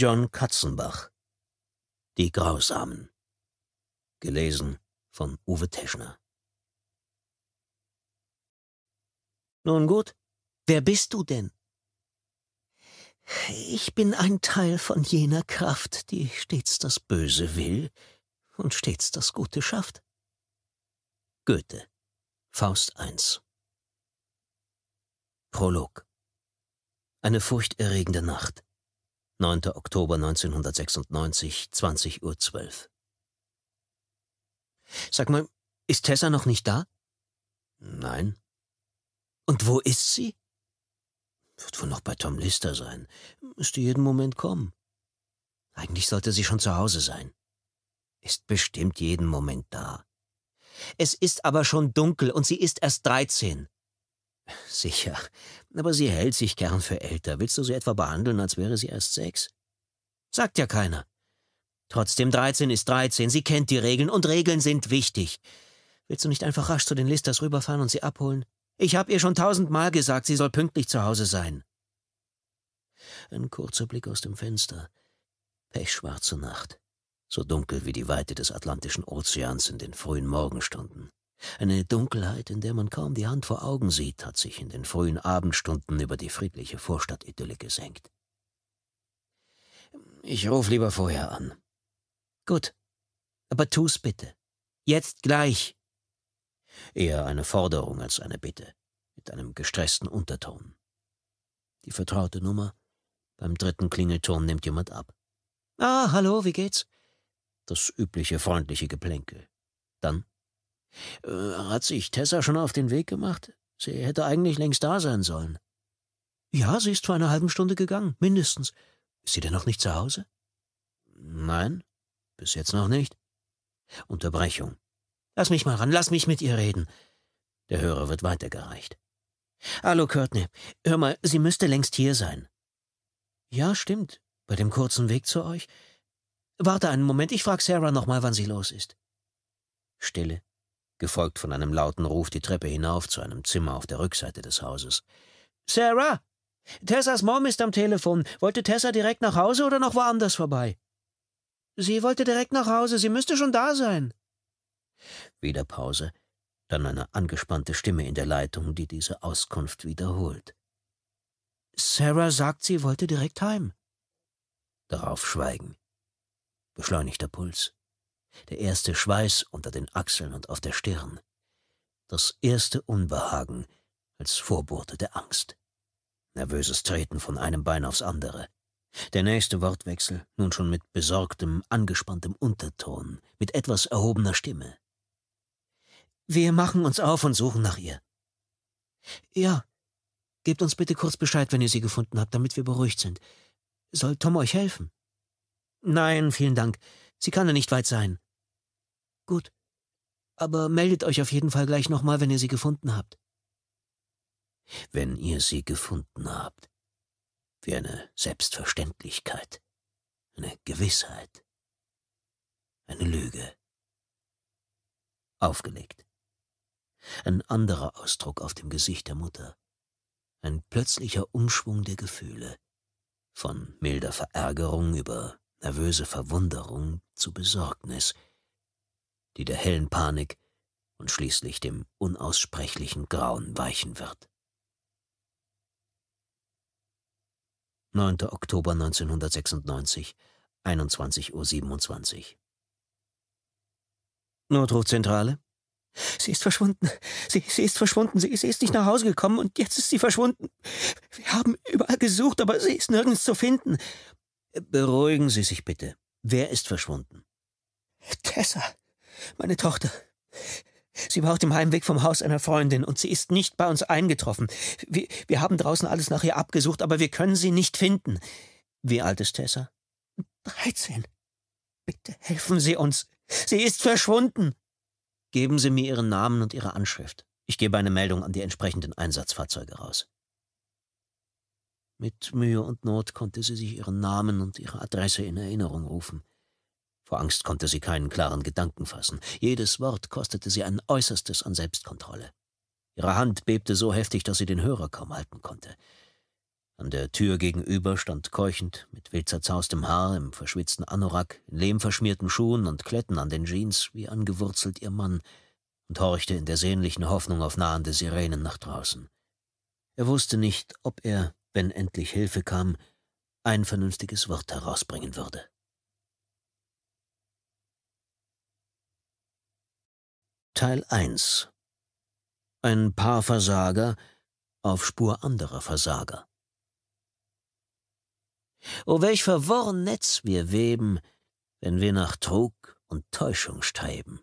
John Katzenbach Die Grausamen Gelesen von Uwe Teschner Nun gut, wer bist du denn? Ich bin ein Teil von jener Kraft, die stets das Böse will und stets das Gute schafft. Goethe Faust I Prolog Eine furchterregende Nacht 9. Oktober 1996, 20.12 Uhr. Sag mal, ist Tessa noch nicht da? Nein. Und wo ist sie? Wird wohl noch bei Tom Lister sein. Müsste jeden Moment kommen. Eigentlich sollte sie schon zu Hause sein. Ist bestimmt jeden Moment da. Es ist aber schon dunkel und sie ist erst 13. Sicher. Aber sie hält sich gern für älter. Willst du sie etwa behandeln, als wäre sie erst sechs? Sagt ja keiner. Trotzdem, 13 ist 13. Sie kennt die Regeln und Regeln sind wichtig. Willst du nicht einfach rasch zu den Listers rüberfahren und sie abholen? Ich hab ihr schon tausendmal gesagt, sie soll pünktlich zu Hause sein. Ein kurzer Blick aus dem Fenster. Pechschwarze Nacht. So dunkel wie die Weite des Atlantischen Ozeans in den frühen Morgenstunden. Eine Dunkelheit, in der man kaum die Hand vor Augen sieht, hat sich in den frühen Abendstunden über die friedliche Vorstadtidylle gesenkt. Ich ruf lieber vorher an. Gut, aber tu's bitte. Jetzt gleich. Eher eine Forderung als eine Bitte, mit einem gestressten Unterton. Die vertraute Nummer. Beim dritten Klingelton nimmt jemand ab. Ah, hallo, wie geht's? Das übliche freundliche Geplänkel. Dann äh, hat sich Tessa schon auf den Weg gemacht? Sie hätte eigentlich längst da sein sollen. Ja, sie ist vor einer halben Stunde gegangen, mindestens. Ist sie denn noch nicht zu Hause? Nein, bis jetzt noch nicht. Unterbrechung. Lass mich mal ran, lass mich mit ihr reden. Der Hörer wird weitergereicht. Hallo, Courtney. Hör mal, sie müsste längst hier sein. Ja, stimmt. Bei dem kurzen Weg zu euch. Warte einen Moment, ich frage Sarah nochmal, wann sie los ist. Stille gefolgt von einem lauten Ruf die Treppe hinauf zu einem Zimmer auf der Rückseite des Hauses. Sarah! Tessas Mom ist am Telefon. Wollte Tessa direkt nach Hause oder noch woanders vorbei? Sie wollte direkt nach Hause. Sie müsste schon da sein. Wieder Pause, dann eine angespannte Stimme in der Leitung, die diese Auskunft wiederholt. Sarah sagt, sie wollte direkt heim. Darauf Schweigen. Beschleunigter Puls der erste Schweiß unter den Achseln und auf der Stirn, das erste Unbehagen als Vorbote der Angst. Nervöses Treten von einem Bein aufs andere. Der nächste Wortwechsel nun schon mit besorgtem, angespanntem Unterton, mit etwas erhobener Stimme. Wir machen uns auf und suchen nach ihr. Ja, gebt uns bitte kurz Bescheid, wenn ihr sie gefunden habt, damit wir beruhigt sind. Soll Tom euch helfen? Nein, vielen Dank. Sie kann ja nicht weit sein. Gut. Aber meldet euch auf jeden Fall gleich nochmal, wenn ihr sie gefunden habt. Wenn ihr sie gefunden habt. Wie eine Selbstverständlichkeit. Eine Gewissheit. Eine Lüge. Aufgelegt. Ein anderer Ausdruck auf dem Gesicht der Mutter. Ein plötzlicher Umschwung der Gefühle. Von milder Verärgerung über nervöse Verwunderung zu Besorgnis – die der hellen Panik und schließlich dem unaussprechlichen Grauen weichen wird. 9. Oktober 1996, 21.27 Uhr. Notrufzentrale? Sie ist verschwunden. Sie, sie ist verschwunden. Sie, sie ist nicht nach Hause gekommen und jetzt ist sie verschwunden. Wir haben überall gesucht, aber sie ist nirgends zu finden. Beruhigen Sie sich bitte. Wer ist verschwunden? Tessa. Meine Tochter. Sie war auf dem Heimweg vom Haus einer Freundin und sie ist nicht bei uns eingetroffen. Wir, wir haben draußen alles nach ihr abgesucht, aber wir können sie nicht finden. Wie alt ist Tessa? 13. Bitte helfen Sie uns. Sie ist verschwunden. Geben Sie mir Ihren Namen und Ihre Anschrift. Ich gebe eine Meldung an die entsprechenden Einsatzfahrzeuge raus. Mit Mühe und Not konnte sie sich ihren Namen und ihre Adresse in Erinnerung rufen. Vor Angst konnte sie keinen klaren Gedanken fassen. Jedes Wort kostete sie ein Äußerstes an Selbstkontrolle. Ihre Hand bebte so heftig, dass sie den Hörer kaum halten konnte. An der Tür gegenüber stand keuchend, mit wild zerzaustem Haar, im verschwitzten Anorak, in lehmverschmierten Schuhen und Kletten an den Jeans, wie angewurzelt ihr Mann, und horchte in der sehnlichen Hoffnung auf nahende Sirenen nach draußen. Er wusste nicht, ob er, wenn endlich Hilfe kam, ein vernünftiges Wort herausbringen würde. Teil 1 Ein paar Versager auf Spur anderer Versager. O oh, welch verworren Netz wir weben, wenn wir nach Trug und Täuschung streben.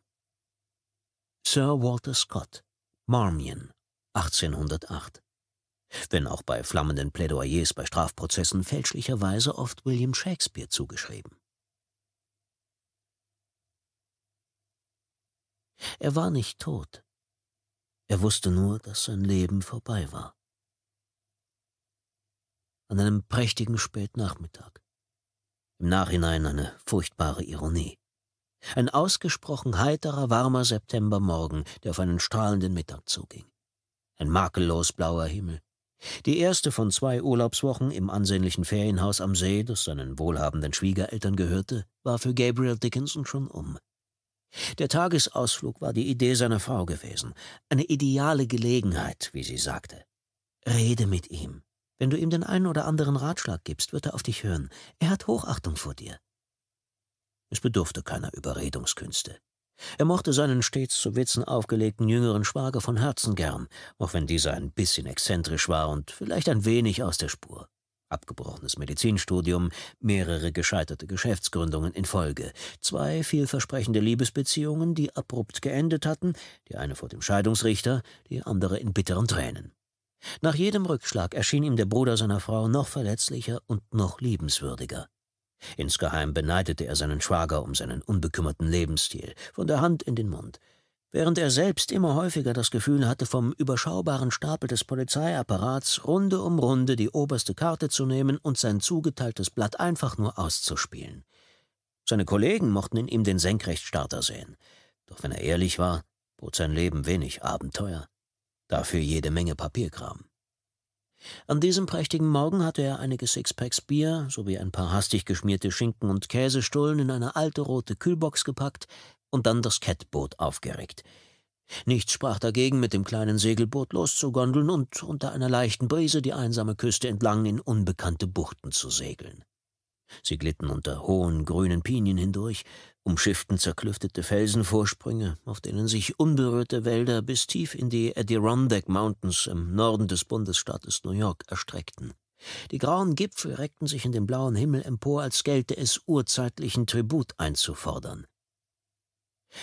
Sir Walter Scott, Marmion, 1808. Wenn auch bei flammenden Plädoyers bei Strafprozessen fälschlicherweise oft William Shakespeare zugeschrieben. Er war nicht tot. Er wusste nur, dass sein Leben vorbei war. An einem prächtigen Spätnachmittag. Im Nachhinein eine furchtbare Ironie. Ein ausgesprochen heiterer, warmer Septembermorgen, der auf einen strahlenden Mittag zuging. Ein makellos blauer Himmel. Die erste von zwei Urlaubswochen im ansehnlichen Ferienhaus am See, das seinen wohlhabenden Schwiegereltern gehörte, war für Gabriel Dickinson schon um. Der Tagesausflug war die Idee seiner Frau gewesen, eine ideale Gelegenheit, wie sie sagte. Rede mit ihm. Wenn du ihm den einen oder anderen Ratschlag gibst, wird er auf dich hören. Er hat Hochachtung vor dir. Es bedurfte keiner Überredungskünste. Er mochte seinen stets zu Witzen aufgelegten jüngeren Schwager von Herzen gern, auch wenn dieser ein bisschen exzentrisch war und vielleicht ein wenig aus der Spur abgebrochenes Medizinstudium, mehrere gescheiterte Geschäftsgründungen in Folge, zwei vielversprechende Liebesbeziehungen, die abrupt geendet hatten, die eine vor dem Scheidungsrichter, die andere in bitteren Tränen. Nach jedem Rückschlag erschien ihm der Bruder seiner Frau noch verletzlicher und noch liebenswürdiger. Insgeheim beneidete er seinen Schwager um seinen unbekümmerten Lebensstil, von der Hand in den Mund, während er selbst immer häufiger das Gefühl hatte, vom überschaubaren Stapel des Polizeiapparats Runde um Runde die oberste Karte zu nehmen und sein zugeteiltes Blatt einfach nur auszuspielen. Seine Kollegen mochten in ihm den Senkrechtstarter sehen, doch wenn er ehrlich war, bot sein Leben wenig Abenteuer, dafür jede Menge Papierkram. An diesem prächtigen Morgen hatte er einige Sixpacks Bier sowie ein paar hastig geschmierte Schinken- und Käsestullen in eine alte rote Kühlbox gepackt und dann das Kettboot aufgeregt. Nichts sprach dagegen, mit dem kleinen Segelboot loszugondeln und unter einer leichten Brise die einsame Küste entlang in unbekannte Buchten zu segeln. Sie glitten unter hohen grünen Pinien hindurch, umschifften zerklüftete Felsenvorsprünge, auf denen sich unberührte Wälder bis tief in die Adirondack Mountains im Norden des Bundesstaates New York erstreckten. Die grauen Gipfel reckten sich in den blauen Himmel empor, als gelte es urzeitlichen Tribut einzufordern.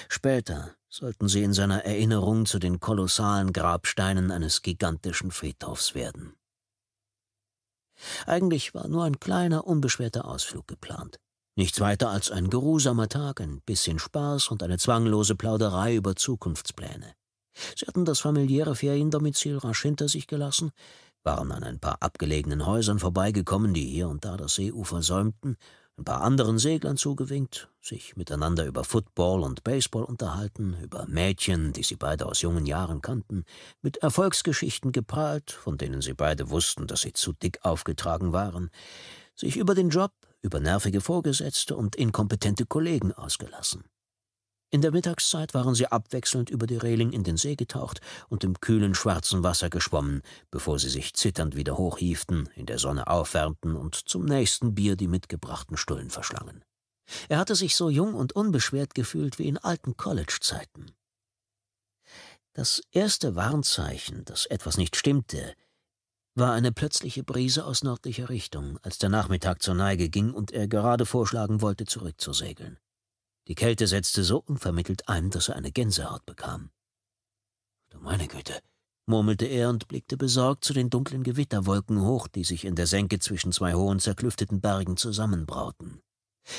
Später sollten sie in seiner Erinnerung zu den kolossalen Grabsteinen eines gigantischen Friedhofs werden. Eigentlich war nur ein kleiner, unbeschwerter Ausflug geplant. Nichts weiter als ein geruhsamer Tag, ein bisschen Spaß und eine zwanglose Plauderei über Zukunftspläne. Sie hatten das familiäre Feriendomizil rasch hinter sich gelassen, waren an ein paar abgelegenen Häusern vorbeigekommen, die hier und da das Seeufer säumten, ein paar anderen Seglern zugewinkt, sich miteinander über Football und Baseball unterhalten, über Mädchen, die sie beide aus jungen Jahren kannten, mit Erfolgsgeschichten geprahlt, von denen sie beide wussten, dass sie zu dick aufgetragen waren, sich über den Job, über nervige Vorgesetzte und inkompetente Kollegen ausgelassen. In der Mittagszeit waren sie abwechselnd über die Reling in den See getaucht und im kühlen schwarzen Wasser geschwommen, bevor sie sich zitternd wieder hochhieften, in der Sonne aufwärmten und zum nächsten Bier die mitgebrachten Stullen verschlangen. Er hatte sich so jung und unbeschwert gefühlt wie in alten College-Zeiten. Das erste Warnzeichen, dass etwas nicht stimmte, war eine plötzliche Brise aus nördlicher Richtung, als der Nachmittag zur Neige ging und er gerade vorschlagen wollte, zurückzusegeln. Die Kälte setzte so unvermittelt ein, dass er eine Gänsehaut bekam. Du meine Güte, murmelte er und blickte besorgt zu den dunklen Gewitterwolken hoch, die sich in der Senke zwischen zwei hohen, zerklüfteten Bergen zusammenbrauten.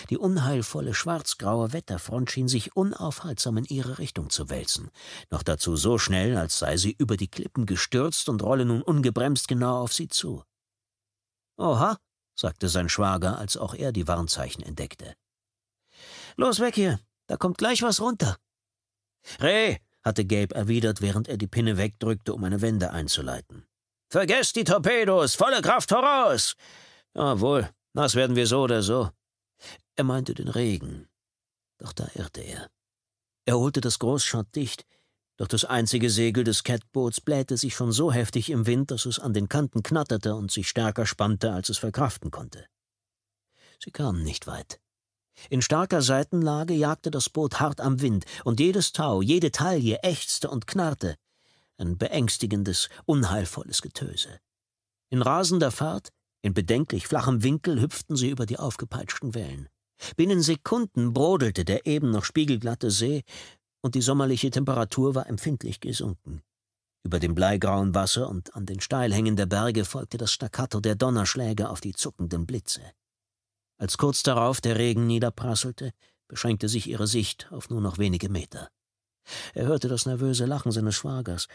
Die unheilvolle schwarzgraue Wetterfront schien sich unaufhaltsam in ihre Richtung zu wälzen, noch dazu so schnell, als sei sie über die Klippen gestürzt und rolle nun ungebremst genau auf sie zu. Oha, sagte sein Schwager, als auch er die Warnzeichen entdeckte. Los weg hier, da kommt gleich was runter. Reh, hatte Gabe erwidert, während er die Pinne wegdrückte, um eine Wende einzuleiten. Vergesst die Torpedos, volle Kraft voraus! Jawohl, nass werden wir so oder so. Er meinte den Regen. Doch da irrte er. Er holte das Großschott dicht, doch das einzige Segel des Catboots blähte sich schon so heftig im Wind, dass es an den Kanten knatterte und sich stärker spannte, als es verkraften konnte. Sie kamen nicht weit. In starker Seitenlage jagte das Boot hart am Wind, und jedes Tau, jede Taille ächzte und knarrte. Ein beängstigendes, unheilvolles Getöse. In rasender Fahrt, in bedenklich flachem Winkel hüpften sie über die aufgepeitschten Wellen. Binnen Sekunden brodelte der eben noch spiegelglatte See, und die sommerliche Temperatur war empfindlich gesunken. Über dem bleigrauen Wasser und an den Steilhängen der Berge folgte das Staccato der Donnerschläge auf die zuckenden Blitze. Als kurz darauf der Regen niederprasselte, beschränkte sich ihre Sicht auf nur noch wenige Meter. Er hörte das nervöse Lachen seines Schwagers.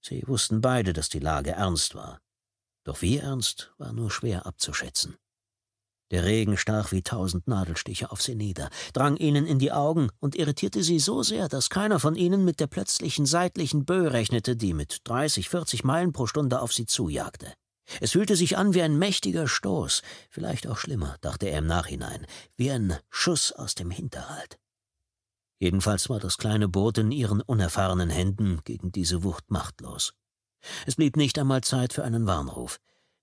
Sie wussten beide, dass die Lage ernst war. Doch wie ernst war nur schwer abzuschätzen. Der Regen stach wie tausend Nadelstiche auf sie nieder, drang ihnen in die Augen und irritierte sie so sehr, dass keiner von ihnen mit der plötzlichen seitlichen Bö rechnete, die mit 30, 40 Meilen pro Stunde auf sie zujagte. Es fühlte sich an wie ein mächtiger Stoß, vielleicht auch schlimmer, dachte er im Nachhinein, wie ein Schuss aus dem Hinterhalt. Jedenfalls war das kleine Boot in ihren unerfahrenen Händen gegen diese Wucht machtlos. Es blieb nicht einmal Zeit für einen Warnruf.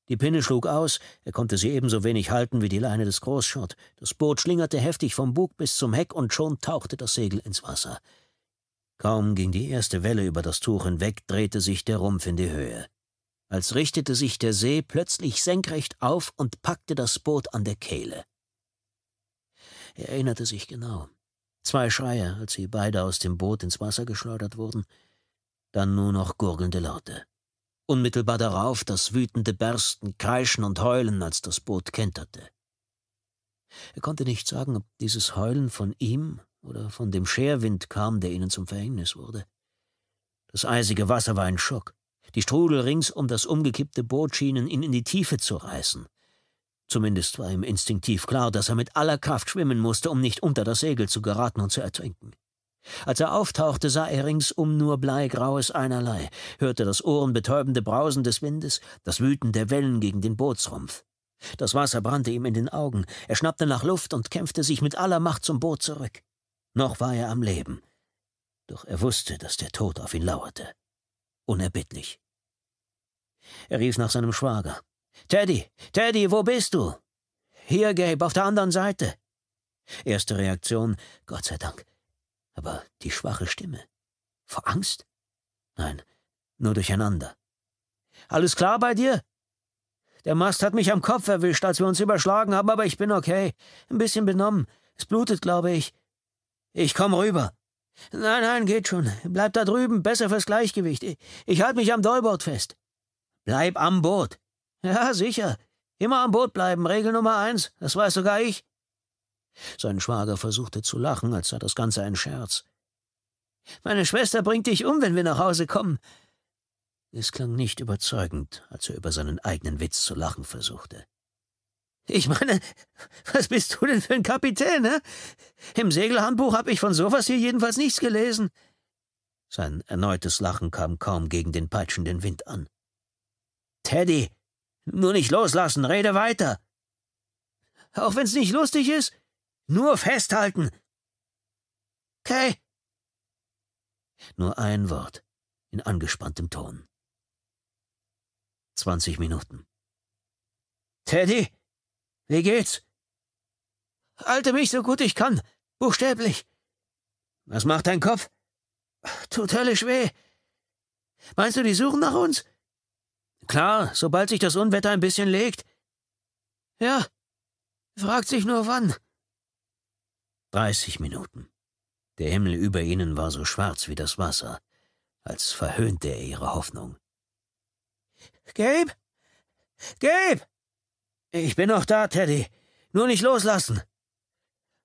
Die Pinne schlug aus, er konnte sie ebenso wenig halten wie die Leine des Großschott. Das Boot schlingerte heftig vom Bug bis zum Heck und schon tauchte das Segel ins Wasser. Kaum ging die erste Welle über das Tuch hinweg, drehte sich der Rumpf in die Höhe als richtete sich der See plötzlich senkrecht auf und packte das Boot an der Kehle. Er erinnerte sich genau. Zwei Schreie, als sie beide aus dem Boot ins Wasser geschleudert wurden, dann nur noch gurgelnde Laute. Unmittelbar darauf das wütende Bersten, Kreischen und Heulen, als das Boot kenterte. Er konnte nicht sagen, ob dieses Heulen von ihm oder von dem Scherwind kam, der ihnen zum Verhängnis wurde. Das eisige Wasser war ein Schock. Die Strudel rings um das umgekippte Boot schienen ihn in die Tiefe zu reißen. Zumindest war ihm instinktiv klar, dass er mit aller Kraft schwimmen musste, um nicht unter das Segel zu geraten und zu ertrinken. Als er auftauchte, sah er ringsum nur bleigraues Einerlei, hörte das ohrenbetäubende Brausen des Windes, das Wüten der Wellen gegen den Bootsrumpf. Das Wasser brannte ihm in den Augen, er schnappte nach Luft und kämpfte sich mit aller Macht zum Boot zurück. Noch war er am Leben, doch er wusste, dass der Tod auf ihn lauerte unerbittlich. Er rief nach seinem Schwager. Teddy, Teddy, wo bist du? Hier, Gabe, auf der anderen Seite. Erste Reaktion, Gott sei Dank. Aber die schwache Stimme. Vor Angst? Nein, nur durcheinander. Alles klar bei dir? Der Mast hat mich am Kopf erwischt, als wir uns überschlagen haben, aber ich bin okay. Ein bisschen benommen. Es blutet, glaube ich. Ich komm rüber. Nein, nein, geht schon. Bleib da drüben, besser fürs Gleichgewicht. Ich, halte mich am Dollboot fest. Bleib am Boot. Ja, sicher. Immer am Boot bleiben, Regel Nummer eins, das weiß sogar ich. Sein Schwager versuchte zu lachen, als sei das Ganze ein Scherz. Meine Schwester bringt dich um, wenn wir nach Hause kommen. Es klang nicht überzeugend, als er über seinen eigenen Witz zu lachen versuchte. Ich meine, was bist du denn für ein Kapitän, ne? Im Segelhandbuch habe ich von sowas hier jedenfalls nichts gelesen. Sein erneutes Lachen kam kaum gegen den peitschenden Wind an. Teddy, nur nicht loslassen, rede weiter. Auch wenn's nicht lustig ist, nur festhalten. Okay. Nur ein Wort in angespanntem Ton. Zwanzig Minuten. Teddy, wie geht's? Halte mich so gut ich kann, buchstäblich. Was macht dein Kopf? Tut höllisch weh. Meinst du, die suchen nach uns? Klar, sobald sich das Unwetter ein bisschen legt. Ja, fragt sich nur wann. Dreißig Minuten. Der Himmel über ihnen war so schwarz wie das Wasser, als verhöhnte er ihre Hoffnung. Gabe? Gabe! Ich bin noch da, Teddy. Nur nicht loslassen.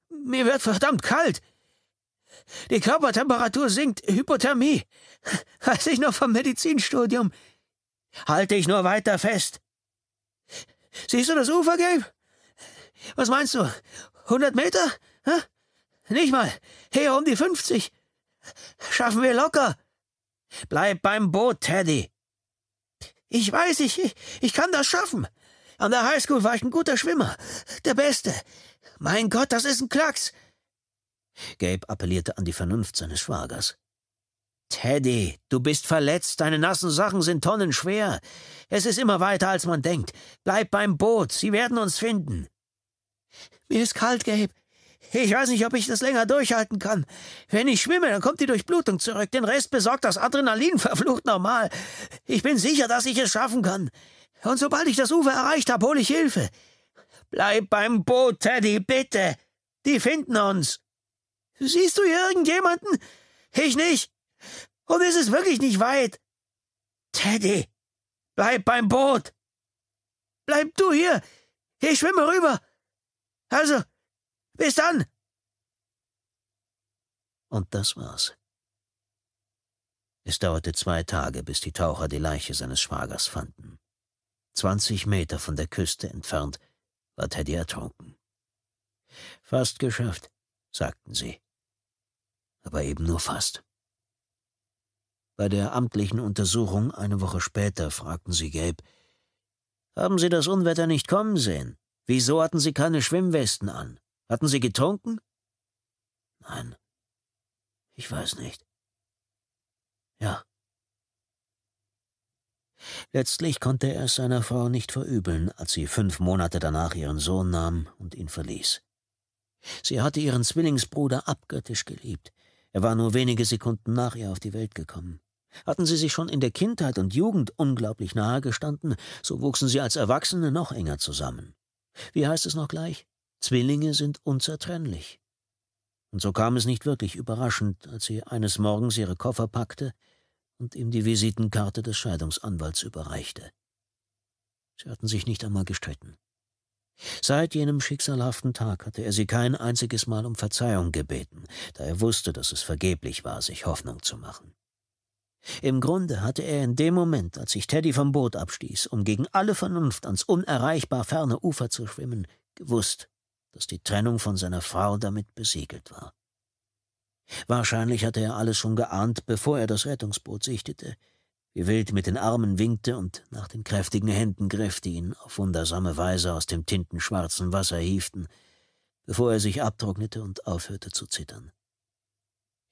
Mir wird verdammt kalt. Die Körpertemperatur sinkt. Hypothermie. Weiß ich noch vom Medizinstudium. Halte ich nur weiter fest. Siehst du das Ufer, Gabe? Was meinst du? 100 Meter? Hä? Nicht mal. Hier um die 50. Schaffen wir locker. Bleib beim Boot, Teddy. Ich weiß, ich, ich kann das schaffen. An der Highschool war ich ein guter Schwimmer. Der Beste. Mein Gott, das ist ein Klacks. Gabe appellierte an die Vernunft seines Schwagers. Teddy, du bist verletzt, deine nassen Sachen sind tonnenschwer. Es ist immer weiter, als man denkt. Bleib beim Boot, sie werden uns finden. Mir ist kalt, Gabe. Ich weiß nicht, ob ich das länger durchhalten kann. Wenn ich schwimme, dann kommt die Durchblutung zurück. Den Rest besorgt das Adrenalin verflucht normal. Ich bin sicher, dass ich es schaffen kann. Und sobald ich das Ufer erreicht habe, hole ich Hilfe. Bleib beim Boot, Teddy, bitte. Die finden uns. Siehst du hier irgendjemanden? Ich nicht. Und es ist wirklich nicht weit. Teddy, bleib beim Boot. Bleib du hier. Ich schwimme rüber. Also, bis dann. Und das war's. Es dauerte zwei Tage, bis die Taucher die Leiche seines Schwagers fanden. 20 Meter von der Küste entfernt, war Teddy ertrunken. Fast geschafft, sagten sie. Aber eben nur fast. Bei der amtlichen Untersuchung eine Woche später fragten sie Gelb, haben Sie das Unwetter nicht kommen sehen? Wieso hatten Sie keine Schwimmwesten an? Hatten Sie getrunken? Nein. Ich weiß nicht. Ja, Letztlich konnte er es seiner Frau nicht verübeln, als sie fünf Monate danach ihren Sohn nahm und ihn verließ. Sie hatte ihren Zwillingsbruder abgöttisch geliebt. Er war nur wenige Sekunden nach ihr auf die Welt gekommen. Hatten sie sich schon in der Kindheit und Jugend unglaublich nahe gestanden, so wuchsen sie als Erwachsene noch enger zusammen. Wie heißt es noch gleich? Zwillinge sind unzertrennlich. Und so kam es nicht wirklich überraschend, als sie eines Morgens ihre Koffer packte und ihm die Visitenkarte des Scheidungsanwalts überreichte. Sie hatten sich nicht einmal gestritten. Seit jenem schicksalhaften Tag hatte er sie kein einziges Mal um Verzeihung gebeten, da er wusste, dass es vergeblich war, sich Hoffnung zu machen. Im Grunde hatte er in dem Moment, als sich Teddy vom Boot abstieß, um gegen alle Vernunft ans unerreichbar ferne Ufer zu schwimmen, gewusst, dass die Trennung von seiner Frau damit besiegelt war. Wahrscheinlich hatte er alles schon geahnt, bevor er das Rettungsboot sichtete, wie wild mit den Armen winkte und nach den kräftigen Händen griff, die ihn auf wundersame Weise aus dem tintenschwarzen Wasser hieften, bevor er sich abtrocknete und aufhörte zu zittern.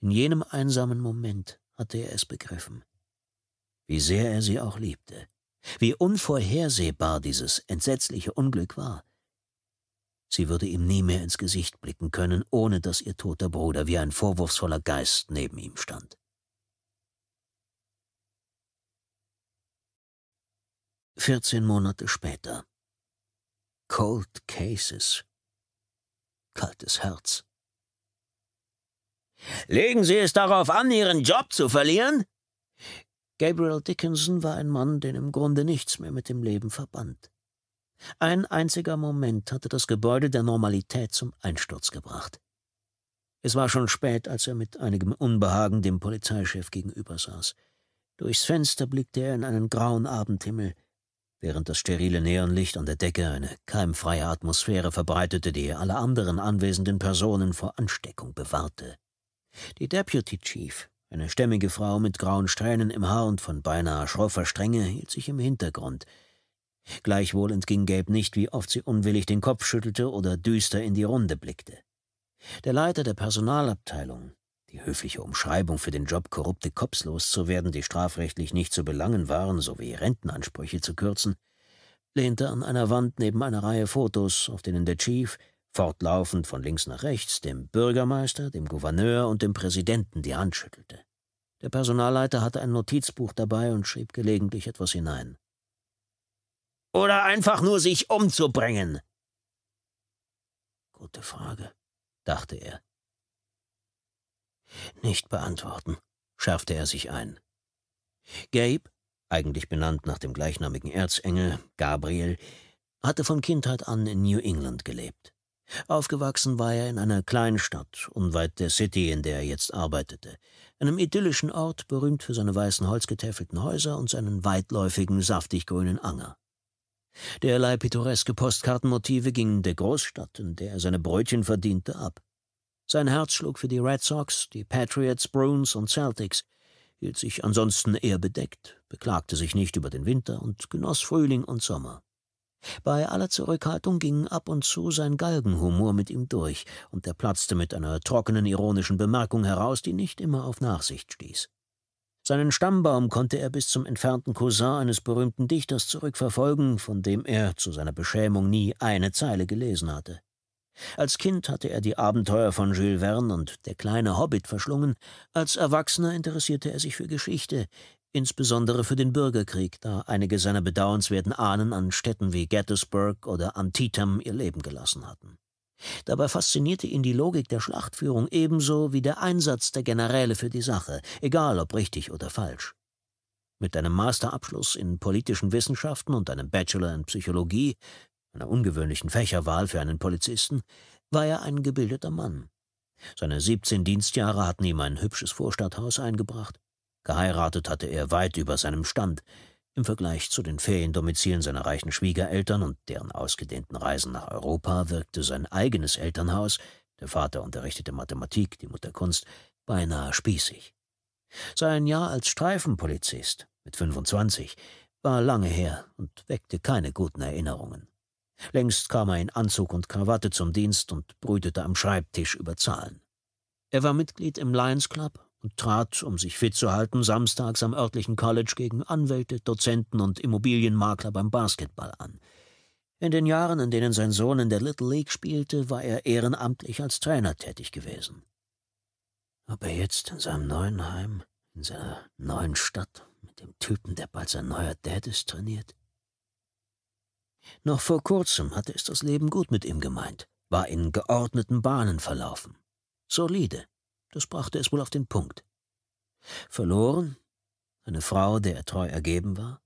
In jenem einsamen Moment hatte er es begriffen, wie sehr er sie auch liebte, wie unvorhersehbar dieses entsetzliche Unglück war, Sie würde ihm nie mehr ins Gesicht blicken können, ohne dass ihr toter Bruder wie ein vorwurfsvoller Geist neben ihm stand. Vierzehn Monate später. Cold Cases. Kaltes Herz. Legen Sie es darauf an, Ihren Job zu verlieren? Gabriel Dickinson war ein Mann, den im Grunde nichts mehr mit dem Leben verband. Ein einziger Moment hatte das Gebäude der Normalität zum Einsturz gebracht. Es war schon spät, als er mit einigem Unbehagen dem Polizeichef gegenübersaß. Durchs Fenster blickte er in einen grauen Abendhimmel, während das sterile Neonlicht an der Decke eine keimfreie Atmosphäre verbreitete, die alle anderen anwesenden Personen vor Ansteckung bewahrte. Die Deputy Chief, eine stämmige Frau mit grauen Strähnen im Haar und von beinahe schroffer Strenge, hielt sich im Hintergrund – Gleichwohl entging Gabe nicht, wie oft sie unwillig den Kopf schüttelte oder düster in die Runde blickte. Der Leiter der Personalabteilung, die höfliche Umschreibung für den Job, korrupte Kops loszuwerden, die strafrechtlich nicht zu belangen waren, sowie Rentenansprüche zu kürzen, lehnte an einer Wand neben einer Reihe Fotos, auf denen der Chief fortlaufend von links nach rechts dem Bürgermeister, dem Gouverneur und dem Präsidenten die Hand schüttelte. Der Personalleiter hatte ein Notizbuch dabei und schrieb gelegentlich etwas hinein oder einfach nur sich umzubringen? Gute Frage, dachte er. Nicht beantworten, schärfte er sich ein. Gabe, eigentlich benannt nach dem gleichnamigen Erzengel, Gabriel, hatte von Kindheit an in New England gelebt. Aufgewachsen war er in einer Kleinstadt, unweit der City, in der er jetzt arbeitete, einem idyllischen Ort, berühmt für seine weißen holzgetäfelten Häuser und seinen weitläufigen, saftig grünen Anger. Derlei pittoreske Postkartenmotive gingen der Großstadt, in der er seine Brötchen verdiente, ab. Sein Herz schlug für die Red Sox, die Patriots, Bruins und Celtics, hielt sich ansonsten eher bedeckt, beklagte sich nicht über den Winter und genoss Frühling und Sommer. Bei aller Zurückhaltung ging ab und zu sein Galgenhumor mit ihm durch, und er platzte mit einer trockenen, ironischen Bemerkung heraus, die nicht immer auf Nachsicht stieß. Seinen Stammbaum konnte er bis zum entfernten Cousin eines berühmten Dichters zurückverfolgen, von dem er zu seiner Beschämung nie eine Zeile gelesen hatte. Als Kind hatte er die Abenteuer von Jules Verne und der kleine Hobbit verschlungen, als Erwachsener interessierte er sich für Geschichte, insbesondere für den Bürgerkrieg, da einige seiner bedauernswerten Ahnen an Städten wie Gettysburg oder Antietam ihr Leben gelassen hatten. Dabei faszinierte ihn die Logik der Schlachtführung ebenso wie der Einsatz der Generäle für die Sache, egal ob richtig oder falsch. Mit einem Masterabschluss in politischen Wissenschaften und einem Bachelor in Psychologie, einer ungewöhnlichen Fächerwahl für einen Polizisten, war er ein gebildeter Mann. Seine 17 Dienstjahre hatten ihm ein hübsches Vorstadthaus eingebracht. Geheiratet hatte er weit über seinem Stand, im Vergleich zu den Feriendomizilen seiner reichen Schwiegereltern und deren ausgedehnten Reisen nach Europa wirkte sein eigenes Elternhaus, der Vater unterrichtete Mathematik, die Mutter Kunst, beinahe spießig. Sein Jahr als Streifenpolizist mit 25 war lange her und weckte keine guten Erinnerungen. Längst kam er in Anzug und Krawatte zum Dienst und brütete am Schreibtisch über Zahlen. Er war Mitglied im Lions Club und trat, um sich fit zu halten, samstags am örtlichen College gegen Anwälte, Dozenten und Immobilienmakler beim Basketball an. In den Jahren, in denen sein Sohn in der Little League spielte, war er ehrenamtlich als Trainer tätig gewesen. Ob er jetzt in seinem neuen Heim, in seiner neuen Stadt, mit dem Typen, der bald sein neuer Dad ist, trainiert? Noch vor kurzem hatte es das Leben gut mit ihm gemeint, war in geordneten Bahnen verlaufen. Solide, das brachte es wohl auf den Punkt. Verloren? Eine Frau, der er treu ergeben war?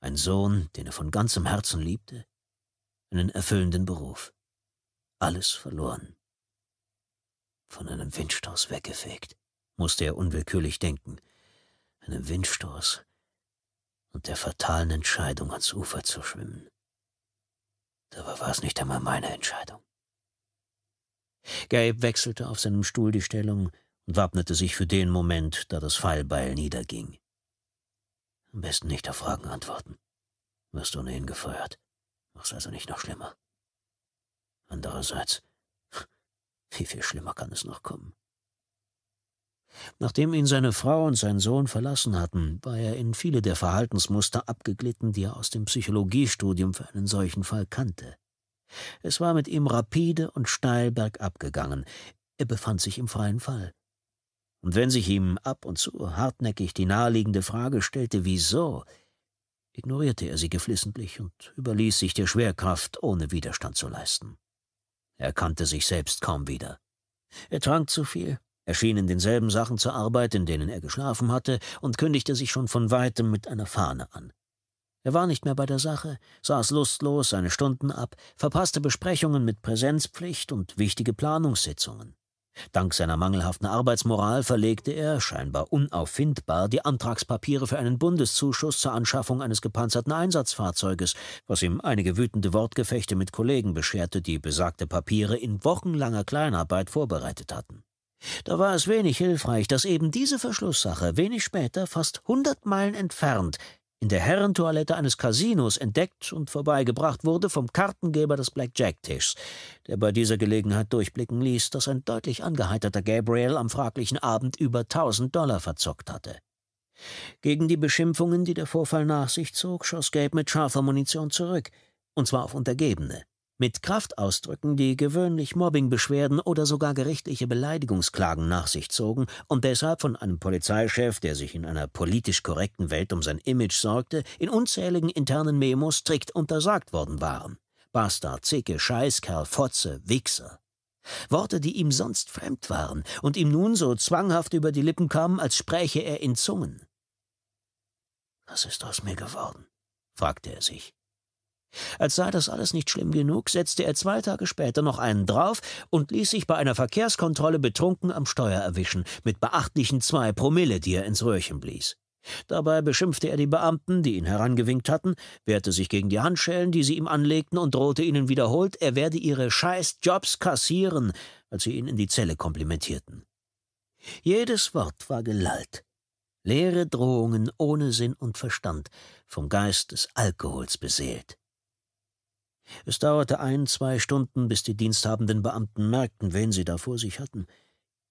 Ein Sohn, den er von ganzem Herzen liebte? Einen erfüllenden Beruf? Alles verloren. Von einem Windstoß weggefegt, musste er unwillkürlich denken. Einem Windstoß und der fatalen Entscheidung, ans Ufer zu schwimmen. Dabei war es nicht einmal meine Entscheidung. Gabe wechselte auf seinem Stuhl die Stellung und wappnete sich für den Moment, da das Fallbeil niederging. Am besten nicht auf Fragen antworten. Wirst ohnehin gefeuert. Mach's also nicht noch schlimmer. Andererseits, wie viel schlimmer kann es noch kommen? Nachdem ihn seine Frau und sein Sohn verlassen hatten, war er in viele der Verhaltensmuster abgeglitten, die er aus dem Psychologiestudium für einen solchen Fall kannte. Es war mit ihm rapide und steil bergab gegangen. Er befand sich im freien Fall. Und wenn sich ihm ab und zu hartnäckig die naheliegende Frage stellte, wieso, ignorierte er sie geflissentlich und überließ sich der Schwerkraft, ohne Widerstand zu leisten. Er kannte sich selbst kaum wieder. Er trank zu viel, erschien in denselben Sachen zur Arbeit, in denen er geschlafen hatte, und kündigte sich schon von weitem mit einer Fahne an. Er war nicht mehr bei der Sache, saß lustlos seine Stunden ab, verpasste Besprechungen mit Präsenzpflicht und wichtige Planungssitzungen. Dank seiner mangelhaften Arbeitsmoral verlegte er, scheinbar unauffindbar, die Antragspapiere für einen Bundeszuschuss zur Anschaffung eines gepanzerten Einsatzfahrzeuges, was ihm einige wütende Wortgefechte mit Kollegen bescherte, die besagte Papiere in wochenlanger Kleinarbeit vorbereitet hatten. Da war es wenig hilfreich, dass eben diese Verschlusssache wenig später, fast hundert Meilen entfernt, in der Herrentoilette eines Casinos entdeckt und vorbeigebracht wurde vom Kartengeber des Blackjack-Tischs, der bei dieser Gelegenheit durchblicken ließ, dass ein deutlich angeheiterter Gabriel am fraglichen Abend über 1000 Dollar verzockt hatte. Gegen die Beschimpfungen, die der Vorfall nach sich zog, schoss Gabe mit scharfer Munition zurück, und zwar auf Untergebene mit Kraftausdrücken, die gewöhnlich Mobbingbeschwerden oder sogar gerichtliche Beleidigungsklagen nach sich zogen und deshalb von einem Polizeichef, der sich in einer politisch korrekten Welt um sein Image sorgte, in unzähligen internen Memos strikt untersagt worden waren. Bastard, Zicke, Scheißkerl, Fotze, Wichser. Worte, die ihm sonst fremd waren und ihm nun so zwanghaft über die Lippen kamen, als spräche er in Zungen. Was ist aus mir geworden? fragte er sich. Als sei das alles nicht schlimm genug, setzte er zwei Tage später noch einen drauf und ließ sich bei einer Verkehrskontrolle betrunken am Steuer erwischen, mit beachtlichen zwei Promille, die er ins Röhrchen blies. Dabei beschimpfte er die Beamten, die ihn herangewinkt hatten, wehrte sich gegen die Handschellen, die sie ihm anlegten, und drohte ihnen wiederholt, er werde ihre Scheißjobs kassieren, als sie ihn in die Zelle komplimentierten. Jedes Wort war gelallt. leere Drohungen ohne Sinn und Verstand, vom Geist des Alkohols beseelt. Es dauerte ein, zwei Stunden, bis die diensthabenden Beamten merkten, wen sie da vor sich hatten.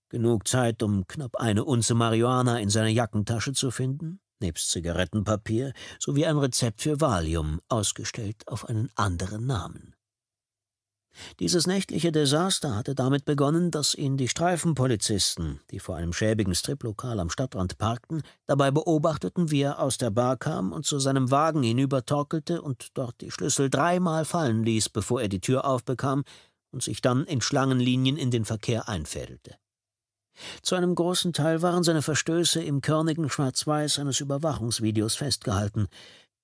Genug Zeit, um knapp eine Unze Marihuana in seiner Jackentasche zu finden, nebst Zigarettenpapier sowie ein Rezept für Valium, ausgestellt auf einen anderen Namen. Dieses nächtliche Desaster hatte damit begonnen, dass ihn die Streifenpolizisten, die vor einem schäbigen Striplokal am Stadtrand parkten, dabei beobachteten, wie er aus der Bar kam und zu seinem Wagen hinübertorkelte und dort die Schlüssel dreimal fallen ließ, bevor er die Tür aufbekam und sich dann in Schlangenlinien in den Verkehr einfädelte. Zu einem großen Teil waren seine Verstöße im körnigen Schwarz-Weiß eines Überwachungsvideos festgehalten,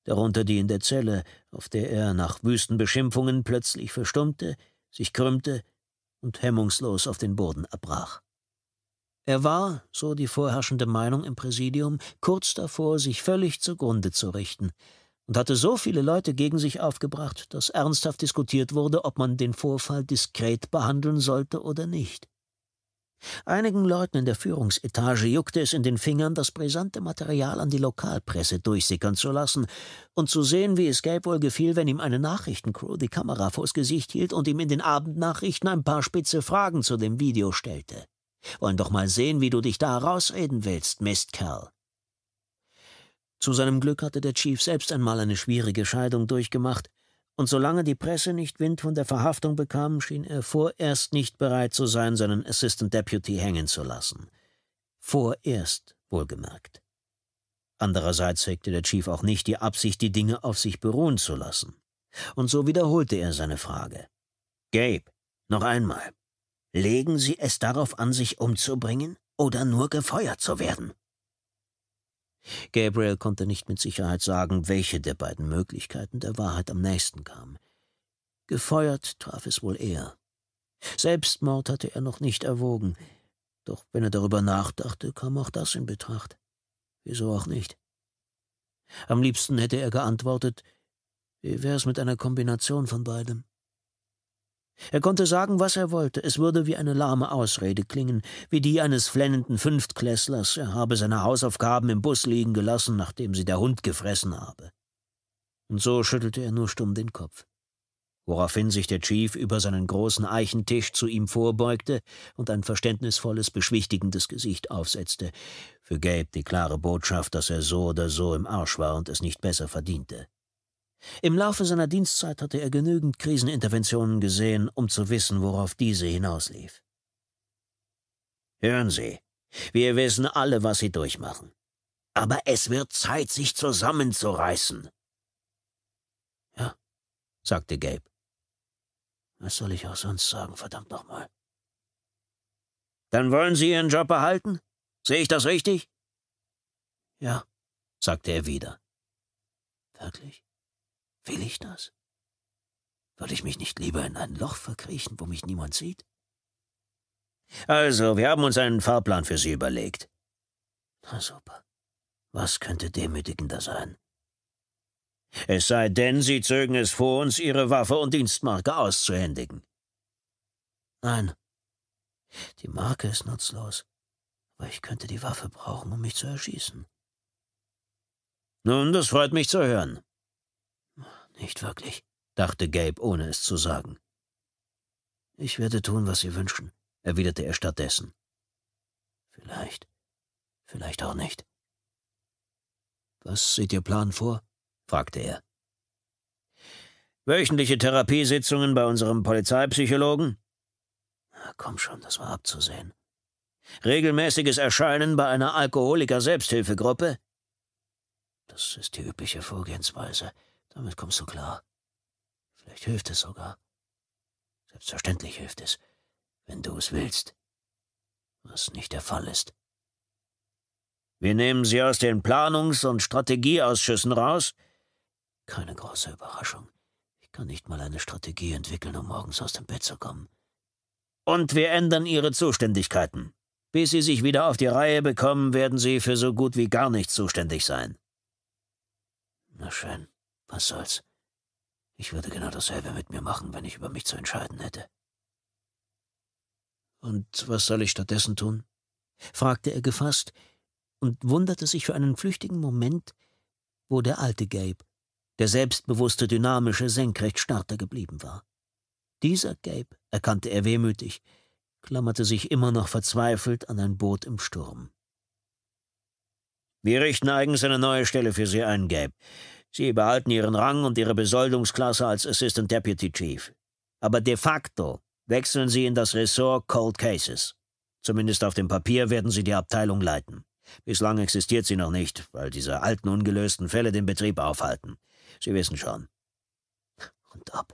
darunter die in der Zelle, auf der er nach wüsten Beschimpfungen plötzlich verstummte, sich krümmte und hemmungslos auf den Boden abbrach. Er war, so die vorherrschende Meinung im Präsidium, kurz davor, sich völlig zugrunde zu richten, und hatte so viele Leute gegen sich aufgebracht, dass ernsthaft diskutiert wurde, ob man den Vorfall diskret behandeln sollte oder nicht. Einigen Leuten in der Führungsetage juckte es in den Fingern, das brisante Material an die Lokalpresse durchsickern zu lassen und zu sehen, wie es Gabe wohl gefiel, wenn ihm eine Nachrichtencrew die Kamera vors Gesicht hielt und ihm in den Abendnachrichten ein paar spitze Fragen zu dem Video stellte. Wollen doch mal sehen, wie du dich da rausreden willst, Mistkerl. Zu seinem Glück hatte der Chief selbst einmal eine schwierige Scheidung durchgemacht und solange die Presse nicht Wind von der Verhaftung bekam, schien er vorerst nicht bereit zu sein, seinen Assistant Deputy hängen zu lassen. Vorerst, wohlgemerkt. Andererseits hegte der Chief auch nicht die Absicht, die Dinge auf sich beruhen zu lassen. Und so wiederholte er seine Frage. Gabe, noch einmal. Legen Sie es darauf an, sich umzubringen oder nur gefeuert zu werden? Gabriel konnte nicht mit Sicherheit sagen, welche der beiden Möglichkeiten der Wahrheit am nächsten kam. Gefeuert traf es wohl er. Selbstmord hatte er noch nicht erwogen, doch wenn er darüber nachdachte, kam auch das in Betracht. Wieso auch nicht? Am liebsten hätte er geantwortet, wie wär's mit einer Kombination von beidem? Er konnte sagen, was er wollte, es würde wie eine lahme Ausrede klingen, wie die eines flennenden Fünftklässlers, er habe seine Hausaufgaben im Bus liegen gelassen, nachdem sie der Hund gefressen habe. Und so schüttelte er nur stumm den Kopf, woraufhin sich der Chief über seinen großen Eichentisch zu ihm vorbeugte und ein verständnisvolles, beschwichtigendes Gesicht aufsetzte, für Gabe die klare Botschaft, dass er so oder so im Arsch war und es nicht besser verdiente. Im Laufe seiner Dienstzeit hatte er genügend Kriseninterventionen gesehen, um zu wissen, worauf diese hinauslief. Hören Sie, wir wissen alle, was Sie durchmachen. Aber es wird Zeit, sich zusammenzureißen. Ja, sagte Gabe. Was soll ich auch sonst sagen, verdammt nochmal? Dann wollen Sie Ihren Job behalten? Sehe ich das richtig? Ja, sagte er wieder. Wirklich? Will ich das? Würde ich mich nicht lieber in ein Loch verkriechen, wo mich niemand sieht? Also, wir haben uns einen Fahrplan für Sie überlegt. Na super. Was könnte demütigender sein? Es sei denn, Sie zögen es vor, uns Ihre Waffe und Dienstmarke auszuhändigen. Nein. Die Marke ist nutzlos, aber ich könnte die Waffe brauchen, um mich zu erschießen. Nun, das freut mich zu hören. Nicht wirklich, dachte Gabe, ohne es zu sagen. Ich werde tun, was Sie wünschen, erwiderte er stattdessen. Vielleicht, vielleicht auch nicht. Was sieht Ihr Plan vor? fragte er. Wöchentliche Therapiesitzungen bei unserem Polizeipsychologen? Na, komm schon, das war abzusehen. Regelmäßiges Erscheinen bei einer Alkoholiker-Selbsthilfegruppe? Das ist die übliche Vorgehensweise, damit kommst du klar. Vielleicht hilft es sogar. Selbstverständlich hilft es, wenn du es willst. Was nicht der Fall ist. Wir nehmen sie aus den Planungs- und Strategieausschüssen raus. Keine große Überraschung. Ich kann nicht mal eine Strategie entwickeln, um morgens aus dem Bett zu kommen. Und wir ändern ihre Zuständigkeiten. Bis sie sich wieder auf die Reihe bekommen, werden sie für so gut wie gar nichts zuständig sein. Na schön. Was soll's? Ich würde genau dasselbe mit mir machen, wenn ich über mich zu entscheiden hätte. Und was soll ich stattdessen tun? fragte er gefasst und wunderte sich für einen flüchtigen Moment, wo der alte Gabe, der selbstbewusste, dynamische, senkrecht starter geblieben war. Dieser Gabe, erkannte er wehmütig, klammerte sich immer noch verzweifelt an ein Boot im Sturm. Wir richten eigens eine neue Stelle für Sie ein, Gabe. Sie behalten ihren Rang und ihre Besoldungsklasse als Assistant Deputy Chief. Aber de facto wechseln sie in das Ressort Cold Cases. Zumindest auf dem Papier werden sie die Abteilung leiten. Bislang existiert sie noch nicht, weil diese alten ungelösten Fälle den Betrieb aufhalten. Sie wissen schon. Und ab.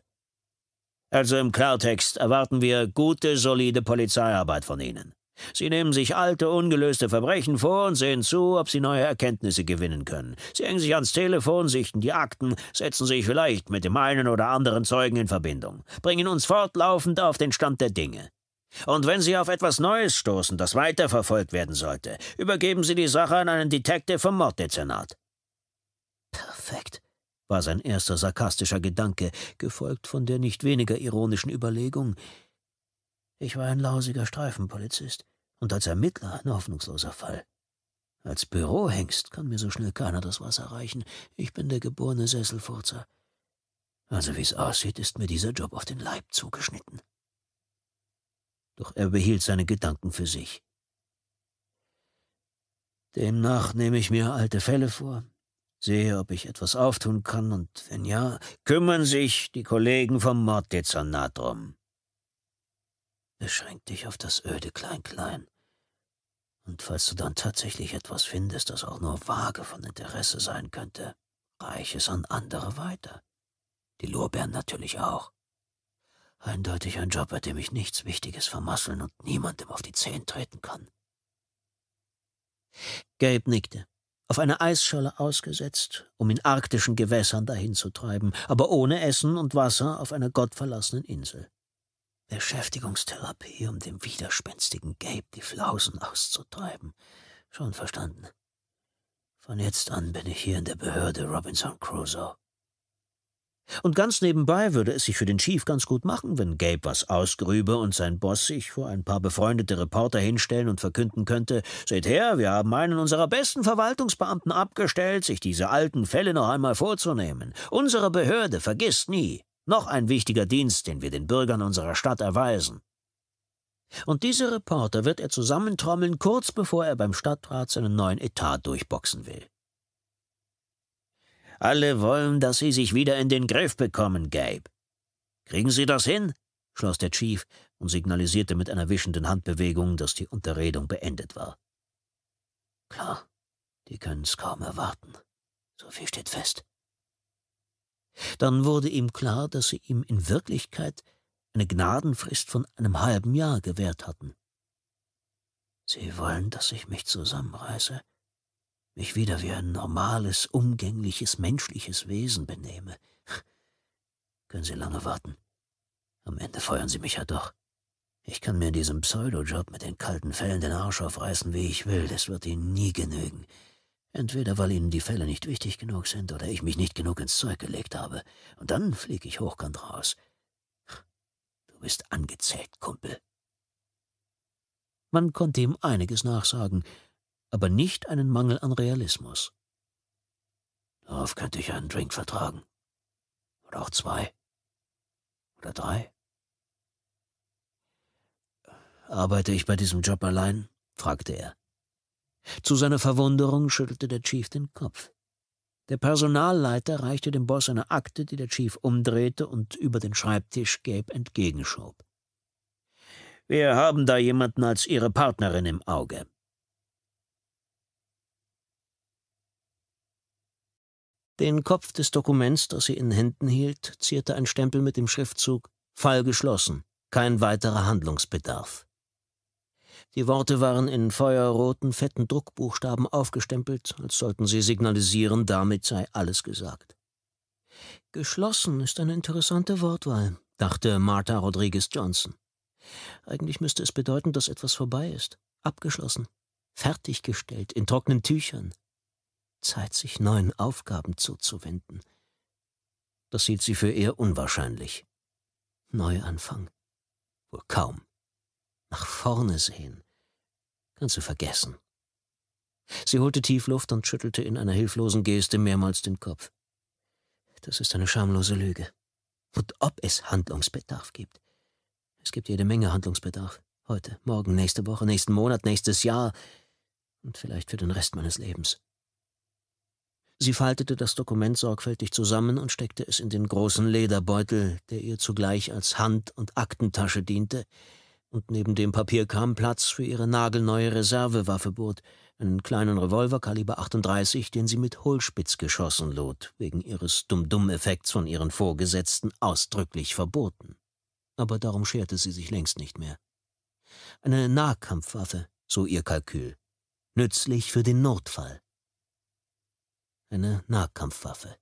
Also im Klartext erwarten wir gute, solide Polizeiarbeit von Ihnen. Sie nehmen sich alte, ungelöste Verbrechen vor und sehen zu, ob sie neue Erkenntnisse gewinnen können. Sie hängen sich ans Telefon, sichten die Akten, setzen sich vielleicht mit dem einen oder anderen Zeugen in Verbindung, bringen uns fortlaufend auf den Stand der Dinge. Und wenn Sie auf etwas Neues stoßen, das weiterverfolgt werden sollte, übergeben Sie die Sache an einen Detective vom Morddezernat. Perfekt, war sein erster sarkastischer Gedanke, gefolgt von der nicht weniger ironischen Überlegung, ich war ein lausiger Streifenpolizist und als Ermittler ein hoffnungsloser Fall. Als Bürohengst kann mir so schnell keiner das Wasser reichen. Ich bin der geborene Sesselfurzer. Also wie es aussieht, ist mir dieser Job auf den Leib zugeschnitten. Doch er behielt seine Gedanken für sich. Demnach nehme ich mir alte Fälle vor, sehe, ob ich etwas auftun kann, und wenn ja, kümmern sich die Kollegen vom Morddezernat drum. Beschränk dich auf das öde Klein-Klein. Und falls du dann tatsächlich etwas findest, das auch nur vage von Interesse sein könnte, reich es an andere weiter. Die Lorbeeren natürlich auch. Eindeutig ein Job, bei dem ich nichts Wichtiges vermasseln und niemandem auf die Zehen treten kann. Gabe nickte, auf eine Eisscholle ausgesetzt, um in arktischen Gewässern dahin zu treiben, aber ohne Essen und Wasser auf einer gottverlassenen Insel. Beschäftigungstherapie, um dem widerspenstigen Gabe die Flausen auszutreiben. Schon verstanden. Von jetzt an bin ich hier in der Behörde Robinson Crusoe. Und ganz nebenbei würde es sich für den Chief ganz gut machen, wenn Gabe was ausgrübe und sein Boss sich vor ein paar befreundete Reporter hinstellen und verkünden könnte, seht her, wir haben einen unserer besten Verwaltungsbeamten abgestellt, sich diese alten Fälle noch einmal vorzunehmen. Unsere Behörde vergisst nie. Noch ein wichtiger Dienst, den wir den Bürgern unserer Stadt erweisen. Und diese Reporter wird er zusammentrommeln, kurz bevor er beim Stadtrat seinen neuen Etat durchboxen will. Alle wollen, dass Sie sich wieder in den Griff bekommen, Gabe. Kriegen Sie das hin? schloss der Chief und signalisierte mit einer wischenden Handbewegung, dass die Unterredung beendet war. Klar, die können's kaum erwarten. So viel steht fest. Dann wurde ihm klar, dass sie ihm in Wirklichkeit eine Gnadenfrist von einem halben Jahr gewährt hatten. Sie wollen, dass ich mich zusammenreiße, mich wieder wie ein normales, umgängliches, menschliches Wesen benehme. Können Sie lange warten. Am Ende feuern Sie mich ja doch. Ich kann mir in diesem Pseudojob mit den kalten Fällen den Arsch aufreißen, wie ich will. Das wird Ihnen nie genügen. Entweder weil Ihnen die Fälle nicht wichtig genug sind oder ich mich nicht genug ins Zeug gelegt habe. Und dann fliege ich hochkant raus. Du bist angezählt, Kumpel. Man konnte ihm einiges nachsagen, aber nicht einen Mangel an Realismus. Darauf könnte ich einen Drink vertragen. Oder auch zwei. Oder drei. Arbeite ich bei diesem Job allein? fragte er. Zu seiner Verwunderung schüttelte der Chief den Kopf. Der Personalleiter reichte dem Boss eine Akte, die der Chief umdrehte und über den Schreibtisch Gabe entgegenschob. Wir haben da jemanden als Ihre Partnerin im Auge. Den Kopf des Dokuments, das sie in Händen hielt, zierte ein Stempel mit dem Schriftzug Fall geschlossen, kein weiterer Handlungsbedarf. Die Worte waren in feuerroten, fetten Druckbuchstaben aufgestempelt, als sollten sie signalisieren, damit sei alles gesagt. Geschlossen ist eine interessante Wortwahl, dachte Martha Rodriguez Johnson. Eigentlich müsste es bedeuten, dass etwas vorbei ist, abgeschlossen, fertiggestellt, in trockenen Tüchern. Zeit, sich neuen Aufgaben zuzuwenden. Das hielt sie für eher unwahrscheinlich. Neuanfang. Wohl kaum nach vorne sehen. Kannst du vergessen. Sie holte tief Luft und schüttelte in einer hilflosen Geste mehrmals den Kopf. Das ist eine schamlose Lüge. Und ob es Handlungsbedarf gibt. Es gibt jede Menge Handlungsbedarf. Heute, morgen, nächste Woche, nächsten Monat, nächstes Jahr und vielleicht für den Rest meines Lebens. Sie faltete das Dokument sorgfältig zusammen und steckte es in den großen Lederbeutel, der ihr zugleich als Hand- und Aktentasche diente, und neben dem Papier kam Platz für ihre nagelneue Reservewaffe bot, einen kleinen Revolver Kaliber 38, den sie mit Hohlspitz geschossen lud, wegen ihres Dumm-Dumm-Effekts von ihren Vorgesetzten ausdrücklich verboten. Aber darum scherte sie sich längst nicht mehr. Eine Nahkampfwaffe, so ihr Kalkül, nützlich für den Notfall. Eine Nahkampfwaffe.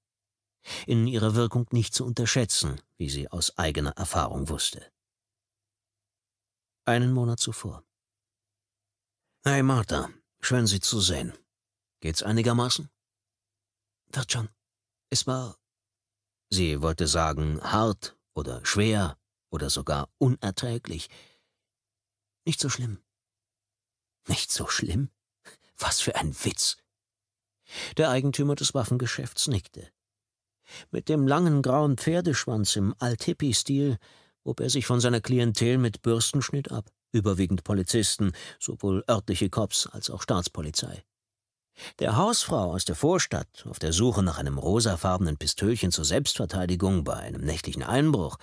In ihrer Wirkung nicht zu unterschätzen, wie sie aus eigener Erfahrung wusste einen Monat zuvor. Hey Martha, schön Sie zu sehen. Geht's einigermaßen? Wird schon. Es war. Sie wollte sagen, hart oder schwer oder sogar unerträglich. Nicht so schlimm. Nicht so schlimm? Was für ein Witz! Der Eigentümer des Waffengeschäfts nickte. Mit dem langen grauen Pferdeschwanz im altippi stil hob er sich von seiner Klientel mit Bürstenschnitt ab, überwiegend Polizisten, sowohl örtliche Cops als auch Staatspolizei. Der Hausfrau aus der Vorstadt, auf der Suche nach einem rosafarbenen Pistölchen zur Selbstverteidigung bei einem nächtlichen Einbruch,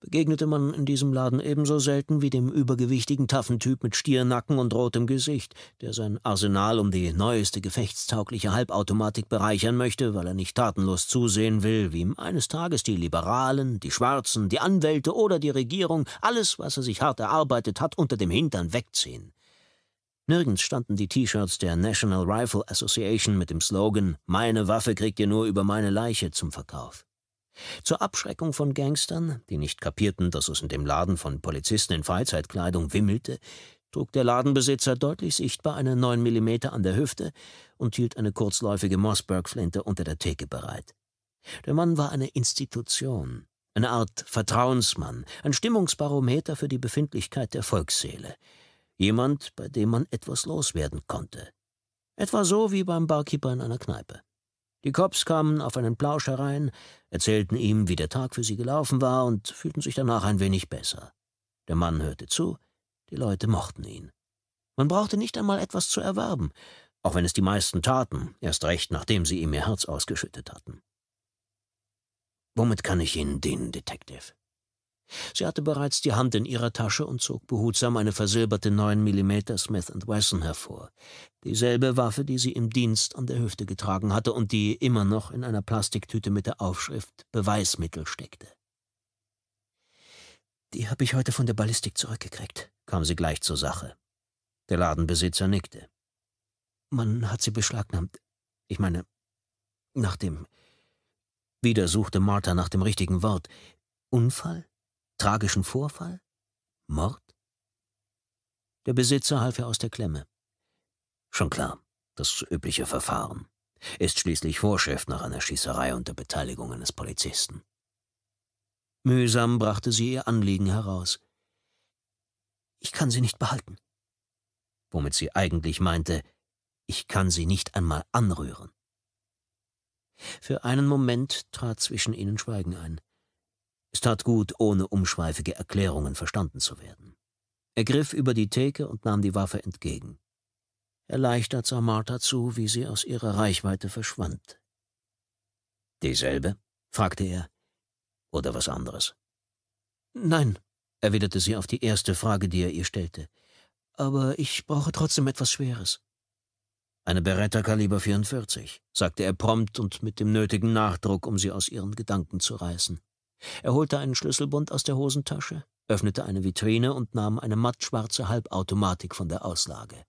begegnete man in diesem Laden ebenso selten wie dem übergewichtigen Taffentyp mit Stiernacken und rotem Gesicht, der sein Arsenal um die neueste gefechtstaugliche Halbautomatik bereichern möchte, weil er nicht tatenlos zusehen will, wie ihm eines Tages die Liberalen, die Schwarzen, die Anwälte oder die Regierung alles, was er sich hart erarbeitet hat, unter dem Hintern wegziehen. Nirgends standen die T-Shirts der National Rifle Association mit dem Slogan Meine Waffe kriegt ihr nur über meine Leiche zum Verkauf. Zur Abschreckung von Gangstern, die nicht kapierten, dass es in dem Laden von Polizisten in Freizeitkleidung wimmelte, trug der Ladenbesitzer deutlich sichtbar eine 9 mm an der Hüfte und hielt eine kurzläufige Mossberg-Flinte unter der Theke bereit. Der Mann war eine Institution, eine Art Vertrauensmann, ein Stimmungsbarometer für die Befindlichkeit der Volksseele. Jemand, bei dem man etwas loswerden konnte. Etwa so wie beim Barkeeper in einer Kneipe. Die Cops kamen auf einen Plausch herein, erzählten ihm, wie der Tag für sie gelaufen war und fühlten sich danach ein wenig besser. Der Mann hörte zu, die Leute mochten ihn. Man brauchte nicht einmal etwas zu erwerben, auch wenn es die meisten taten, erst recht nachdem sie ihm ihr Herz ausgeschüttet hatten. Womit kann ich Ihnen dienen, Detective? Sie hatte bereits die Hand in ihrer Tasche und zog behutsam eine versilberte 9 mm Smith Wesson hervor. Dieselbe Waffe, die sie im Dienst an der Hüfte getragen hatte und die immer noch in einer Plastiktüte mit der Aufschrift Beweismittel steckte. Die habe ich heute von der Ballistik zurückgekriegt, kam sie gleich zur Sache. Der Ladenbesitzer nickte. Man hat sie beschlagnahmt. Ich meine, nach dem. Wieder suchte Martha nach dem richtigen Wort. Unfall? Tragischen Vorfall? Mord? Der Besitzer half ihr aus der Klemme. Schon klar, das übliche Verfahren. Ist schließlich Vorschrift nach einer Schießerei unter Beteiligung eines Polizisten. Mühsam brachte sie ihr Anliegen heraus. Ich kann sie nicht behalten. Womit sie eigentlich meinte, ich kann sie nicht einmal anrühren. Für einen Moment trat zwischen ihnen Schweigen ein. Es tat gut, ohne umschweifige Erklärungen verstanden zu werden. Er griff über die Theke und nahm die Waffe entgegen. Erleichtert sah Martha zu, wie sie aus ihrer Reichweite verschwand. Dieselbe? fragte er. Oder was anderes? Nein, erwiderte sie auf die erste Frage, die er ihr stellte. Aber ich brauche trotzdem etwas Schweres. Eine Beretta Kaliber 44, sagte er prompt und mit dem nötigen Nachdruck, um sie aus ihren Gedanken zu reißen. Er holte einen Schlüsselbund aus der Hosentasche, öffnete eine Vitrine und nahm eine mattschwarze Halbautomatik von der Auslage.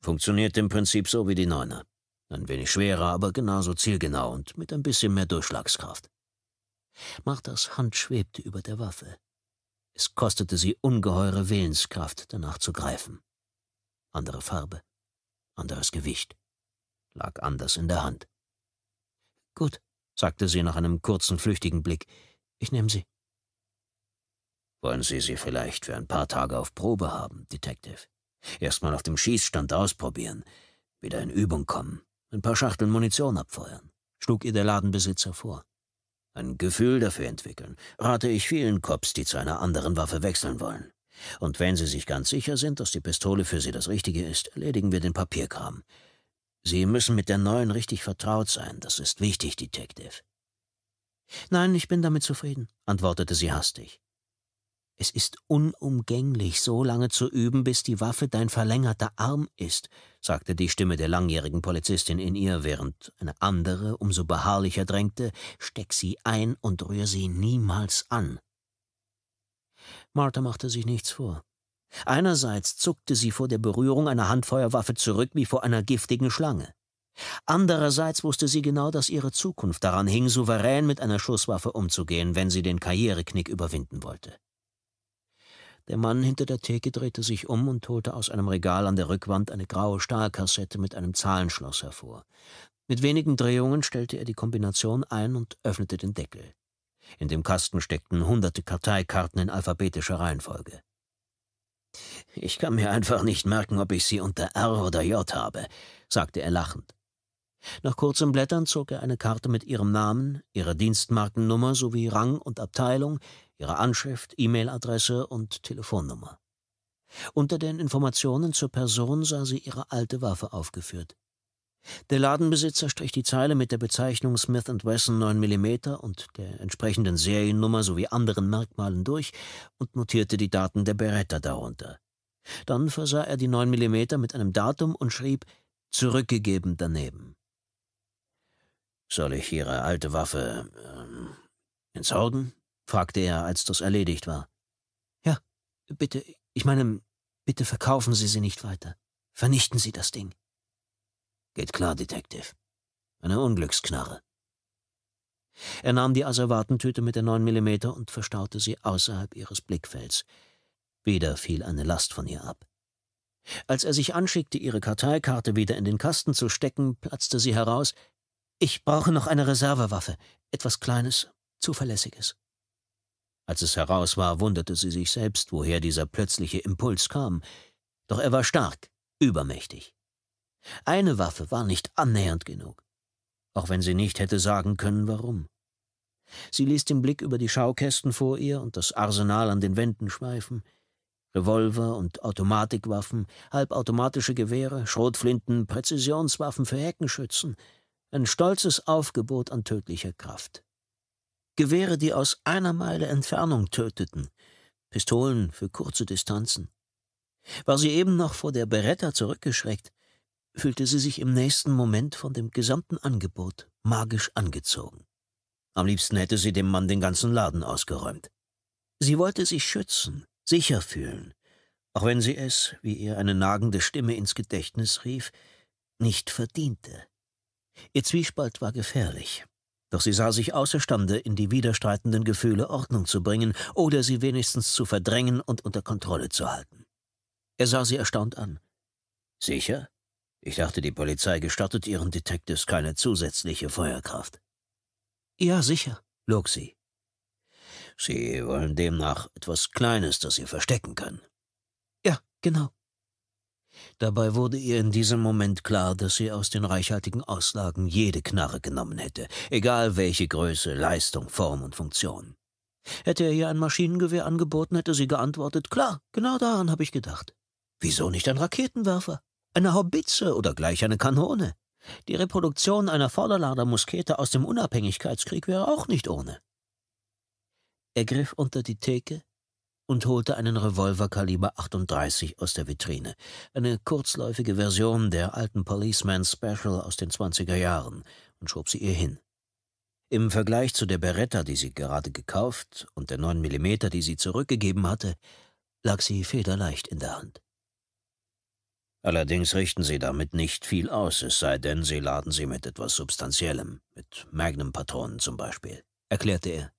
Funktioniert im Prinzip so wie die Neuner. Ein wenig schwerer, aber genauso zielgenau und mit ein bisschen mehr Durchschlagskraft. Marthas Hand schwebte über der Waffe. Es kostete sie ungeheure Willenskraft, danach zu greifen. Andere Farbe, anderes Gewicht, lag anders in der Hand. Gut, sagte sie nach einem kurzen, flüchtigen Blick. Ich nehme sie. Wollen Sie sie vielleicht für ein paar Tage auf Probe haben, Detective? Erstmal auf dem Schießstand ausprobieren, wieder in Übung kommen, ein paar Schachteln Munition abfeuern, schlug ihr der Ladenbesitzer vor. Ein Gefühl dafür entwickeln, rate ich vielen Cops, die zu einer anderen Waffe wechseln wollen. Und wenn sie sich ganz sicher sind, dass die Pistole für sie das Richtige ist, erledigen wir den Papierkram. Sie müssen mit der neuen richtig vertraut sein. Das ist wichtig, Detective. Nein, ich bin damit zufrieden, antwortete sie hastig. Es ist unumgänglich, so lange zu üben, bis die Waffe dein verlängerter Arm ist, sagte die Stimme der langjährigen Polizistin in ihr, während eine andere umso beharrlicher drängte, steck sie ein und rühr sie niemals an. Martha machte sich nichts vor. Einerseits zuckte sie vor der Berührung einer Handfeuerwaffe zurück wie vor einer giftigen Schlange. Andererseits wusste sie genau, dass ihre Zukunft daran hing, souverän mit einer Schusswaffe umzugehen, wenn sie den Karriereknick überwinden wollte. Der Mann hinter der Theke drehte sich um und holte aus einem Regal an der Rückwand eine graue Stahlkassette mit einem Zahlenschloss hervor. Mit wenigen Drehungen stellte er die Kombination ein und öffnete den Deckel. In dem Kasten steckten hunderte Karteikarten in alphabetischer Reihenfolge. Ich kann mir einfach nicht merken, ob ich sie unter R oder J habe, sagte er lachend. Nach kurzem Blättern zog er eine Karte mit ihrem Namen, ihrer Dienstmarkennummer sowie Rang und Abteilung, ihrer Anschrift, E-Mail-Adresse und Telefonnummer. Unter den Informationen zur Person sah sie ihre alte Waffe aufgeführt. Der Ladenbesitzer strich die Zeile mit der Bezeichnung Smith Wesson 9 mm und der entsprechenden Seriennummer sowie anderen Merkmalen durch und notierte die Daten der Beretta darunter. Dann versah er die 9 mm mit einem Datum und schrieb zurückgegeben daneben. Soll ich Ihre alte Waffe ähm, entsorgen? fragte er, als das erledigt war. Ja, bitte, ich meine, bitte verkaufen Sie sie nicht weiter. Vernichten Sie das Ding. Geht klar, Detective. Eine Unglücksknarre. Er nahm die Asservatentüte mit der 9 mm und verstaute sie außerhalb ihres Blickfelds. Wieder fiel eine Last von ihr ab. Als er sich anschickte, ihre Karteikarte wieder in den Kasten zu stecken, platzte sie heraus. Ich brauche noch eine Reservewaffe. Etwas Kleines, Zuverlässiges. Als es heraus war, wunderte sie sich selbst, woher dieser plötzliche Impuls kam. Doch er war stark, übermächtig. Eine Waffe war nicht annähernd genug, auch wenn sie nicht hätte sagen können, warum. Sie ließ den Blick über die Schaukästen vor ihr und das Arsenal an den Wänden schweifen. Revolver und Automatikwaffen, halbautomatische Gewehre, Schrotflinten, Präzisionswaffen für Heckenschützen, ein stolzes Aufgebot an tödlicher Kraft. Gewehre, die aus einer Meile Entfernung töteten, Pistolen für kurze Distanzen. War sie eben noch vor der Beretta zurückgeschreckt, fühlte sie sich im nächsten Moment von dem gesamten Angebot magisch angezogen. Am liebsten hätte sie dem Mann den ganzen Laden ausgeräumt. Sie wollte sich schützen, sicher fühlen, auch wenn sie es, wie ihr eine nagende Stimme ins Gedächtnis rief, nicht verdiente. Ihr Zwiespalt war gefährlich, doch sie sah sich außerstande, in die widerstreitenden Gefühle Ordnung zu bringen oder sie wenigstens zu verdrängen und unter Kontrolle zu halten. Er sah sie erstaunt an. Sicher? Ich dachte, die Polizei gestattet ihren Detectives keine zusätzliche Feuerkraft. Ja, sicher, log sie. Sie wollen demnach etwas Kleines, das sie verstecken können. Ja, genau. Dabei wurde ihr in diesem Moment klar, dass sie aus den reichhaltigen Auslagen jede Knarre genommen hätte, egal welche Größe, Leistung, Form und Funktion. Hätte er ihr ein Maschinengewehr angeboten, hätte sie geantwortet, klar, genau daran habe ich gedacht. Wieso nicht ein Raketenwerfer? eine Haubitze oder gleich eine Kanone. Die Reproduktion einer Vorderlader-Muskete aus dem Unabhängigkeitskrieg wäre auch nicht ohne. Er griff unter die Theke und holte einen Revolver Kaliber 38 aus der Vitrine, eine kurzläufige Version der alten Policeman Special aus den 20er Jahren, und schob sie ihr hin. Im Vergleich zu der Beretta, die sie gerade gekauft, und der 9 mm, die sie zurückgegeben hatte, lag sie federleicht in der Hand. Allerdings richten sie damit nicht viel aus, es sei denn, sie laden sie mit etwas Substanziellem, mit Magnum-Patronen zum Beispiel, erklärte er.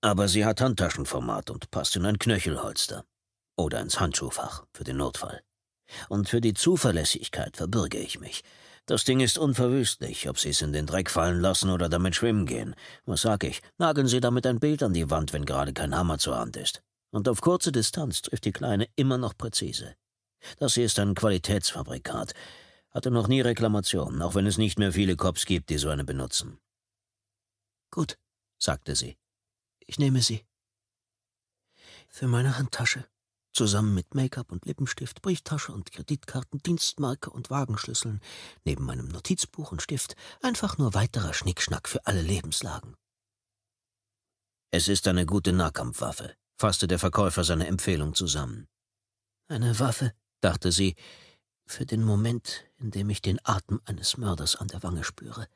Aber sie hat Handtaschenformat und passt in ein Knöchelholster. Oder ins Handschuhfach, für den Notfall. Und für die Zuverlässigkeit verbürge ich mich. Das Ding ist unverwüstlich, ob Sie es in den Dreck fallen lassen oder damit schwimmen gehen. Was sag ich? Nageln Sie damit ein Bild an die Wand, wenn gerade kein Hammer zur Hand ist. Und auf kurze Distanz trifft die Kleine immer noch präzise. Das hier ist ein Qualitätsfabrikat. Hatte noch nie Reklamationen, auch wenn es nicht mehr viele Cops gibt, die so eine benutzen. Gut, sagte sie. Ich nehme sie. Für meine Handtasche. Zusammen mit Make-up und Lippenstift, Brieftasche und Kreditkarten, Dienstmarke und Wagenschlüsseln, neben meinem Notizbuch und Stift, einfach nur weiterer Schnickschnack für alle Lebenslagen. Es ist eine gute Nahkampfwaffe, fasste der Verkäufer seine Empfehlung zusammen. Eine Waffe, dachte sie, für den Moment, in dem ich den Atem eines Mörders an der Wange spüre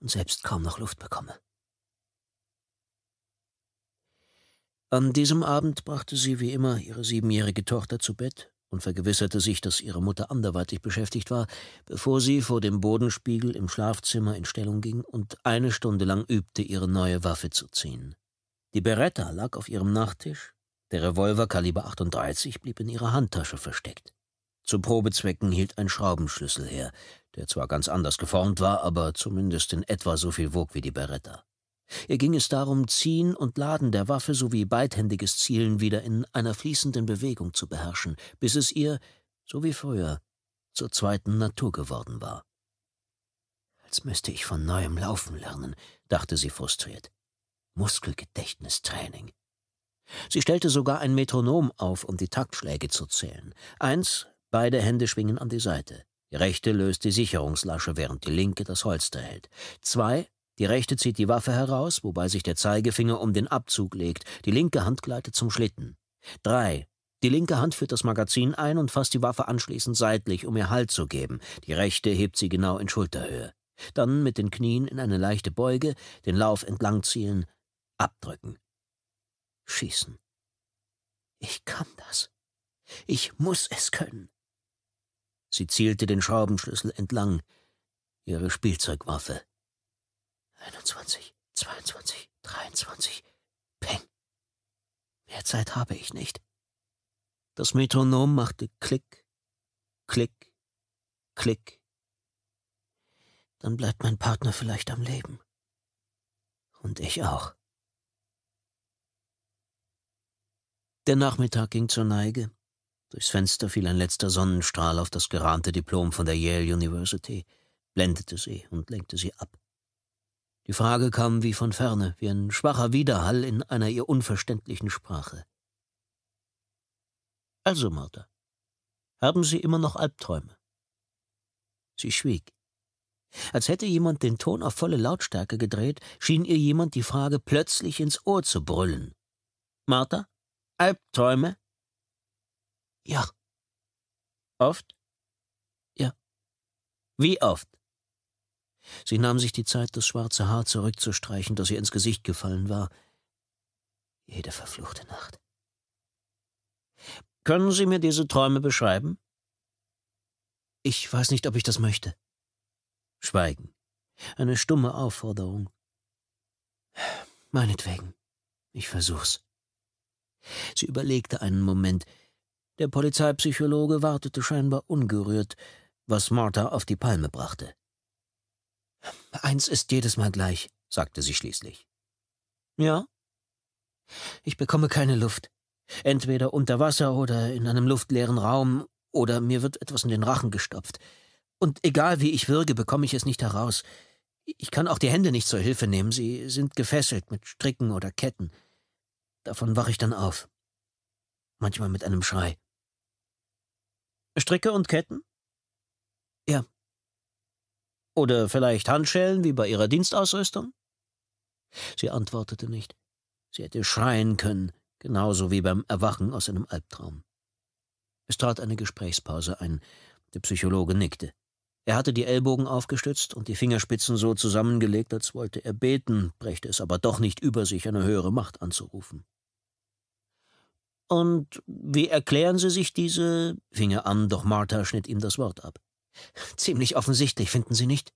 und selbst kaum noch Luft bekomme. An diesem Abend brachte sie wie immer ihre siebenjährige Tochter zu Bett und vergewisserte sich, dass ihre Mutter anderweitig beschäftigt war, bevor sie vor dem Bodenspiegel im Schlafzimmer in Stellung ging und eine Stunde lang übte, ihre neue Waffe zu ziehen. Die Beretta lag auf ihrem Nachttisch, der Revolver Kaliber 38 blieb in ihrer Handtasche versteckt. Zu Probezwecken hielt ein Schraubenschlüssel her, der zwar ganz anders geformt war, aber zumindest in etwa so viel wog wie die Beretta. Ihr ging es darum, Ziehen und Laden der Waffe sowie beidhändiges Zielen wieder in einer fließenden Bewegung zu beherrschen, bis es ihr, so wie früher, zur zweiten Natur geworden war. Als müsste ich von neuem laufen lernen, dachte sie frustriert. Muskelgedächtnistraining. Sie stellte sogar ein Metronom auf, um die Taktschläge zu zählen. Eins, beide Hände schwingen an die Seite. Die rechte löst die Sicherungslasche, während die linke das Holster hält. Zwei, die rechte zieht die Waffe heraus, wobei sich der Zeigefinger um den Abzug legt. Die linke Hand gleitet zum Schlitten. Drei, die linke Hand führt das Magazin ein und fasst die Waffe anschließend seitlich, um ihr Halt zu geben. Die rechte hebt sie genau in Schulterhöhe. Dann mit den Knien in eine leichte Beuge, den Lauf entlang zielen, abdrücken schießen. Ich kann das. Ich muss es können. Sie zielte den Schraubenschlüssel entlang, ihre Spielzeugwaffe. 21, 22, 23, Peng. Mehr Zeit habe ich nicht. Das Metronom machte Klick, Klick, Klick. Dann bleibt mein Partner vielleicht am Leben. Und ich auch. Der Nachmittag ging zur Neige. Durchs Fenster fiel ein letzter Sonnenstrahl auf das gerahmte Diplom von der Yale University, blendete sie und lenkte sie ab. Die Frage kam wie von ferne, wie ein schwacher Widerhall in einer ihr unverständlichen Sprache. Also, Martha, haben Sie immer noch Albträume? Sie schwieg. Als hätte jemand den Ton auf volle Lautstärke gedreht, schien ihr jemand die Frage plötzlich ins Ohr zu brüllen. Martha? Albträume? Ja. Oft? Ja. Wie oft? Sie nahm sich die Zeit, das schwarze Haar zurückzustreichen, das ihr ins Gesicht gefallen war. Jede verfluchte Nacht. Können Sie mir diese Träume beschreiben? Ich weiß nicht, ob ich das möchte. Schweigen. Eine stumme Aufforderung. Meinetwegen. Ich versuch's. Sie überlegte einen Moment. Der Polizeipsychologe wartete scheinbar ungerührt, was Martha auf die Palme brachte. Eins ist jedes Mal gleich, sagte sie schließlich. Ja? Ich bekomme keine Luft. Entweder unter Wasser oder in einem luftleeren Raum oder mir wird etwas in den Rachen gestopft. Und egal wie ich wirke, bekomme ich es nicht heraus. Ich kann auch die Hände nicht zur Hilfe nehmen, sie sind gefesselt mit Stricken oder Ketten. Davon wache ich dann auf. Manchmal mit einem Schrei. Stricke und Ketten? Ja. Oder vielleicht Handschellen wie bei Ihrer Dienstausrüstung? Sie antwortete nicht. Sie hätte schreien können, genauso wie beim Erwachen aus einem Albtraum. Es trat eine Gesprächspause ein. Der Psychologe nickte. Er hatte die Ellbogen aufgestützt und die Fingerspitzen so zusammengelegt, als wollte er beten, brächte es aber doch nicht über sich, eine höhere Macht anzurufen. Und wie erklären Sie sich diese? fing er an, doch Martha schnitt ihm das Wort ab. Ziemlich offensichtlich, finden Sie nicht?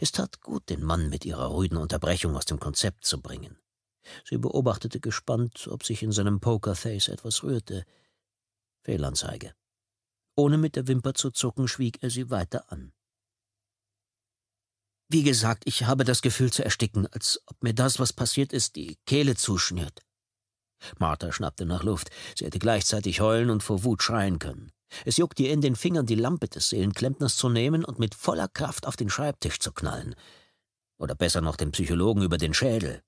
Es tat gut, den Mann mit ihrer rüden Unterbrechung aus dem Konzept zu bringen. Sie beobachtete gespannt, ob sich in seinem Pokerface etwas rührte. Fehlanzeige. Ohne mit der Wimper zu zucken, schwieg er sie weiter an. Wie gesagt, ich habe das Gefühl zu ersticken, als ob mir das, was passiert ist, die Kehle zuschnürt. Martha schnappte nach Luft. Sie hätte gleichzeitig heulen und vor Wut schreien können. Es juckte ihr in den Fingern, die Lampe des Seelenklempners zu nehmen und mit voller Kraft auf den Schreibtisch zu knallen. Oder besser noch den Psychologen über den Schädel.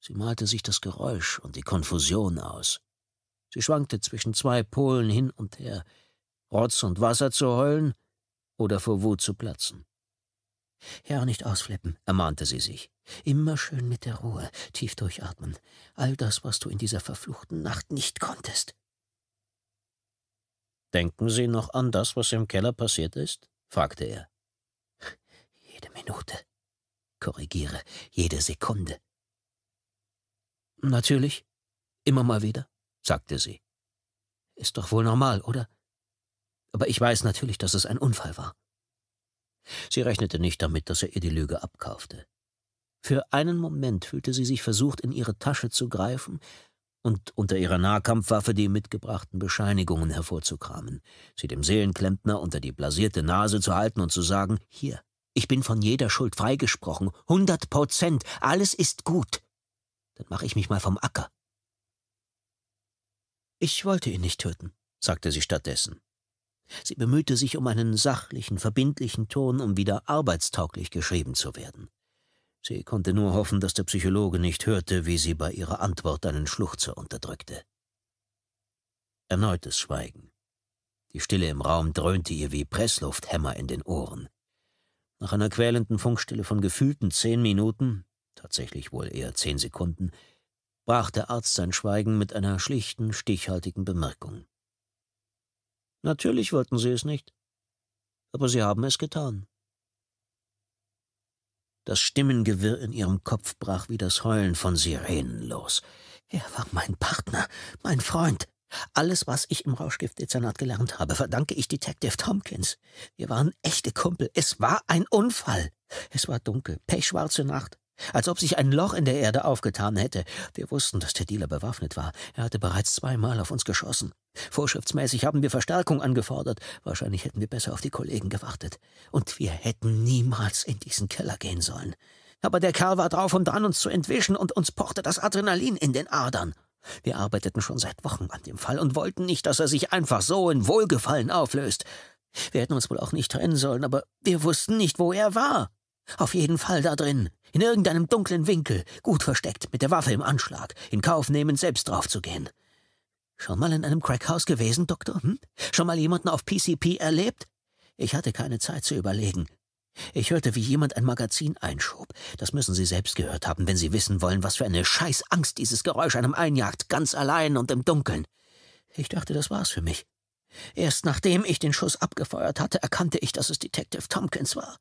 Sie malte sich das Geräusch und die Konfusion aus. Sie schwankte zwischen zwei Polen hin und her, Rotz und Wasser zu heulen oder vor Wut zu platzen. Ja, nicht ausflippen, ermahnte sie sich. Immer schön mit der Ruhe, tief durchatmen. All das, was du in dieser verfluchten Nacht nicht konntest. Denken Sie noch an das, was im Keller passiert ist? fragte er. Jede Minute. Korrigiere, jede Sekunde. Natürlich. Immer mal wieder, sagte sie. Ist doch wohl normal, oder? Aber ich weiß natürlich, dass es ein Unfall war. Sie rechnete nicht damit, dass er ihr die Lüge abkaufte. Für einen Moment fühlte sie sich versucht, in ihre Tasche zu greifen und unter ihrer Nahkampfwaffe die mitgebrachten Bescheinigungen hervorzukramen, sie dem Seelenklempner unter die blasierte Nase zu halten und zu sagen, hier, ich bin von jeder Schuld freigesprochen, hundert Prozent, alles ist gut. Dann mache ich mich mal vom Acker. Ich wollte ihn nicht töten, sagte sie stattdessen. Sie bemühte sich um einen sachlichen, verbindlichen Ton, um wieder arbeitstauglich geschrieben zu werden. Sie konnte nur hoffen, dass der Psychologe nicht hörte, wie sie bei ihrer Antwort einen Schluchzer unterdrückte. Erneutes Schweigen. Die Stille im Raum dröhnte ihr wie Presslufthämmer in den Ohren. Nach einer quälenden Funkstille von gefühlten zehn Minuten, tatsächlich wohl eher zehn Sekunden, brach der Arzt sein Schweigen mit einer schlichten, stichhaltigen Bemerkung. Natürlich wollten sie es nicht, aber sie haben es getan. Das Stimmengewirr in ihrem Kopf brach wie das Heulen von Sirenen los. Er war mein Partner, mein Freund. Alles, was ich im Rauschgiftdezernat gelernt habe, verdanke ich Detective Tompkins. Wir waren echte Kumpel. Es war ein Unfall. Es war dunkel, pechschwarze Nacht als ob sich ein Loch in der Erde aufgetan hätte. Wir wussten, dass der Dealer bewaffnet war. Er hatte bereits zweimal auf uns geschossen. Vorschriftsmäßig haben wir Verstärkung angefordert. Wahrscheinlich hätten wir besser auf die Kollegen gewartet. Und wir hätten niemals in diesen Keller gehen sollen. Aber der Kerl war drauf und dran, uns zu entwischen, und uns pochte das Adrenalin in den Adern. Wir arbeiteten schon seit Wochen an dem Fall und wollten nicht, dass er sich einfach so in Wohlgefallen auflöst. Wir hätten uns wohl auch nicht trennen sollen, aber wir wussten nicht, wo er war. Auf jeden Fall da drin, in irgendeinem dunklen Winkel, gut versteckt, mit der Waffe im Anschlag, in Kauf nehmen, selbst draufzugehen. Schon mal in einem Crackhaus gewesen, Doktor? Hm? Schon mal jemanden auf PCP erlebt? Ich hatte keine Zeit zu überlegen. Ich hörte, wie jemand ein Magazin einschob. Das müssen Sie selbst gehört haben, wenn Sie wissen wollen, was für eine Scheißangst dieses Geräusch einem einjagt, ganz allein und im Dunkeln. Ich dachte, das war's für mich. Erst nachdem ich den Schuss abgefeuert hatte, erkannte ich, dass es Detective Tompkins war.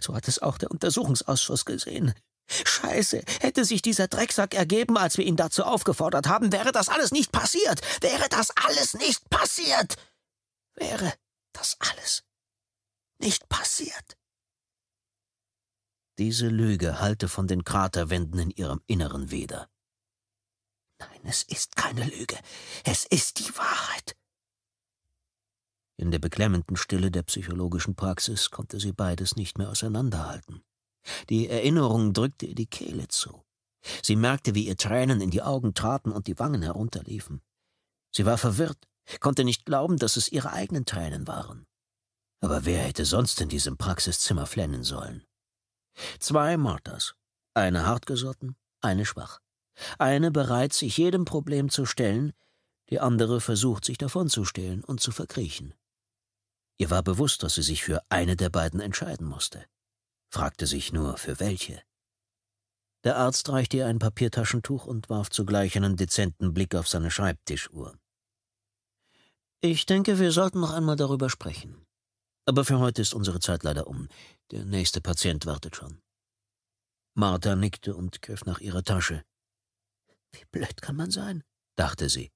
So hat es auch der Untersuchungsausschuss gesehen. Scheiße, hätte sich dieser Drecksack ergeben, als wir ihn dazu aufgefordert haben, wäre das alles nicht passiert. Wäre das alles nicht passiert. Wäre das alles nicht passiert. Diese Lüge hallte von den Kraterwänden in ihrem Inneren wieder. Nein, es ist keine Lüge. Es ist die Wahrheit. In der beklemmenden Stille der psychologischen Praxis konnte sie beides nicht mehr auseinanderhalten. Die Erinnerung drückte ihr die Kehle zu. Sie merkte, wie ihr Tränen in die Augen traten und die Wangen herunterliefen. Sie war verwirrt, konnte nicht glauben, dass es ihre eigenen Tränen waren. Aber wer hätte sonst in diesem Praxiszimmer flennen sollen? Zwei Marthas, eine hartgesotten, eine schwach. Eine bereit, sich jedem Problem zu stellen, die andere versucht, sich davonzustehlen und zu verkriechen. Ihr war bewusst, dass sie sich für eine der beiden entscheiden musste, fragte sich nur, für welche. Der Arzt reichte ihr ein Papiertaschentuch und warf zugleich einen dezenten Blick auf seine Schreibtischuhr. Ich denke, wir sollten noch einmal darüber sprechen. Aber für heute ist unsere Zeit leider um. Der nächste Patient wartet schon. Martha nickte und griff nach ihrer Tasche. Wie blöd kann man sein, dachte sie.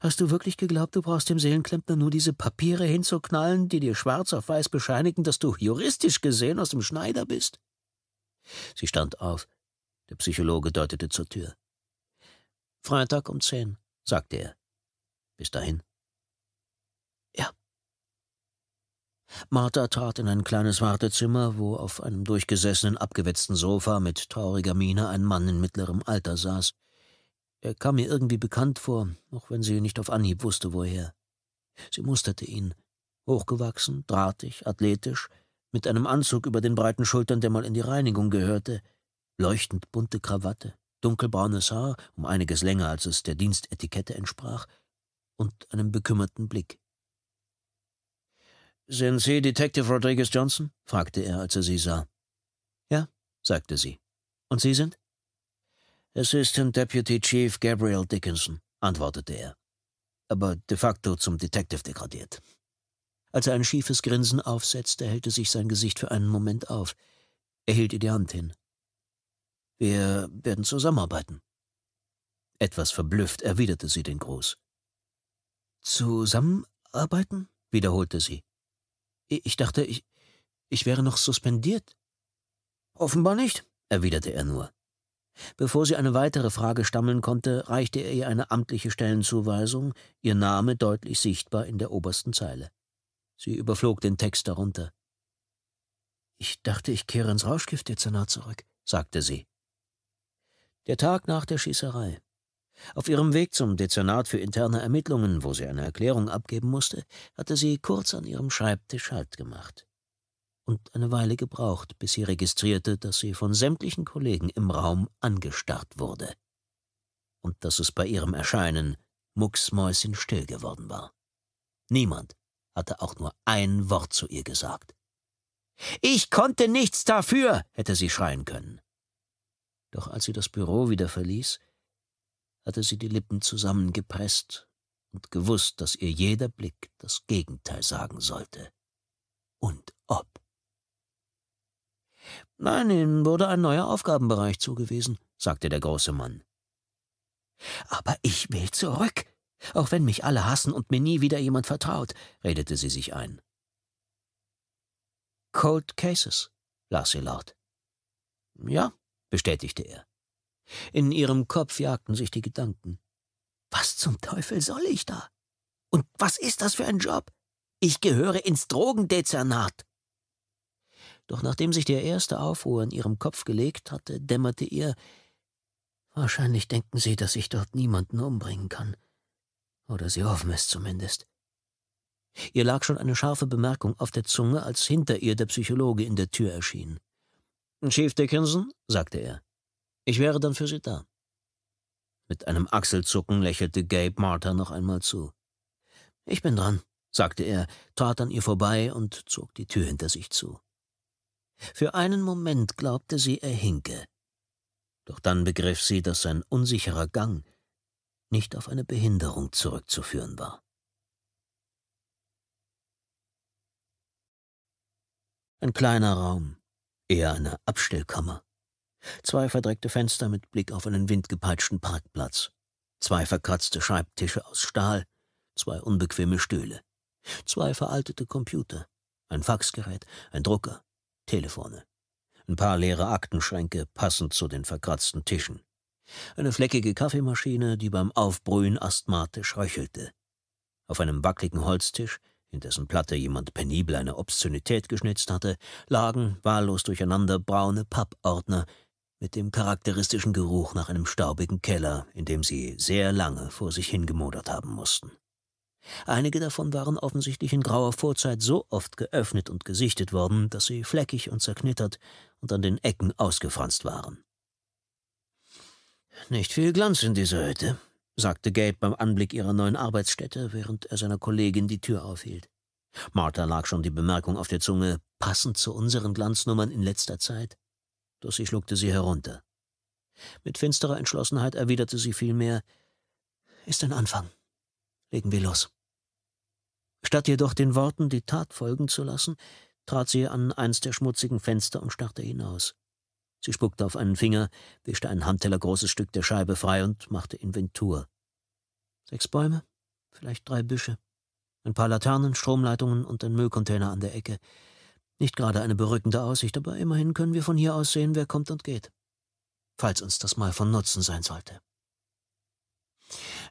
Hast du wirklich geglaubt, du brauchst dem Seelenklempner nur diese Papiere hinzuknallen, die dir schwarz auf weiß bescheinigen, dass du juristisch gesehen aus dem Schneider bist? Sie stand auf. Der Psychologe deutete zur Tür. Freitag um zehn, sagte er. Bis dahin. Ja. Martha trat in ein kleines Wartezimmer, wo auf einem durchgesessenen, abgewetzten Sofa mit trauriger Miene ein Mann in mittlerem Alter saß. Er kam mir irgendwie bekannt vor, auch wenn sie nicht auf Anhieb wusste, woher. Sie musterte ihn. Hochgewachsen, drahtig, athletisch, mit einem Anzug über den breiten Schultern, der mal in die Reinigung gehörte, leuchtend bunte Krawatte, dunkelbraunes Haar, um einiges länger, als es der Dienstetikette entsprach, und einem bekümmerten Blick. »Sind Sie Detective Rodriguez Johnson?« fragte er, als er sie sah. »Ja«, sagte sie. »Und Sie sind?« Assistant Deputy Chief Gabriel Dickinson, antwortete er, aber de facto zum Detective degradiert. Als er ein schiefes Grinsen aufsetzte, hellte sich sein Gesicht für einen Moment auf. Er hielt ihr die Hand hin. Wir werden zusammenarbeiten. Etwas verblüfft erwiderte sie den Gruß. Zusammenarbeiten? wiederholte sie. Ich dachte, ich, ich wäre noch suspendiert. Offenbar nicht, erwiderte er nur. Bevor sie eine weitere Frage stammeln konnte, reichte er ihr eine amtliche Stellenzuweisung, ihr Name deutlich sichtbar in der obersten Zeile. Sie überflog den Text darunter. Ich dachte, ich kehre ins Rauschgiftdezernat zurück, sagte sie. Der Tag nach der Schießerei. Auf ihrem Weg zum Dezernat für interne Ermittlungen, wo sie eine Erklärung abgeben musste, hatte sie kurz an ihrem Schreibtisch Halt gemacht und eine Weile gebraucht, bis sie registrierte, dass sie von sämtlichen Kollegen im Raum angestarrt wurde und dass es bei ihrem Erscheinen mucksmäuschen still geworden war. Niemand hatte auch nur ein Wort zu ihr gesagt. Ich konnte nichts dafür, hätte sie schreien können. Doch als sie das Büro wieder verließ, hatte sie die Lippen zusammengepresst und gewusst, dass ihr jeder Blick das Gegenteil sagen sollte. Und ob. Nein, ihm wurde ein neuer Aufgabenbereich zugewiesen, sagte der große Mann. Aber ich will zurück, auch wenn mich alle hassen und mir nie wieder jemand vertraut, redete sie sich ein. Cold Cases, las sie laut. Ja, bestätigte er. In ihrem Kopf jagten sich die Gedanken. Was zum Teufel soll ich da? Und was ist das für ein Job? Ich gehöre ins Drogendezernat. Doch nachdem sich der erste Aufruhr in ihrem Kopf gelegt hatte, dämmerte ihr, wahrscheinlich denken sie, dass ich dort niemanden umbringen kann. Oder sie hoffen es zumindest. Ihr lag schon eine scharfe Bemerkung auf der Zunge, als hinter ihr der Psychologe in der Tür erschien. Chief Dickinson, sagte er, ich wäre dann für Sie da. Mit einem Achselzucken lächelte Gabe Martha noch einmal zu. Ich bin dran, sagte er, trat an ihr vorbei und zog die Tür hinter sich zu. Für einen Moment glaubte sie, er hinke. Doch dann begriff sie, dass sein unsicherer Gang nicht auf eine Behinderung zurückzuführen war. Ein kleiner Raum, eher eine Abstellkammer. Zwei verdreckte Fenster mit Blick auf einen windgepeitschten Parkplatz. Zwei verkratzte Schreibtische aus Stahl, zwei unbequeme Stühle. Zwei veraltete Computer, ein Faxgerät, ein Drucker, Telefone. Ein paar leere Aktenschränke passend zu den verkratzten Tischen. Eine fleckige Kaffeemaschine, die beim Aufbrühen asthmatisch röchelte. Auf einem wackligen Holztisch, in dessen Platte jemand penibel eine Obszönität geschnitzt hatte, lagen wahllos durcheinander braune Pappordner mit dem charakteristischen Geruch nach einem staubigen Keller, in dem sie sehr lange vor sich hingemodert haben mussten. Einige davon waren offensichtlich in grauer Vorzeit so oft geöffnet und gesichtet worden, dass sie fleckig und zerknittert und an den Ecken ausgefranst waren. Nicht viel Glanz in dieser Hütte, sagte Gabe beim Anblick ihrer neuen Arbeitsstätte, während er seiner Kollegin die Tür aufhielt. Martha lag schon die Bemerkung auf der Zunge, passend zu unseren Glanznummern in letzter Zeit. Dussi schluckte sie herunter. Mit finsterer Entschlossenheit erwiderte sie vielmehr, ist ein Anfang legen wir los. Statt jedoch den Worten die Tat folgen zu lassen, trat sie an eins der schmutzigen Fenster und starrte hinaus. Sie spuckte auf einen Finger, wischte ein handtellergroßes Stück der Scheibe frei und machte Inventur. Sechs Bäume, vielleicht drei Büsche, ein paar Laternen, Stromleitungen und ein Müllcontainer an der Ecke. Nicht gerade eine berückende Aussicht, aber immerhin können wir von hier aus sehen, wer kommt und geht. Falls uns das mal von Nutzen sein sollte.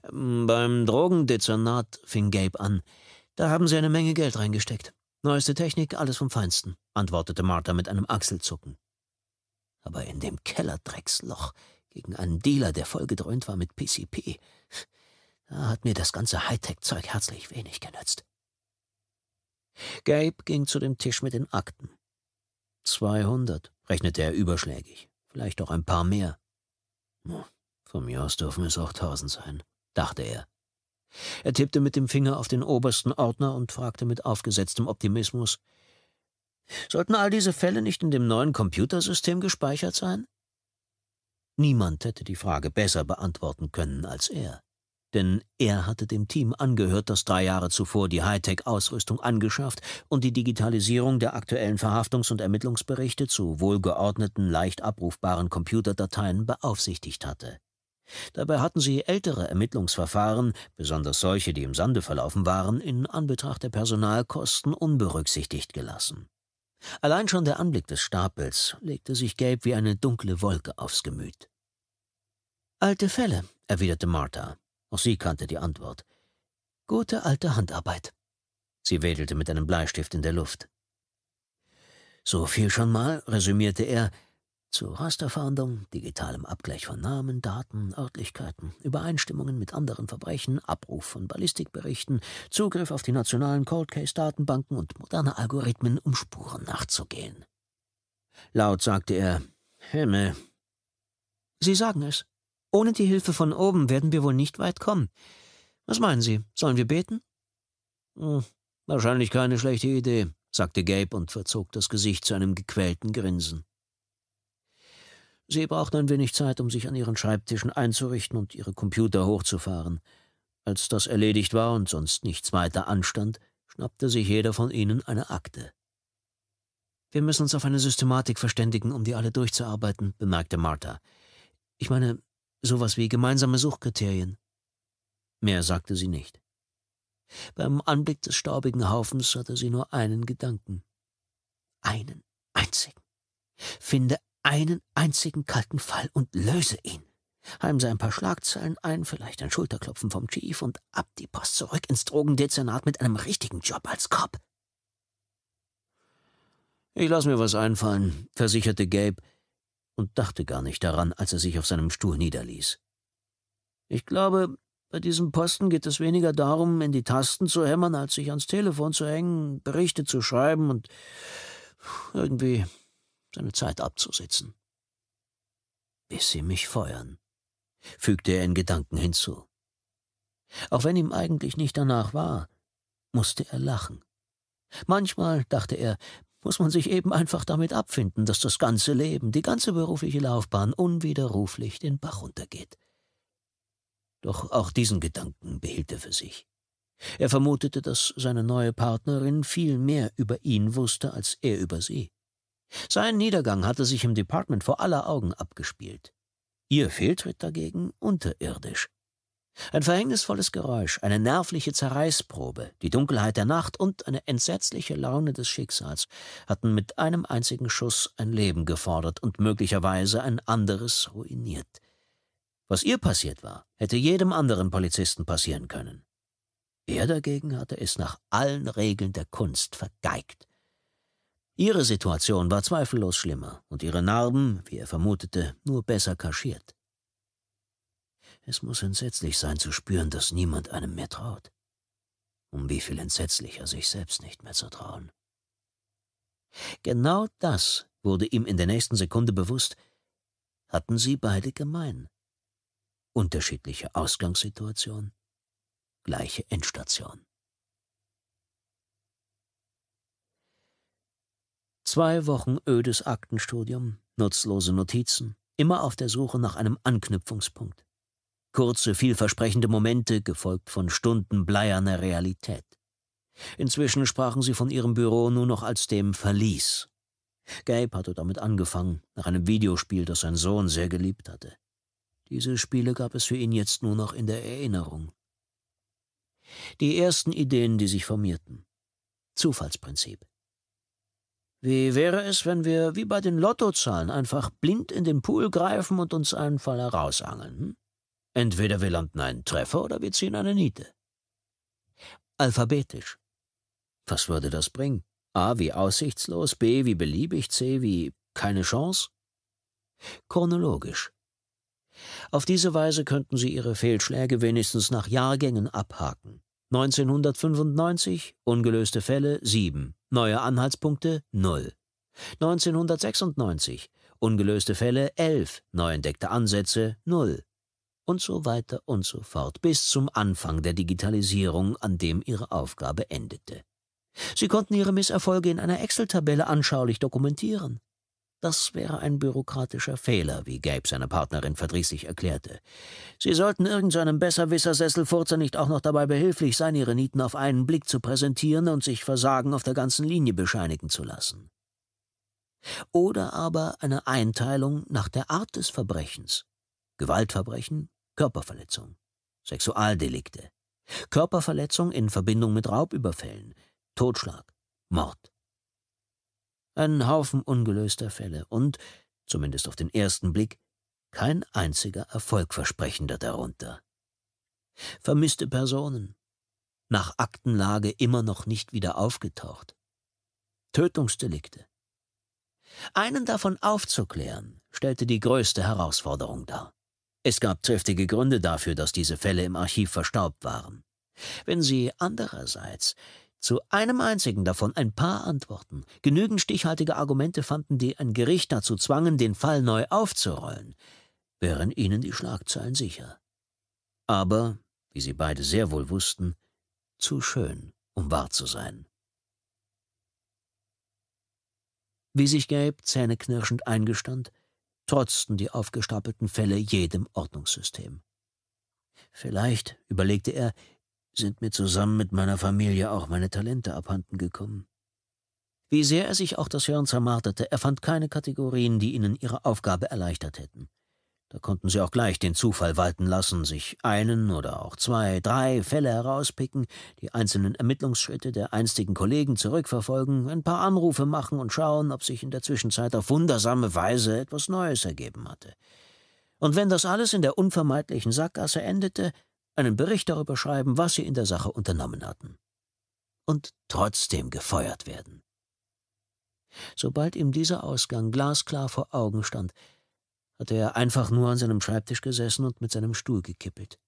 Hm, beim Drogendezernat fing Gabe an. Da haben sie eine Menge Geld reingesteckt. Neueste Technik, alles vom Feinsten, antwortete Martha mit einem Achselzucken. Aber in dem Kellerdrecksloch gegen einen Dealer, der vollgedröhnt war mit PCP, da hat mir das ganze Hightech-Zeug herzlich wenig genützt. Gabe ging zu dem Tisch mit den Akten. 200, rechnete er überschlägig. Vielleicht auch ein paar mehr. Hm, von mir aus dürfen es auch tausend sein dachte er. Er tippte mit dem Finger auf den obersten Ordner und fragte mit aufgesetztem Optimismus Sollten all diese Fälle nicht in dem neuen Computersystem gespeichert sein? Niemand hätte die Frage besser beantworten können als er, denn er hatte dem Team angehört, das drei Jahre zuvor die Hightech-Ausrüstung angeschafft und die Digitalisierung der aktuellen Verhaftungs- und Ermittlungsberichte zu wohlgeordneten, leicht abrufbaren Computerdateien beaufsichtigt hatte. Dabei hatten sie ältere Ermittlungsverfahren, besonders solche, die im Sande verlaufen waren, in Anbetracht der Personalkosten unberücksichtigt gelassen. Allein schon der Anblick des Stapels legte sich gelb wie eine dunkle Wolke aufs Gemüt. Alte Fälle, erwiderte Martha. Auch sie kannte die Antwort. Gute alte Handarbeit. Sie wedelte mit einem Bleistift in der Luft. So viel schon mal, resümierte er, zu Rasterfahndung, digitalem Abgleich von Namen, Daten, Örtlichkeiten, Übereinstimmungen mit anderen Verbrechen, Abruf von Ballistikberichten, Zugriff auf die nationalen Cold Case Datenbanken und moderne Algorithmen, um Spuren nachzugehen. Laut sagte er, Himmel. Sie sagen es. Ohne die Hilfe von oben werden wir wohl nicht weit kommen. Was meinen Sie, sollen wir beten? Hm, wahrscheinlich keine schlechte Idee, sagte Gabe und verzog das Gesicht zu einem gequälten Grinsen. Sie brauchten ein wenig Zeit, um sich an ihren Schreibtischen einzurichten und ihre Computer hochzufahren. Als das erledigt war und sonst nichts weiter anstand, schnappte sich jeder von ihnen eine Akte. Wir müssen uns auf eine Systematik verständigen, um die alle durchzuarbeiten, bemerkte Martha. Ich meine, sowas wie gemeinsame Suchkriterien. Mehr sagte sie nicht. Beim Anblick des staubigen Haufens hatte sie nur einen Gedanken. Einen einzigen. Finde einen einzigen kalten Fall und löse ihn. Heimse ein paar Schlagzeilen ein, vielleicht ein Schulterklopfen vom Chief und ab die Post zurück ins Drogendezernat mit einem richtigen Job als Cop. Ich lasse mir was einfallen, versicherte Gabe und dachte gar nicht daran, als er sich auf seinem Stuhl niederließ. Ich glaube, bei diesem Posten geht es weniger darum, in die Tasten zu hämmern, als sich ans Telefon zu hängen, Berichte zu schreiben und irgendwie seine Zeit abzusitzen. Bis sie mich feuern, fügte er in Gedanken hinzu. Auch wenn ihm eigentlich nicht danach war, musste er lachen. Manchmal, dachte er, muss man sich eben einfach damit abfinden, dass das ganze Leben, die ganze berufliche Laufbahn unwiderruflich den Bach runtergeht. Doch auch diesen Gedanken behielt er für sich. Er vermutete, dass seine neue Partnerin viel mehr über ihn wusste als er über sie. Sein Niedergang hatte sich im Department vor aller Augen abgespielt. Ihr Fehltritt dagegen unterirdisch. Ein verhängnisvolles Geräusch, eine nervliche Zerreißprobe, die Dunkelheit der Nacht und eine entsetzliche Laune des Schicksals hatten mit einem einzigen Schuss ein Leben gefordert und möglicherweise ein anderes ruiniert. Was ihr passiert war, hätte jedem anderen Polizisten passieren können. Er dagegen hatte es nach allen Regeln der Kunst vergeigt. Ihre Situation war zweifellos schlimmer und ihre Narben, wie er vermutete, nur besser kaschiert. Es muss entsetzlich sein zu spüren, dass niemand einem mehr traut. Um wie viel entsetzlicher, sich selbst nicht mehr zu trauen. Genau das wurde ihm in der nächsten Sekunde bewusst, hatten sie beide gemein. Unterschiedliche Ausgangssituation, gleiche Endstation. Zwei Wochen ödes Aktenstudium, nutzlose Notizen, immer auf der Suche nach einem Anknüpfungspunkt. Kurze, vielversprechende Momente, gefolgt von Stunden bleierner Realität. Inzwischen sprachen sie von ihrem Büro nur noch als dem Verlies. Gabe hatte damit angefangen, nach einem Videospiel, das sein Sohn sehr geliebt hatte. Diese Spiele gab es für ihn jetzt nur noch in der Erinnerung. Die ersten Ideen, die sich formierten. Zufallsprinzip. Wie wäre es, wenn wir wie bei den Lottozahlen einfach blind in den Pool greifen und uns einen Fall herausangeln? Hm? Entweder wir landen einen Treffer oder wir ziehen eine Niete. Alphabetisch. Was würde das bringen? A wie aussichtslos, B wie beliebig, C wie keine Chance? Chronologisch. Auf diese Weise könnten Sie Ihre Fehlschläge wenigstens nach Jahrgängen abhaken. 1995 ungelöste Fälle 7, Neue Anhaltspunkte 0. 1996. Ungelöste Fälle 11. Neuentdeckte Ansätze 0. Und so weiter und so fort bis zum Anfang der Digitalisierung, an dem ihre Aufgabe endete. Sie konnten ihre Misserfolge in einer Excel-Tabelle anschaulich dokumentieren. Das wäre ein bürokratischer Fehler, wie Gabe seine Partnerin verdrießlich erklärte. Sie sollten irgendeinem Besserwisser Sesselfurzer nicht auch noch dabei behilflich sein, ihre Nieten auf einen Blick zu präsentieren und sich Versagen auf der ganzen Linie bescheinigen zu lassen. Oder aber eine Einteilung nach der Art des Verbrechens. Gewaltverbrechen, Körperverletzung, Sexualdelikte, Körperverletzung in Verbindung mit Raubüberfällen, Totschlag, Mord einen Haufen ungelöster Fälle und, zumindest auf den ersten Blick, kein einziger erfolgversprechender darunter. Vermisste Personen, nach Aktenlage immer noch nicht wieder aufgetaucht. Tötungsdelikte. Einen davon aufzuklären, stellte die größte Herausforderung dar. Es gab triftige Gründe dafür, dass diese Fälle im Archiv verstaubt waren. Wenn sie andererseits zu einem einzigen davon ein paar Antworten. Genügend stichhaltige Argumente fanden, die ein Gericht dazu zwangen, den Fall neu aufzurollen, wären ihnen die Schlagzeilen sicher. Aber, wie sie beide sehr wohl wussten, zu schön, um wahr zu sein. Wie sich Gabe zähneknirschend eingestand, trotzten die aufgestapelten Fälle jedem Ordnungssystem. Vielleicht, überlegte er, sind mir zusammen mit meiner Familie auch meine Talente abhanden gekommen. Wie sehr er sich auch das Hirn zermarterte, er fand keine Kategorien, die ihnen ihre Aufgabe erleichtert hätten. Da konnten sie auch gleich den Zufall walten lassen, sich einen oder auch zwei, drei Fälle herauspicken, die einzelnen Ermittlungsschritte der einstigen Kollegen zurückverfolgen, ein paar Anrufe machen und schauen, ob sich in der Zwischenzeit auf wundersame Weise etwas Neues ergeben hatte. Und wenn das alles in der unvermeidlichen Sackgasse endete, einen Bericht darüber schreiben, was sie in der Sache unternommen hatten. Und trotzdem gefeuert werden. Sobald ihm dieser Ausgang glasklar vor Augen stand, hatte er einfach nur an seinem Schreibtisch gesessen und mit seinem Stuhl gekippelt.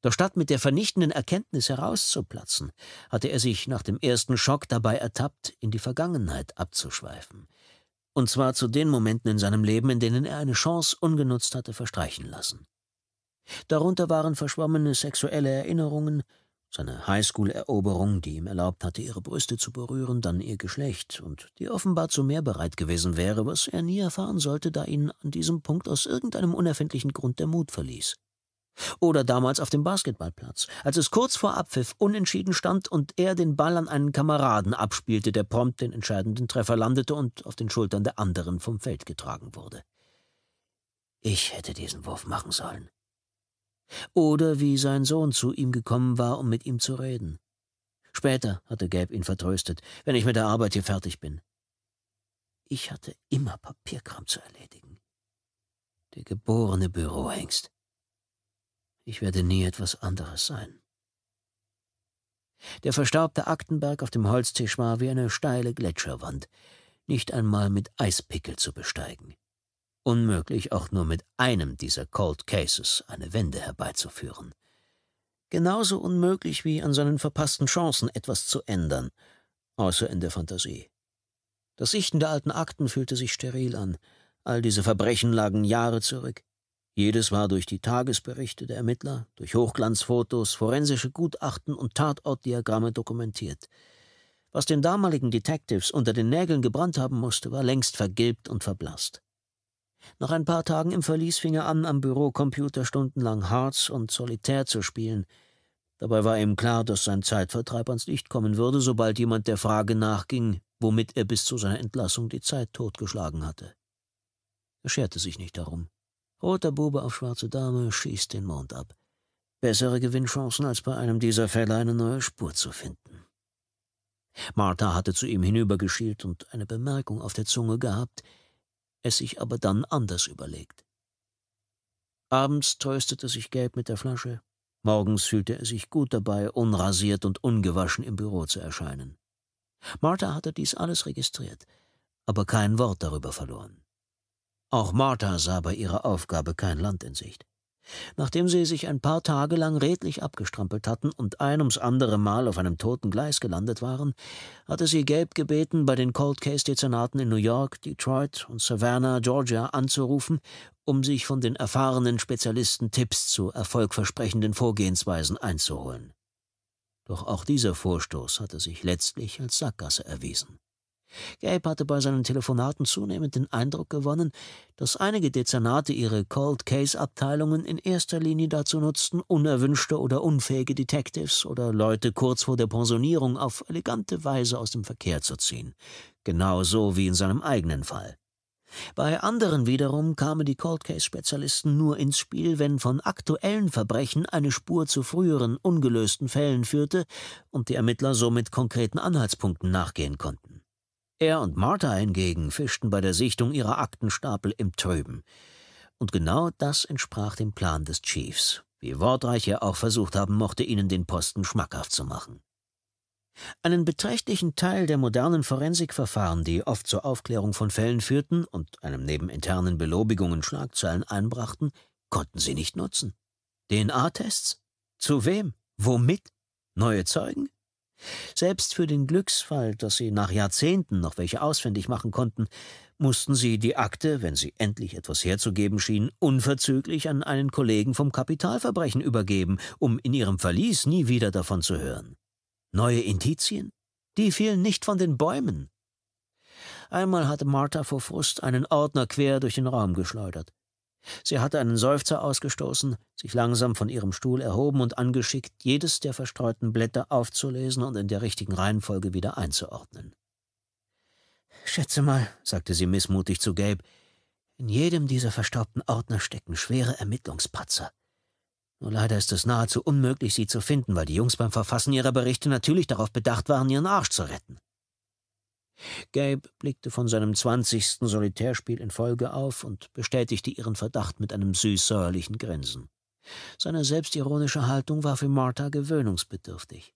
Doch statt mit der vernichtenden Erkenntnis herauszuplatzen, hatte er sich nach dem ersten Schock dabei ertappt, in die Vergangenheit abzuschweifen. Und zwar zu den Momenten in seinem Leben, in denen er eine Chance ungenutzt hatte verstreichen lassen. Darunter waren verschwommene sexuelle Erinnerungen, seine Highschool-Eroberung, die ihm erlaubt hatte, ihre Brüste zu berühren, dann ihr Geschlecht, und die offenbar zu mehr bereit gewesen wäre, was er nie erfahren sollte, da ihn an diesem Punkt aus irgendeinem unerfindlichen Grund der Mut verließ. Oder damals auf dem Basketballplatz, als es kurz vor Abpfiff unentschieden stand und er den Ball an einen Kameraden abspielte, der prompt den entscheidenden Treffer landete und auf den Schultern der anderen vom Feld getragen wurde. Ich hätte diesen Wurf machen sollen. Oder wie sein Sohn zu ihm gekommen war, um mit ihm zu reden. Später, hatte Gelb ihn vertröstet, wenn ich mit der Arbeit hier fertig bin. Ich hatte immer Papierkram zu erledigen. Der geborene Bürohengst. Ich werde nie etwas anderes sein. Der verstaubte Aktenberg auf dem Holztisch war wie eine steile Gletscherwand, nicht einmal mit Eispickel zu besteigen unmöglich, auch nur mit einem dieser Cold Cases eine Wende herbeizuführen. Genauso unmöglich wie an seinen verpassten Chancen etwas zu ändern, außer in der Fantasie. Das Sichten der alten Akten fühlte sich steril an. All diese Verbrechen lagen Jahre zurück. Jedes war durch die Tagesberichte der Ermittler, durch Hochglanzfotos, forensische Gutachten und Tatortdiagramme dokumentiert. Was den damaligen Detectives unter den Nägeln gebrannt haben musste, war längst vergilbt und verblasst. Nach ein paar Tagen im Verlies fing er an, am Bürocomputer stundenlang Hearts und Solitär zu spielen. Dabei war ihm klar, dass sein Zeitvertreib ans Licht kommen würde, sobald jemand der Frage nachging, womit er bis zu seiner Entlassung die Zeit totgeschlagen hatte. Er scherte sich nicht darum. Roter Bube auf schwarze Dame schießt den Mond ab. Bessere Gewinnchancen, als bei einem dieser Fälle eine neue Spur zu finden. Martha hatte zu ihm hinübergeschielt und eine Bemerkung auf der Zunge gehabt, es sich aber dann anders überlegt. Abends tröstete sich Gelb mit der Flasche, morgens fühlte er sich gut dabei, unrasiert und ungewaschen im Büro zu erscheinen. Martha hatte dies alles registriert, aber kein Wort darüber verloren. Auch Martha sah bei ihrer Aufgabe kein Land in Sicht. Nachdem sie sich ein paar Tage lang redlich abgestrampelt hatten und ein ums andere Mal auf einem toten Gleis gelandet waren, hatte sie Gabe gebeten, bei den Cold Case-Dezernaten in New York, Detroit und Savannah, Georgia anzurufen, um sich von den erfahrenen Spezialisten Tipps zu erfolgversprechenden Vorgehensweisen einzuholen. Doch auch dieser Vorstoß hatte sich letztlich als Sackgasse erwiesen. Gabe hatte bei seinen Telefonaten zunehmend den Eindruck gewonnen, dass einige Dezernate ihre Cold Case Abteilungen in erster Linie dazu nutzten, unerwünschte oder unfähige Detectives oder Leute kurz vor der Pensionierung auf elegante Weise aus dem Verkehr zu ziehen, genauso wie in seinem eigenen Fall. Bei anderen wiederum kamen die Cold Case Spezialisten nur ins Spiel, wenn von aktuellen Verbrechen eine Spur zu früheren ungelösten Fällen führte und die Ermittler somit konkreten Anhaltspunkten nachgehen konnten. Er und Martha hingegen fischten bei der Sichtung ihrer Aktenstapel im Trüben. Und genau das entsprach dem Plan des Chiefs, wie wortreich er auch versucht haben mochte, ihnen den Posten schmackhaft zu machen. Einen beträchtlichen Teil der modernen Forensikverfahren, die oft zur Aufklärung von Fällen führten und einem neben internen Belobigungen Schlagzeilen einbrachten, konnten sie nicht nutzen. DNA-Tests? Zu wem? Womit? Neue Zeugen? Selbst für den Glücksfall, dass sie nach Jahrzehnten noch welche ausfindig machen konnten, mussten sie die Akte, wenn sie endlich etwas herzugeben schien, unverzüglich an einen Kollegen vom Kapitalverbrechen übergeben, um in ihrem Verlies nie wieder davon zu hören. Neue Indizien? Die fielen nicht von den Bäumen. Einmal hatte Martha vor Frust einen Ordner quer durch den Raum geschleudert. Sie hatte einen Seufzer ausgestoßen, sich langsam von ihrem Stuhl erhoben und angeschickt, jedes der verstreuten Blätter aufzulesen und in der richtigen Reihenfolge wieder einzuordnen. Schätze mal, sagte sie missmutig zu Gabe, in jedem dieser verstaubten Ordner stecken schwere Ermittlungspatzer. Nur leider ist es nahezu unmöglich, sie zu finden, weil die Jungs beim Verfassen ihrer Berichte natürlich darauf bedacht waren, ihren Arsch zu retten. Gabe blickte von seinem zwanzigsten Solitärspiel in Folge auf und bestätigte ihren Verdacht mit einem süßsäuerlichen Grinsen. Seine selbstironische Haltung war für Martha gewöhnungsbedürftig.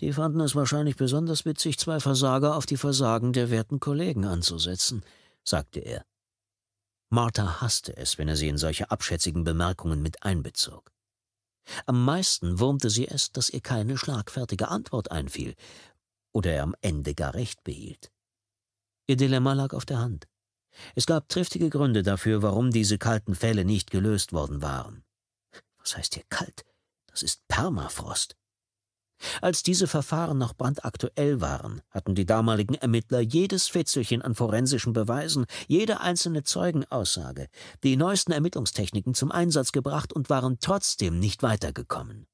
Die fanden es wahrscheinlich besonders witzig, zwei Versager auf die Versagen der werten Kollegen anzusetzen, sagte er. Martha hasste es, wenn er sie in solche abschätzigen Bemerkungen mit einbezog. Am meisten wurmte sie es, dass ihr keine schlagfertige Antwort einfiel, oder er am Ende gar recht behielt. Ihr Dilemma lag auf der Hand. Es gab triftige Gründe dafür, warum diese kalten Fälle nicht gelöst worden waren. Was heißt hier kalt? Das ist Permafrost. Als diese Verfahren noch brandaktuell waren, hatten die damaligen Ermittler jedes Fitzelchen an forensischen Beweisen, jede einzelne Zeugenaussage, die neuesten Ermittlungstechniken zum Einsatz gebracht und waren trotzdem nicht weitergekommen.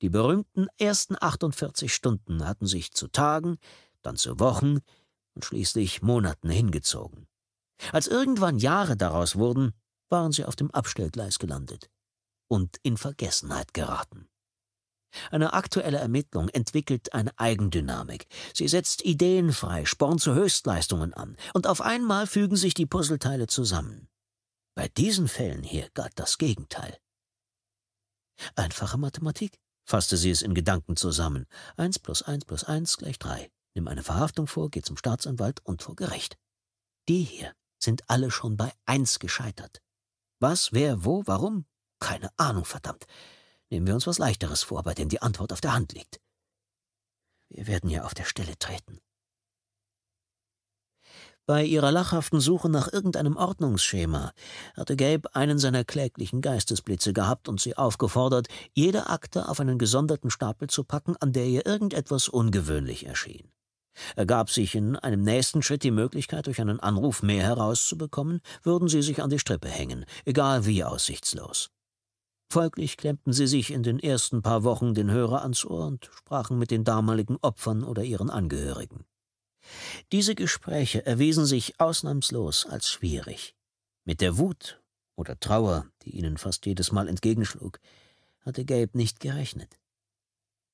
Die berühmten ersten 48 Stunden hatten sich zu Tagen, dann zu Wochen und schließlich Monaten hingezogen. Als irgendwann Jahre daraus wurden, waren sie auf dem Abstellgleis gelandet und in Vergessenheit geraten. Eine aktuelle Ermittlung entwickelt eine Eigendynamik. Sie setzt Ideen frei, sporn zu Höchstleistungen an, und auf einmal fügen sich die Puzzleteile zusammen. Bei diesen Fällen hier galt das Gegenteil. Einfache Mathematik fasste sie es in Gedanken zusammen. Eins plus eins plus eins gleich drei. Nimm eine Verhaftung vor, geh zum Staatsanwalt und vor Gericht. Die hier sind alle schon bei eins gescheitert. Was, wer, wo, warum? Keine Ahnung, verdammt. Nehmen wir uns was Leichteres vor, bei dem die Antwort auf der Hand liegt. Wir werden ja auf der Stelle treten. Bei ihrer lachhaften Suche nach irgendeinem Ordnungsschema hatte Gabe einen seiner kläglichen Geistesblitze gehabt und sie aufgefordert, jede Akte auf einen gesonderten Stapel zu packen, an der ihr irgendetwas ungewöhnlich erschien. Er gab sich in einem nächsten Schritt die Möglichkeit, durch einen Anruf mehr herauszubekommen, würden sie sich an die Strippe hängen, egal wie aussichtslos. Folglich klemmten sie sich in den ersten paar Wochen den Hörer ans Ohr und sprachen mit den damaligen Opfern oder ihren Angehörigen. Diese Gespräche erwiesen sich ausnahmslos als schwierig. Mit der Wut oder Trauer, die ihnen fast jedes Mal entgegenschlug, hatte Gabe nicht gerechnet.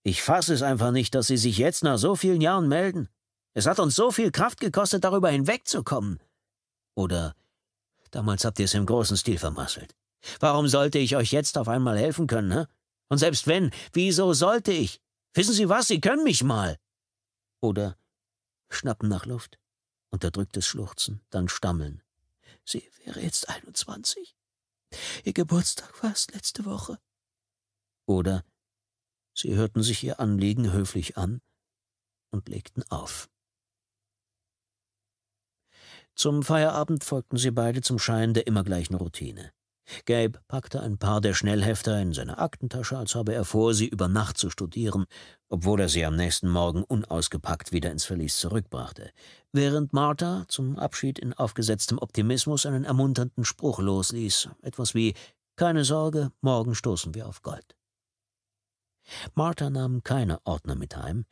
Ich fasse es einfach nicht, dass Sie sich jetzt nach so vielen Jahren melden. Es hat uns so viel Kraft gekostet, darüber hinwegzukommen. Oder damals habt ihr es im großen Stil vermasselt. Warum sollte ich euch jetzt auf einmal helfen können, hä? Und selbst wenn, wieso sollte ich? Wissen Sie was, Sie können mich mal. Oder Schnappen nach Luft, unterdrücktes Schluchzen, dann Stammeln. Sie wäre jetzt 21. Ihr Geburtstag war es letzte Woche. Oder sie hörten sich ihr Anliegen höflich an und legten auf. Zum Feierabend folgten sie beide zum Schein der immer gleichen Routine. Gabe packte ein paar der Schnellhefter in seine Aktentasche, als habe er vor, sie über Nacht zu studieren, obwohl er sie am nächsten Morgen unausgepackt wieder ins Verlies zurückbrachte, während Martha zum Abschied in aufgesetztem Optimismus einen ermunternden Spruch losließ, etwas wie Keine Sorge, morgen stoßen wir auf Gold. Martha nahm keine Ordner mit heim,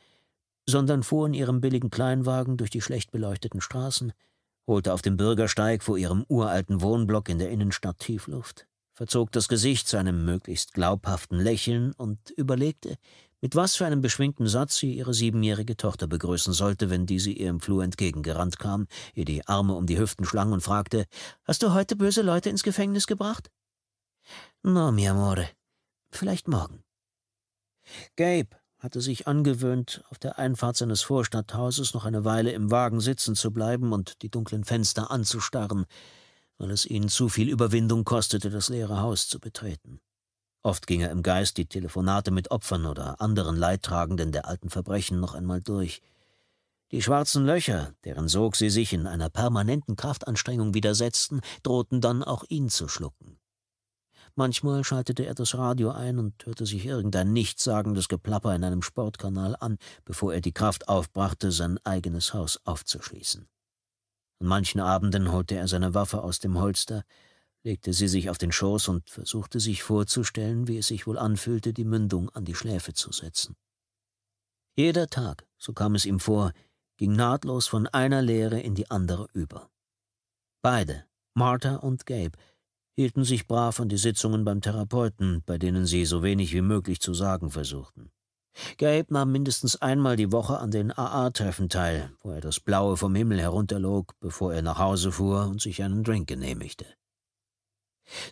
sondern fuhr in ihrem billigen Kleinwagen durch die schlecht beleuchteten Straßen, holte auf dem Bürgersteig vor ihrem uralten Wohnblock in der Innenstadt Tiefluft, verzog das Gesicht zu einem möglichst glaubhaften Lächeln und überlegte, mit was für einem beschwingten Satz sie ihre siebenjährige Tochter begrüßen sollte, wenn diese ihr im Flur entgegengerannt kam, ihr die Arme um die Hüften schlang und fragte, »Hast du heute böse Leute ins Gefängnis gebracht?« »No, mi amore. Vielleicht morgen.« »Gabe«, hatte sich angewöhnt, auf der Einfahrt seines Vorstadthauses noch eine Weile im Wagen sitzen zu bleiben und die dunklen Fenster anzustarren, weil es ihn zu viel Überwindung kostete, das leere Haus zu betreten. Oft ging er im Geist die Telefonate mit Opfern oder anderen Leidtragenden der alten Verbrechen noch einmal durch. Die schwarzen Löcher, deren Sog sie sich in einer permanenten Kraftanstrengung widersetzten, drohten dann auch ihn zu schlucken. Manchmal schaltete er das Radio ein und hörte sich irgendein nichtssagendes Geplapper in einem Sportkanal an, bevor er die Kraft aufbrachte, sein eigenes Haus aufzuschließen. An manchen Abenden holte er seine Waffe aus dem Holster, legte sie sich auf den Schoß und versuchte sich vorzustellen, wie es sich wohl anfühlte, die Mündung an die Schläfe zu setzen. Jeder Tag, so kam es ihm vor, ging nahtlos von einer Lehre in die andere über. Beide, Martha und Gabe, hielten sich brav an die Sitzungen beim Therapeuten, bei denen sie so wenig wie möglich zu sagen versuchten. Gabe nahm mindestens einmal die Woche an den AA-Treffen teil, wo er das Blaue vom Himmel herunterlog, bevor er nach Hause fuhr und sich einen Drink genehmigte.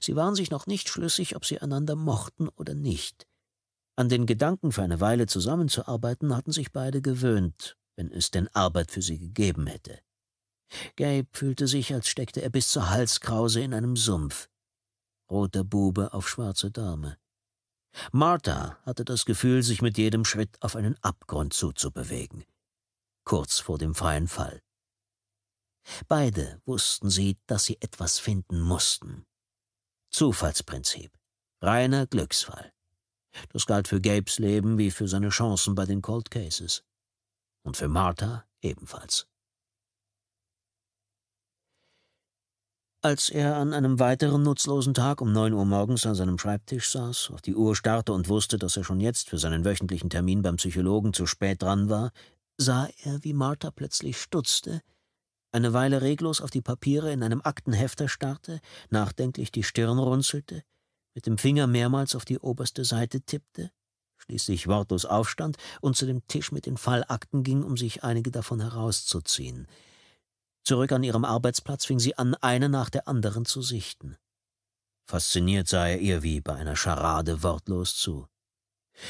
Sie waren sich noch nicht schlüssig, ob sie einander mochten oder nicht. An den Gedanken, für eine Weile zusammenzuarbeiten, hatten sich beide gewöhnt, wenn es denn Arbeit für sie gegeben hätte. Gabe fühlte sich, als steckte er bis zur Halskrause in einem Sumpf roter Bube auf schwarze Dame. Martha hatte das Gefühl, sich mit jedem Schritt auf einen Abgrund zuzubewegen, kurz vor dem freien Fall. Beide wussten sie, dass sie etwas finden mussten. Zufallsprinzip, reiner Glücksfall. Das galt für Gabes Leben wie für seine Chancen bei den Cold Cases. Und für Martha ebenfalls. Als er an einem weiteren nutzlosen Tag um neun Uhr morgens an seinem Schreibtisch saß, auf die Uhr starrte und wusste, dass er schon jetzt für seinen wöchentlichen Termin beim Psychologen zu spät dran war, sah er, wie Martha plötzlich stutzte, eine Weile reglos auf die Papiere in einem Aktenhefter starrte, nachdenklich die Stirn runzelte, mit dem Finger mehrmals auf die oberste Seite tippte, schließlich wortlos aufstand und zu dem Tisch mit den Fallakten ging, um sich einige davon herauszuziehen. Zurück an ihrem Arbeitsplatz fing sie an, eine nach der anderen zu sichten. Fasziniert sah er ihr wie bei einer Scharade wortlos zu.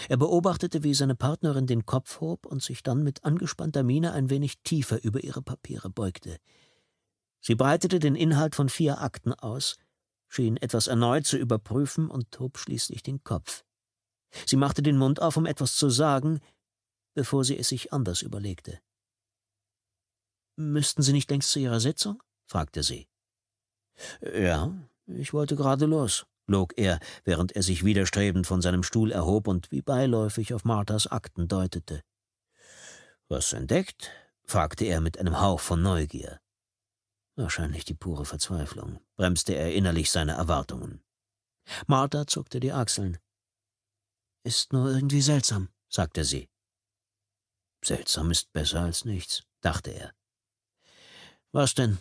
Er beobachtete, wie seine Partnerin den Kopf hob und sich dann mit angespannter Miene ein wenig tiefer über ihre Papiere beugte. Sie breitete den Inhalt von vier Akten aus, schien etwas erneut zu überprüfen und hob schließlich den Kopf. Sie machte den Mund auf, um etwas zu sagen, bevor sie es sich anders überlegte. Müssten Sie nicht längst zu Ihrer Sitzung? fragte sie. Ja, ich wollte gerade los, log er, während er sich widerstrebend von seinem Stuhl erhob und wie beiläufig auf Marthas Akten deutete. Was entdeckt? fragte er mit einem Hauch von Neugier. Wahrscheinlich die pure Verzweiflung, bremste er innerlich seine Erwartungen. Martha zuckte die Achseln. Ist nur irgendwie seltsam, sagte sie. Seltsam ist besser als nichts, dachte er. Was denn?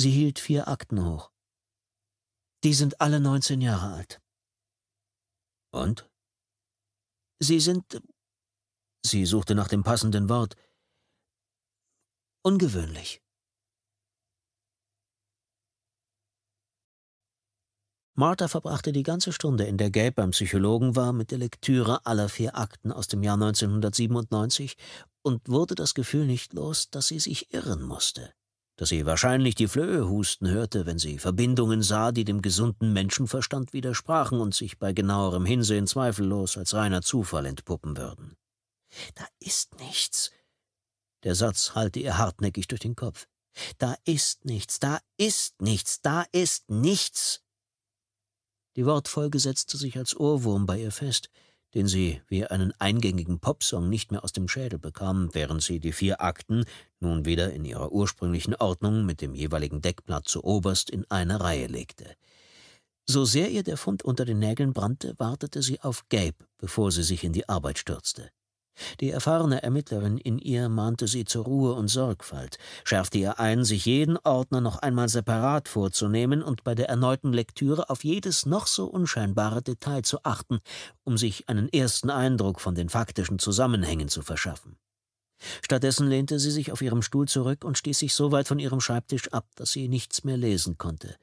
Sie hielt vier Akten hoch. Die sind alle 19 Jahre alt. Und? Sie sind. Sie suchte nach dem passenden Wort. Ungewöhnlich. Martha verbrachte die ganze Stunde, in der Gabe beim Psychologen war, mit der Lektüre aller vier Akten aus dem Jahr 1997 und wurde das Gefühl nicht los, dass sie sich irren musste, dass sie wahrscheinlich die Flöhe husten hörte, wenn sie Verbindungen sah, die dem gesunden Menschenverstand widersprachen und sich bei genauerem Hinsehen zweifellos als reiner Zufall entpuppen würden. Da ist nichts. Der Satz hallte ihr hartnäckig durch den Kopf. Da ist nichts, da ist nichts, da ist nichts. Die Wortfolge setzte sich als Ohrwurm bei ihr fest, den sie wie einen eingängigen Popsong nicht mehr aus dem Schädel bekam, während sie die vier Akten nun wieder in ihrer ursprünglichen Ordnung mit dem jeweiligen Deckblatt zuoberst in eine Reihe legte. So sehr ihr der Fund unter den Nägeln brannte, wartete sie auf Gabe, bevor sie sich in die Arbeit stürzte. Die erfahrene Ermittlerin in ihr mahnte sie zur Ruhe und Sorgfalt, schärfte ihr ein, sich jeden Ordner noch einmal separat vorzunehmen und bei der erneuten Lektüre auf jedes noch so unscheinbare Detail zu achten, um sich einen ersten Eindruck von den faktischen Zusammenhängen zu verschaffen. Stattdessen lehnte sie sich auf ihrem Stuhl zurück und stieß sich so weit von ihrem Schreibtisch ab, dass sie nichts mehr lesen konnte.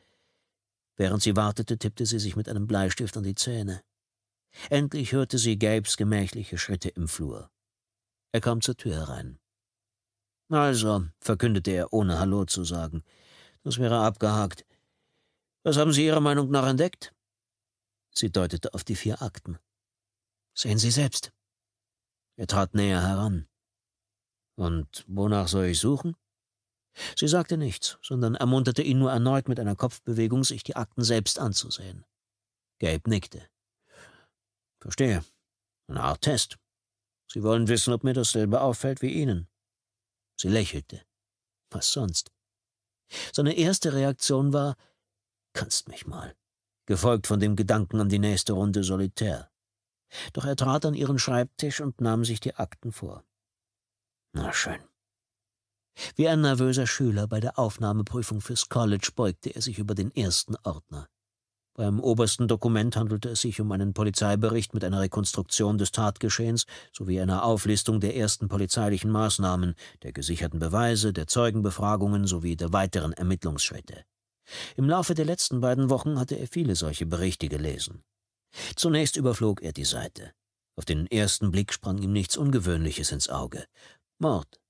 Während sie wartete, tippte sie sich mit einem Bleistift an die Zähne. Endlich hörte sie Gabes gemächliche Schritte im Flur. Er kam zur Tür herein. Also, verkündete er, ohne Hallo zu sagen, das wäre abgehakt. Was haben Sie Ihrer Meinung nach entdeckt? Sie deutete auf die vier Akten. Sehen Sie selbst. Er trat näher heran. Und wonach soll ich suchen? Sie sagte nichts, sondern ermunterte ihn nur erneut mit einer Kopfbewegung, sich die Akten selbst anzusehen. Gabe nickte. Verstehe. Eine Art Test. Sie wollen wissen, ob mir dasselbe auffällt wie Ihnen. Sie lächelte. Was sonst? Seine erste Reaktion war, kannst mich mal, gefolgt von dem Gedanken an die nächste Runde Solitär. Doch er trat an ihren Schreibtisch und nahm sich die Akten vor. Na schön. Wie ein nervöser Schüler bei der Aufnahmeprüfung fürs College beugte er sich über den ersten Ordner. Beim obersten Dokument handelte es sich um einen Polizeibericht mit einer Rekonstruktion des Tatgeschehens sowie einer Auflistung der ersten polizeilichen Maßnahmen, der gesicherten Beweise, der Zeugenbefragungen sowie der weiteren Ermittlungsschritte. Im Laufe der letzten beiden Wochen hatte er viele solche Berichte gelesen. Zunächst überflog er die Seite. Auf den ersten Blick sprang ihm nichts Ungewöhnliches ins Auge. Mord,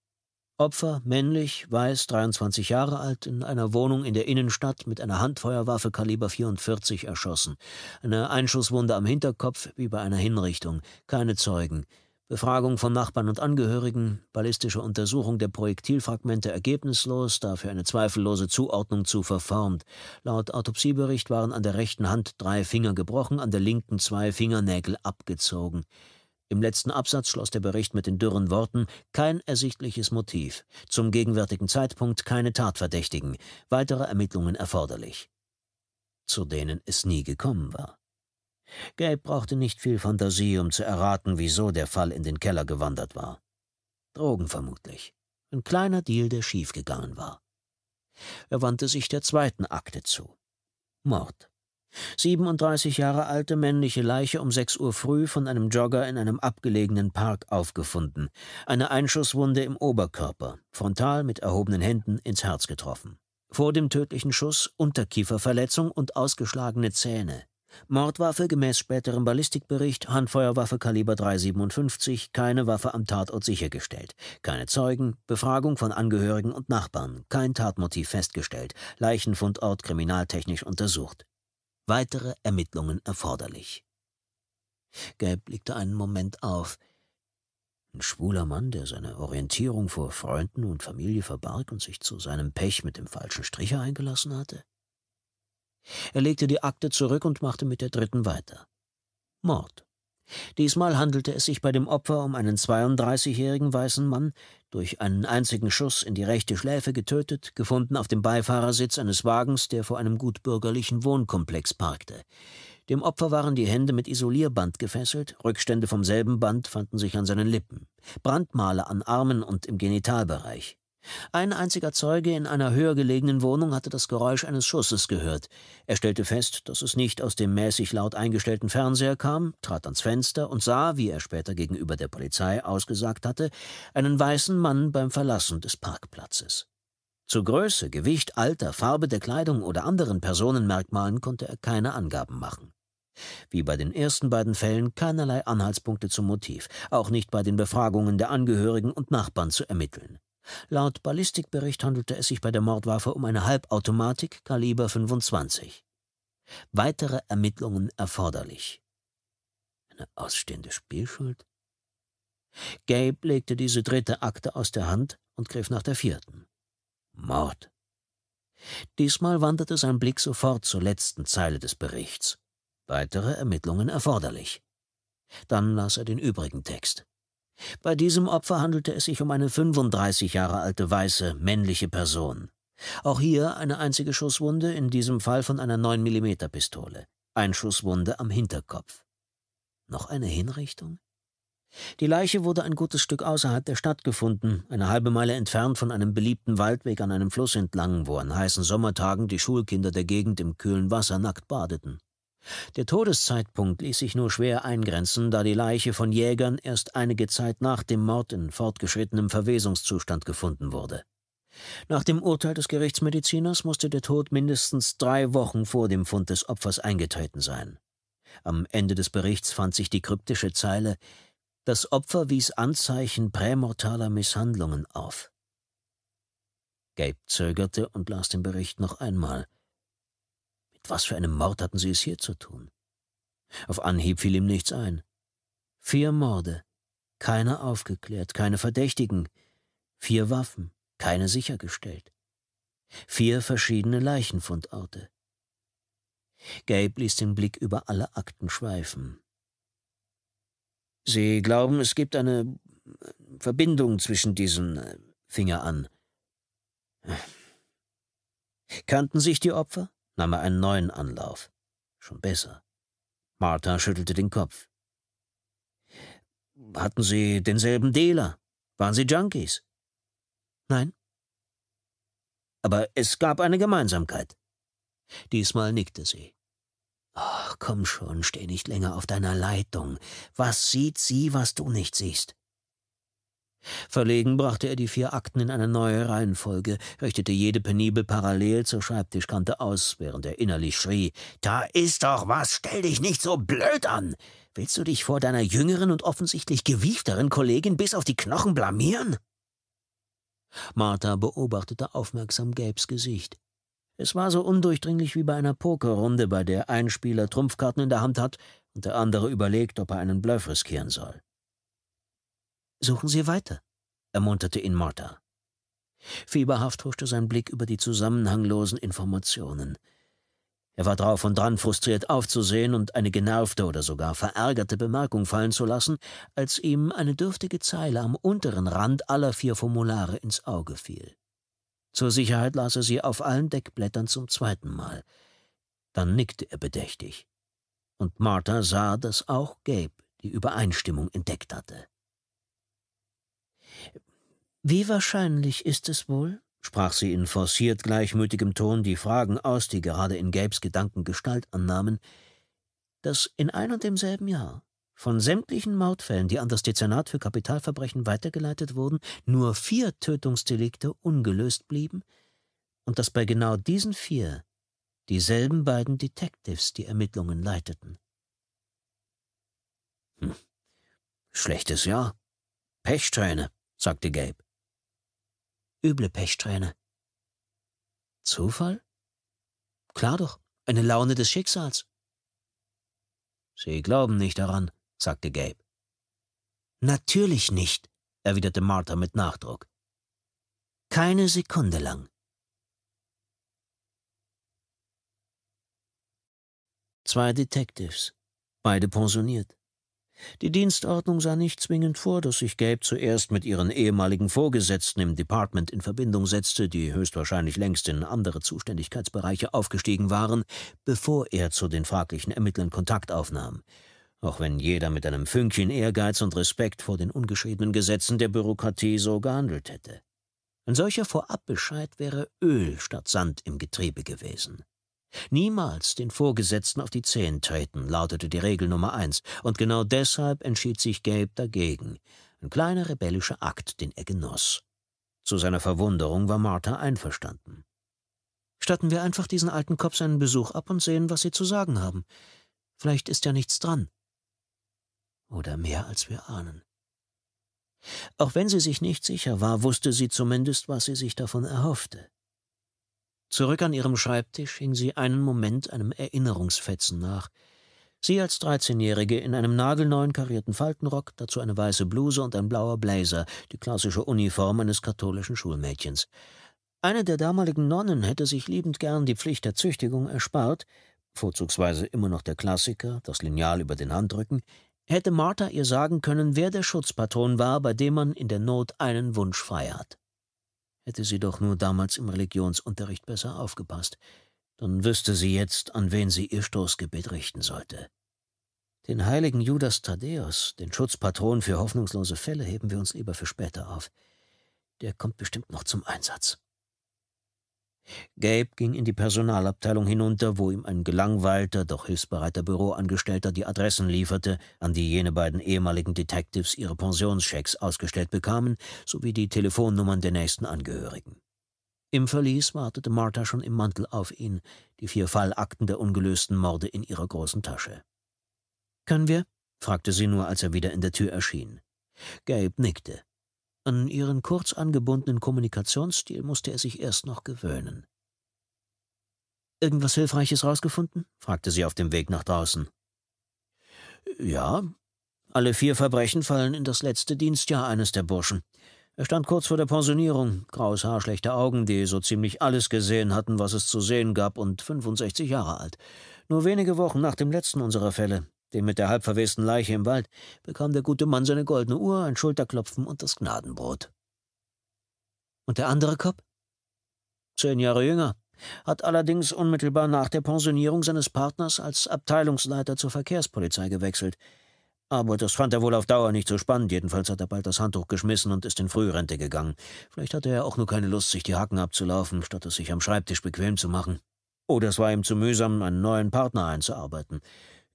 Opfer, männlich, weiß, 23 Jahre alt, in einer Wohnung in der Innenstadt mit einer Handfeuerwaffe Kaliber 44 erschossen. Eine Einschusswunde am Hinterkopf, wie bei einer Hinrichtung. Keine Zeugen. Befragung von Nachbarn und Angehörigen, ballistische Untersuchung der Projektilfragmente ergebnislos, dafür eine zweifellose Zuordnung zu verformt. Laut Autopsiebericht waren an der rechten Hand drei Finger gebrochen, an der linken zwei Fingernägel abgezogen. Im letzten Absatz schloss der Bericht mit den dürren Worten kein ersichtliches Motiv, zum gegenwärtigen Zeitpunkt keine Tatverdächtigen, weitere Ermittlungen erforderlich. Zu denen es nie gekommen war. Gabe brauchte nicht viel Fantasie, um zu erraten, wieso der Fall in den Keller gewandert war. Drogen vermutlich. Ein kleiner Deal, der schiefgegangen war. Er wandte sich der zweiten Akte zu. Mord. 37 Jahre alte männliche Leiche um 6 Uhr früh von einem Jogger in einem abgelegenen Park aufgefunden. Eine Einschusswunde im Oberkörper, frontal mit erhobenen Händen ins Herz getroffen. Vor dem tödlichen Schuss Unterkieferverletzung und ausgeschlagene Zähne. Mordwaffe gemäß späterem Ballistikbericht Handfeuerwaffe Kaliber 357, keine Waffe am Tatort sichergestellt. Keine Zeugen, Befragung von Angehörigen und Nachbarn, kein Tatmotiv festgestellt, Leichenfundort kriminaltechnisch untersucht weitere Ermittlungen erforderlich. Gelb blickte einen Moment auf. Ein schwuler Mann, der seine Orientierung vor Freunden und Familie verbarg und sich zu seinem Pech mit dem falschen Stricher eingelassen hatte? Er legte die Akte zurück und machte mit der dritten weiter. Mord. Diesmal handelte es sich bei dem Opfer um einen 32-jährigen weißen Mann, durch einen einzigen Schuss in die rechte Schläfe getötet, gefunden auf dem Beifahrersitz eines Wagens, der vor einem gutbürgerlichen Wohnkomplex parkte. Dem Opfer waren die Hände mit Isolierband gefesselt, Rückstände vom selben Band fanden sich an seinen Lippen, Brandmale an Armen und im Genitalbereich. Ein einziger Zeuge in einer höher gelegenen Wohnung hatte das Geräusch eines Schusses gehört. Er stellte fest, dass es nicht aus dem mäßig laut eingestellten Fernseher kam, trat ans Fenster und sah, wie er später gegenüber der Polizei ausgesagt hatte, einen weißen Mann beim Verlassen des Parkplatzes. Zu Größe, Gewicht, Alter, Farbe der Kleidung oder anderen Personenmerkmalen konnte er keine Angaben machen. Wie bei den ersten beiden Fällen keinerlei Anhaltspunkte zum Motiv, auch nicht bei den Befragungen der Angehörigen und Nachbarn zu ermitteln. Laut Ballistikbericht handelte es sich bei der Mordwaffe um eine Halbautomatik Kaliber 25. Weitere Ermittlungen erforderlich. Eine ausstehende Spielschuld? Gabe legte diese dritte Akte aus der Hand und griff nach der vierten. Mord. Diesmal wanderte sein Blick sofort zur letzten Zeile des Berichts. Weitere Ermittlungen erforderlich. Dann las er den übrigen Text. Bei diesem Opfer handelte es sich um eine 35 Jahre alte weiße männliche Person. Auch hier eine einzige Schusswunde, in diesem Fall von einer 9 mm Pistole. Ein Schusswunde am Hinterkopf. Noch eine Hinrichtung? Die Leiche wurde ein gutes Stück außerhalb der Stadt gefunden, eine halbe Meile entfernt von einem beliebten Waldweg an einem Fluss entlang, wo an heißen Sommertagen die Schulkinder der Gegend im kühlen Wasser nackt badeten. Der Todeszeitpunkt ließ sich nur schwer eingrenzen, da die Leiche von Jägern erst einige Zeit nach dem Mord in fortgeschrittenem Verwesungszustand gefunden wurde. Nach dem Urteil des Gerichtsmediziners musste der Tod mindestens drei Wochen vor dem Fund des Opfers eingetreten sein. Am Ende des Berichts fand sich die kryptische Zeile Das Opfer wies Anzeichen prämortaler Misshandlungen auf. Gabe zögerte und las den Bericht noch einmal was für einen Mord hatten sie es hier zu tun? Auf Anhieb fiel ihm nichts ein. Vier Morde, keiner aufgeklärt, keine Verdächtigen, vier Waffen, keine sichergestellt, vier verschiedene Leichenfundorte. Gabe ließ den Blick über alle Akten schweifen. Sie glauben, es gibt eine äh, Verbindung zwischen diesen äh, Finger an. Kannten sich die Opfer? nahm er einen neuen Anlauf. Schon besser. Martha schüttelte den Kopf. Hatten Sie denselben Dealer? Waren Sie Junkies? Nein. Aber es gab eine Gemeinsamkeit. Diesmal nickte sie. Ach, komm schon, steh nicht länger auf deiner Leitung. Was sieht sie, was du nicht siehst? Verlegen brachte er die vier Akten in eine neue Reihenfolge, richtete jede penibel parallel zur Schreibtischkante aus, während er innerlich schrie: Da ist doch was, stell dich nicht so blöd an! Willst du dich vor deiner jüngeren und offensichtlich gewiefteren Kollegin bis auf die Knochen blamieren? Martha beobachtete aufmerksam Gabes Gesicht. Es war so undurchdringlich wie bei einer Pokerrunde, bei der ein Spieler Trumpfkarten in der Hand hat und der andere überlegt, ob er einen Bluff riskieren soll. Suchen Sie weiter, ermunterte ihn Martha. Fieberhaft huschte sein Blick über die zusammenhanglosen Informationen. Er war drauf und dran, frustriert aufzusehen und eine genervte oder sogar verärgerte Bemerkung fallen zu lassen, als ihm eine dürftige Zeile am unteren Rand aller vier Formulare ins Auge fiel. Zur Sicherheit las er sie auf allen Deckblättern zum zweiten Mal. Dann nickte er bedächtig. Und Martha sah, dass auch Gabe die Übereinstimmung entdeckt hatte. Wie wahrscheinlich ist es wohl? sprach sie in forciert gleichmütigem Ton die Fragen aus, die gerade in Gabes Gedanken Gestalt annahmen, dass in ein und demselben Jahr von sämtlichen Mordfällen, die an das Dezernat für Kapitalverbrechen weitergeleitet wurden, nur vier Tötungsdelikte ungelöst blieben und dass bei genau diesen vier dieselben beiden Detectives die Ermittlungen leiteten. Hm. Schlechtes Jahr. Pechsträhne, sagte Gabe üble Pechsträhne. Zufall? Klar doch, eine Laune des Schicksals. Sie glauben nicht daran, sagte Gabe. Natürlich nicht, erwiderte Martha mit Nachdruck. Keine Sekunde lang. Zwei Detectives, beide pensioniert. Die Dienstordnung sah nicht zwingend vor, dass sich Gabe zuerst mit ihren ehemaligen Vorgesetzten im Department in Verbindung setzte, die höchstwahrscheinlich längst in andere Zuständigkeitsbereiche aufgestiegen waren, bevor er zu den fraglichen Ermittlern Kontakt aufnahm. Auch wenn jeder mit einem Fünkchen Ehrgeiz und Respekt vor den ungeschriebenen Gesetzen der Bürokratie so gehandelt hätte. Ein solcher Vorabbescheid wäre Öl statt Sand im Getriebe gewesen. Niemals den Vorgesetzten auf die Zehen treten, lautete die Regel Nummer eins, und genau deshalb entschied sich Gabe dagegen. Ein kleiner rebellischer Akt, den er genoss. Zu seiner Verwunderung war Martha einverstanden. Statten wir einfach diesen alten Kopf seinen Besuch ab und sehen, was sie zu sagen haben. Vielleicht ist ja nichts dran. Oder mehr, als wir ahnen. Auch wenn sie sich nicht sicher war, wusste sie zumindest, was sie sich davon erhoffte. Zurück an ihrem Schreibtisch hing sie einen Moment einem Erinnerungsfetzen nach. Sie als 13-Jährige in einem nagelneuen karierten Faltenrock, dazu eine weiße Bluse und ein blauer Blazer, die klassische Uniform eines katholischen Schulmädchens. Eine der damaligen Nonnen hätte sich liebend gern die Pflicht der Züchtigung erspart, vorzugsweise immer noch der Klassiker, das Lineal über den Handrücken, hätte Martha ihr sagen können, wer der Schutzpatron war, bei dem man in der Not einen Wunsch frei hat hätte sie doch nur damals im Religionsunterricht besser aufgepasst, dann wüsste sie jetzt, an wen sie ihr Stoßgebet richten sollte. Den heiligen Judas Thaddäus, den Schutzpatron für hoffnungslose Fälle, heben wir uns lieber für später auf. Der kommt bestimmt noch zum Einsatz. Gabe ging in die Personalabteilung hinunter, wo ihm ein gelangweilter, doch hilfsbereiter Büroangestellter die Adressen lieferte, an die jene beiden ehemaligen Detectives ihre Pensionschecks ausgestellt bekamen, sowie die Telefonnummern der nächsten Angehörigen. Im Verlies wartete Martha schon im Mantel auf ihn, die vier Fallakten der ungelösten Morde in ihrer großen Tasche. Können wir? fragte sie nur, als er wieder in der Tür erschien. Gabe nickte. An ihren kurz angebundenen Kommunikationsstil musste er sich erst noch gewöhnen. Irgendwas Hilfreiches rausgefunden? fragte sie auf dem Weg nach draußen. Ja, alle vier Verbrechen fallen in das letzte Dienstjahr eines der Burschen. Er stand kurz vor der Pensionierung, graues Haar, schlechte Augen, die so ziemlich alles gesehen hatten, was es zu sehen gab, und 65 Jahre alt. Nur wenige Wochen nach dem letzten unserer Fälle dem mit der halbverwesten Leiche im Wald, bekam der gute Mann seine goldene Uhr, ein Schulterklopfen und das Gnadenbrot. Und der andere Kopf? Zehn Jahre jünger, hat allerdings unmittelbar nach der Pensionierung seines Partners als Abteilungsleiter zur Verkehrspolizei gewechselt. Aber das fand er wohl auf Dauer nicht so spannend, jedenfalls hat er bald das Handtuch geschmissen und ist in Frührente gegangen. Vielleicht hatte er auch nur keine Lust, sich die Hacken abzulaufen, statt es sich am Schreibtisch bequem zu machen. Oder es war ihm zu mühsam, einen neuen Partner einzuarbeiten.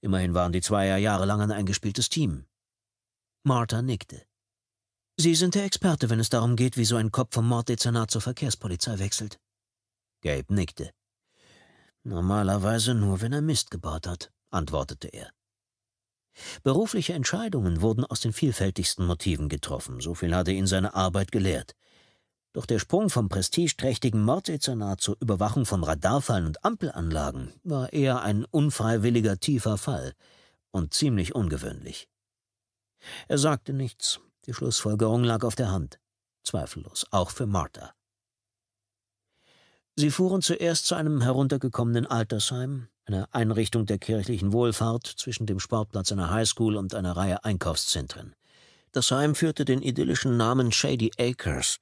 Immerhin waren die zwei ja jahrelang ein eingespieltes Team. Martha nickte. Sie sind der Experte, wenn es darum geht, wie so ein Kopf vom Morddezernat zur Verkehrspolizei wechselt. Gabe nickte. Normalerweise nur, wenn er Mist gebaut hat, antwortete er. Berufliche Entscheidungen wurden aus den vielfältigsten Motiven getroffen, so viel hatte ihn seine Arbeit gelehrt. Doch der Sprung vom prestigeträchtigen Morddezernat zur Überwachung von Radarfallen und Ampelanlagen war eher ein unfreiwilliger tiefer Fall und ziemlich ungewöhnlich. Er sagte nichts. Die Schlussfolgerung lag auf der Hand. Zweifellos, auch für Martha. Sie fuhren zuerst zu einem heruntergekommenen Altersheim, einer Einrichtung der kirchlichen Wohlfahrt zwischen dem Sportplatz einer Highschool und einer Reihe Einkaufszentren. Das Heim führte den idyllischen Namen Shady Acres,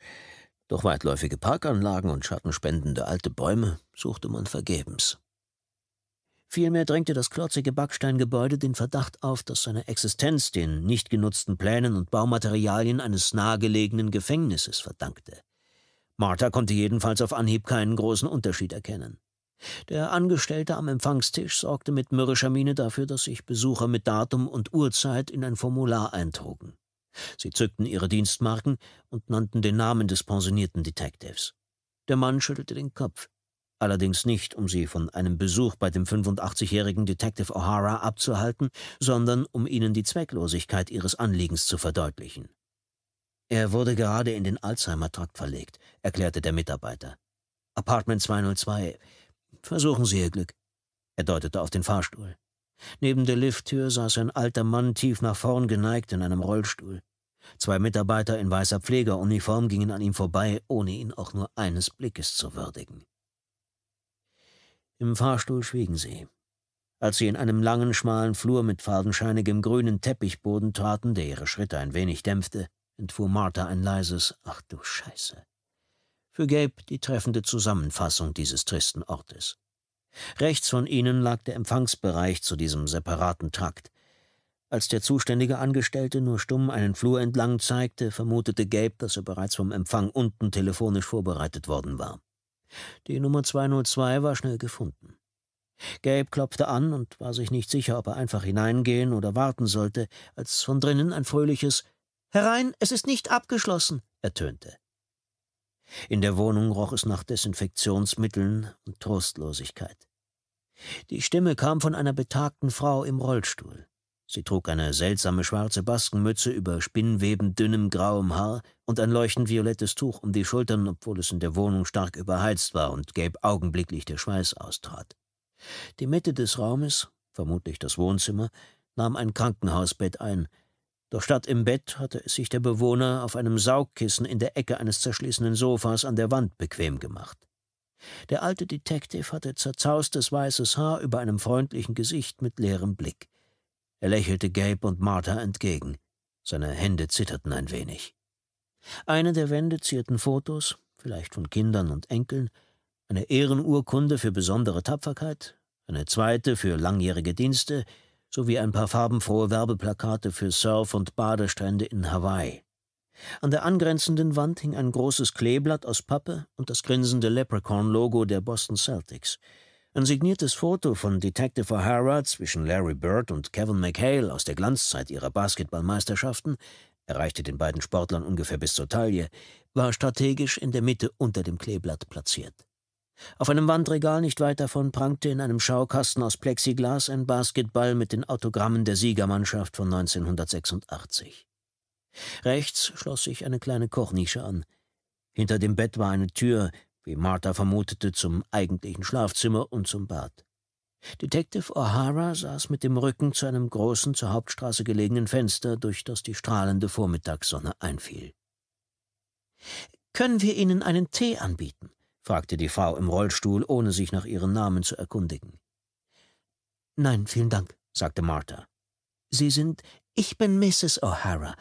doch weitläufige Parkanlagen und schattenspendende alte Bäume suchte man vergebens. Vielmehr drängte das klotzige Backsteingebäude den Verdacht auf, dass seine Existenz den nicht genutzten Plänen und Baumaterialien eines nahegelegenen Gefängnisses verdankte. Martha konnte jedenfalls auf Anhieb keinen großen Unterschied erkennen. Der Angestellte am Empfangstisch sorgte mit mürrischer Miene dafür, dass sich Besucher mit Datum und Uhrzeit in ein Formular eintrugen. Sie zückten ihre Dienstmarken und nannten den Namen des pensionierten Detectives. Der Mann schüttelte den Kopf, allerdings nicht, um sie von einem Besuch bei dem 85-jährigen Detective O'Hara abzuhalten, sondern um ihnen die Zwecklosigkeit ihres Anliegens zu verdeutlichen. Er wurde gerade in den Alzheimer-Trakt verlegt, erklärte der Mitarbeiter. Apartment 202. Versuchen Sie Ihr Glück. Er deutete auf den Fahrstuhl. Neben der Lifttür saß ein alter Mann tief nach vorn geneigt in einem Rollstuhl. Zwei Mitarbeiter in weißer Pflegeruniform gingen an ihm vorbei, ohne ihn auch nur eines Blickes zu würdigen. Im Fahrstuhl schwiegen sie. Als sie in einem langen, schmalen Flur mit fadenscheinigem grünen Teppichboden traten, der ihre Schritte ein wenig dämpfte, entfuhr Martha ein leises Ach du Scheiße. Für Gabe die treffende Zusammenfassung dieses tristen Ortes. Rechts von ihnen lag der Empfangsbereich zu diesem separaten Trakt, als der zuständige Angestellte nur stumm einen Flur entlang zeigte, vermutete Gabe, dass er bereits vom Empfang unten telefonisch vorbereitet worden war. Die Nummer 202 war schnell gefunden. Gabe klopfte an und war sich nicht sicher, ob er einfach hineingehen oder warten sollte, als von drinnen ein fröhliches Herein, es ist nicht abgeschlossen ertönte. In der Wohnung roch es nach Desinfektionsmitteln und Trostlosigkeit. Die Stimme kam von einer betagten Frau im Rollstuhl. Sie trug eine seltsame schwarze Baskenmütze über spinnwebend dünnem grauem Haar und ein leuchtend violettes Tuch um die Schultern, obwohl es in der Wohnung stark überheizt war und gelb augenblicklich der Schweiß austrat. Die Mitte des Raumes, vermutlich das Wohnzimmer, nahm ein Krankenhausbett ein, doch statt im Bett hatte es sich der Bewohner auf einem Saugkissen in der Ecke eines zerschlissenen Sofas an der Wand bequem gemacht. Der alte Detektiv hatte zerzaustes weißes Haar über einem freundlichen Gesicht mit leerem Blick. Er lächelte Gabe und Martha entgegen. Seine Hände zitterten ein wenig. Eine der Wände zierten Fotos, vielleicht von Kindern und Enkeln, eine Ehrenurkunde für besondere Tapferkeit, eine zweite für langjährige Dienste sowie ein paar farbenfrohe Werbeplakate für Surf- und Badestrände in Hawaii. An der angrenzenden Wand hing ein großes Kleeblatt aus Pappe und das grinsende Leprechaun-Logo der Boston Celtics. Ein signiertes Foto von Detective O'Hara zwischen Larry Bird und Kevin McHale aus der Glanzzeit ihrer Basketballmeisterschaften erreichte den beiden Sportlern ungefähr bis zur Taille, war strategisch in der Mitte unter dem Kleeblatt platziert. Auf einem Wandregal nicht weit davon prangte in einem Schaukasten aus Plexiglas ein Basketball mit den Autogrammen der Siegermannschaft von 1986. Rechts schloss sich eine kleine Kochnische an. Hinter dem Bett war eine Tür, wie Martha vermutete, zum eigentlichen Schlafzimmer und zum Bad. Detective O'Hara saß mit dem Rücken zu einem großen, zur Hauptstraße gelegenen Fenster, durch das die strahlende Vormittagssonne einfiel. Können wir Ihnen einen Tee anbieten? fragte die Frau im Rollstuhl, ohne sich nach ihrem Namen zu erkundigen. Nein, vielen Dank, sagte Martha. Sie sind Ich bin Mrs. O'Hara,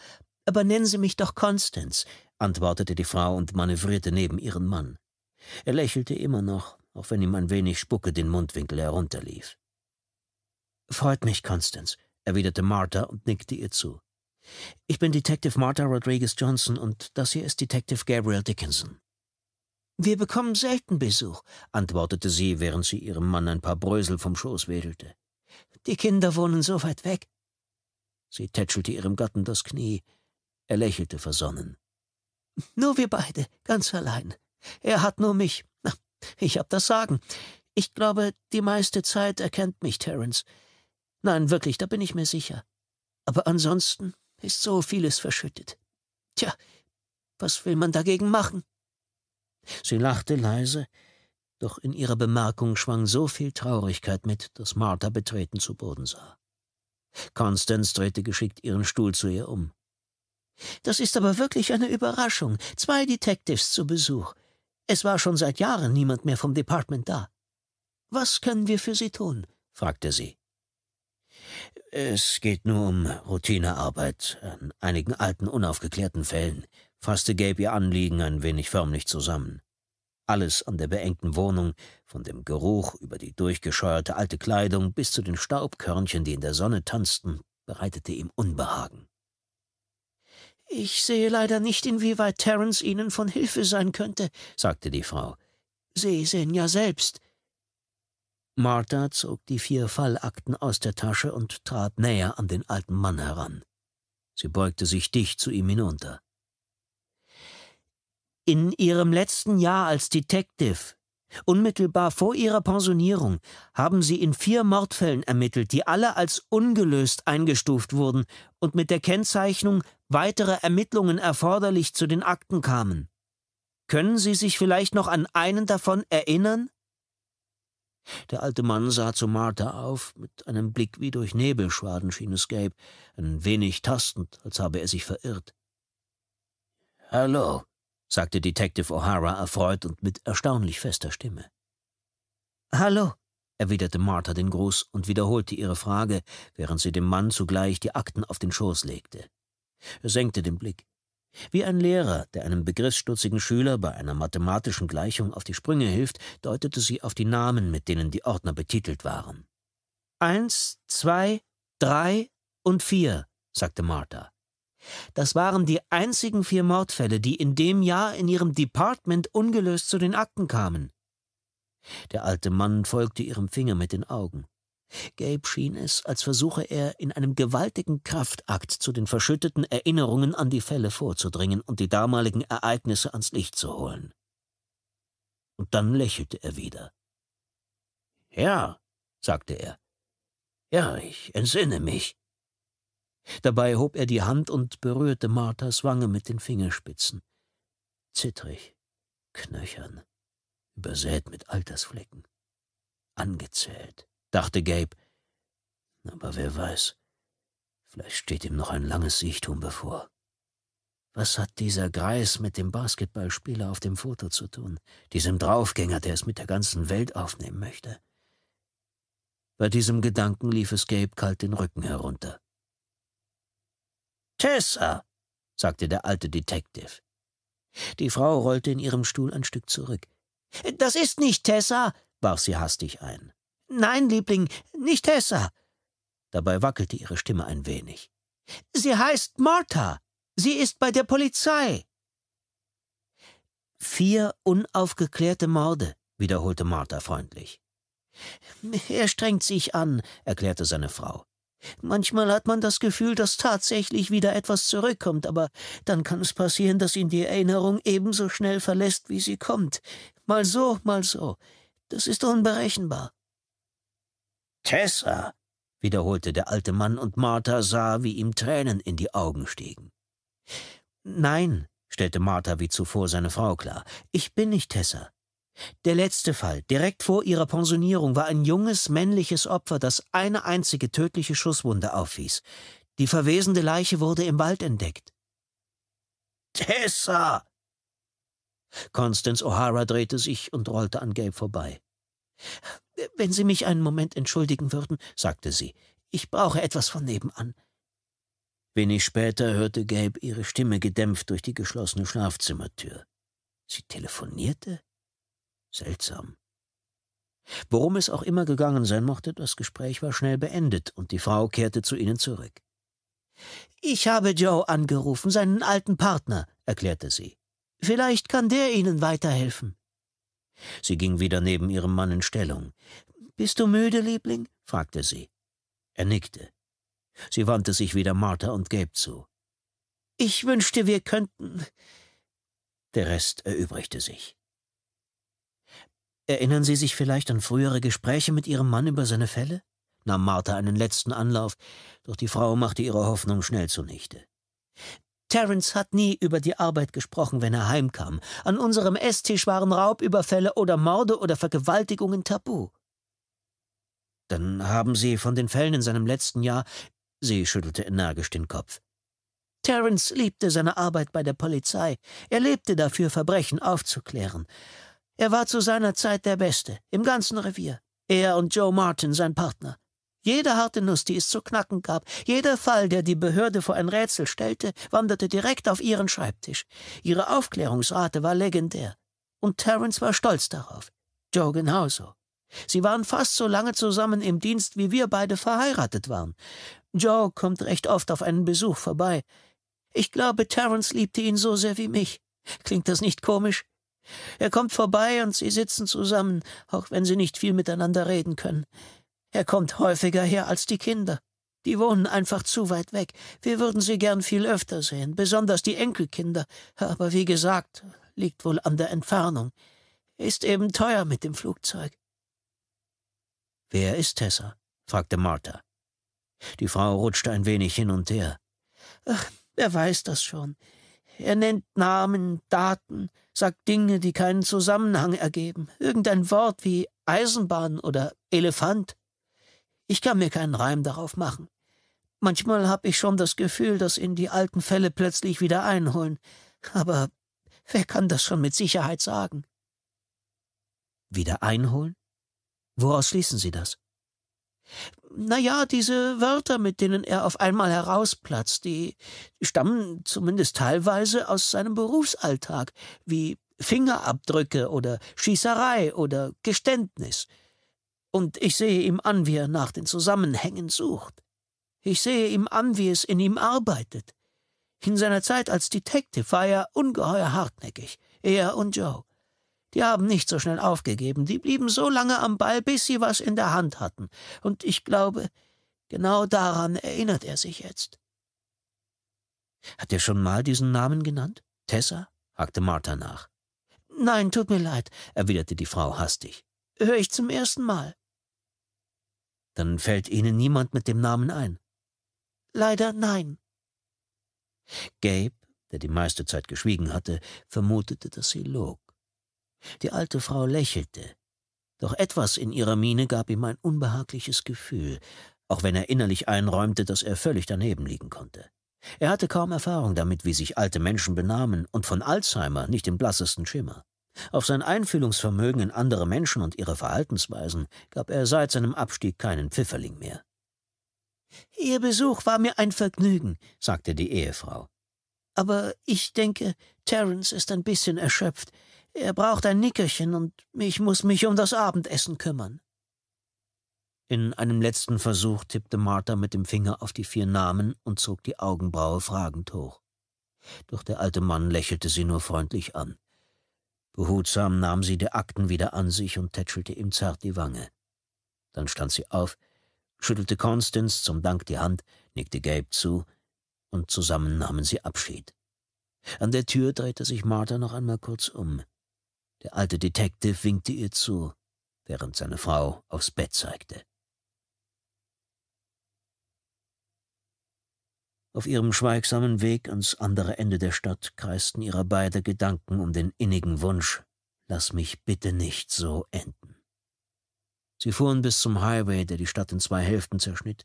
aber nennen Sie mich doch Constance, antwortete die Frau und manövrierte neben ihren Mann. Er lächelte immer noch, auch wenn ihm ein wenig Spucke den Mundwinkel herunterlief. Freut mich, Constance, erwiderte Martha und nickte ihr zu. Ich bin Detective Martha Rodriguez Johnson und das hier ist Detective Gabriel Dickinson. Wir bekommen selten Besuch, antwortete sie, während sie ihrem Mann ein paar Brösel vom Schoß wedelte. Die Kinder wohnen so weit weg. Sie tätschelte ihrem Gatten das Knie. Er lächelte versonnen. Nur wir beide, ganz allein. Er hat nur mich. Ich hab das Sagen. Ich glaube, die meiste Zeit erkennt mich Terence. Nein, wirklich, da bin ich mir sicher. Aber ansonsten ist so vieles verschüttet. Tja, was will man dagegen machen? Sie lachte leise, doch in ihrer Bemerkung schwang so viel Traurigkeit mit, dass Martha betreten zu Boden sah. Constance drehte geschickt ihren Stuhl zu ihr um. Das ist aber wirklich eine Überraschung. Zwei Detectives zu Besuch. Es war schon seit Jahren niemand mehr vom Department da. Was können wir für Sie tun? fragte sie. Es geht nur um Routinearbeit an einigen alten, unaufgeklärten Fällen, fasste Gabe ihr Anliegen ein wenig förmlich zusammen. Alles an der beengten Wohnung, von dem Geruch über die durchgescheuerte alte Kleidung bis zu den Staubkörnchen, die in der Sonne tanzten, bereitete ihm Unbehagen. »Ich sehe leider nicht, inwieweit Terence Ihnen von Hilfe sein könnte«, sagte die Frau. »Sie sehen ja selbst.« Martha zog die vier Fallakten aus der Tasche und trat näher an den alten Mann heran. Sie beugte sich dicht zu ihm hinunter. In Ihrem letzten Jahr als Detective, unmittelbar vor Ihrer Pensionierung, haben Sie in vier Mordfällen ermittelt, die alle als ungelöst eingestuft wurden und mit der Kennzeichnung weitere Ermittlungen erforderlich zu den Akten kamen. Können Sie sich vielleicht noch an einen davon erinnern? Der alte Mann sah zu Martha auf, mit einem Blick wie durch Nebelschwaden schien es Gabe, ein wenig tastend, als habe er sich verirrt. Hallo, sagte Detective O'Hara erfreut und mit erstaunlich fester Stimme. Hallo, erwiderte Martha den Gruß und wiederholte ihre Frage, während sie dem Mann zugleich die Akten auf den Schoß legte. Er senkte den Blick. Wie ein Lehrer, der einem begriffsstutzigen Schüler bei einer mathematischen Gleichung auf die Sprünge hilft, deutete sie auf die Namen, mit denen die Ordner betitelt waren. Eins, zwei, drei und vier, sagte Martha. Das waren die einzigen vier Mordfälle, die in dem Jahr in ihrem Department ungelöst zu den Akten kamen. Der alte Mann folgte ihrem Finger mit den Augen. Gabe schien es, als versuche er in einem gewaltigen Kraftakt zu den verschütteten Erinnerungen an die Fälle vorzudringen und die damaligen Ereignisse ans Licht zu holen. Und dann lächelte er wieder. Ja, sagte er. Ja, ich entsinne mich. Dabei hob er die Hand und berührte Marthas Wange mit den Fingerspitzen. Zittrig, knöchern, übersät mit Altersflecken, angezählt dachte Gabe. Aber wer weiß, vielleicht steht ihm noch ein langes Siechtum bevor. Was hat dieser Greis mit dem Basketballspieler auf dem Foto zu tun, diesem Draufgänger, der es mit der ganzen Welt aufnehmen möchte? Bei diesem Gedanken lief es Gabe kalt den Rücken herunter. Tessa, sagte der alte Detective. Die Frau rollte in ihrem Stuhl ein Stück zurück. Das ist nicht Tessa, warf sie hastig ein. Nein, Liebling, nicht Tessa. Dabei wackelte ihre Stimme ein wenig. Sie heißt Martha. Sie ist bei der Polizei. Vier unaufgeklärte Morde, wiederholte Martha freundlich. Er strengt sich an, erklärte seine Frau. Manchmal hat man das Gefühl, dass tatsächlich wieder etwas zurückkommt, aber dann kann es passieren, dass ihn die Erinnerung ebenso schnell verlässt, wie sie kommt. Mal so, mal so. Das ist unberechenbar. Tessa, wiederholte der alte Mann, und Martha sah, wie ihm Tränen in die Augen stiegen. Nein, stellte Martha wie zuvor seine Frau klar, ich bin nicht Tessa. Der letzte Fall, direkt vor ihrer Pensionierung, war ein junges männliches Opfer, das eine einzige tödliche Schusswunde aufwies. Die verwesende Leiche wurde im Wald entdeckt. Tessa! Constance O'Hara drehte sich und rollte an Gabe vorbei. Wenn Sie mich einen Moment entschuldigen würden, sagte sie, ich brauche etwas von nebenan. Wenig später hörte Gabe ihre Stimme gedämpft durch die geschlossene Schlafzimmertür. Sie telefonierte? Seltsam. Worum es auch immer gegangen sein mochte, das Gespräch war schnell beendet und die Frau kehrte zu ihnen zurück. Ich habe Joe angerufen, seinen alten Partner, erklärte sie. Vielleicht kann der Ihnen weiterhelfen. Sie ging wieder neben ihrem Mann in Stellung. Bist du müde, Liebling? fragte sie. Er nickte. Sie wandte sich wieder Martha und Gabe zu. Ich wünschte, wir könnten. Der Rest erübrigte sich. Erinnern Sie sich vielleicht an frühere Gespräche mit Ihrem Mann über seine Fälle? nahm Martha einen letzten Anlauf, doch die Frau machte ihre Hoffnung schnell zunichte. Terence hat nie über die Arbeit gesprochen, wenn er heimkam. An unserem Esstisch waren Raubüberfälle oder Morde oder Vergewaltigungen tabu. Dann haben Sie von den Fällen in seinem letzten Jahr. Sie schüttelte energisch den Kopf. Terence liebte seine Arbeit bei der Polizei. Er lebte dafür, Verbrechen aufzuklären. Er war zu seiner Zeit der Beste, im ganzen Revier. Er und Joe Martin, sein Partner. Jede harte Nuss, die es zu knacken gab, jeder Fall, der die Behörde vor ein Rätsel stellte, wanderte direkt auf ihren Schreibtisch. Ihre Aufklärungsrate war legendär. Und Terence war stolz darauf. Joe genauso. Sie waren fast so lange zusammen im Dienst, wie wir beide verheiratet waren. Joe kommt recht oft auf einen Besuch vorbei. Ich glaube, Terence liebte ihn so sehr wie mich. Klingt das nicht komisch? Er kommt vorbei und sie sitzen zusammen, auch wenn sie nicht viel miteinander reden können. Er kommt häufiger her als die Kinder. Die wohnen einfach zu weit weg. Wir würden sie gern viel öfter sehen, besonders die Enkelkinder. Aber wie gesagt, liegt wohl an der Entfernung. Ist eben teuer mit dem Flugzeug. Wer ist Tessa? fragte Martha. Die Frau rutschte ein wenig hin und her. Ach, wer weiß das schon. Er nennt Namen, Daten, sagt Dinge, die keinen Zusammenhang ergeben. Irgendein Wort wie Eisenbahn oder Elefant. Ich kann mir keinen Reim darauf machen. Manchmal habe ich schon das Gefühl, dass ihn die alten Fälle plötzlich wieder einholen, aber wer kann das schon mit Sicherheit sagen? Wieder einholen? Woraus schließen Sie das? Na ja, diese Wörter, mit denen er auf einmal herausplatzt, die stammen zumindest teilweise aus seinem Berufsalltag, wie Fingerabdrücke oder Schießerei oder Geständnis und ich sehe ihm an, wie er nach den Zusammenhängen sucht. Ich sehe ihm an, wie es in ihm arbeitet. In seiner Zeit als Detective war er ungeheuer hartnäckig, er und Joe. Die haben nicht so schnell aufgegeben, die blieben so lange am Ball, bis sie was in der Hand hatten, und ich glaube, genau daran erinnert er sich jetzt. Hat er schon mal diesen Namen genannt? Tessa? hakte Martha nach. Nein, tut mir leid, erwiderte die Frau hastig. Hör ich zum ersten Mal. Dann fällt Ihnen niemand mit dem Namen ein. Leider nein. Gabe, der die meiste Zeit geschwiegen hatte, vermutete, dass sie log. Die alte Frau lächelte, doch etwas in ihrer Miene gab ihm ein unbehagliches Gefühl, auch wenn er innerlich einräumte, dass er völlig daneben liegen konnte. Er hatte kaum Erfahrung damit, wie sich alte Menschen benahmen, und von Alzheimer nicht den blassesten Schimmer. Auf sein Einfühlungsvermögen in andere Menschen und ihre Verhaltensweisen gab er seit seinem Abstieg keinen Pfifferling mehr. Ihr Besuch war mir ein Vergnügen, sagte die Ehefrau. Aber ich denke, Terence ist ein bisschen erschöpft. Er braucht ein Nickerchen und ich muss mich um das Abendessen kümmern. In einem letzten Versuch tippte Martha mit dem Finger auf die vier Namen und zog die Augenbraue fragend hoch. Doch der alte Mann lächelte sie nur freundlich an. Behutsam nahm sie die Akten wieder an sich und tätschelte ihm zart die Wange. Dann stand sie auf, schüttelte Constance zum Dank die Hand, nickte Gabe zu, und zusammen nahmen sie Abschied. An der Tür drehte sich Martha noch einmal kurz um. Der alte Detective winkte ihr zu, während seine Frau aufs Bett zeigte. Auf ihrem schweigsamen Weg ans andere Ende der Stadt kreisten ihre beide Gedanken um den innigen Wunsch, lass mich bitte nicht so enden. Sie fuhren bis zum Highway, der die Stadt in zwei Hälften zerschnitt,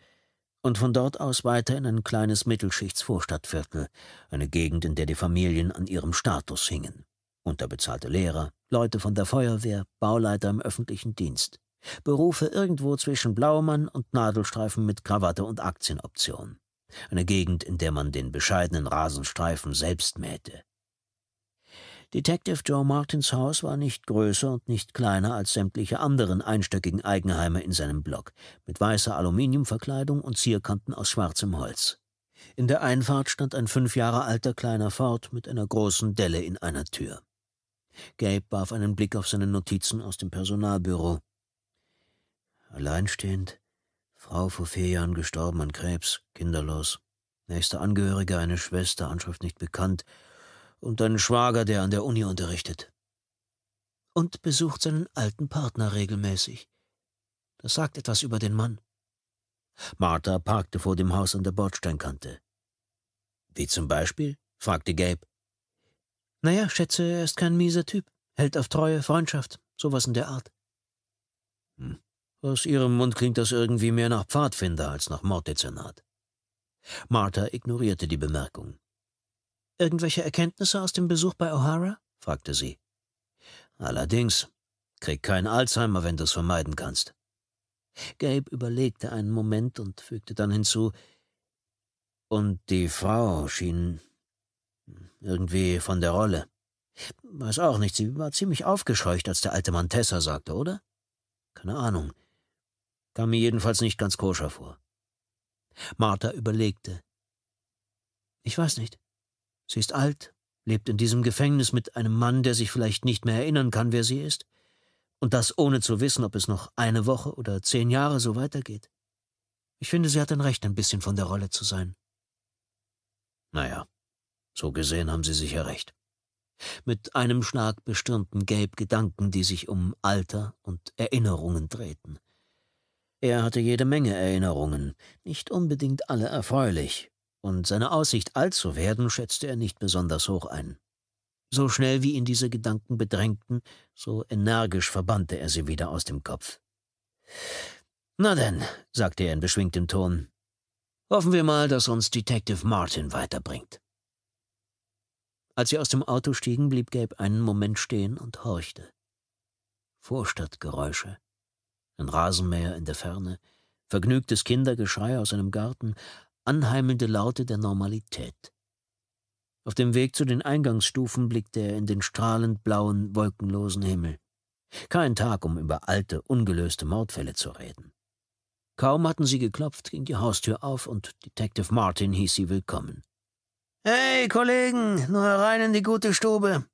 und von dort aus weiter in ein kleines Mittelschichtsvorstadtviertel, eine Gegend, in der die Familien an ihrem Status hingen. Unterbezahlte Lehrer, Leute von der Feuerwehr, Bauleiter im öffentlichen Dienst. Berufe irgendwo zwischen Blaumann und Nadelstreifen mit Krawatte und Aktienoption eine Gegend, in der man den bescheidenen Rasenstreifen selbst mähte. Detective Joe Martins Haus war nicht größer und nicht kleiner als sämtliche anderen einstöckigen Eigenheime in seinem Block, mit weißer Aluminiumverkleidung und Zierkanten aus schwarzem Holz. In der Einfahrt stand ein fünf Jahre alter kleiner Ford mit einer großen Delle in einer Tür. Gabe warf einen Blick auf seine Notizen aus dem Personalbüro. Alleinstehend, Frau vor vier Jahren gestorben an Krebs, kinderlos. Nächster Angehöriger eine Schwester, Anschrift nicht bekannt, und einen Schwager, der an der Uni unterrichtet. Und besucht seinen alten Partner regelmäßig. Das sagt etwas über den Mann. Martha parkte vor dem Haus an der Bordsteinkante. Wie zum Beispiel? fragte Gabe. Naja, schätze, er ist kein mieser Typ. Hält auf Treue, Freundschaft, sowas in der Art. Hm. Aus ihrem Mund klingt das irgendwie mehr nach Pfadfinder als nach Morddezernat. Martha ignorierte die Bemerkung. Irgendwelche Erkenntnisse aus dem Besuch bei O'Hara? fragte sie. Allerdings, krieg keinen Alzheimer, wenn du es vermeiden kannst. Gabe überlegte einen Moment und fügte dann hinzu, und die Frau schien irgendwie von der Rolle. Weiß auch nicht, sie war ziemlich aufgescheucht, als der alte Mann Tessa sagte, oder? Keine Ahnung. Kam mir jedenfalls nicht ganz koscher vor. Martha überlegte. Ich weiß nicht. Sie ist alt, lebt in diesem Gefängnis mit einem Mann, der sich vielleicht nicht mehr erinnern kann, wer sie ist. Und das ohne zu wissen, ob es noch eine Woche oder zehn Jahre so weitergeht. Ich finde, sie hat ein Recht, ein bisschen von der Rolle zu sein. Naja, so gesehen haben sie sicher recht. Mit einem Schlag bestürmten Gabe Gedanken, die sich um Alter und Erinnerungen drehten. Er hatte jede Menge Erinnerungen, nicht unbedingt alle erfreulich, und seine Aussicht alt zu werden schätzte er nicht besonders hoch ein. So schnell wie ihn diese Gedanken bedrängten, so energisch verbannte er sie wieder aus dem Kopf. Na denn, sagte er in beschwingtem Ton, hoffen wir mal, dass uns Detective Martin weiterbringt. Als sie aus dem Auto stiegen, blieb Gabe einen Moment stehen und horchte. Vorstadtgeräusche, ein Rasenmäher in der Ferne, vergnügtes Kindergeschrei aus einem Garten, anheimelnde Laute der Normalität. Auf dem Weg zu den Eingangsstufen blickte er in den strahlend blauen, wolkenlosen Himmel. Kein Tag, um über alte, ungelöste Mordfälle zu reden. Kaum hatten sie geklopft, ging die Haustür auf und Detective Martin hieß sie willkommen. Hey, Kollegen, nur herein in die gute Stube.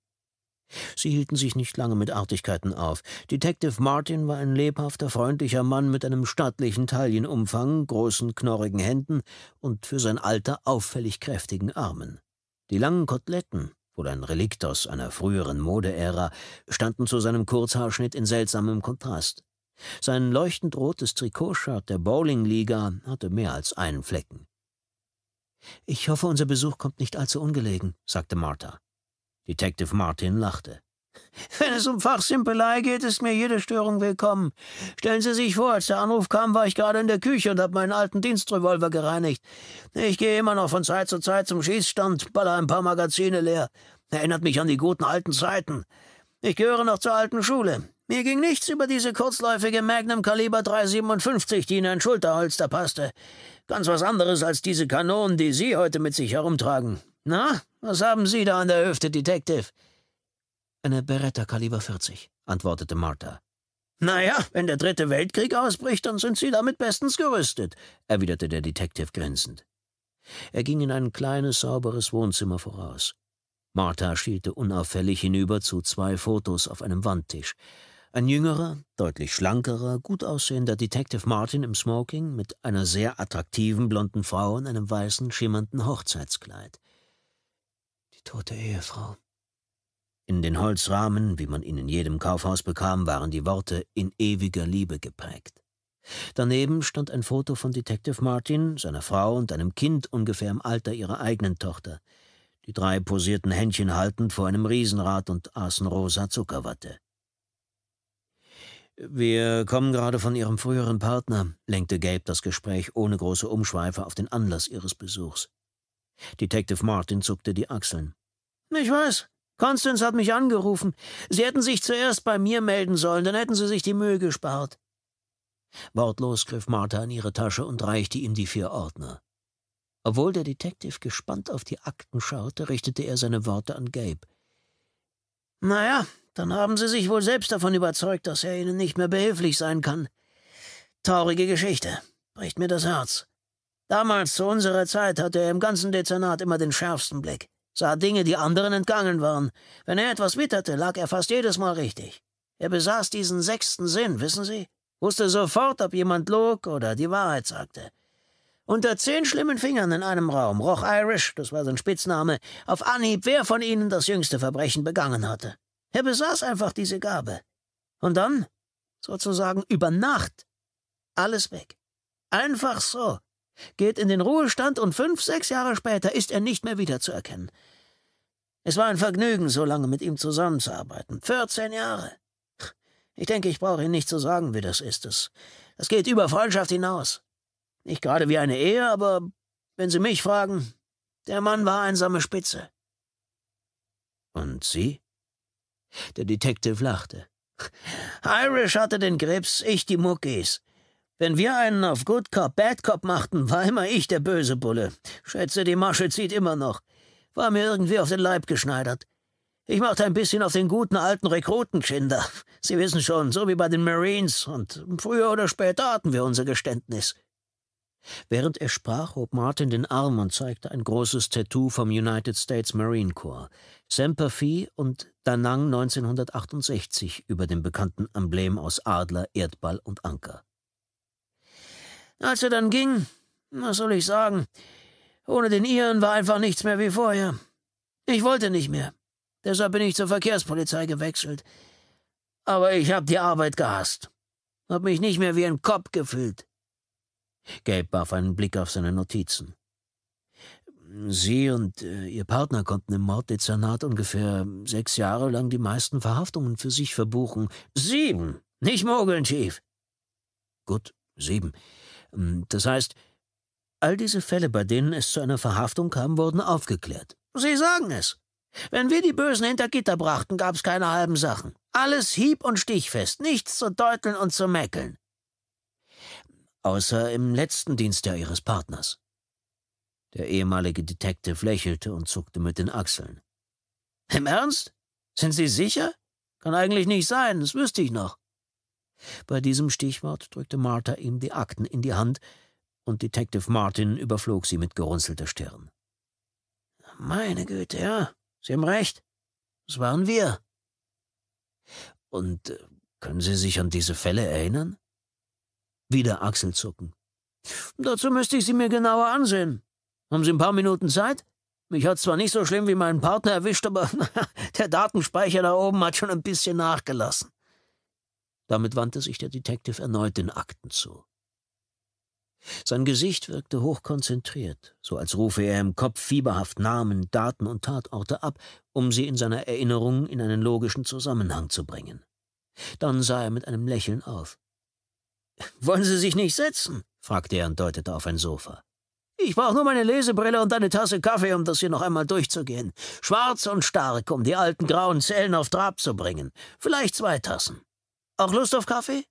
Sie hielten sich nicht lange mit Artigkeiten auf. Detective Martin war ein lebhafter, freundlicher Mann mit einem stattlichen Taillenumfang, großen, knorrigen Händen und für sein Alter auffällig kräftigen Armen. Die langen Koteletten, wohl ein Relikt aus einer früheren Modeära, standen zu seinem Kurzhaarschnitt in seltsamem Kontrast. Sein leuchtend rotes Trikotshirt der Bowlingliga hatte mehr als einen Flecken. Ich hoffe, unser Besuch kommt nicht allzu ungelegen, sagte Martha. Detective Martin lachte. Wenn es um Fachsimpelei geht, ist mir jede Störung willkommen. Stellen Sie sich vor, als der Anruf kam, war ich gerade in der Küche und habe meinen alten Dienstrevolver gereinigt. Ich gehe immer noch von Zeit zu Zeit zum Schießstand, baller ein paar Magazine leer. Erinnert mich an die guten alten Zeiten. Ich gehöre noch zur alten Schule. Mir ging nichts über diese kurzläufige Magnum Kaliber 357, die in ein Schulterholster passte. Ganz was anderes als diese Kanonen, die Sie heute mit sich herumtragen. Na, was haben Sie da an der Hüfte, Detective? Eine Beretta Kaliber 40, antwortete Martha. Naja, wenn der dritte Weltkrieg ausbricht, dann sind Sie damit bestens gerüstet, erwiderte der Detective grinsend. Er ging in ein kleines, sauberes Wohnzimmer voraus. Martha schielte unauffällig hinüber zu zwei Fotos auf einem Wandtisch. Ein jüngerer, deutlich schlankerer, gut aussehender Detective Martin im Smoking mit einer sehr attraktiven blonden Frau in einem weißen, schimmernden Hochzeitskleid. Tote Ehefrau. In den Holzrahmen, wie man ihn in jedem Kaufhaus bekam, waren die Worte in ewiger Liebe geprägt. Daneben stand ein Foto von Detective Martin, seiner Frau und einem Kind ungefähr im Alter ihrer eigenen Tochter. Die drei posierten Händchen haltend vor einem Riesenrad und aßen rosa Zuckerwatte. Wir kommen gerade von Ihrem früheren Partner, lenkte Gabe das Gespräch ohne große Umschweife auf den Anlass ihres Besuchs. Detective Martin zuckte die Achseln. Ich weiß. Konstanz hat mich angerufen. Sie hätten sich zuerst bei mir melden sollen, dann hätten sie sich die Mühe gespart. Wortlos griff Martha in ihre Tasche und reichte ihm die vier Ordner. Obwohl der Detektiv gespannt auf die Akten schaute, richtete er seine Worte an Gabe. Naja, dann haben Sie sich wohl selbst davon überzeugt, dass er Ihnen nicht mehr behilflich sein kann. Traurige Geschichte. Bricht mir das Herz. Damals, zu unserer Zeit, hatte er im ganzen Dezernat immer den schärfsten Blick sah Dinge, die anderen entgangen waren. Wenn er etwas witterte, lag er fast jedes Mal richtig. Er besaß diesen sechsten Sinn, wissen Sie? Wusste sofort, ob jemand log oder die Wahrheit sagte. Unter zehn schlimmen Fingern in einem Raum roch Irish, das war sein Spitzname, auf Anhieb, wer von ihnen das jüngste Verbrechen begangen hatte. Er besaß einfach diese Gabe. Und dann, sozusagen über Nacht, alles weg. Einfach so geht in den Ruhestand und fünf, sechs Jahre später ist er nicht mehr wiederzuerkennen. Es war ein Vergnügen, so lange mit ihm zusammenzuarbeiten. Vierzehn Jahre. Ich denke, ich brauche Ihnen nicht zu sagen, wie das ist. Es, es geht über Freundschaft hinaus. Nicht gerade wie eine Ehe, aber wenn Sie mich fragen, der Mann war einsame Spitze. Und Sie? Der Detective lachte. Irish hatte den Krebs, ich die Muckis. Wenn wir einen auf Good Cop, Bad Cop machten, war immer ich der böse Bulle. Schätze, die Masche zieht immer noch. War mir irgendwie auf den Leib geschneidert. Ich machte ein bisschen auf den guten alten Rekrutenkender. Sie wissen schon, so wie bei den Marines, und früher oder später hatten wir unser Geständnis. Während er sprach, hob Martin den Arm und zeigte ein großes Tattoo vom United States Marine Corps, Semper Fi und Danang 1968 über dem bekannten Emblem aus Adler, Erdball und Anker. Als er dann ging, was soll ich sagen, ohne den Iren war einfach nichts mehr wie vorher. Ich wollte nicht mehr. Deshalb bin ich zur Verkehrspolizei gewechselt. Aber ich habe die Arbeit gehasst. Hab mich nicht mehr wie ein Kopf gefühlt. Gabe warf einen Blick auf seine Notizen. Sie und äh, Ihr Partner konnten im Morddezernat ungefähr sechs Jahre lang die meisten Verhaftungen für sich verbuchen. Sieben! Nicht mogeln, Chief! Gut, sieben. Hm, das heißt, all diese Fälle, bei denen es zu einer Verhaftung kam, wurden aufgeklärt. Sie sagen es. Wenn wir die Bösen hinter Gitter brachten, gab es keine halben Sachen. Alles hieb- und stichfest, nichts zu deuteln und zu meckeln. Außer im letzten Dienstjahr ihres Partners. Der ehemalige Detective lächelte und zuckte mit den Achseln. Im Ernst? Sind Sie sicher? Kann eigentlich nicht sein, das wüsste ich noch. Bei diesem Stichwort drückte Martha ihm die Akten in die Hand, und Detective Martin überflog sie mit gerunzelter Stirn. Meine Güte, ja, Sie haben recht. Es waren wir. Und äh, können Sie sich an diese Fälle erinnern? Wieder Achselzucken. Dazu müsste ich sie mir genauer ansehen. Haben Sie ein paar Minuten Zeit? Mich hat's zwar nicht so schlimm wie meinen Partner erwischt, aber der Datenspeicher da oben hat schon ein bisschen nachgelassen. Damit wandte sich der Detective erneut den Akten zu. Sein Gesicht wirkte hochkonzentriert, so als rufe er im Kopf fieberhaft Namen, Daten und Tatorte ab, um sie in seiner Erinnerung in einen logischen Zusammenhang zu bringen. Dann sah er mit einem Lächeln auf. Äh, wollen Sie sich nicht setzen? fragte er und deutete auf ein Sofa. Ich brauche nur meine Lesebrille und eine Tasse Kaffee, um das hier noch einmal durchzugehen. Schwarz und stark, um die alten grauen Zellen auf Trab zu bringen. Vielleicht zwei Tassen. Auch Lust auf Kaffee?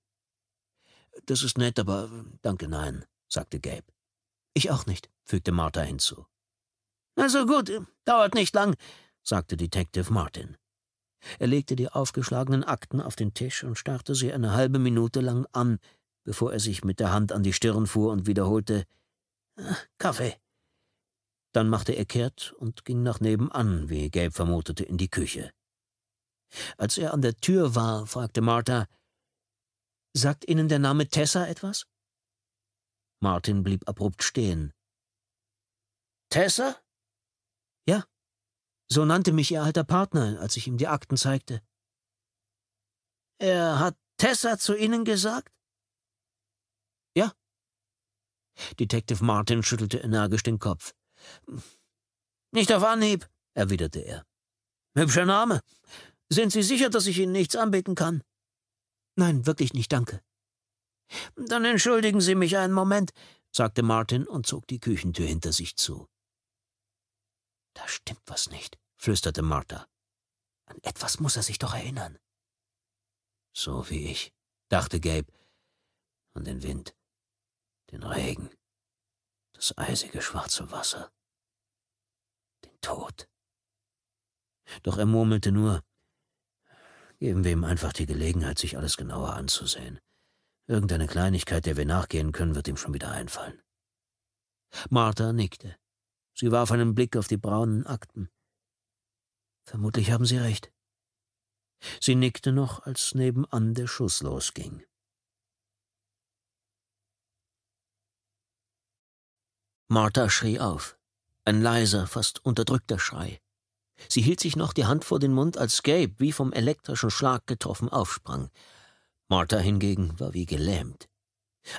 Das ist nett, aber danke, nein, sagte Gabe. Ich auch nicht, fügte Martha hinzu. Also gut, dauert nicht lang, sagte Detective Martin. Er legte die aufgeschlagenen Akten auf den Tisch und starrte sie eine halbe Minute lang an, bevor er sich mit der Hand an die Stirn fuhr und wiederholte ah, Kaffee. Dann machte er kehrt und ging nach nebenan, wie Gabe vermutete, in die Küche. Als er an der Tür war, fragte Martha Sagt Ihnen der Name Tessa etwas? Martin blieb abrupt stehen. Tessa? Ja. So nannte mich Ihr alter Partner, als ich ihm die Akten zeigte. Er hat Tessa zu Ihnen gesagt? Ja. Detective Martin schüttelte energisch den Kopf. Nicht auf Anhieb, erwiderte er. Hübscher Name. Sind Sie sicher, dass ich Ihnen nichts anbieten kann? Nein, wirklich nicht, danke. Dann entschuldigen Sie mich einen Moment, sagte Martin und zog die Küchentür hinter sich zu. Da stimmt was nicht, flüsterte Martha. An etwas muss er sich doch erinnern. So wie ich, dachte Gabe. An den Wind, den Regen, das eisige schwarze Wasser, den Tod. Doch er murmelte nur, Geben wir ihm einfach die Gelegenheit, sich alles genauer anzusehen. Irgendeine Kleinigkeit, der wir nachgehen können, wird ihm schon wieder einfallen. Martha nickte. Sie warf einen Blick auf die braunen Akten. Vermutlich haben Sie recht. Sie nickte noch, als nebenan der Schuss losging. Martha schrie auf. Ein leiser, fast unterdrückter Schrei. Sie hielt sich noch die Hand vor den Mund, als Gabe, wie vom elektrischen Schlag getroffen, aufsprang. Martha hingegen war wie gelähmt.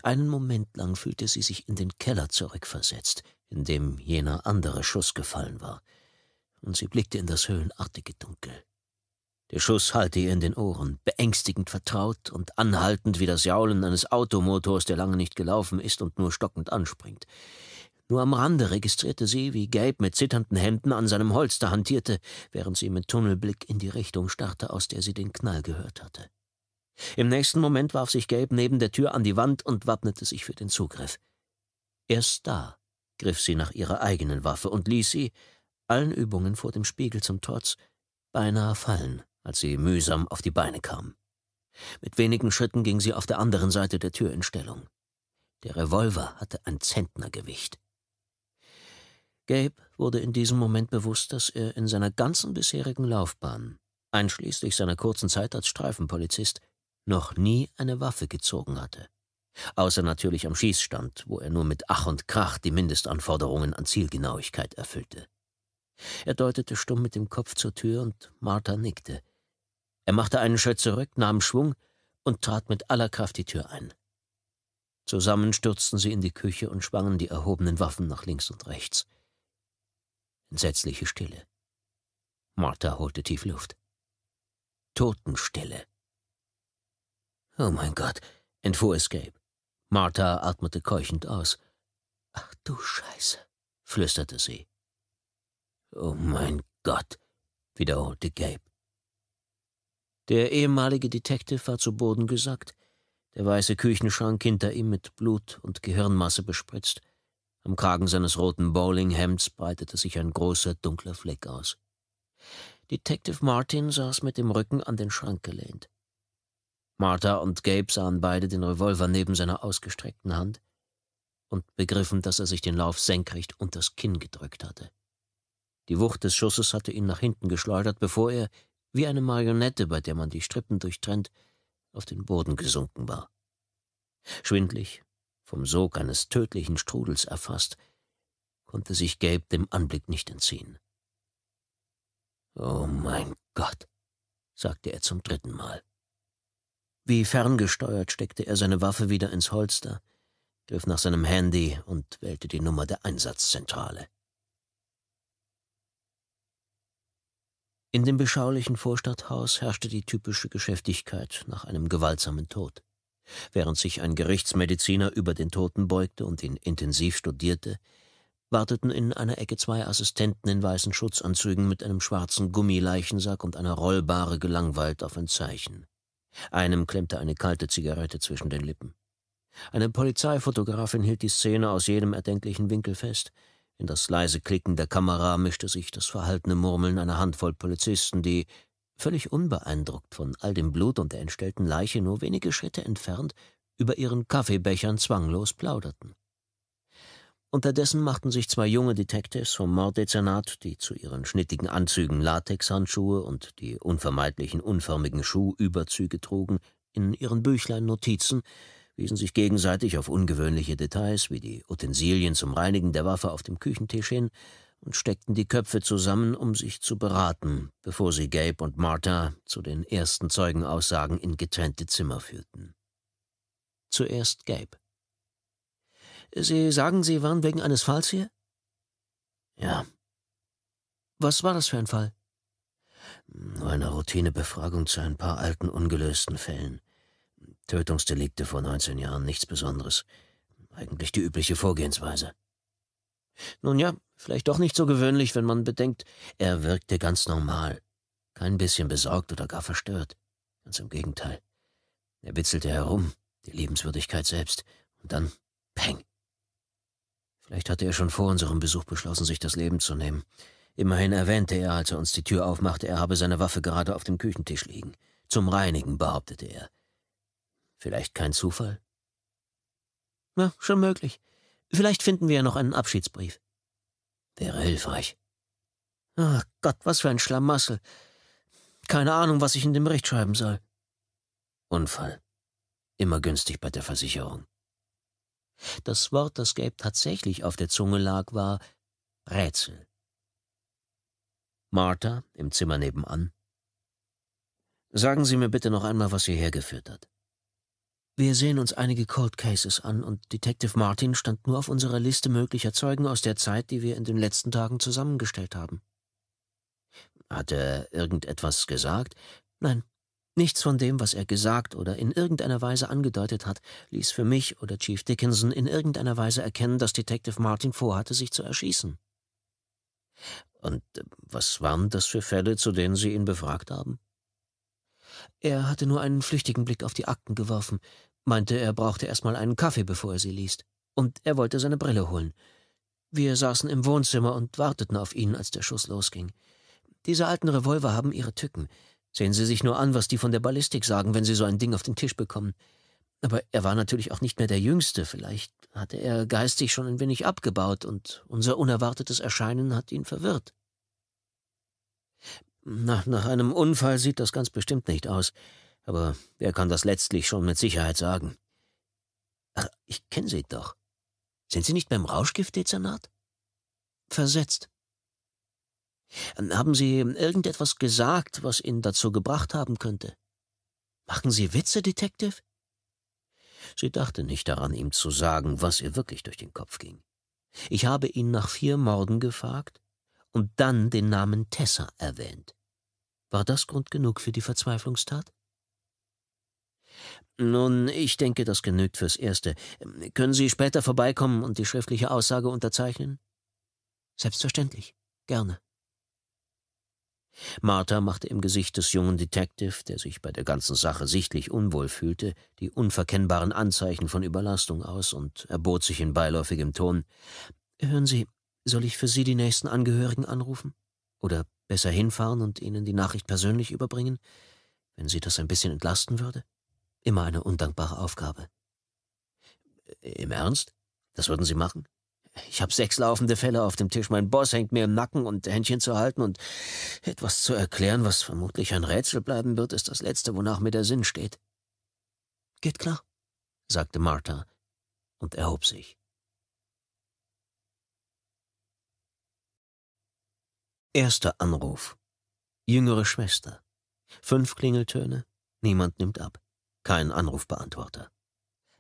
Einen Moment lang fühlte sie sich in den Keller zurückversetzt, in dem jener andere Schuss gefallen war, und sie blickte in das höhenartige Dunkel. Der Schuss hallte ihr in den Ohren, beängstigend vertraut und anhaltend wie das Jaulen eines Automotors, der lange nicht gelaufen ist und nur stockend anspringt. Nur am Rande registrierte sie, wie Gabe mit zitternden Händen an seinem Holster hantierte, während sie mit Tunnelblick in die Richtung starrte, aus der sie den Knall gehört hatte. Im nächsten Moment warf sich Gabe neben der Tür an die Wand und wappnete sich für den Zugriff. Erst da griff sie nach ihrer eigenen Waffe und ließ sie, allen Übungen vor dem Spiegel zum Trotz, beinahe fallen, als sie mühsam auf die Beine kam. Mit wenigen Schritten ging sie auf der anderen Seite der Tür in Stellung. Der Revolver hatte ein Zentnergewicht. Gabe wurde in diesem Moment bewusst, dass er in seiner ganzen bisherigen Laufbahn, einschließlich seiner kurzen Zeit als Streifenpolizist, noch nie eine Waffe gezogen hatte. Außer natürlich am Schießstand, wo er nur mit Ach und Krach die Mindestanforderungen an Zielgenauigkeit erfüllte. Er deutete stumm mit dem Kopf zur Tür und Martha nickte. Er machte einen Schritt zurück, nahm Schwung und trat mit aller Kraft die Tür ein. Zusammen stürzten sie in die Küche und schwangen die erhobenen Waffen nach links und rechts. Entsetzliche Stille. Martha holte tief Luft. Totenstille. Oh mein Gott, entfuhr Escape. Martha atmete keuchend aus. Ach du Scheiße, flüsterte sie. Oh mein Gott, wiederholte Gabe. Der ehemalige Detective war zu Boden gesackt, der weiße Küchenschrank hinter ihm mit Blut und Gehirnmasse bespritzt. Am Kragen seines roten Bowlinghemds breitete sich ein großer dunkler Fleck aus. Detective Martin saß mit dem Rücken an den Schrank gelehnt. Martha und Gabe sahen beide den Revolver neben seiner ausgestreckten Hand und begriffen, dass er sich den Lauf senkrecht unters Kinn gedrückt hatte. Die Wucht des Schusses hatte ihn nach hinten geschleudert, bevor er, wie eine Marionette, bei der man die Strippen durchtrennt, auf den Boden gesunken war. Schwindlig vom Sog eines tödlichen Strudels erfasst, konnte sich Gabe dem Anblick nicht entziehen. Oh mein Gott, sagte er zum dritten Mal. Wie ferngesteuert steckte er seine Waffe wieder ins Holster, griff nach seinem Handy und wählte die Nummer der Einsatzzentrale. In dem beschaulichen Vorstadthaus herrschte die typische Geschäftigkeit nach einem gewaltsamen Tod. Während sich ein Gerichtsmediziner über den Toten beugte und ihn intensiv studierte, warteten in einer Ecke zwei Assistenten in weißen Schutzanzügen mit einem schwarzen Gummileichensack und einer Rollbare gelangweilt auf ein Zeichen. Einem klemmte eine kalte Zigarette zwischen den Lippen. Eine Polizeifotografin hielt die Szene aus jedem erdenklichen Winkel fest. In das leise Klicken der Kamera mischte sich das verhaltene Murmeln einer Handvoll Polizisten, die, völlig unbeeindruckt von all dem Blut und der entstellten Leiche, nur wenige Schritte entfernt, über ihren Kaffeebechern zwanglos plauderten. Unterdessen machten sich zwei junge Detectives vom Morddezernat, die zu ihren schnittigen Anzügen Latexhandschuhe und die unvermeidlichen unförmigen Schuhüberzüge trugen, in ihren Büchlein Notizen, wiesen sich gegenseitig auf ungewöhnliche Details wie die Utensilien zum Reinigen der Waffe auf dem Küchentisch hin, und steckten die Köpfe zusammen, um sich zu beraten, bevor sie Gabe und Martha zu den ersten Zeugenaussagen in getrennte Zimmer führten. Zuerst Gabe. Sie sagen, Sie waren wegen eines Falls hier? Ja. Was war das für ein Fall? Nur hm, eine Routinebefragung zu ein paar alten ungelösten Fällen. Tötungsdelikte vor 19 Jahren, nichts Besonderes. Eigentlich die übliche Vorgehensweise. Nun ja, vielleicht doch nicht so gewöhnlich, wenn man bedenkt, er wirkte ganz normal, kein bisschen besorgt oder gar verstört. Ganz im Gegenteil. Er witzelte herum, die Lebenswürdigkeit selbst, und dann Peng. Vielleicht hatte er schon vor unserem Besuch beschlossen, sich das Leben zu nehmen. Immerhin erwähnte er, als er uns die Tür aufmachte, er habe seine Waffe gerade auf dem Küchentisch liegen. Zum Reinigen, behauptete er. Vielleicht kein Zufall? Na, schon möglich. Vielleicht finden wir ja noch einen Abschiedsbrief. Wäre hilfreich. Ach Gott, was für ein Schlamassel. Keine Ahnung, was ich in dem Bericht schreiben soll. Unfall. Immer günstig bei der Versicherung. Das Wort, das Gabe tatsächlich auf der Zunge lag, war Rätsel. Martha, im Zimmer nebenan. Sagen Sie mir bitte noch einmal, was Sie hergeführt hat. Wir sehen uns einige Cold Cases an und Detective Martin stand nur auf unserer Liste möglicher Zeugen aus der Zeit, die wir in den letzten Tagen zusammengestellt haben. Hat er irgendetwas gesagt? Nein, nichts von dem, was er gesagt oder in irgendeiner Weise angedeutet hat, ließ für mich oder Chief Dickinson in irgendeiner Weise erkennen, dass Detective Martin vorhatte, sich zu erschießen. Und äh, was waren das für Fälle, zu denen Sie ihn befragt haben? Er hatte nur einen flüchtigen Blick auf die Akten geworfen, meinte, er brauchte erstmal einen Kaffee, bevor er sie liest, und er wollte seine Brille holen. Wir saßen im Wohnzimmer und warteten auf ihn, als der Schuss losging. Diese alten Revolver haben ihre Tücken. Sehen Sie sich nur an, was die von der Ballistik sagen, wenn sie so ein Ding auf den Tisch bekommen. Aber er war natürlich auch nicht mehr der Jüngste, vielleicht hatte er geistig schon ein wenig abgebaut, und unser unerwartetes Erscheinen hat ihn verwirrt. Na, nach einem Unfall sieht das ganz bestimmt nicht aus. Aber wer kann das letztlich schon mit Sicherheit sagen? Ach, ich kenne Sie doch. Sind Sie nicht beim Rauschgiftdezernat? Versetzt. Haben Sie irgendetwas gesagt, was ihn dazu gebracht haben könnte? Machen Sie Witze, Detective? Sie dachte nicht daran, ihm zu sagen, was ihr wirklich durch den Kopf ging. Ich habe ihn nach vier Morden gefragt und dann den Namen Tessa erwähnt. War das Grund genug für die Verzweiflungstat? Nun, ich denke, das genügt fürs Erste. Können Sie später vorbeikommen und die schriftliche Aussage unterzeichnen? Selbstverständlich. Gerne. Martha machte im Gesicht des jungen Detective, der sich bei der ganzen Sache sichtlich unwohl fühlte, die unverkennbaren Anzeichen von Überlastung aus und erbot sich in beiläufigem Ton. Hören Sie, soll ich für Sie die nächsten Angehörigen anrufen? Oder besser hinfahren und Ihnen die Nachricht persönlich überbringen, wenn Sie das ein bisschen entlasten würde? Immer eine undankbare Aufgabe. Im Ernst? Das würden Sie machen? Ich habe sechs laufende Fälle auf dem Tisch. Mein Boss hängt mir im Nacken und Händchen zu halten und etwas zu erklären, was vermutlich ein Rätsel bleiben wird, ist das Letzte, wonach mir der Sinn steht. Geht klar, sagte Martha und erhob sich. Erster Anruf. Jüngere Schwester. Fünf Klingeltöne. Niemand nimmt ab. Kein Anrufbeantworter.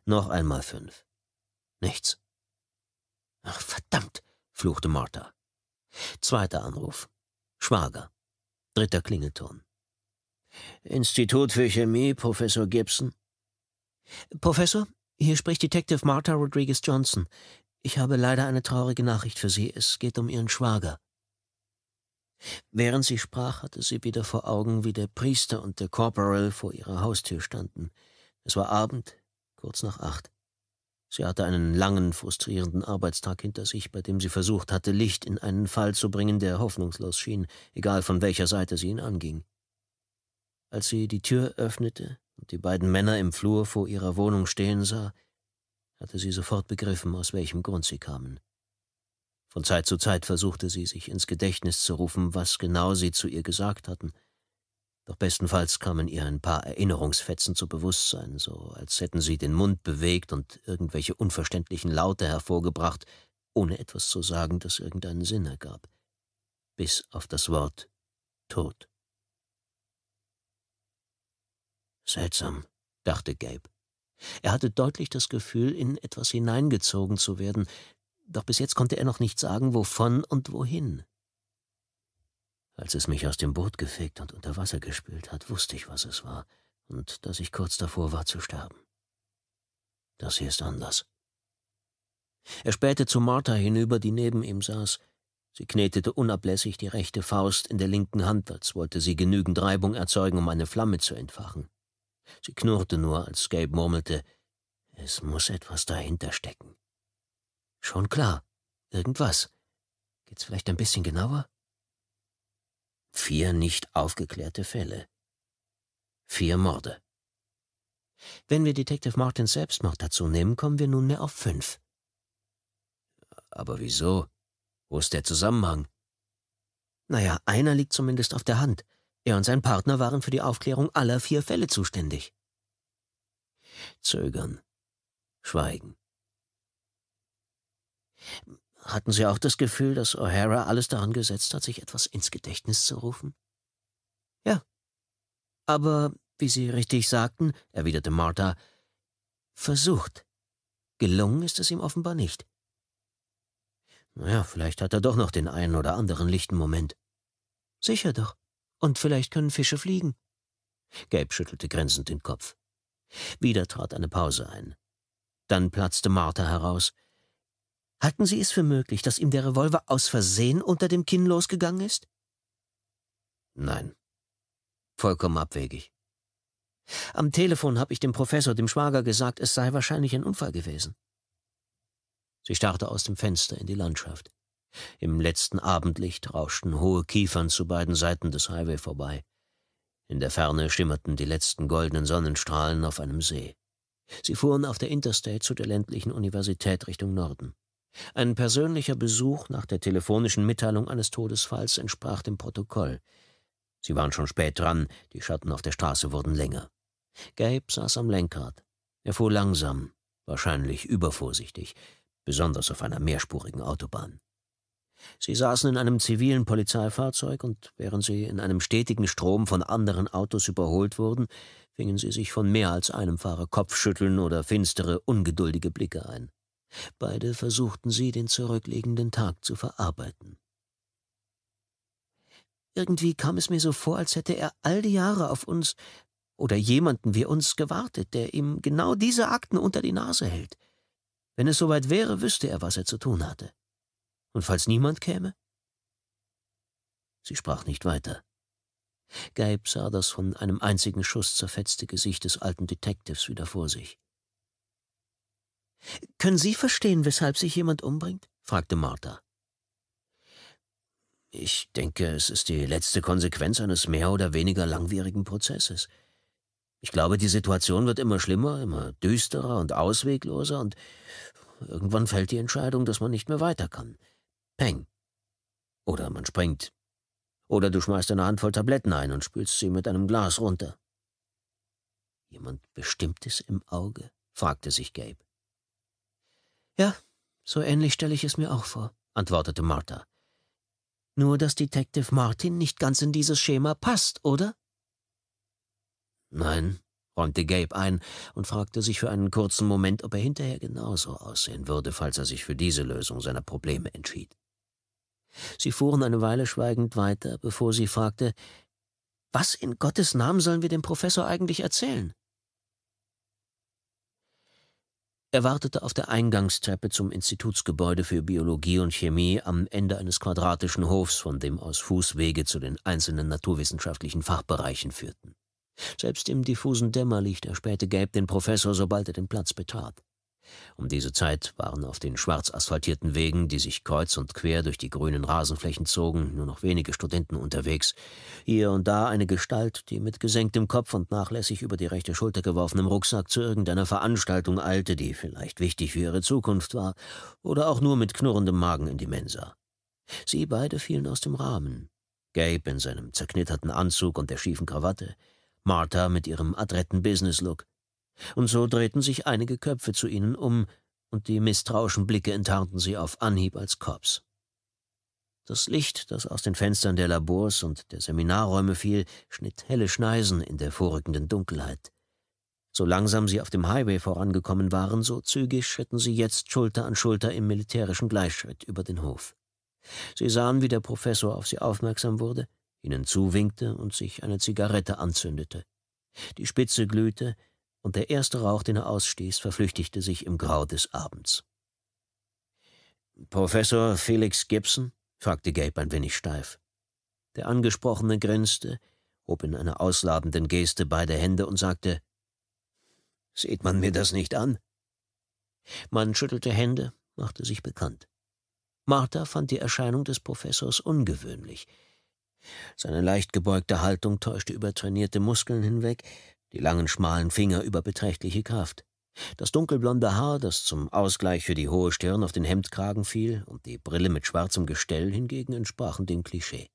Noch einmal fünf. Nichts. Ach, verdammt, fluchte Martha. Zweiter Anruf. Schwager. Dritter Klingelton. Institut für Chemie, Professor Gibson. Professor, hier spricht Detective Martha Rodriguez Johnson. Ich habe leider eine traurige Nachricht für Sie. Es geht um Ihren Schwager. Während sie sprach, hatte sie wieder vor Augen, wie der Priester und der Corporal vor ihrer Haustür standen. Es war Abend, kurz nach acht. Sie hatte einen langen, frustrierenden Arbeitstag hinter sich, bei dem sie versucht hatte, Licht in einen Fall zu bringen, der hoffnungslos schien, egal von welcher Seite sie ihn anging. Als sie die Tür öffnete und die beiden Männer im Flur vor ihrer Wohnung stehen sah, hatte sie sofort begriffen, aus welchem Grund sie kamen. Von Zeit zu Zeit versuchte sie, sich ins Gedächtnis zu rufen, was genau sie zu ihr gesagt hatten. Doch bestenfalls kamen ihr ein paar Erinnerungsfetzen zu Bewusstsein, so als hätten sie den Mund bewegt und irgendwelche unverständlichen Laute hervorgebracht, ohne etwas zu sagen, das irgendeinen Sinn ergab. Bis auf das Wort Tod. Seltsam, dachte Gabe. Er hatte deutlich das Gefühl, in etwas hineingezogen zu werden, doch bis jetzt konnte er noch nicht sagen, wovon und wohin. Als es mich aus dem Boot gefegt und unter Wasser gespült hat, wusste ich, was es war, und dass ich kurz davor war zu sterben. Das hier ist anders. Er spähte zu Martha hinüber, die neben ihm saß. Sie knetete unablässig die rechte Faust in der linken Hand, als wollte sie genügend Reibung erzeugen, um eine Flamme zu entfachen. Sie knurrte nur, als Gabe murmelte, es muss etwas dahinter stecken. Schon klar. Irgendwas. Geht's vielleicht ein bisschen genauer? Vier nicht aufgeklärte Fälle. Vier Morde. Wenn wir Detective Martins Selbstmord dazu nehmen, kommen wir nunmehr auf fünf. Aber wieso? Wo ist der Zusammenhang? Naja, einer liegt zumindest auf der Hand. Er und sein Partner waren für die Aufklärung aller vier Fälle zuständig. Zögern. Schweigen. Hatten Sie auch das Gefühl, dass O'Hara alles daran gesetzt hat, sich etwas ins Gedächtnis zu rufen? Ja. Aber, wie Sie richtig sagten, erwiderte Martha, versucht. Gelungen ist es ihm offenbar nicht. Naja, vielleicht hat er doch noch den einen oder anderen lichten Moment. Sicher doch. Und vielleicht können Fische fliegen. Gabe schüttelte grinsend den Kopf. Wieder trat eine Pause ein. Dann platzte Martha heraus. Halten Sie es für möglich, dass ihm der Revolver aus Versehen unter dem Kinn losgegangen ist? Nein. Vollkommen abwegig. Am Telefon habe ich dem Professor, dem Schwager, gesagt, es sei wahrscheinlich ein Unfall gewesen. Sie starrte aus dem Fenster in die Landschaft. Im letzten Abendlicht rauschten hohe Kiefern zu beiden Seiten des Highway vorbei. In der Ferne schimmerten die letzten goldenen Sonnenstrahlen auf einem See. Sie fuhren auf der Interstate zu der ländlichen Universität Richtung Norden. Ein persönlicher Besuch nach der telefonischen Mitteilung eines Todesfalls entsprach dem Protokoll. Sie waren schon spät dran, die Schatten auf der Straße wurden länger. Gabe saß am Lenkrad. Er fuhr langsam, wahrscheinlich übervorsichtig, besonders auf einer mehrspurigen Autobahn. Sie saßen in einem zivilen Polizeifahrzeug und während sie in einem stetigen Strom von anderen Autos überholt wurden, fingen sie sich von mehr als einem Fahrer Kopfschütteln oder finstere, ungeduldige Blicke ein. Beide versuchten sie, den zurückliegenden Tag zu verarbeiten. Irgendwie kam es mir so vor, als hätte er all die Jahre auf uns oder jemanden wie uns gewartet, der ihm genau diese Akten unter die Nase hält. Wenn es soweit wäre, wüsste er, was er zu tun hatte. Und falls niemand käme? Sie sprach nicht weiter. Gabe sah das von einem einzigen Schuss zerfetzte Gesicht des alten Detectives wieder vor sich. Können Sie verstehen, weshalb sich jemand umbringt? fragte Martha. Ich denke, es ist die letzte Konsequenz eines mehr oder weniger langwierigen Prozesses. Ich glaube, die Situation wird immer schlimmer, immer düsterer und auswegloser, und irgendwann fällt die Entscheidung, dass man nicht mehr weiter kann. Peng. Oder man springt. Oder du schmeißt eine Handvoll Tabletten ein und spülst sie mit einem Glas runter. Jemand Bestimmtes im Auge? fragte sich Gabe. Ja, so ähnlich stelle ich es mir auch vor, antwortete Martha. Nur, dass Detective Martin nicht ganz in dieses Schema passt, oder? Nein, räumte Gabe ein und fragte sich für einen kurzen Moment, ob er hinterher genauso aussehen würde, falls er sich für diese Lösung seiner Probleme entschied. Sie fuhren eine Weile schweigend weiter, bevor sie fragte, was in Gottes Namen sollen wir dem Professor eigentlich erzählen? Er wartete auf der Eingangstreppe zum Institutsgebäude für Biologie und Chemie am Ende eines quadratischen Hofs, von dem aus Fußwege zu den einzelnen naturwissenschaftlichen Fachbereichen führten. Selbst im diffusen Dämmerlicht erspähte Gabe den Professor, sobald er den Platz betrat. Um diese Zeit waren auf den schwarz asphaltierten Wegen, die sich kreuz und quer durch die grünen Rasenflächen zogen, nur noch wenige Studenten unterwegs. Hier und da eine Gestalt, die mit gesenktem Kopf und nachlässig über die rechte Schulter geworfenem Rucksack zu irgendeiner Veranstaltung eilte, die vielleicht wichtig für ihre Zukunft war, oder auch nur mit knurrendem Magen in die Mensa. Sie beide fielen aus dem Rahmen. Gabe in seinem zerknitterten Anzug und der schiefen Krawatte, Martha mit ihrem adretten Business-Look, und so drehten sich einige Köpfe zu ihnen um, und die misstrauischen Blicke enttarnten sie auf Anhieb als Korps. Das Licht, das aus den Fenstern der Labors und der Seminarräume fiel, schnitt helle Schneisen in der vorrückenden Dunkelheit. So langsam sie auf dem Highway vorangekommen waren, so zügig schritten sie jetzt Schulter an Schulter im militärischen Gleichschritt über den Hof. Sie sahen, wie der Professor auf sie aufmerksam wurde, ihnen zuwinkte und sich eine Zigarette anzündete. Die Spitze glühte, und der erste Rauch, den er ausstieß, verflüchtigte sich im Grau des Abends. Professor Felix Gibson? fragte Gabe ein wenig steif. Der Angesprochene grinste, hob in einer ausladenden Geste beide Hände und sagte, Seht man mir das nicht an? Man schüttelte Hände, machte sich bekannt. Martha fand die Erscheinung des Professors ungewöhnlich. Seine leicht gebeugte Haltung täuschte über trainierte Muskeln hinweg, die langen schmalen Finger über beträchtliche Kraft. Das dunkelblonde Haar, das zum Ausgleich für die hohe Stirn auf den Hemdkragen fiel, und die Brille mit schwarzem Gestell hingegen entsprachen dem Klischee.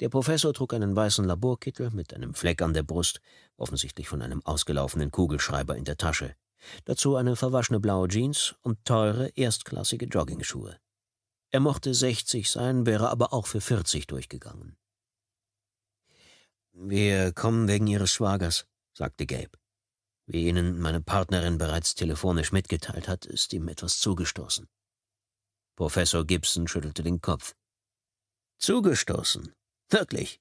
Der Professor trug einen weißen Laborkittel mit einem Fleck an der Brust, offensichtlich von einem ausgelaufenen Kugelschreiber in der Tasche, dazu eine verwaschene blaue Jeans und teure, erstklassige Joggingschuhe. Er mochte sechzig sein, wäre aber auch für vierzig durchgegangen. Wir kommen wegen Ihres Schwagers, sagte Gabe. Wie Ihnen meine Partnerin bereits telefonisch mitgeteilt hat, ist ihm etwas zugestoßen. Professor Gibson schüttelte den Kopf. Zugestoßen? Wirklich?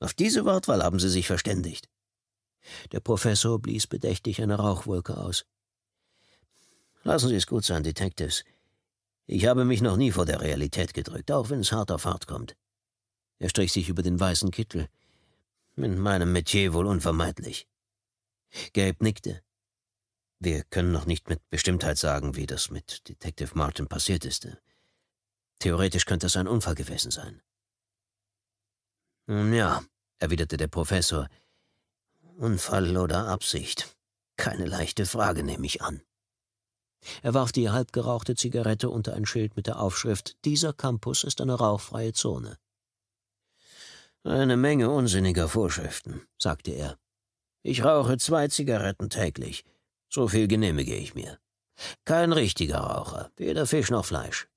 Auf diese Wortwahl haben Sie sich verständigt. Der Professor blies bedächtig eine Rauchwolke aus. Lassen Sie es gut sein, Detectives. Ich habe mich noch nie vor der Realität gedrückt, auch wenn es hart auf hart kommt. Er strich sich über den weißen Kittel. In meinem Metier wohl unvermeidlich. Gabe nickte. Wir können noch nicht mit Bestimmtheit sagen, wie das mit Detective Martin passiert ist. Theoretisch könnte es ein Unfall gewesen sein. Nun Ja, erwiderte der Professor. Unfall oder Absicht? Keine leichte Frage, nehme ich an. Er warf die halbgerauchte Zigarette unter ein Schild mit der Aufschrift Dieser Campus ist eine rauchfreie Zone. Eine Menge unsinniger Vorschriften, sagte er. Ich rauche zwei Zigaretten täglich. So viel genehmige ich mir. Kein richtiger Raucher, weder Fisch noch Fleisch.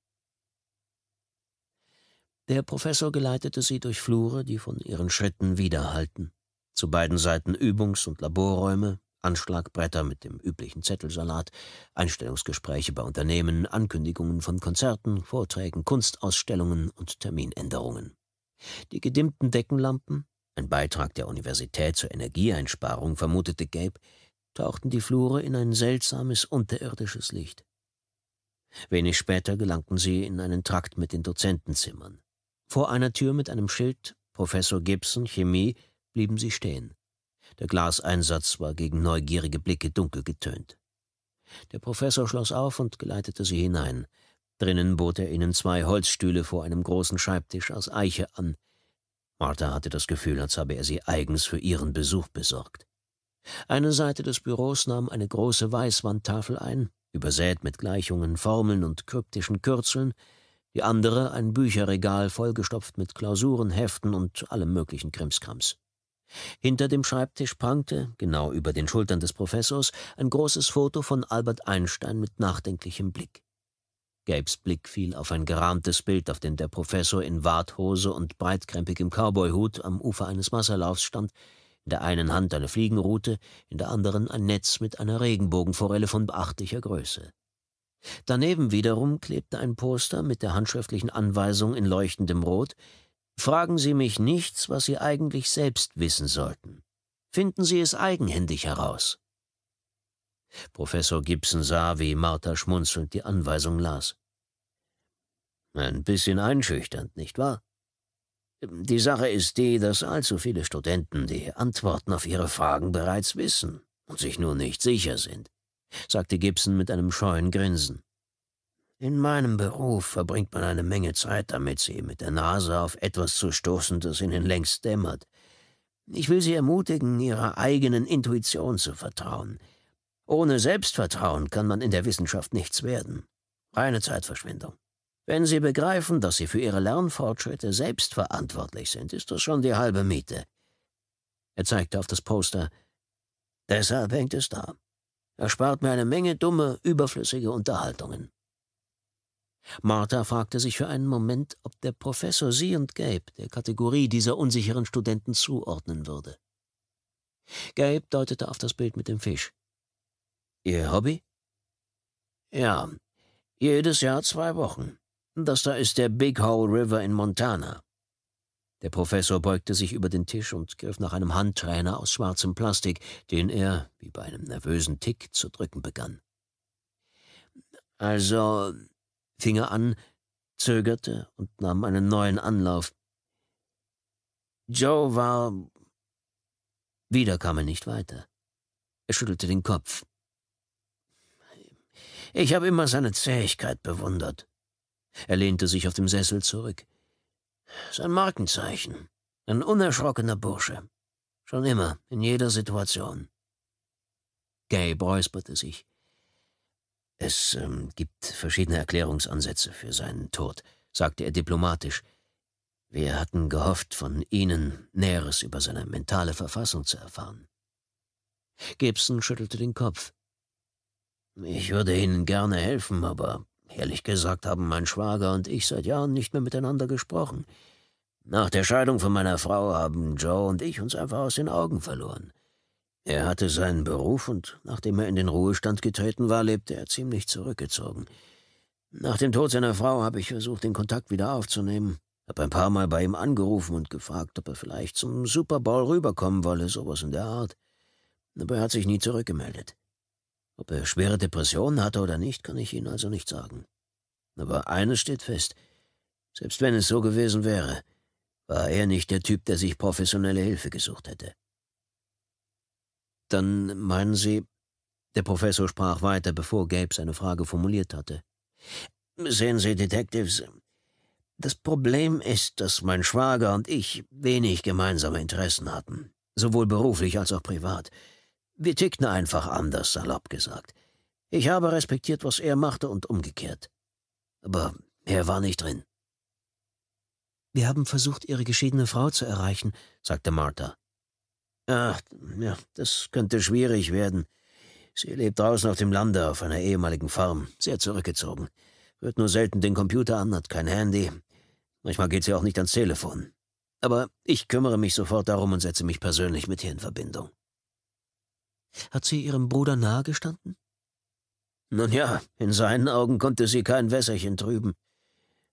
Der Professor geleitete sie durch Flure, die von ihren Schritten widerhallten. Zu beiden Seiten Übungs- und Laborräume, Anschlagbretter mit dem üblichen Zettelsalat, Einstellungsgespräche bei Unternehmen, Ankündigungen von Konzerten, Vorträgen, Kunstausstellungen und Terminänderungen. Die gedimmten Deckenlampen, ein Beitrag der Universität zur Energieeinsparung, vermutete Gabe, tauchten die Flure in ein seltsames unterirdisches Licht. Wenig später gelangten sie in einen Trakt mit den Dozentenzimmern. Vor einer Tür mit einem Schild Professor Gibson Chemie blieben sie stehen. Der Glaseinsatz war gegen neugierige Blicke dunkel getönt. Der Professor schloss auf und geleitete sie hinein. Drinnen bot er ihnen zwei Holzstühle vor einem großen Schreibtisch aus Eiche an. Martha hatte das Gefühl, als habe er sie eigens für ihren Besuch besorgt. Eine Seite des Büros nahm eine große Weißwandtafel ein, übersät mit Gleichungen, Formeln und kryptischen Kürzeln, die andere ein Bücherregal vollgestopft mit Klausuren, Heften und allem möglichen Krimskrams. Hinter dem Schreibtisch prangte, genau über den Schultern des Professors, ein großes Foto von Albert Einstein mit nachdenklichem Blick. Gabes Blick fiel auf ein gerahmtes Bild, auf dem der Professor in Warthose und breitkrempigem Cowboyhut am Ufer eines Wasserlaufs stand, in der einen Hand eine Fliegenrute, in der anderen ein Netz mit einer Regenbogenforelle von beachtlicher Größe. Daneben wiederum klebte ein Poster mit der handschriftlichen Anweisung in leuchtendem Rot Fragen Sie mich nichts, was Sie eigentlich selbst wissen sollten. Finden Sie es eigenhändig heraus. Professor Gibson sah, wie Martha schmunzelnd die Anweisung las. Ein bisschen einschüchternd, nicht wahr? Die Sache ist die, dass allzu viele Studenten die Antworten auf ihre Fragen bereits wissen und sich nur nicht sicher sind, sagte Gibson mit einem scheuen Grinsen. In meinem Beruf verbringt man eine Menge Zeit damit, sie mit der Nase auf etwas zu stoßen, das ihnen längst dämmert. Ich will sie ermutigen, ihrer eigenen Intuition zu vertrauen – ohne Selbstvertrauen kann man in der Wissenschaft nichts werden. Reine Zeitverschwendung. Wenn Sie begreifen, dass Sie für Ihre Lernfortschritte selbst verantwortlich sind, ist das schon die halbe Miete. Er zeigte auf das Poster. Deshalb hängt es da. Er spart mir eine Menge dumme, überflüssige Unterhaltungen. Martha fragte sich für einen Moment, ob der Professor sie und Gabe der Kategorie dieser unsicheren Studenten zuordnen würde. Gabe deutete auf das Bild mit dem Fisch. Ihr Hobby? Ja, jedes Jahr zwei Wochen. Das da ist der Big Hole River in Montana. Der Professor beugte sich über den Tisch und griff nach einem Handtrainer aus schwarzem Plastik, den er, wie bei einem nervösen Tick, zu drücken begann. Also, fing er an, zögerte und nahm einen neuen Anlauf. Joe war. Wieder kam er nicht weiter. Er schüttelte den Kopf. Ich habe immer seine Zähigkeit bewundert. Er lehnte sich auf dem Sessel zurück. Sein Markenzeichen. Ein unerschrockener Bursche. Schon immer, in jeder Situation. Gabe räusperte sich. Es ähm, gibt verschiedene Erklärungsansätze für seinen Tod, sagte er diplomatisch. Wir hatten gehofft, von Ihnen Näheres über seine mentale Verfassung zu erfahren. Gibson schüttelte den Kopf. Ich würde Ihnen gerne helfen, aber ehrlich gesagt haben mein Schwager und ich seit Jahren nicht mehr miteinander gesprochen. Nach der Scheidung von meiner Frau haben Joe und ich uns einfach aus den Augen verloren. Er hatte seinen Beruf und nachdem er in den Ruhestand getreten war, lebte er ziemlich zurückgezogen. Nach dem Tod seiner Frau habe ich versucht, den Kontakt wieder aufzunehmen, habe ein paar Mal bei ihm angerufen und gefragt, ob er vielleicht zum Super Bowl rüberkommen wolle, sowas in der Art. Aber er hat sich nie zurückgemeldet. Ob er schwere Depressionen hatte oder nicht, kann ich Ihnen also nicht sagen. Aber eines steht fest. Selbst wenn es so gewesen wäre, war er nicht der Typ, der sich professionelle Hilfe gesucht hätte. Dann meinen Sie, der Professor sprach weiter, bevor Gabe seine Frage formuliert hatte. Sehen Sie, Detectives, das Problem ist, dass mein Schwager und ich wenig gemeinsame Interessen hatten, sowohl beruflich als auch privat. Wir tickten einfach anders, salopp gesagt. Ich habe respektiert, was er machte und umgekehrt. Aber er war nicht drin. Wir haben versucht, Ihre geschiedene Frau zu erreichen, sagte Martha. Ach, ja, das könnte schwierig werden. Sie lebt draußen auf dem Lande, auf einer ehemaligen Farm, sehr zurückgezogen. Hört nur selten den Computer an, hat kein Handy. Manchmal geht sie auch nicht ans Telefon. Aber ich kümmere mich sofort darum und setze mich persönlich mit ihr in Verbindung. Hat sie ihrem Bruder nahe gestanden? Nun ja, in seinen Augen konnte sie kein Wässerchen trüben.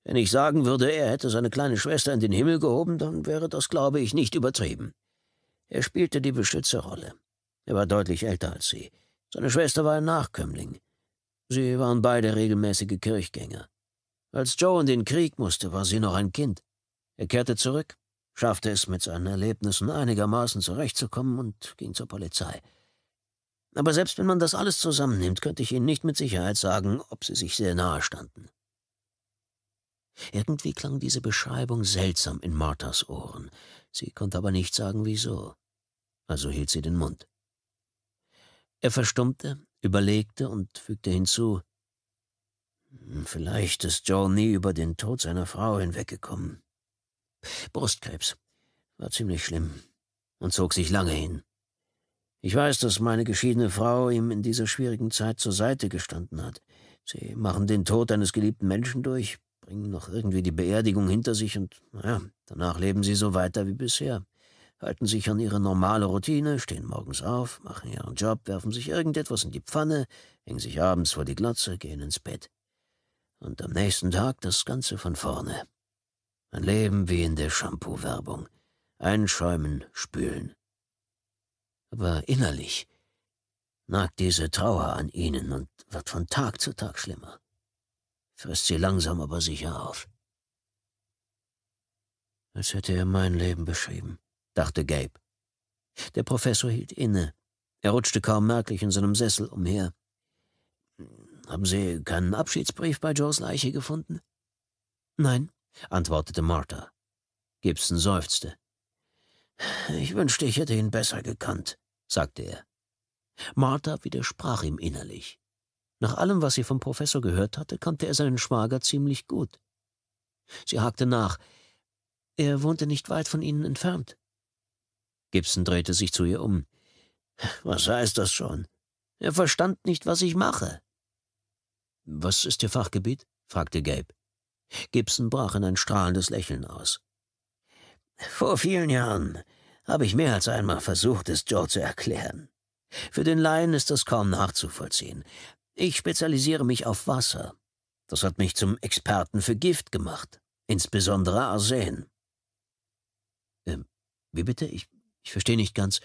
Wenn ich sagen würde, er hätte seine kleine Schwester in den Himmel gehoben, dann wäre das, glaube ich, nicht übertrieben. Er spielte die Beschützerrolle. Er war deutlich älter als sie. Seine Schwester war ein Nachkömmling. Sie waren beide regelmäßige Kirchgänger. Als Joe in den Krieg musste, war sie noch ein Kind. Er kehrte zurück, schaffte es mit seinen Erlebnissen einigermaßen zurechtzukommen und ging zur Polizei. Aber selbst wenn man das alles zusammennimmt, könnte ich Ihnen nicht mit Sicherheit sagen, ob Sie sich sehr nahe standen. Irgendwie klang diese Beschreibung seltsam in Marthas Ohren. Sie konnte aber nicht sagen, wieso. Also hielt sie den Mund. Er verstummte, überlegte und fügte hinzu, hm, Vielleicht ist Joe nie über den Tod seiner Frau hinweggekommen. Brustkrebs war ziemlich schlimm und zog sich lange hin. Ich weiß, dass meine geschiedene Frau ihm in dieser schwierigen Zeit zur Seite gestanden hat. Sie machen den Tod eines geliebten Menschen durch, bringen noch irgendwie die Beerdigung hinter sich und, naja, danach leben sie so weiter wie bisher. Halten sich an ihre normale Routine, stehen morgens auf, machen ihren Job, werfen sich irgendetwas in die Pfanne, hängen sich abends vor die Glotze, gehen ins Bett. Und am nächsten Tag das Ganze von vorne. Ein Leben wie in der Shampoo-Werbung. Einschäumen, spülen, aber innerlich nagt diese Trauer an ihnen und wird von Tag zu Tag schlimmer, frisst sie langsam aber sicher auf. Als hätte er mein Leben beschrieben, dachte Gabe. Der Professor hielt inne. Er rutschte kaum merklich in seinem Sessel umher. Haben Sie keinen Abschiedsbrief bei Joes Leiche gefunden? Nein, antwortete Martha. Gibson seufzte. Ich wünschte, ich hätte ihn besser gekannt sagte er. Martha widersprach ihm innerlich. Nach allem, was sie vom Professor gehört hatte, kannte er seinen Schwager ziemlich gut. Sie hakte nach. Er wohnte nicht weit von ihnen entfernt. Gibson drehte sich zu ihr um. Was heißt das schon? Er verstand nicht, was ich mache. Was ist Ihr Fachgebiet? fragte Gabe. Gibson brach in ein strahlendes Lächeln aus. Vor vielen Jahren habe ich mehr als einmal versucht, es Joe zu erklären. Für den Laien ist das kaum nachzuvollziehen. Ich spezialisiere mich auf Wasser. Das hat mich zum Experten für Gift gemacht, insbesondere Arsen. Ähm, wie bitte? Ich, ich verstehe nicht ganz.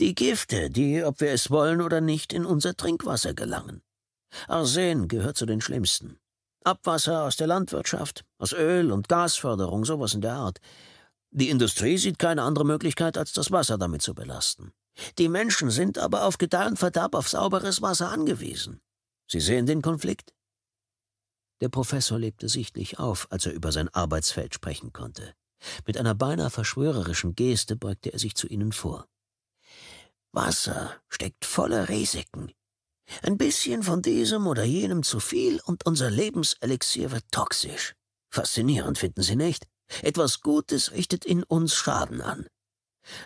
Die Gifte, die, ob wir es wollen oder nicht, in unser Trinkwasser gelangen. Arsen gehört zu den schlimmsten. Abwasser aus der Landwirtschaft, aus Öl- und Gasförderung, sowas in der Art. Die Industrie sieht keine andere Möglichkeit, als das Wasser damit zu belasten. Die Menschen sind aber auf Gedeih und Verderb auf sauberes Wasser angewiesen. Sie sehen den Konflikt? Der Professor lebte sichtlich auf, als er über sein Arbeitsfeld sprechen konnte. Mit einer beinahe verschwörerischen Geste beugte er sich zu ihnen vor. Wasser steckt voller Risiken. Ein bisschen von diesem oder jenem zu viel und unser Lebenselixier wird toxisch. Faszinierend finden Sie nicht? Etwas Gutes richtet in uns Schaden an.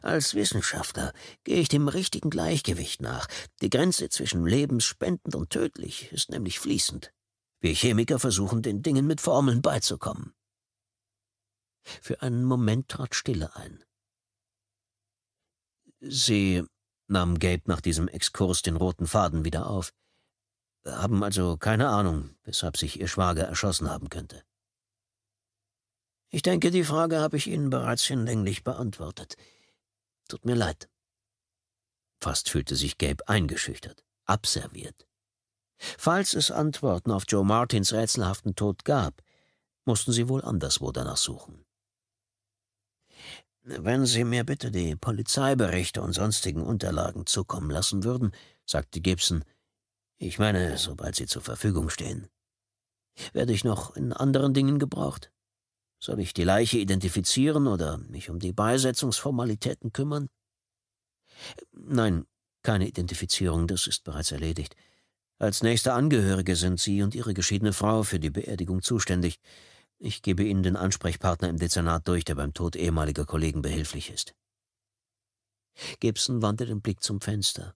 Als Wissenschaftler gehe ich dem richtigen Gleichgewicht nach. Die Grenze zwischen lebensspendend und tödlich ist nämlich fließend. Wir Chemiker versuchen den Dingen mit Formeln beizukommen. Für einen Moment trat Stille ein. Sie, nahm Gabe nach diesem Exkurs den roten Faden wieder auf, haben also keine Ahnung, weshalb sich Ihr Schwager erschossen haben könnte. Ich denke, die Frage habe ich Ihnen bereits hinlänglich beantwortet. Tut mir leid. Fast fühlte sich Gabe eingeschüchtert, abserviert. Falls es Antworten auf Joe Martins rätselhaften Tod gab, mussten sie wohl anderswo danach suchen. Wenn Sie mir bitte die Polizeiberichte und sonstigen Unterlagen zukommen lassen würden, sagte Gibson, ich meine, sobald sie zur Verfügung stehen. Werde ich noch in anderen Dingen gebraucht? Soll ich die Leiche identifizieren oder mich um die Beisetzungsformalitäten kümmern? Nein, keine Identifizierung, das ist bereits erledigt. Als nächste Angehörige sind Sie und Ihre geschiedene Frau für die Beerdigung zuständig. Ich gebe Ihnen den Ansprechpartner im Dezernat durch, der beim Tod ehemaliger Kollegen behilflich ist. Gibson wandte den Blick zum Fenster.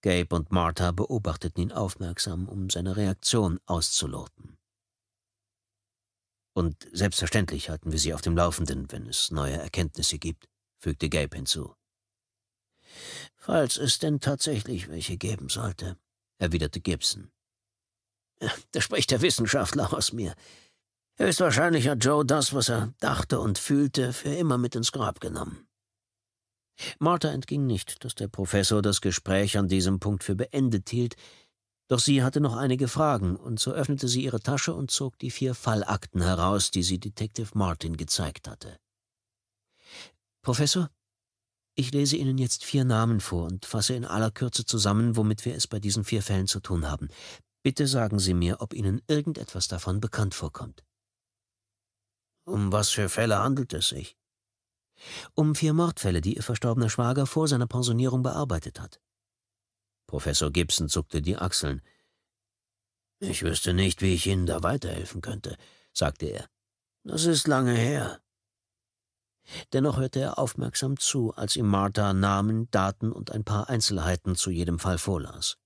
Gabe und Martha beobachteten ihn aufmerksam, um seine Reaktion auszuloten. Und selbstverständlich halten wir Sie auf dem Laufenden, wenn es neue Erkenntnisse gibt, fügte Gabe hinzu. Falls es denn tatsächlich welche geben sollte, erwiderte Gibson. Da spricht der Wissenschaftler aus mir. Höchstwahrscheinlich hat Joe das, was er dachte und fühlte, für immer mit ins Grab genommen. Martha entging nicht, dass der Professor das Gespräch an diesem Punkt für beendet hielt, doch sie hatte noch einige Fragen, und so öffnete sie ihre Tasche und zog die vier Fallakten heraus, die sie Detective Martin gezeigt hatte. Professor, ich lese Ihnen jetzt vier Namen vor und fasse in aller Kürze zusammen, womit wir es bei diesen vier Fällen zu tun haben. Bitte sagen Sie mir, ob Ihnen irgendetwas davon bekannt vorkommt. Um was für Fälle handelt es sich? Um vier Mordfälle, die Ihr verstorbener Schwager vor seiner Pensionierung bearbeitet hat. Professor Gibson zuckte die Achseln. Ich wüsste nicht, wie ich Ihnen da weiterhelfen könnte, sagte er. Das ist lange her. Dennoch hörte er aufmerksam zu, als ihm Martha Namen, Daten und ein paar Einzelheiten zu jedem Fall vorlas.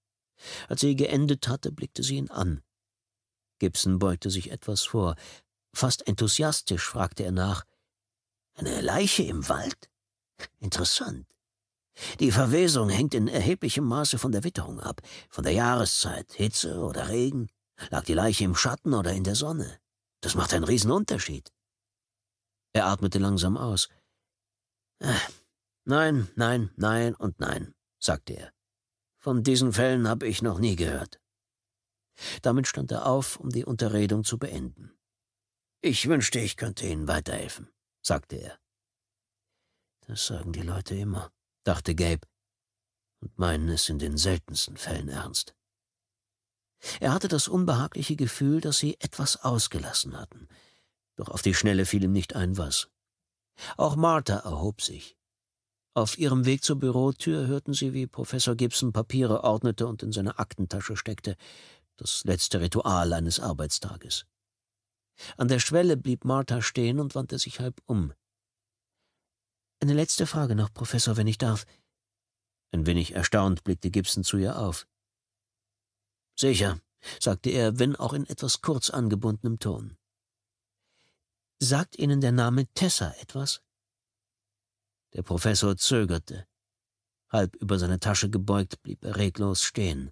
Als sie geendet hatte, blickte sie ihn an. Gibson beugte sich etwas vor. Fast enthusiastisch fragte er nach Eine Leiche im Wald? Interessant. Die Verwesung hängt in erheblichem Maße von der Witterung ab, von der Jahreszeit, Hitze oder Regen. Lag die Leiche im Schatten oder in der Sonne? Das macht einen Riesenunterschied. Er atmete langsam aus. Äh, nein, nein, nein und nein, sagte er. Von diesen Fällen habe ich noch nie gehört. Damit stand er auf, um die Unterredung zu beenden. Ich wünschte, ich könnte Ihnen weiterhelfen, sagte er. Das sagen die Leute immer, dachte Gabe, und meinen es in den seltensten Fällen ernst. Er hatte das unbehagliche Gefühl, dass sie etwas ausgelassen hatten, doch auf die Schnelle fiel ihm nicht ein, was. Auch Martha erhob sich. Auf ihrem Weg zur Bürotür hörten sie, wie Professor Gibson Papiere ordnete und in seine Aktentasche steckte, das letzte Ritual eines Arbeitstages. An der Schwelle blieb Martha stehen und wandte sich halb um. Eine letzte Frage noch, Professor, wenn ich darf. Ein wenig erstaunt blickte Gibson zu ihr auf. Sicher, sagte er, wenn auch in etwas kurz angebundenem Ton. Sagt Ihnen der Name Tessa etwas? Der Professor zögerte. Halb über seine Tasche gebeugt blieb er reglos stehen.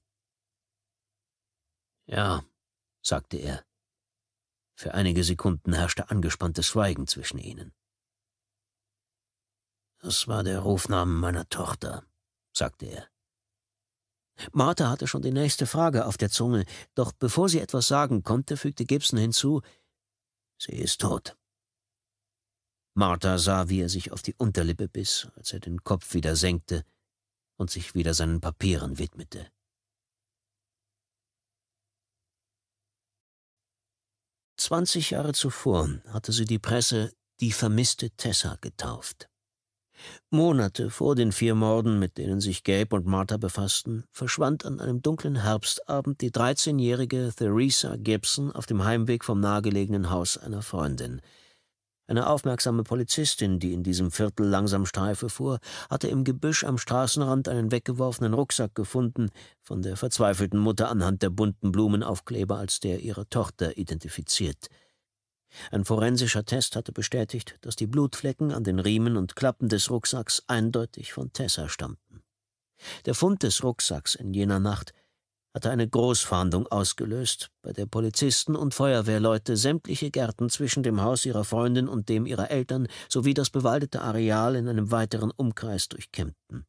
Ja, sagte er. Für einige Sekunden herrschte angespanntes Schweigen zwischen ihnen. Das war der Rufname meiner Tochter, sagte er. Martha hatte schon die nächste Frage auf der Zunge, doch bevor sie etwas sagen konnte, fügte Gibson hinzu, sie ist tot. Martha sah, wie er sich auf die Unterlippe biss, als er den Kopf wieder senkte und sich wieder seinen Papieren widmete. Zwanzig Jahre zuvor hatte sie die Presse die vermisste Tessa getauft. Monate vor den vier Morden, mit denen sich Gabe und Martha befassten, verschwand an einem dunklen Herbstabend die 13-jährige Theresa Gibson auf dem Heimweg vom nahegelegenen Haus einer Freundin. Eine aufmerksame Polizistin, die in diesem Viertel langsam Streife fuhr, hatte im Gebüsch am Straßenrand einen weggeworfenen Rucksack gefunden, von der verzweifelten Mutter anhand der bunten Blumenaufkleber als der ihrer Tochter identifiziert. Ein forensischer Test hatte bestätigt, dass die Blutflecken an den Riemen und Klappen des Rucksacks eindeutig von Tessa stammten. Der Fund des Rucksacks in jener Nacht hatte eine Großfahndung ausgelöst, bei der Polizisten und Feuerwehrleute sämtliche Gärten zwischen dem Haus ihrer Freundin und dem ihrer Eltern sowie das bewaldete Areal in einem weiteren Umkreis durchkämmten.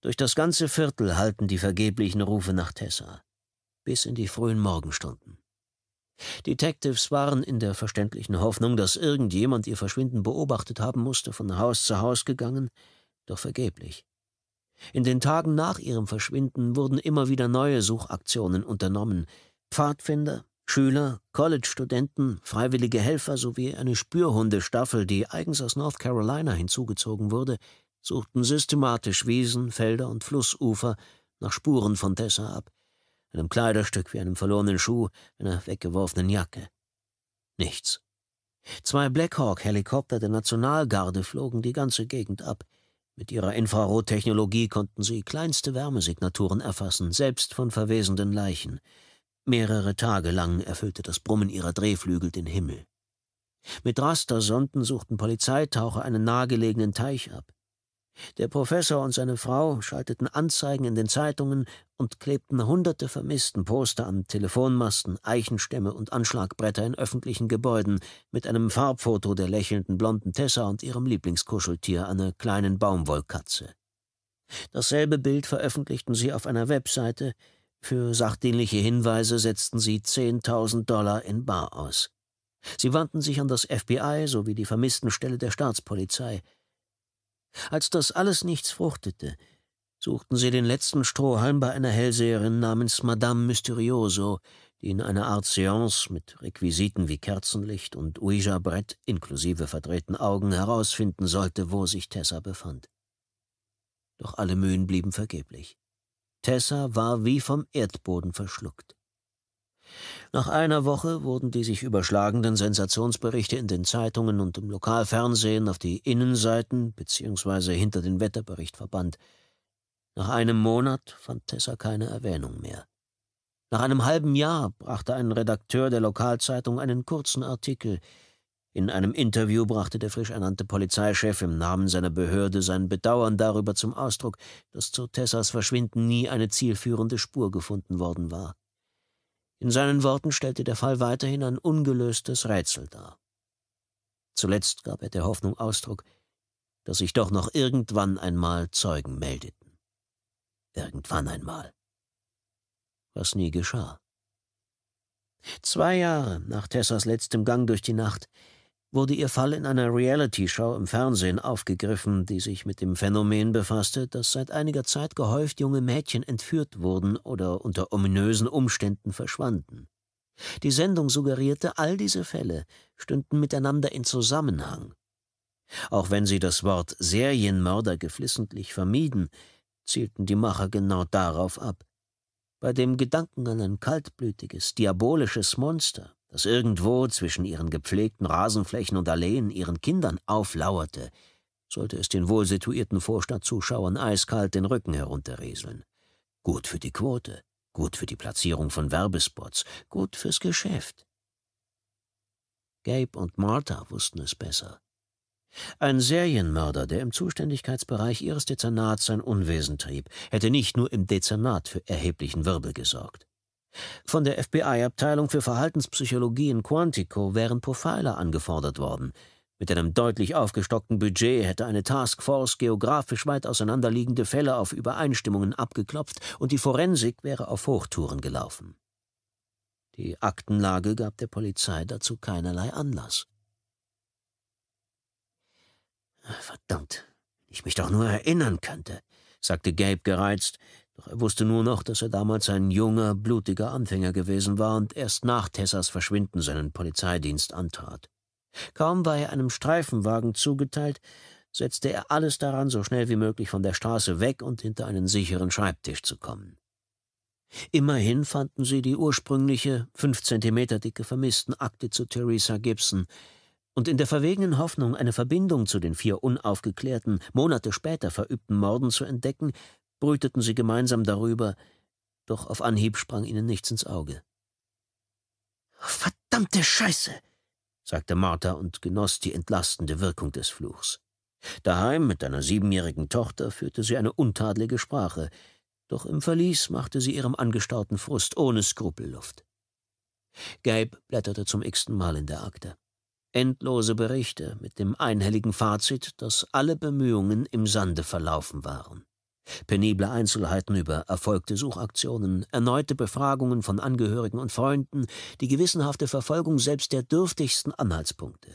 Durch das ganze Viertel hallten die vergeblichen Rufe nach Tessa, bis in die frühen Morgenstunden. Detectives waren in der verständlichen Hoffnung, dass irgendjemand ihr Verschwinden beobachtet haben musste, von Haus zu Haus gegangen, doch vergeblich. In den Tagen nach ihrem Verschwinden wurden immer wieder neue Suchaktionen unternommen. Pfadfinder, Schüler, College-Studenten, freiwillige Helfer sowie eine Spürhundestaffel, die eigens aus North Carolina hinzugezogen wurde, suchten systematisch Wiesen, Felder und Flussufer nach Spuren von Tessa ab einem Kleiderstück wie einem verlorenen Schuh, einer weggeworfenen Jacke. Nichts. Zwei blackhawk helikopter der Nationalgarde flogen die ganze Gegend ab. Mit ihrer Infrarottechnologie konnten sie kleinste Wärmesignaturen erfassen, selbst von verwesenden Leichen. Mehrere Tage lang erfüllte das Brummen ihrer Drehflügel den Himmel. Mit Rastersonden suchten Polizeitaucher einen nahegelegenen Teich ab. Der Professor und seine Frau schalteten Anzeigen in den Zeitungen und klebten hunderte vermissten Poster an Telefonmasten, Eichenstämme und Anschlagbretter in öffentlichen Gebäuden mit einem Farbfoto der lächelnden blonden Tessa und ihrem Lieblingskuscheltier, einer kleinen Baumwollkatze. Dasselbe Bild veröffentlichten sie auf einer Webseite. Für sachdienliche Hinweise setzten sie 10.000 Dollar in Bar aus. Sie wandten sich an das FBI sowie die vermissten Stelle der Staatspolizei – als das alles nichts fruchtete, suchten sie den letzten Strohhalm bei einer Hellseherin namens Madame Mysterioso, die in einer Art Seance mit Requisiten wie Kerzenlicht und Ouija-Brett inklusive verdrehten Augen herausfinden sollte, wo sich Tessa befand. Doch alle Mühen blieben vergeblich. Tessa war wie vom Erdboden verschluckt. Nach einer Woche wurden die sich überschlagenden Sensationsberichte in den Zeitungen und im Lokalfernsehen auf die Innenseiten bzw. hinter den Wetterbericht verbannt. Nach einem Monat fand Tessa keine Erwähnung mehr. Nach einem halben Jahr brachte ein Redakteur der Lokalzeitung einen kurzen Artikel. In einem Interview brachte der frisch ernannte Polizeichef im Namen seiner Behörde sein Bedauern darüber zum Ausdruck, dass zu Tessas Verschwinden nie eine zielführende Spur gefunden worden war. In seinen Worten stellte der Fall weiterhin ein ungelöstes Rätsel dar. Zuletzt gab er der Hoffnung Ausdruck, dass sich doch noch irgendwann einmal Zeugen meldeten. Irgendwann einmal. Was nie geschah. Zwei Jahre nach Tessas letztem Gang durch die Nacht wurde ihr Fall in einer Reality-Show im Fernsehen aufgegriffen, die sich mit dem Phänomen befasste, dass seit einiger Zeit gehäuft junge Mädchen entführt wurden oder unter ominösen Umständen verschwanden. Die Sendung suggerierte, all diese Fälle stünden miteinander in Zusammenhang. Auch wenn sie das Wort Serienmörder geflissentlich vermieden, zielten die Macher genau darauf ab. Bei dem Gedanken an ein kaltblütiges, diabolisches Monster das irgendwo zwischen ihren gepflegten Rasenflächen und Alleen ihren Kindern auflauerte, sollte es den wohlsituierten Vorstadtzuschauern eiskalt den Rücken herunterrieseln. Gut für die Quote, gut für die Platzierung von Werbespots, gut fürs Geschäft. Gabe und Martha wussten es besser. Ein Serienmörder, der im Zuständigkeitsbereich ihres Dezernats sein Unwesen trieb, hätte nicht nur im Dezernat für erheblichen Wirbel gesorgt. Von der FBI-Abteilung für Verhaltenspsychologie in Quantico wären Profiler angefordert worden. Mit einem deutlich aufgestockten Budget hätte eine Taskforce geografisch weit auseinanderliegende Fälle auf Übereinstimmungen abgeklopft und die Forensik wäre auf Hochtouren gelaufen. Die Aktenlage gab der Polizei dazu keinerlei Anlass. Verdammt, wenn ich mich doch nur erinnern könnte, sagte Gabe gereizt, doch er wusste nur noch, dass er damals ein junger, blutiger Anfänger gewesen war und erst nach Tessas Verschwinden seinen Polizeidienst antrat. Kaum war er einem Streifenwagen zugeteilt, setzte er alles daran, so schnell wie möglich von der Straße weg und hinter einen sicheren Schreibtisch zu kommen. Immerhin fanden sie die ursprüngliche, fünf Zentimeter dicke Vermisstenakte zu Theresa Gibson, und in der verwegenen Hoffnung, eine Verbindung zu den vier unaufgeklärten, Monate später verübten Morden zu entdecken, brüteten sie gemeinsam darüber, doch auf Anhieb sprang ihnen nichts ins Auge. Verdammte Scheiße, sagte Martha und genoss die entlastende Wirkung des Fluchs. Daheim mit einer siebenjährigen Tochter führte sie eine untadelige Sprache, doch im Verlies machte sie ihrem angestauten Frust ohne Skrupel Luft. Gabe blätterte zum x-ten Mal in der Akte. Endlose Berichte mit dem einhelligen Fazit, dass alle Bemühungen im Sande verlaufen waren. Penible Einzelheiten über erfolgte Suchaktionen, erneute Befragungen von Angehörigen und Freunden, die gewissenhafte Verfolgung selbst der dürftigsten Anhaltspunkte.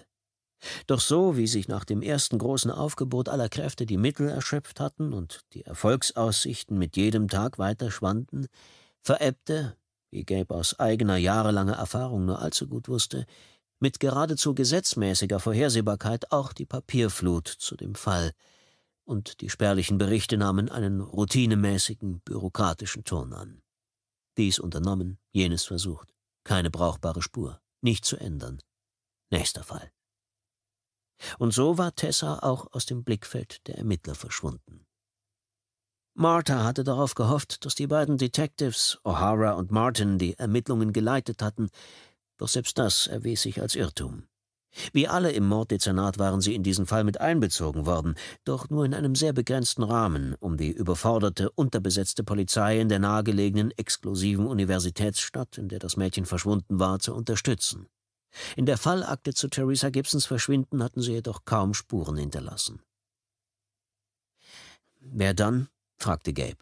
Doch so wie sich nach dem ersten großen Aufgebot aller Kräfte die Mittel erschöpft hatten und die Erfolgsaussichten mit jedem Tag weiter schwanden, verebbte, wie Gabe aus eigener jahrelanger Erfahrung nur allzu gut wusste, mit geradezu gesetzmäßiger Vorhersehbarkeit auch die Papierflut zu dem Fall, und die spärlichen Berichte nahmen einen routinemäßigen, bürokratischen Ton an. Dies unternommen, jenes versucht. Keine brauchbare Spur, nicht zu ändern. Nächster Fall. Und so war Tessa auch aus dem Blickfeld der Ermittler verschwunden. Martha hatte darauf gehofft, dass die beiden Detectives, O'Hara und Martin, die Ermittlungen geleitet hatten, doch selbst das erwies sich als Irrtum. Wie alle im Morddezernat waren sie in diesen Fall mit einbezogen worden, doch nur in einem sehr begrenzten Rahmen, um die überforderte, unterbesetzte Polizei in der nahegelegenen exklusiven Universitätsstadt, in der das Mädchen verschwunden war, zu unterstützen. In der Fallakte zu Theresa Gibsons Verschwinden hatten sie jedoch kaum Spuren hinterlassen. Wer dann? fragte Gabe.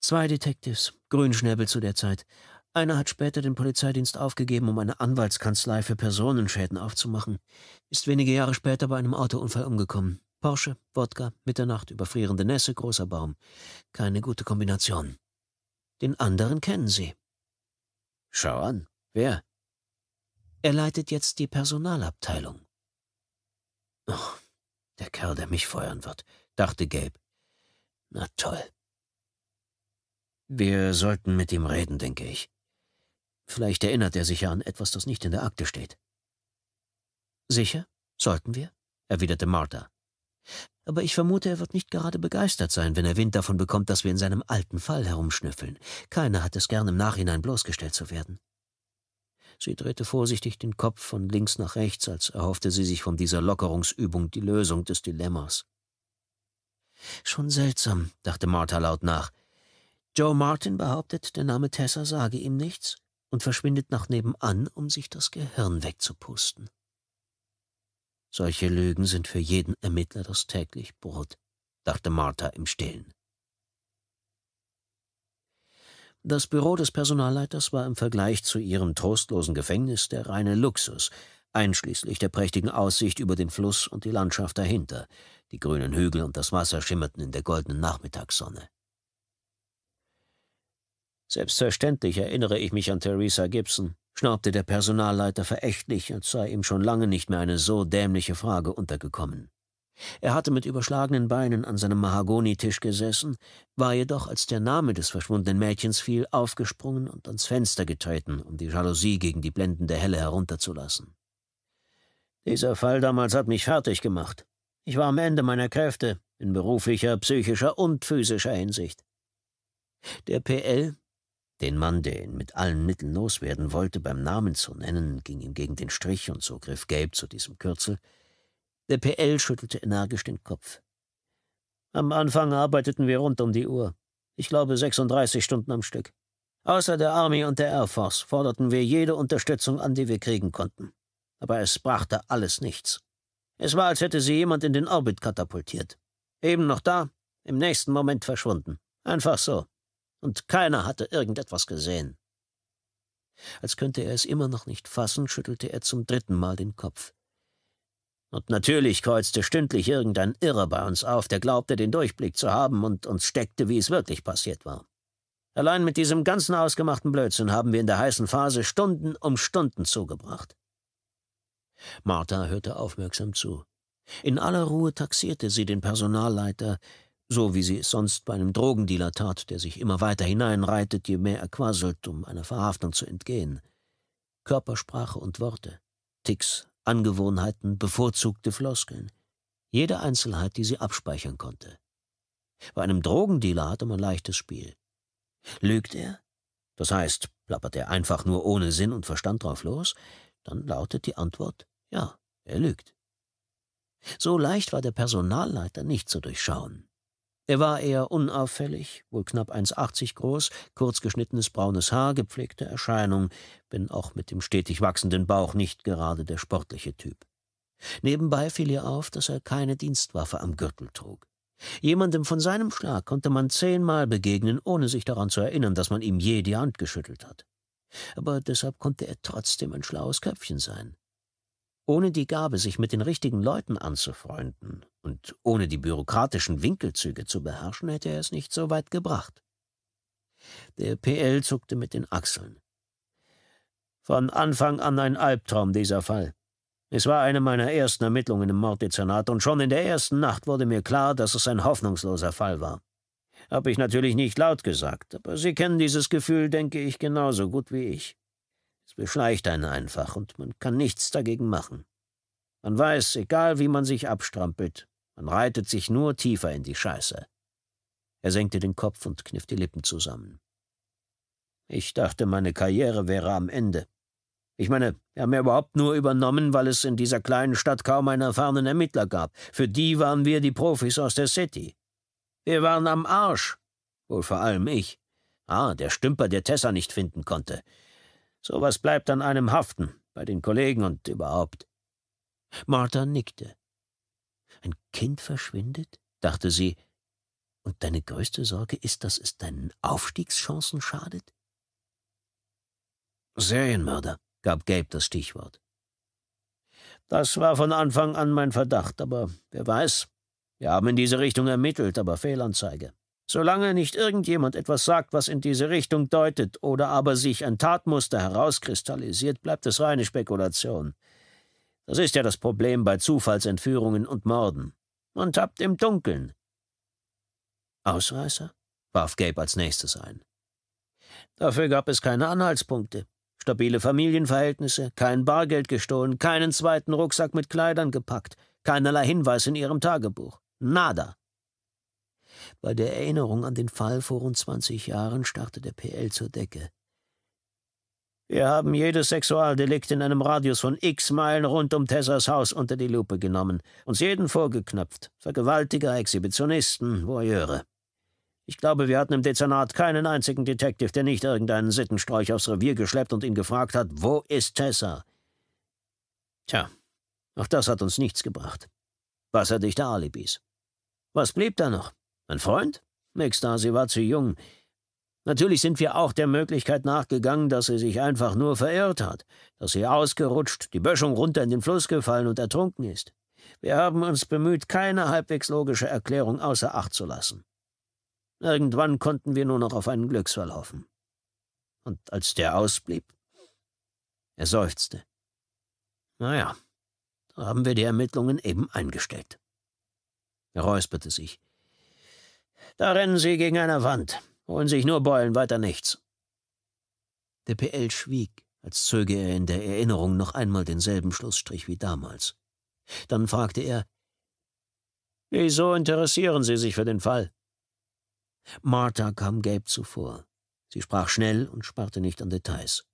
Zwei Detectives, Grünschnäbel zu der Zeit, einer hat später den Polizeidienst aufgegeben, um eine Anwaltskanzlei für Personenschäden aufzumachen, ist wenige Jahre später bei einem Autounfall umgekommen. Porsche, Wodka, Mitternacht, überfrierende Nässe, großer Baum. Keine gute Kombination. Den anderen kennen Sie. Schau an. Wer? Er leitet jetzt die Personalabteilung. Oh, der Kerl, der mich feuern wird, dachte Gabe. Na toll. Wir sollten mit ihm reden, denke ich. Vielleicht erinnert er sich ja an etwas, das nicht in der Akte steht. Sicher? Sollten wir? erwiderte Martha. Aber ich vermute, er wird nicht gerade begeistert sein, wenn er Wind davon bekommt, dass wir in seinem alten Fall herumschnüffeln. Keiner hat es gern, im Nachhinein bloßgestellt zu werden. Sie drehte vorsichtig den Kopf von links nach rechts, als erhoffte sie sich von dieser Lockerungsübung die Lösung des Dilemmas. Schon seltsam, dachte Martha laut nach. Joe Martin behauptet, der Name Tessa sage ihm nichts, und verschwindet nach nebenan, um sich das Gehirn wegzupusten. Solche Lügen sind für jeden Ermittler das tägliche Brot, dachte Martha im Stillen. Das Büro des Personalleiters war im Vergleich zu ihrem trostlosen Gefängnis der reine Luxus, einschließlich der prächtigen Aussicht über den Fluss und die Landschaft dahinter. Die grünen Hügel und das Wasser schimmerten in der goldenen Nachmittagssonne. Selbstverständlich erinnere ich mich an Theresa Gibson, schnaubte der Personalleiter verächtlich, als sei ihm schon lange nicht mehr eine so dämliche Frage untergekommen. Er hatte mit überschlagenen Beinen an seinem Mahagonitisch gesessen, war jedoch, als der Name des verschwundenen Mädchens fiel, aufgesprungen und ans Fenster getreten, um die Jalousie gegen die blendende Helle herunterzulassen. Dieser Fall damals hat mich fertig gemacht. Ich war am Ende meiner Kräfte, in beruflicher, psychischer und physischer Hinsicht. Der PL, den Mann, der ihn mit allen Mitteln loswerden wollte, beim Namen zu nennen, ging ihm gegen den Strich und so griff Gabe zu diesem Kürzel. Der PL schüttelte energisch den Kopf. Am Anfang arbeiteten wir rund um die Uhr. Ich glaube 36 Stunden am Stück. Außer der Army und der Air Force forderten wir jede Unterstützung an, die wir kriegen konnten. Aber es brachte alles nichts. Es war, als hätte sie jemand in den Orbit katapultiert. Eben noch da, im nächsten Moment verschwunden. Einfach so und keiner hatte irgendetwas gesehen. Als könnte er es immer noch nicht fassen, schüttelte er zum dritten Mal den Kopf. Und natürlich kreuzte stündlich irgendein Irrer bei uns auf, der glaubte, den Durchblick zu haben und uns steckte, wie es wirklich passiert war. Allein mit diesem ganzen ausgemachten Blödsinn haben wir in der heißen Phase Stunden um Stunden zugebracht. Martha hörte aufmerksam zu. In aller Ruhe taxierte sie den Personalleiter, so wie sie es sonst bei einem Drogendealer tat, der sich immer weiter hineinreitet, je mehr er quasselt, um einer Verhaftung zu entgehen. Körpersprache und Worte, Ticks, Angewohnheiten, bevorzugte Floskeln, jede Einzelheit, die sie abspeichern konnte. Bei einem Drogendealer hatte man leichtes Spiel. Lügt er? Das heißt, plappert er einfach nur ohne Sinn und Verstand drauf los? Dann lautet die Antwort, ja, er lügt. So leicht war der Personalleiter nicht zu durchschauen. Er war eher unauffällig, wohl knapp 1,80 groß, kurzgeschnittenes braunes Haar, gepflegte Erscheinung, wenn auch mit dem stetig wachsenden Bauch nicht gerade der sportliche Typ. Nebenbei fiel ihr auf, dass er keine Dienstwaffe am Gürtel trug. Jemandem von seinem Schlag konnte man zehnmal begegnen, ohne sich daran zu erinnern, dass man ihm je die Hand geschüttelt hat. Aber deshalb konnte er trotzdem ein schlaues Köpfchen sein. Ohne die Gabe, sich mit den richtigen Leuten anzufreunden und ohne die bürokratischen Winkelzüge zu beherrschen, hätte er es nicht so weit gebracht. Der PL zuckte mit den Achseln. Von Anfang an ein Albtraum dieser Fall. Es war eine meiner ersten Ermittlungen im Morddezernat und schon in der ersten Nacht wurde mir klar, dass es ein hoffnungsloser Fall war. Hab ich natürlich nicht laut gesagt, aber Sie kennen dieses Gefühl, denke ich, genauso gut wie ich beschleicht einen einfach und man kann nichts dagegen machen. Man weiß, egal wie man sich abstrampelt, man reitet sich nur tiefer in die Scheiße. Er senkte den Kopf und kniff die Lippen zusammen. Ich dachte, meine Karriere wäre am Ende. Ich meine, wir haben ja überhaupt nur übernommen, weil es in dieser kleinen Stadt kaum einen erfahrenen Ermittler gab. Für die waren wir die Profis aus der City. Wir waren am Arsch. Wohl vor allem ich. Ah, der Stümper, der Tessa nicht finden konnte. Sowas bleibt an einem haften, bei den Kollegen und überhaupt. Martha nickte. Ein Kind verschwindet, dachte sie, und deine größte Sorge ist, dass es deinen Aufstiegschancen schadet? Serienmörder, gab Gabe das Stichwort. Das war von Anfang an mein Verdacht, aber wer weiß. Wir haben in diese Richtung ermittelt, aber Fehlanzeige. Solange nicht irgendjemand etwas sagt, was in diese Richtung deutet, oder aber sich ein Tatmuster herauskristallisiert, bleibt es reine Spekulation. Das ist ja das Problem bei Zufallsentführungen und Morden. Man tappt im Dunkeln. Ausreißer? warf Gabe als nächstes ein. Dafür gab es keine Anhaltspunkte. Stabile Familienverhältnisse, kein Bargeld gestohlen, keinen zweiten Rucksack mit Kleidern gepackt, keinerlei Hinweis in ihrem Tagebuch. Nada. Bei der Erinnerung an den Fall vor rund 20 Jahren starrte der PL zur Decke. Wir haben jedes Sexualdelikt in einem Radius von x Meilen rund um Tessas Haus unter die Lupe genommen, uns jeden vorgeknöpft, Vergewaltiger, Exhibitionisten, Voyeure. Ich glaube, wir hatten im Dezernat keinen einzigen Detektiv, der nicht irgendeinen Sittenstreich aufs Revier geschleppt und ihn gefragt hat, wo ist Tessa? Tja, auch das hat uns nichts gebracht. Wasserdichte Alibis? Was blieb da noch? Mein Freund? Nix da, sie war zu jung. Natürlich sind wir auch der Möglichkeit nachgegangen, dass sie sich einfach nur verirrt hat, dass sie ausgerutscht, die Böschung runter in den Fluss gefallen und ertrunken ist. Wir haben uns bemüht, keine halbwegs logische Erklärung außer Acht zu lassen. Irgendwann konnten wir nur noch auf einen Glücksfall hoffen. Und als der ausblieb, er seufzte. Naja, da haben wir die Ermittlungen eben eingestellt. Er räusperte sich. Da rennen Sie gegen eine Wand, holen sich nur Beulen, weiter nichts. Der PL schwieg, als zöge er in der Erinnerung noch einmal denselben Schlussstrich wie damals. Dann fragte er, Wieso interessieren Sie sich für den Fall? Martha kam Gabe zuvor. Sie sprach schnell und sparte nicht an Details.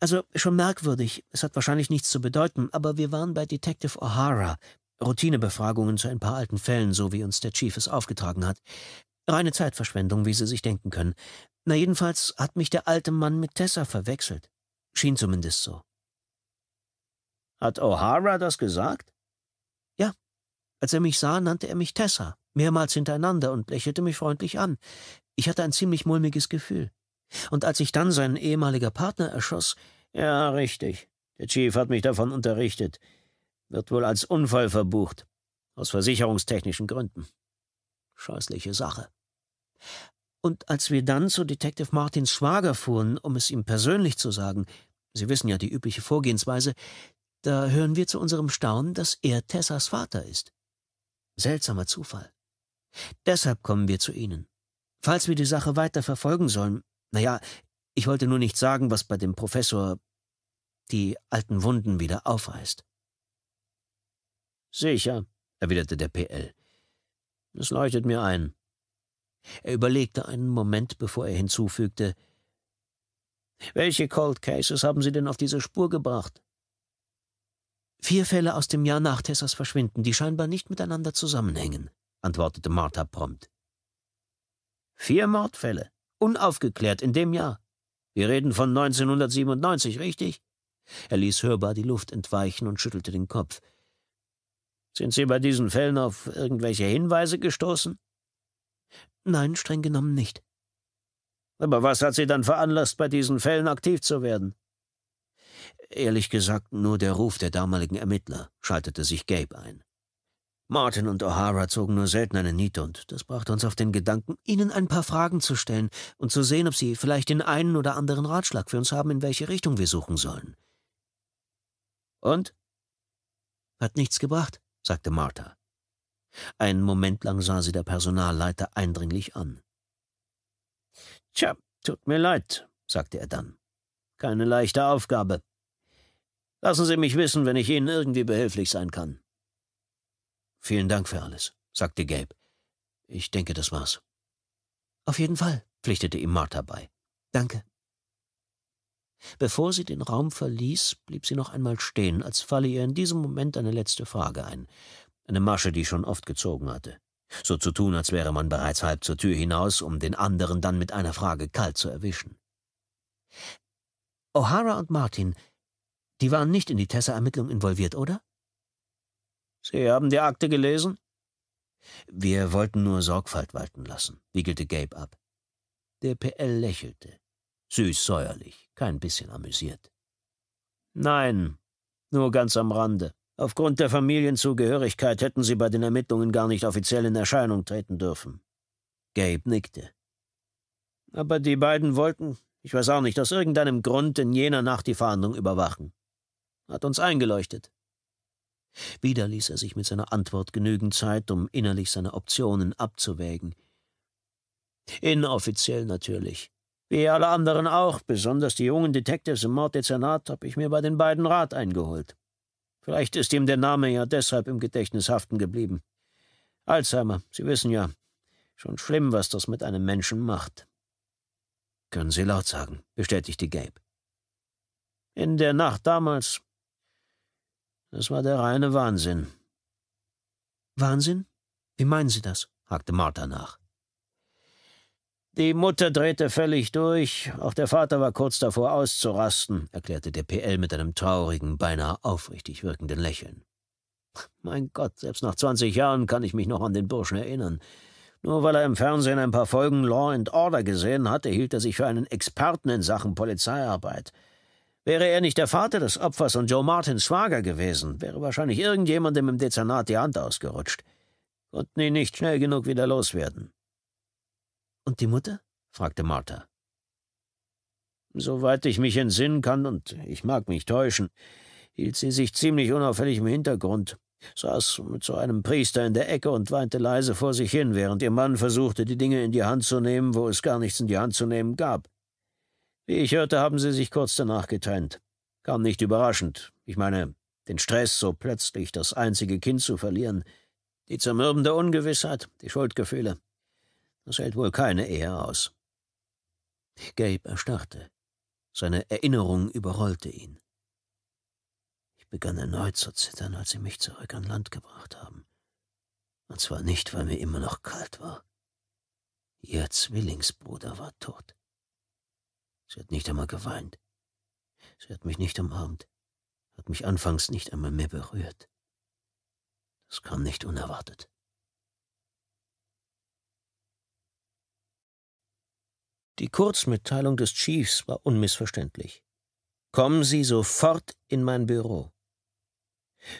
Also schon merkwürdig, es hat wahrscheinlich nichts zu bedeuten, aber wir waren bei Detective O'Hara, Routinebefragungen zu ein paar alten Fällen, so wie uns der Chief es aufgetragen hat. Reine Zeitverschwendung, wie Sie sich denken können. Na jedenfalls hat mich der alte Mann mit Tessa verwechselt. Schien zumindest so. Hat O'Hara das gesagt? Ja. Als er mich sah, nannte er mich Tessa, mehrmals hintereinander und lächelte mich freundlich an. Ich hatte ein ziemlich mulmiges Gefühl. Und als ich dann seinen ehemaliger Partner erschoss. Ja, richtig. Der Chief hat mich davon unterrichtet. Wird wohl als Unfall verbucht. Aus versicherungstechnischen Gründen. Scheußliche Sache. Und als wir dann zu Detective Martins Schwager fuhren, um es ihm persönlich zu sagen, Sie wissen ja die übliche Vorgehensweise, da hören wir zu unserem Staunen, dass er Tessas Vater ist. Seltsamer Zufall. Deshalb kommen wir zu Ihnen. Falls wir die Sache weiter verfolgen sollen, naja, ich wollte nur nicht sagen, was bei dem Professor die alten Wunden wieder aufreißt. Sicher, erwiderte der PL. Es leuchtet mir ein. Er überlegte einen Moment, bevor er hinzufügte Welche Cold Cases haben Sie denn auf diese Spur gebracht? Vier Fälle aus dem Jahr nach Tessas Verschwinden, die scheinbar nicht miteinander zusammenhängen, antwortete Martha prompt. Vier Mordfälle, unaufgeklärt in dem Jahr. Wir reden von 1997, richtig? Er ließ hörbar die Luft entweichen und schüttelte den Kopf. Sind Sie bei diesen Fällen auf irgendwelche Hinweise gestoßen? Nein, streng genommen nicht. Aber was hat Sie dann veranlasst, bei diesen Fällen aktiv zu werden? Ehrlich gesagt, nur der Ruf der damaligen Ermittler schaltete sich Gabe ein. Martin und O'Hara zogen nur selten eine Niete und das brachte uns auf den Gedanken, ihnen ein paar Fragen zu stellen und zu sehen, ob sie vielleicht den einen oder anderen Ratschlag für uns haben, in welche Richtung wir suchen sollen. Und? Hat nichts gebracht sagte Martha. Einen Moment lang sah sie der Personalleiter eindringlich an. Tja, tut mir leid, sagte er dann. Keine leichte Aufgabe. Lassen Sie mich wissen, wenn ich Ihnen irgendwie behilflich sein kann. Vielen Dank für alles, sagte Gabe. Ich denke, das war's. Auf jeden Fall, pflichtete ihm Martha bei. Danke. Bevor sie den Raum verließ, blieb sie noch einmal stehen, als falle ihr in diesem Moment eine letzte Frage ein. Eine Masche, die schon oft gezogen hatte. So zu tun, als wäre man bereits halb zur Tür hinaus, um den anderen dann mit einer Frage kalt zu erwischen. O'Hara und Martin, die waren nicht in die Tessa-Ermittlung involviert, oder? Sie haben die Akte gelesen? Wir wollten nur Sorgfalt walten lassen, wiegelte Gabe ab. Der PL lächelte. Süß säuerlich kein bisschen amüsiert. Nein, nur ganz am Rande. Aufgrund der Familienzugehörigkeit hätten sie bei den Ermittlungen gar nicht offiziell in Erscheinung treten dürfen. Gabe nickte. Aber die beiden wollten, ich weiß auch nicht, aus irgendeinem Grund in jener Nacht die Fahndung überwachen. Hat uns eingeleuchtet. Wieder ließ er sich mit seiner Antwort genügend Zeit, um innerlich seine Optionen abzuwägen. Inoffiziell natürlich. Wie alle anderen auch, besonders die jungen Detectives im Morddezernat, habe ich mir bei den beiden Rat eingeholt. Vielleicht ist ihm der Name ja deshalb im Gedächtnis haften geblieben. Alzheimer, Sie wissen ja, schon schlimm, was das mit einem Menschen macht. Können Sie laut sagen, bestätigte Gabe. In der Nacht damals. Das war der reine Wahnsinn. Wahnsinn? Wie meinen Sie das? hakte Martha nach. Die Mutter drehte völlig durch, auch der Vater war kurz davor auszurasten, erklärte der PL mit einem traurigen, beinahe aufrichtig wirkenden Lächeln. Mein Gott, selbst nach 20 Jahren kann ich mich noch an den Burschen erinnern. Nur weil er im Fernsehen ein paar Folgen Law and Order gesehen hatte, hielt er sich für einen Experten in Sachen Polizeiarbeit. Wäre er nicht der Vater des Opfers und Joe Martins Schwager gewesen, wäre wahrscheinlich irgendjemandem im Dezernat die Hand ausgerutscht. Konnten ihn nicht schnell genug wieder loswerden. Und die Mutter? fragte Martha. Soweit ich mich entsinnen kann, und ich mag mich täuschen, hielt sie sich ziemlich unauffällig im Hintergrund, saß mit so einem Priester in der Ecke und weinte leise vor sich hin, während ihr Mann versuchte, die Dinge in die Hand zu nehmen, wo es gar nichts in die Hand zu nehmen gab. Wie ich hörte, haben sie sich kurz danach getrennt. Kam nicht überraschend. Ich meine, den Stress, so plötzlich das einzige Kind zu verlieren, die zermürbende Ungewissheit, die Schuldgefühle. Das hält wohl keine Ehe aus. Gabe erstarrte. Seine Erinnerung überrollte ihn. Ich begann erneut zu zittern, als sie mich zurück an Land gebracht haben. Und zwar nicht, weil mir immer noch kalt war. Ihr Zwillingsbruder war tot. Sie hat nicht einmal geweint. Sie hat mich nicht umarmt, hat mich anfangs nicht einmal mehr berührt. Das kam nicht unerwartet. Die Kurzmitteilung des Chiefs war unmissverständlich. Kommen Sie sofort in mein Büro.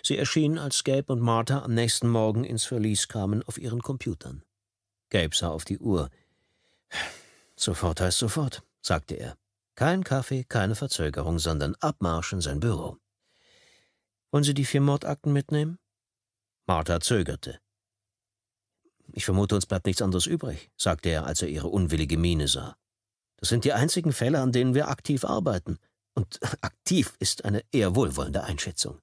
Sie erschienen, als Gabe und Martha am nächsten Morgen ins Verlies kamen, auf ihren Computern. Gabe sah auf die Uhr. Sofort heißt sofort, sagte er. Kein Kaffee, keine Verzögerung, sondern Abmarsch in sein Büro. Wollen Sie die vier Mordakten mitnehmen? Martha zögerte. Ich vermute, uns bleibt nichts anderes übrig, sagte er, als er ihre unwillige Miene sah. Das sind die einzigen Fälle, an denen wir aktiv arbeiten. Und aktiv ist eine eher wohlwollende Einschätzung.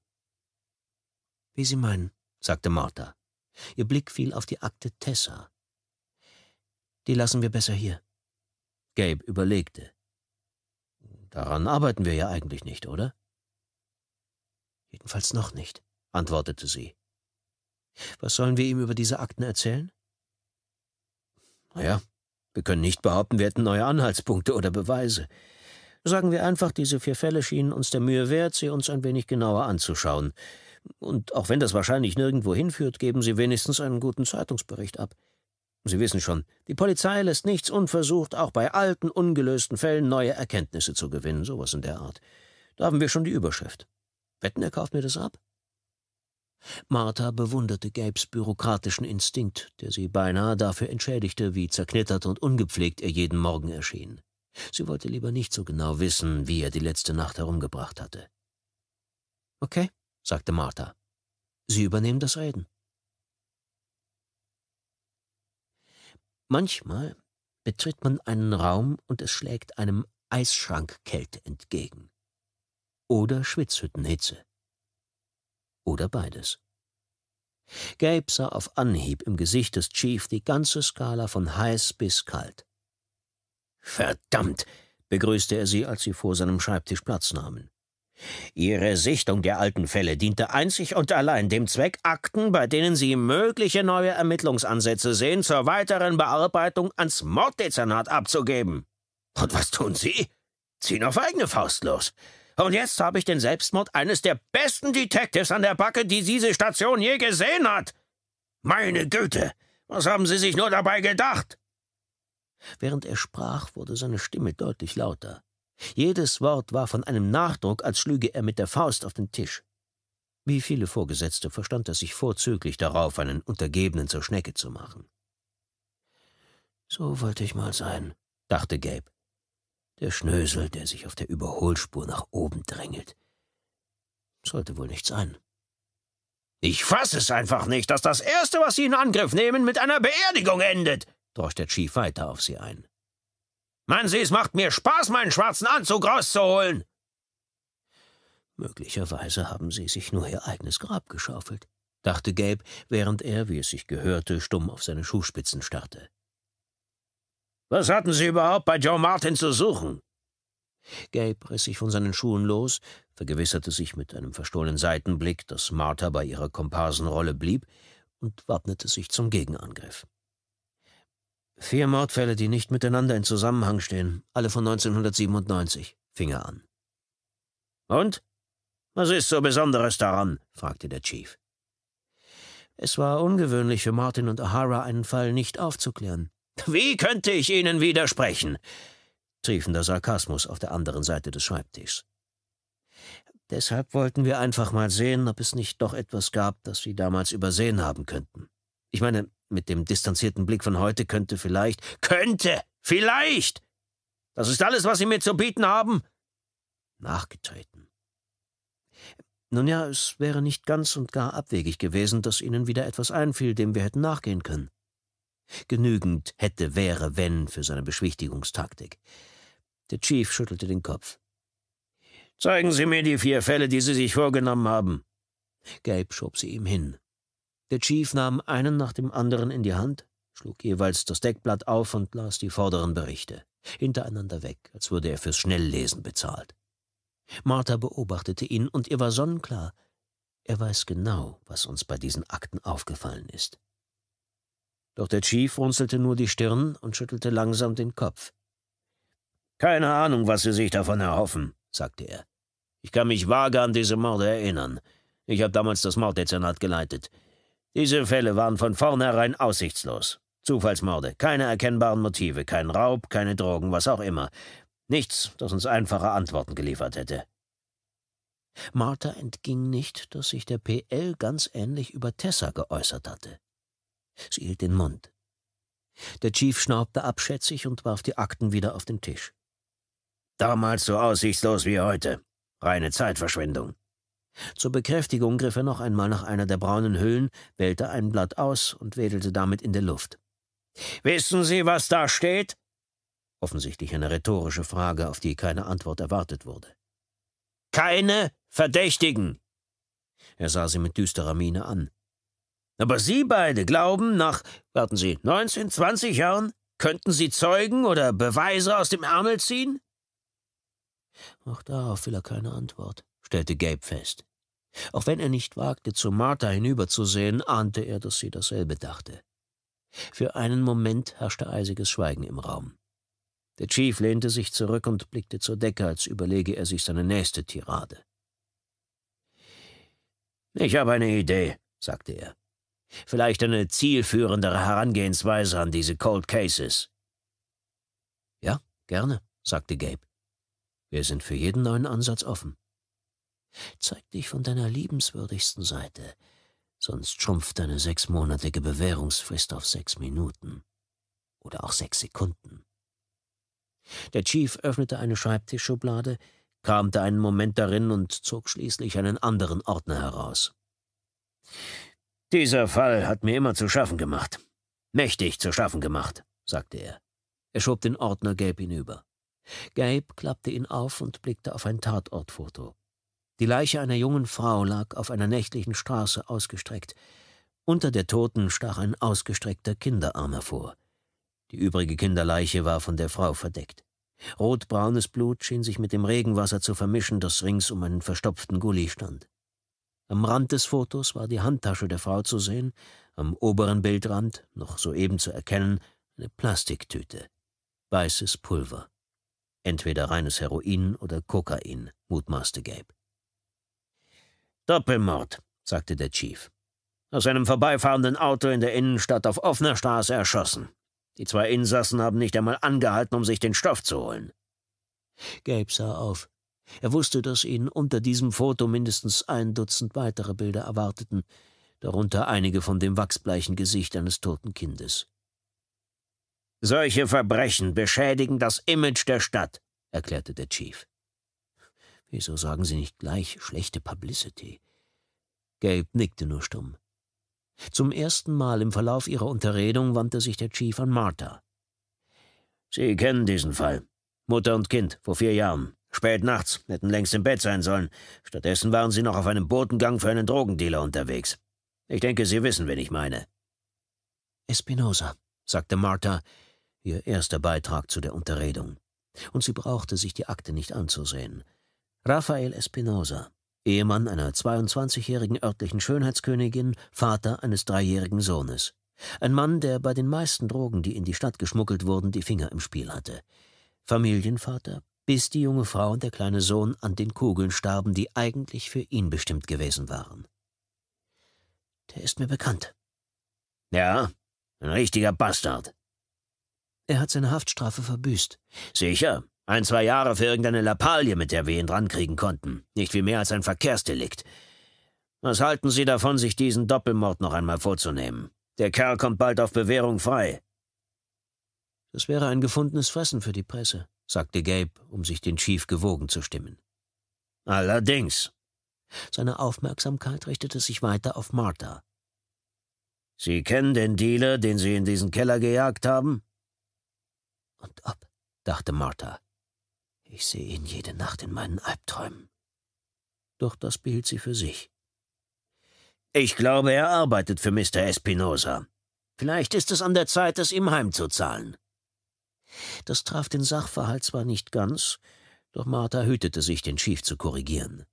Wie Sie meinen, sagte Martha. Ihr Blick fiel auf die Akte Tessa. Die lassen wir besser hier. Gabe überlegte. Daran arbeiten wir ja eigentlich nicht, oder? Jedenfalls noch nicht, antwortete sie. Was sollen wir ihm über diese Akten erzählen? Naja, wir können nicht behaupten, wir hätten neue Anhaltspunkte oder Beweise. Sagen wir einfach, diese vier Fälle schienen uns der Mühe wert, sie uns ein wenig genauer anzuschauen. Und auch wenn das wahrscheinlich nirgendwo hinführt, geben sie wenigstens einen guten Zeitungsbericht ab. Sie wissen schon, die Polizei lässt nichts unversucht, auch bei alten, ungelösten Fällen neue Erkenntnisse zu gewinnen, sowas in der Art. Da haben wir schon die Überschrift. Wetten, er kauft mir das ab? Martha bewunderte Gabes bürokratischen Instinkt, der sie beinahe dafür entschädigte, wie zerknittert und ungepflegt er jeden Morgen erschien. Sie wollte lieber nicht so genau wissen, wie er die letzte Nacht herumgebracht hatte. Okay, sagte Martha. Sie übernehmen das Reden. Manchmal betritt man einen Raum und es schlägt einem Eisschrankkälte entgegen. Oder Schwitzhüttenhitze oder beides. Gabe sah auf Anhieb im Gesicht des Chief die ganze Skala von heiß bis kalt. Verdammt, begrüßte er sie, als sie vor seinem Schreibtisch Platz nahmen. Ihre Sichtung der alten Fälle diente einzig und allein dem Zweck, Akten, bei denen Sie mögliche neue Ermittlungsansätze sehen, zur weiteren Bearbeitung ans Morddezernat abzugeben. Und was tun Sie? Ziehen auf eigene Faust los. Und jetzt habe ich den Selbstmord eines der besten Detectives an der Backe, die diese Station je gesehen hat. Meine Güte, was haben Sie sich nur dabei gedacht? Während er sprach, wurde seine Stimme deutlich lauter. Jedes Wort war von einem Nachdruck, als schlüge er mit der Faust auf den Tisch. Wie viele Vorgesetzte verstand er sich vorzüglich darauf, einen Untergebenen zur Schnecke zu machen. So wollte ich mal sein, dachte Gabe. Der Schnösel, der sich auf der Überholspur nach oben drängelt. Sollte wohl nicht sein. Ich fasse es einfach nicht, dass das Erste, was Sie in Angriff nehmen, mit einer Beerdigung endet, drosch der Chief weiter auf sie ein. Mann, Sie, es macht mir Spaß, meinen schwarzen Anzug rauszuholen. Möglicherweise haben sie sich nur ihr eigenes Grab geschaufelt, dachte Gabe, während er, wie es sich gehörte, stumm auf seine Schuhspitzen starrte. Was hatten Sie überhaupt bei Joe Martin zu suchen? Gabe riss sich von seinen Schuhen los, vergewisserte sich mit einem verstohlenen Seitenblick, dass Martha bei ihrer Komparsenrolle blieb und wappnete sich zum Gegenangriff. Vier Mordfälle, die nicht miteinander in Zusammenhang stehen, alle von 1997, fing er an. Und? Was ist so Besonderes daran? fragte der Chief. Es war ungewöhnlich für Martin und O'Hara, einen Fall nicht aufzuklären. Wie könnte ich Ihnen widersprechen? triefender Sarkasmus auf der anderen Seite des Schreibtischs. Deshalb wollten wir einfach mal sehen, ob es nicht doch etwas gab, das Sie damals übersehen haben könnten. Ich meine, mit dem distanzierten Blick von heute könnte vielleicht. Könnte! Vielleicht! Das ist alles, was Sie mir zu bieten haben! Nachgetreten. Nun ja, es wäre nicht ganz und gar abwegig gewesen, dass Ihnen wieder etwas einfiel, dem wir hätten nachgehen können. Genügend hätte, wäre, wenn für seine Beschwichtigungstaktik. Der Chief schüttelte den Kopf. Zeigen Sie mir die vier Fälle, die Sie sich vorgenommen haben. Gabe schob sie ihm hin. Der Chief nahm einen nach dem anderen in die Hand, schlug jeweils das Deckblatt auf und las die vorderen Berichte, hintereinander weg, als würde er fürs Schnelllesen bezahlt. Martha beobachtete ihn, und ihr war sonnenklar, er weiß genau, was uns bei diesen Akten aufgefallen ist. Doch der Chief runzelte nur die Stirn und schüttelte langsam den Kopf. Keine Ahnung, was Sie sich davon erhoffen, sagte er. Ich kann mich vage an diese Morde erinnern. Ich habe damals das Morddezernat geleitet. Diese Fälle waren von vornherein aussichtslos. Zufallsmorde, keine erkennbaren Motive, kein Raub, keine Drogen, was auch immer. Nichts, das uns einfache Antworten geliefert hätte. Martha entging nicht, dass sich der PL ganz ähnlich über Tessa geäußert hatte. Sie hielt den Mund. Der Chief schnaubte abschätzig und warf die Akten wieder auf den Tisch. Damals so aussichtslos wie heute. Reine Zeitverschwendung. Zur Bekräftigung griff er noch einmal nach einer der braunen Hüllen, wählte ein Blatt aus und wedelte damit in der Luft. Wissen Sie, was da steht? Offensichtlich eine rhetorische Frage, auf die keine Antwort erwartet wurde. Keine Verdächtigen! Er sah sie mit düsterer Miene an. Aber Sie beide glauben, nach, warten Sie, 19, 20 Jahren könnten Sie Zeugen oder Beweise aus dem Ärmel ziehen? Auch darauf will er keine Antwort, stellte Gabe fest. Auch wenn er nicht wagte, zu Martha hinüberzusehen, ahnte er, dass sie dasselbe dachte. Für einen Moment herrschte eisiges Schweigen im Raum. Der Chief lehnte sich zurück und blickte zur Decke, als überlege er sich seine nächste Tirade. Ich habe eine Idee, sagte er. Vielleicht eine zielführendere Herangehensweise an diese Cold Cases. Ja, gerne, sagte Gabe. Wir sind für jeden neuen Ansatz offen. Zeig dich von deiner liebenswürdigsten Seite, sonst schrumpft deine sechsmonatige Bewährungsfrist auf sechs Minuten oder auch sechs Sekunden. Der Chief öffnete eine Schreibtischschublade, kramte einen Moment darin und zog schließlich einen anderen Ordner heraus. Dieser Fall hat mir immer zu schaffen gemacht. Mächtig zu schaffen gemacht, sagte er. Er schob den Ordner Gabe hinüber. Gabe klappte ihn auf und blickte auf ein Tatortfoto. Die Leiche einer jungen Frau lag auf einer nächtlichen Straße ausgestreckt. Unter der Toten stach ein ausgestreckter Kinderarm hervor. Die übrige Kinderleiche war von der Frau verdeckt. Rotbraunes Blut schien sich mit dem Regenwasser zu vermischen, das rings um einen verstopften Gully stand. Am Rand des Fotos war die Handtasche der Frau zu sehen, am oberen Bildrand, noch soeben zu erkennen, eine Plastiktüte, weißes Pulver. Entweder reines Heroin oder Kokain, mutmaßte Gabe. Doppelmord, sagte der Chief. Aus einem vorbeifahrenden Auto in der Innenstadt auf offener Straße erschossen. Die zwei Insassen haben nicht einmal angehalten, um sich den Stoff zu holen. Gabe sah auf. Er wusste, dass ihn unter diesem Foto mindestens ein Dutzend weitere Bilder erwarteten, darunter einige von dem wachsbleichen Gesicht eines toten Kindes. Solche Verbrechen beschädigen das Image der Stadt, erklärte der Chief. Wieso sagen Sie nicht gleich schlechte Publicity? Gabe nickte nur stumm. Zum ersten Mal im Verlauf ihrer Unterredung wandte sich der Chief an Martha. Sie kennen diesen Fall. Mutter und Kind, vor vier Jahren. Spät nachts, hätten längst im Bett sein sollen. Stattdessen waren sie noch auf einem Botengang für einen Drogendealer unterwegs. Ich denke, Sie wissen, wen ich meine. Espinosa, sagte Martha, ihr erster Beitrag zu der Unterredung. Und sie brauchte sich die Akte nicht anzusehen. Raphael Espinosa, Ehemann einer 22-jährigen örtlichen Schönheitskönigin, Vater eines dreijährigen Sohnes. Ein Mann, der bei den meisten Drogen, die in die Stadt geschmuggelt wurden, die Finger im Spiel hatte. Familienvater, bis die junge Frau und der kleine Sohn an den Kugeln starben, die eigentlich für ihn bestimmt gewesen waren. Der ist mir bekannt. Ja, ein richtiger Bastard. Er hat seine Haftstrafe verbüßt. Sicher. Ein, zwei Jahre für irgendeine Lappalie, mit der wir ihn drankriegen konnten. Nicht viel mehr als ein Verkehrsdelikt. Was halten Sie davon, sich diesen Doppelmord noch einmal vorzunehmen? Der Kerl kommt bald auf Bewährung frei. Das wäre ein gefundenes Fressen für die Presse sagte Gabe, um sich den Chief gewogen zu stimmen. Allerdings. Seine Aufmerksamkeit richtete sich weiter auf Martha. Sie kennen den Dealer, den Sie in diesen Keller gejagt haben? Und ob, dachte Martha. Ich sehe ihn jede Nacht in meinen Albträumen. Doch das behielt sie für sich. Ich glaube, er arbeitet für Mr. Espinosa. Vielleicht ist es an der Zeit, es ihm heimzuzahlen. Das traf den Sachverhalt zwar nicht ganz, doch Martha hütete sich, den Schief zu korrigieren.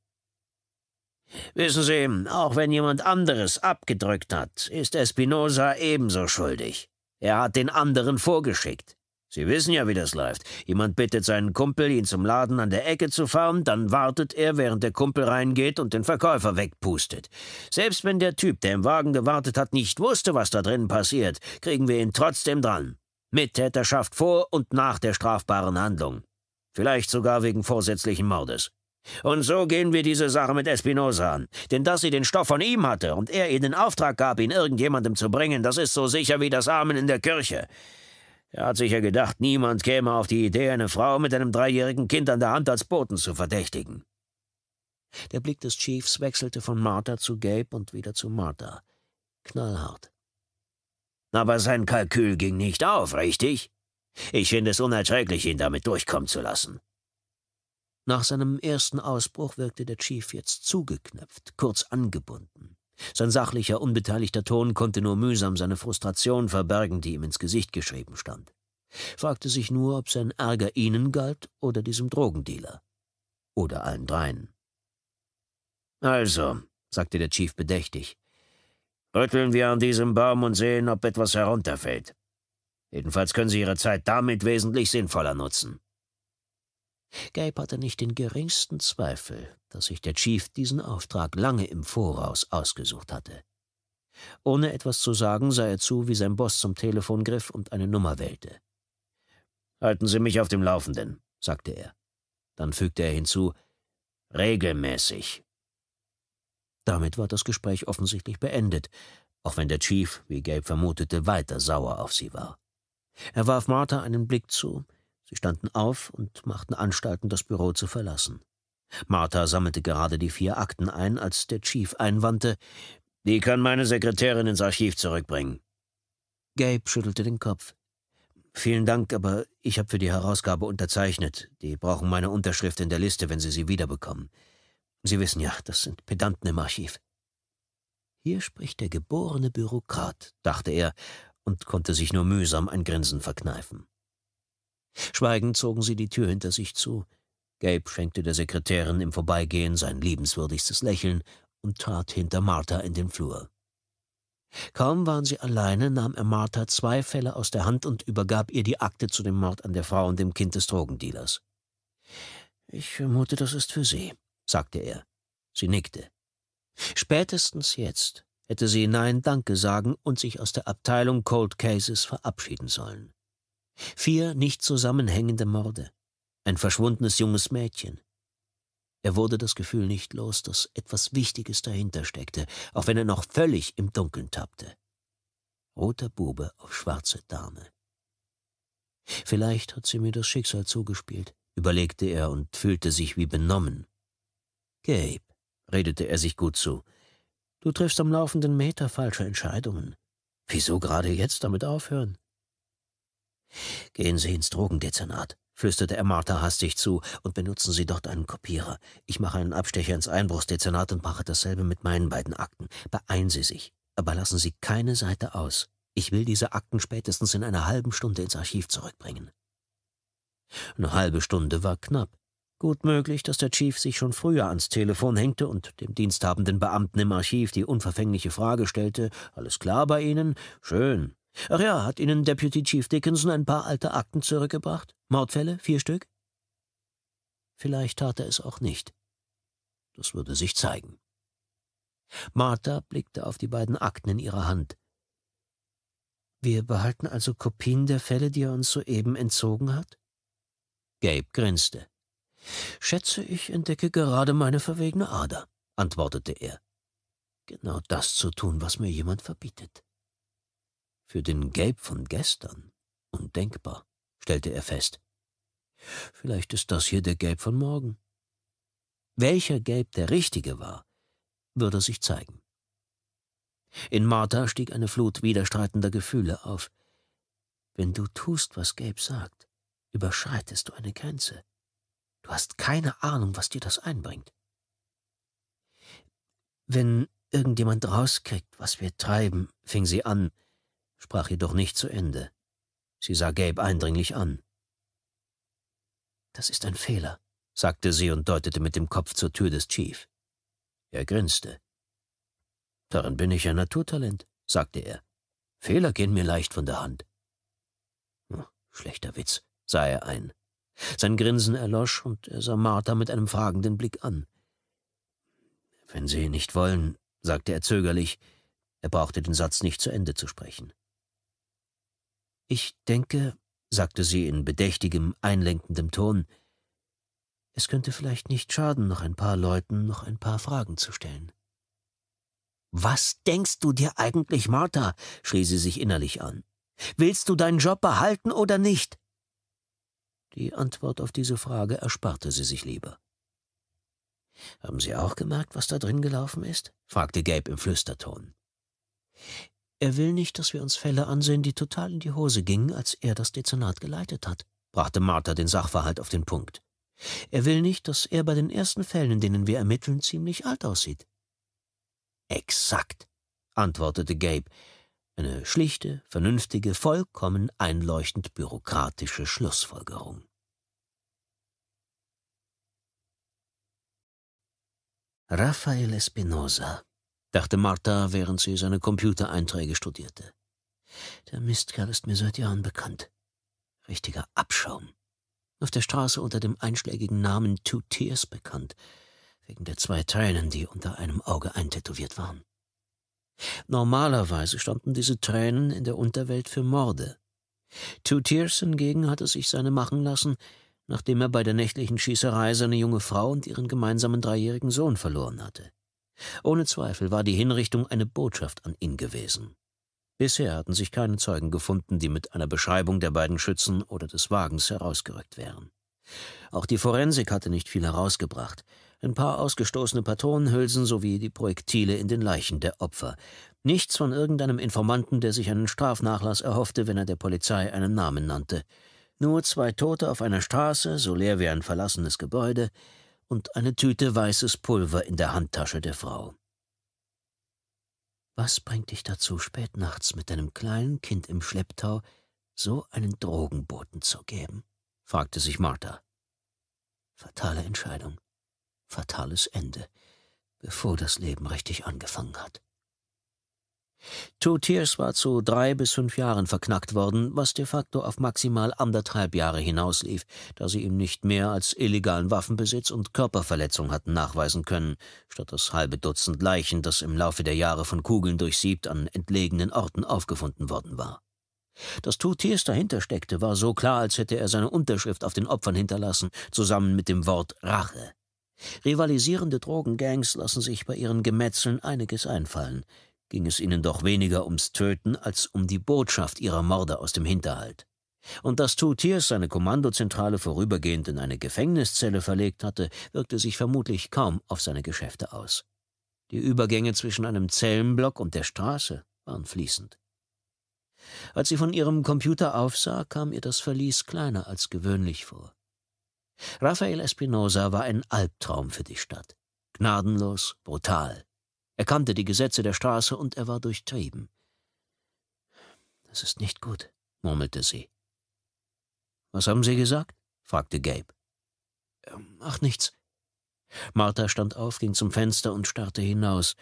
Wissen Sie, auch wenn jemand anderes abgedrückt hat, ist Espinosa ebenso schuldig. Er hat den anderen vorgeschickt. Sie wissen ja, wie das läuft. Jemand bittet seinen Kumpel, ihn zum Laden an der Ecke zu fahren, dann wartet er, während der Kumpel reingeht und den Verkäufer wegpustet. Selbst wenn der Typ, der im Wagen gewartet hat, nicht wusste, was da drin passiert, kriegen wir ihn trotzdem dran. Mittäterschaft vor und nach der strafbaren Handlung. Vielleicht sogar wegen vorsätzlichen Mordes. Und so gehen wir diese Sache mit Espinosa an. Denn dass sie den Stoff von ihm hatte und er ihr den Auftrag gab, ihn irgendjemandem zu bringen, das ist so sicher wie das Amen in der Kirche. Er hat sicher gedacht, niemand käme auf die Idee, eine Frau mit einem dreijährigen Kind an der Hand als Boten zu verdächtigen. Der Blick des Chiefs wechselte von Martha zu Gabe und wieder zu Martha. Knallhart. Aber sein Kalkül ging nicht auf, richtig? Ich finde es unerträglich, ihn damit durchkommen zu lassen. Nach seinem ersten Ausbruch wirkte der Chief jetzt zugeknöpft, kurz angebunden. Sein sachlicher, unbeteiligter Ton konnte nur mühsam seine Frustration verbergen, die ihm ins Gesicht geschrieben stand. Fragte sich nur, ob sein Ärger ihnen galt oder diesem Drogendealer. Oder allen dreien. Also, sagte der Chief bedächtig, Rütteln wir an diesem Baum und sehen, ob etwas herunterfällt. Jedenfalls können Sie Ihre Zeit damit wesentlich sinnvoller nutzen. Gabe hatte nicht den geringsten Zweifel, dass sich der Chief diesen Auftrag lange im Voraus ausgesucht hatte. Ohne etwas zu sagen, sah er zu, wie sein Boss zum Telefon griff und eine Nummer wählte. Halten Sie mich auf dem Laufenden, sagte er. Dann fügte er hinzu, regelmäßig. Damit war das Gespräch offensichtlich beendet, auch wenn der Chief, wie Gabe vermutete, weiter sauer auf sie war. Er warf Martha einen Blick zu, sie standen auf und machten Anstalten, das Büro zu verlassen. Martha sammelte gerade die vier Akten ein, als der Chief einwandte, die kann meine Sekretärin ins Archiv zurückbringen. Gabe schüttelte den Kopf. Vielen Dank, aber ich habe für die Herausgabe unterzeichnet. Die brauchen meine Unterschrift in der Liste, wenn sie sie wiederbekommen. Sie wissen ja, das sind Pedanten im Archiv. Hier spricht der geborene Bürokrat, dachte er und konnte sich nur mühsam ein Grinsen verkneifen. Schweigend zogen sie die Tür hinter sich zu. Gabe schenkte der Sekretärin im Vorbeigehen sein liebenswürdigstes Lächeln und trat hinter Martha in den Flur. Kaum waren sie alleine, nahm er Martha zwei Fälle aus der Hand und übergab ihr die Akte zu dem Mord an der Frau und dem Kind des Drogendealers. Ich vermute, das ist für Sie, sagte er. Sie nickte. Spätestens jetzt hätte sie Nein Danke sagen und sich aus der Abteilung Cold Cases verabschieden sollen. Vier nicht zusammenhängende Morde, ein verschwundenes junges Mädchen. Er wurde das Gefühl nicht los, dass etwas Wichtiges dahinter steckte, auch wenn er noch völlig im Dunkeln tappte. Roter Bube auf schwarze Dame. Vielleicht hat sie mir das Schicksal zugespielt, überlegte er und fühlte sich wie benommen. Gabe, redete er sich gut zu, du triffst am laufenden Meter falsche Entscheidungen. Wieso gerade jetzt damit aufhören? Gehen Sie ins Drogendezernat, flüsterte er Martha hastig zu, und benutzen Sie dort einen Kopierer. Ich mache einen Abstecher ins Einbruchsdezernat und mache dasselbe mit meinen beiden Akten. Beeilen Sie sich, aber lassen Sie keine Seite aus. Ich will diese Akten spätestens in einer halben Stunde ins Archiv zurückbringen. Eine halbe Stunde war knapp. Gut möglich, dass der Chief sich schon früher ans Telefon hängte und dem diensthabenden Beamten im Archiv die unverfängliche Frage stellte, alles klar bei Ihnen? Schön. Ach ja, hat Ihnen Deputy Chief Dickinson ein paar alte Akten zurückgebracht? Mordfälle, vier Stück? Vielleicht tat er es auch nicht. Das würde sich zeigen. Martha blickte auf die beiden Akten in ihrer Hand. Wir behalten also Kopien der Fälle, die er uns soeben entzogen hat? Gabe grinste. Schätze, ich entdecke gerade meine verwegene Ader, antwortete er. Genau das zu tun, was mir jemand verbietet. Für den Gelb von gestern undenkbar, stellte er fest. Vielleicht ist das hier der Gelb von morgen. Welcher Gelb der richtige war, würde sich zeigen. In Martha stieg eine Flut widerstreitender Gefühle auf. Wenn du tust, was Gelb sagt, überschreitest du eine Grenze. Du hast keine Ahnung, was dir das einbringt. Wenn irgendjemand rauskriegt, was wir treiben, fing sie an, sprach jedoch nicht zu Ende. Sie sah Gabe eindringlich an. Das ist ein Fehler, sagte sie und deutete mit dem Kopf zur Tür des Chief. Er grinste. Darin bin ich ein Naturtalent, sagte er. Fehler gehen mir leicht von der Hand. Hm, schlechter Witz, sah er ein. Sein Grinsen erlosch und er sah Martha mit einem fragenden Blick an. Wenn Sie nicht wollen, sagte er zögerlich, er brauchte den Satz nicht zu Ende zu sprechen. Ich denke, sagte sie in bedächtigem, einlenkendem Ton, es könnte vielleicht nicht schaden, noch ein paar Leuten noch ein paar Fragen zu stellen. Was denkst du dir eigentlich, Martha? schrie sie sich innerlich an. Willst du deinen Job behalten oder nicht? Die Antwort auf diese Frage ersparte sie sich lieber. Haben Sie auch gemerkt, was da drin gelaufen ist? fragte Gabe im Flüsterton. Er will nicht, dass wir uns Fälle ansehen, die total in die Hose gingen, als er das Dezernat geleitet hat, brachte Martha den Sachverhalt auf den Punkt. Er will nicht, dass er bei den ersten Fällen, in denen wir ermitteln, ziemlich alt aussieht. Exakt, antwortete Gabe, eine schlichte, vernünftige, vollkommen einleuchtend bürokratische Schlussfolgerung. Raphael Espinosa, dachte Martha, während sie seine Computereinträge studierte. Der Mistkerl ist mir seit Jahren bekannt. Richtiger Abschaum. Auf der Straße unter dem einschlägigen Namen Two Tears bekannt, wegen der zwei Tränen, die unter einem Auge eintätowiert waren. Normalerweise standen diese Tränen in der Unterwelt für Morde. Two Tears hingegen hatte sich seine machen lassen, nachdem er bei der nächtlichen Schießerei seine junge Frau und ihren gemeinsamen dreijährigen Sohn verloren hatte. Ohne Zweifel war die Hinrichtung eine Botschaft an ihn gewesen. Bisher hatten sich keine Zeugen gefunden, die mit einer Beschreibung der beiden Schützen oder des Wagens herausgerückt wären. Auch die Forensik hatte nicht viel herausgebracht. Ein paar ausgestoßene Patronenhülsen sowie die Projektile in den Leichen der Opfer. Nichts von irgendeinem Informanten, der sich einen Strafnachlass erhoffte, wenn er der Polizei einen Namen nannte. Nur zwei Tote auf einer Straße, so leer wie ein verlassenes Gebäude, und eine Tüte weißes Pulver in der Handtasche der Frau. Was bringt dich dazu, spät nachts mit deinem kleinen Kind im Schlepptau so einen Drogenboten zu geben? fragte sich Martha. Fatale Entscheidung, fatales Ende, bevor das Leben richtig angefangen hat. Two Tears war zu drei bis fünf Jahren verknackt worden, was de facto auf maximal anderthalb Jahre hinauslief, da sie ihm nicht mehr als illegalen Waffenbesitz und Körperverletzung hatten nachweisen können, statt das halbe Dutzend Leichen, das im Laufe der Jahre von Kugeln durchsiebt an entlegenen Orten aufgefunden worden war. Dass Two Tears dahinter steckte, war so klar, als hätte er seine Unterschrift auf den Opfern hinterlassen, zusammen mit dem Wort Rache. Rivalisierende Drogengangs lassen sich bei ihren Gemetzeln einiges einfallen ging es ihnen doch weniger ums Töten als um die Botschaft ihrer Morde aus dem Hinterhalt. Und dass Toutiers seine Kommandozentrale vorübergehend in eine Gefängniszelle verlegt hatte, wirkte sich vermutlich kaum auf seine Geschäfte aus. Die Übergänge zwischen einem Zellenblock und der Straße waren fließend. Als sie von ihrem Computer aufsah, kam ihr das Verlies kleiner als gewöhnlich vor. Raphael Espinosa war ein Albtraum für die Stadt. Gnadenlos, brutal, er kannte die Gesetze der Straße und er war durchtrieben. Das ist nicht gut, murmelte sie. Was haben Sie gesagt? fragte Gabe. Ähm, ach nichts. Martha stand auf, ging zum Fenster und starrte hinaus.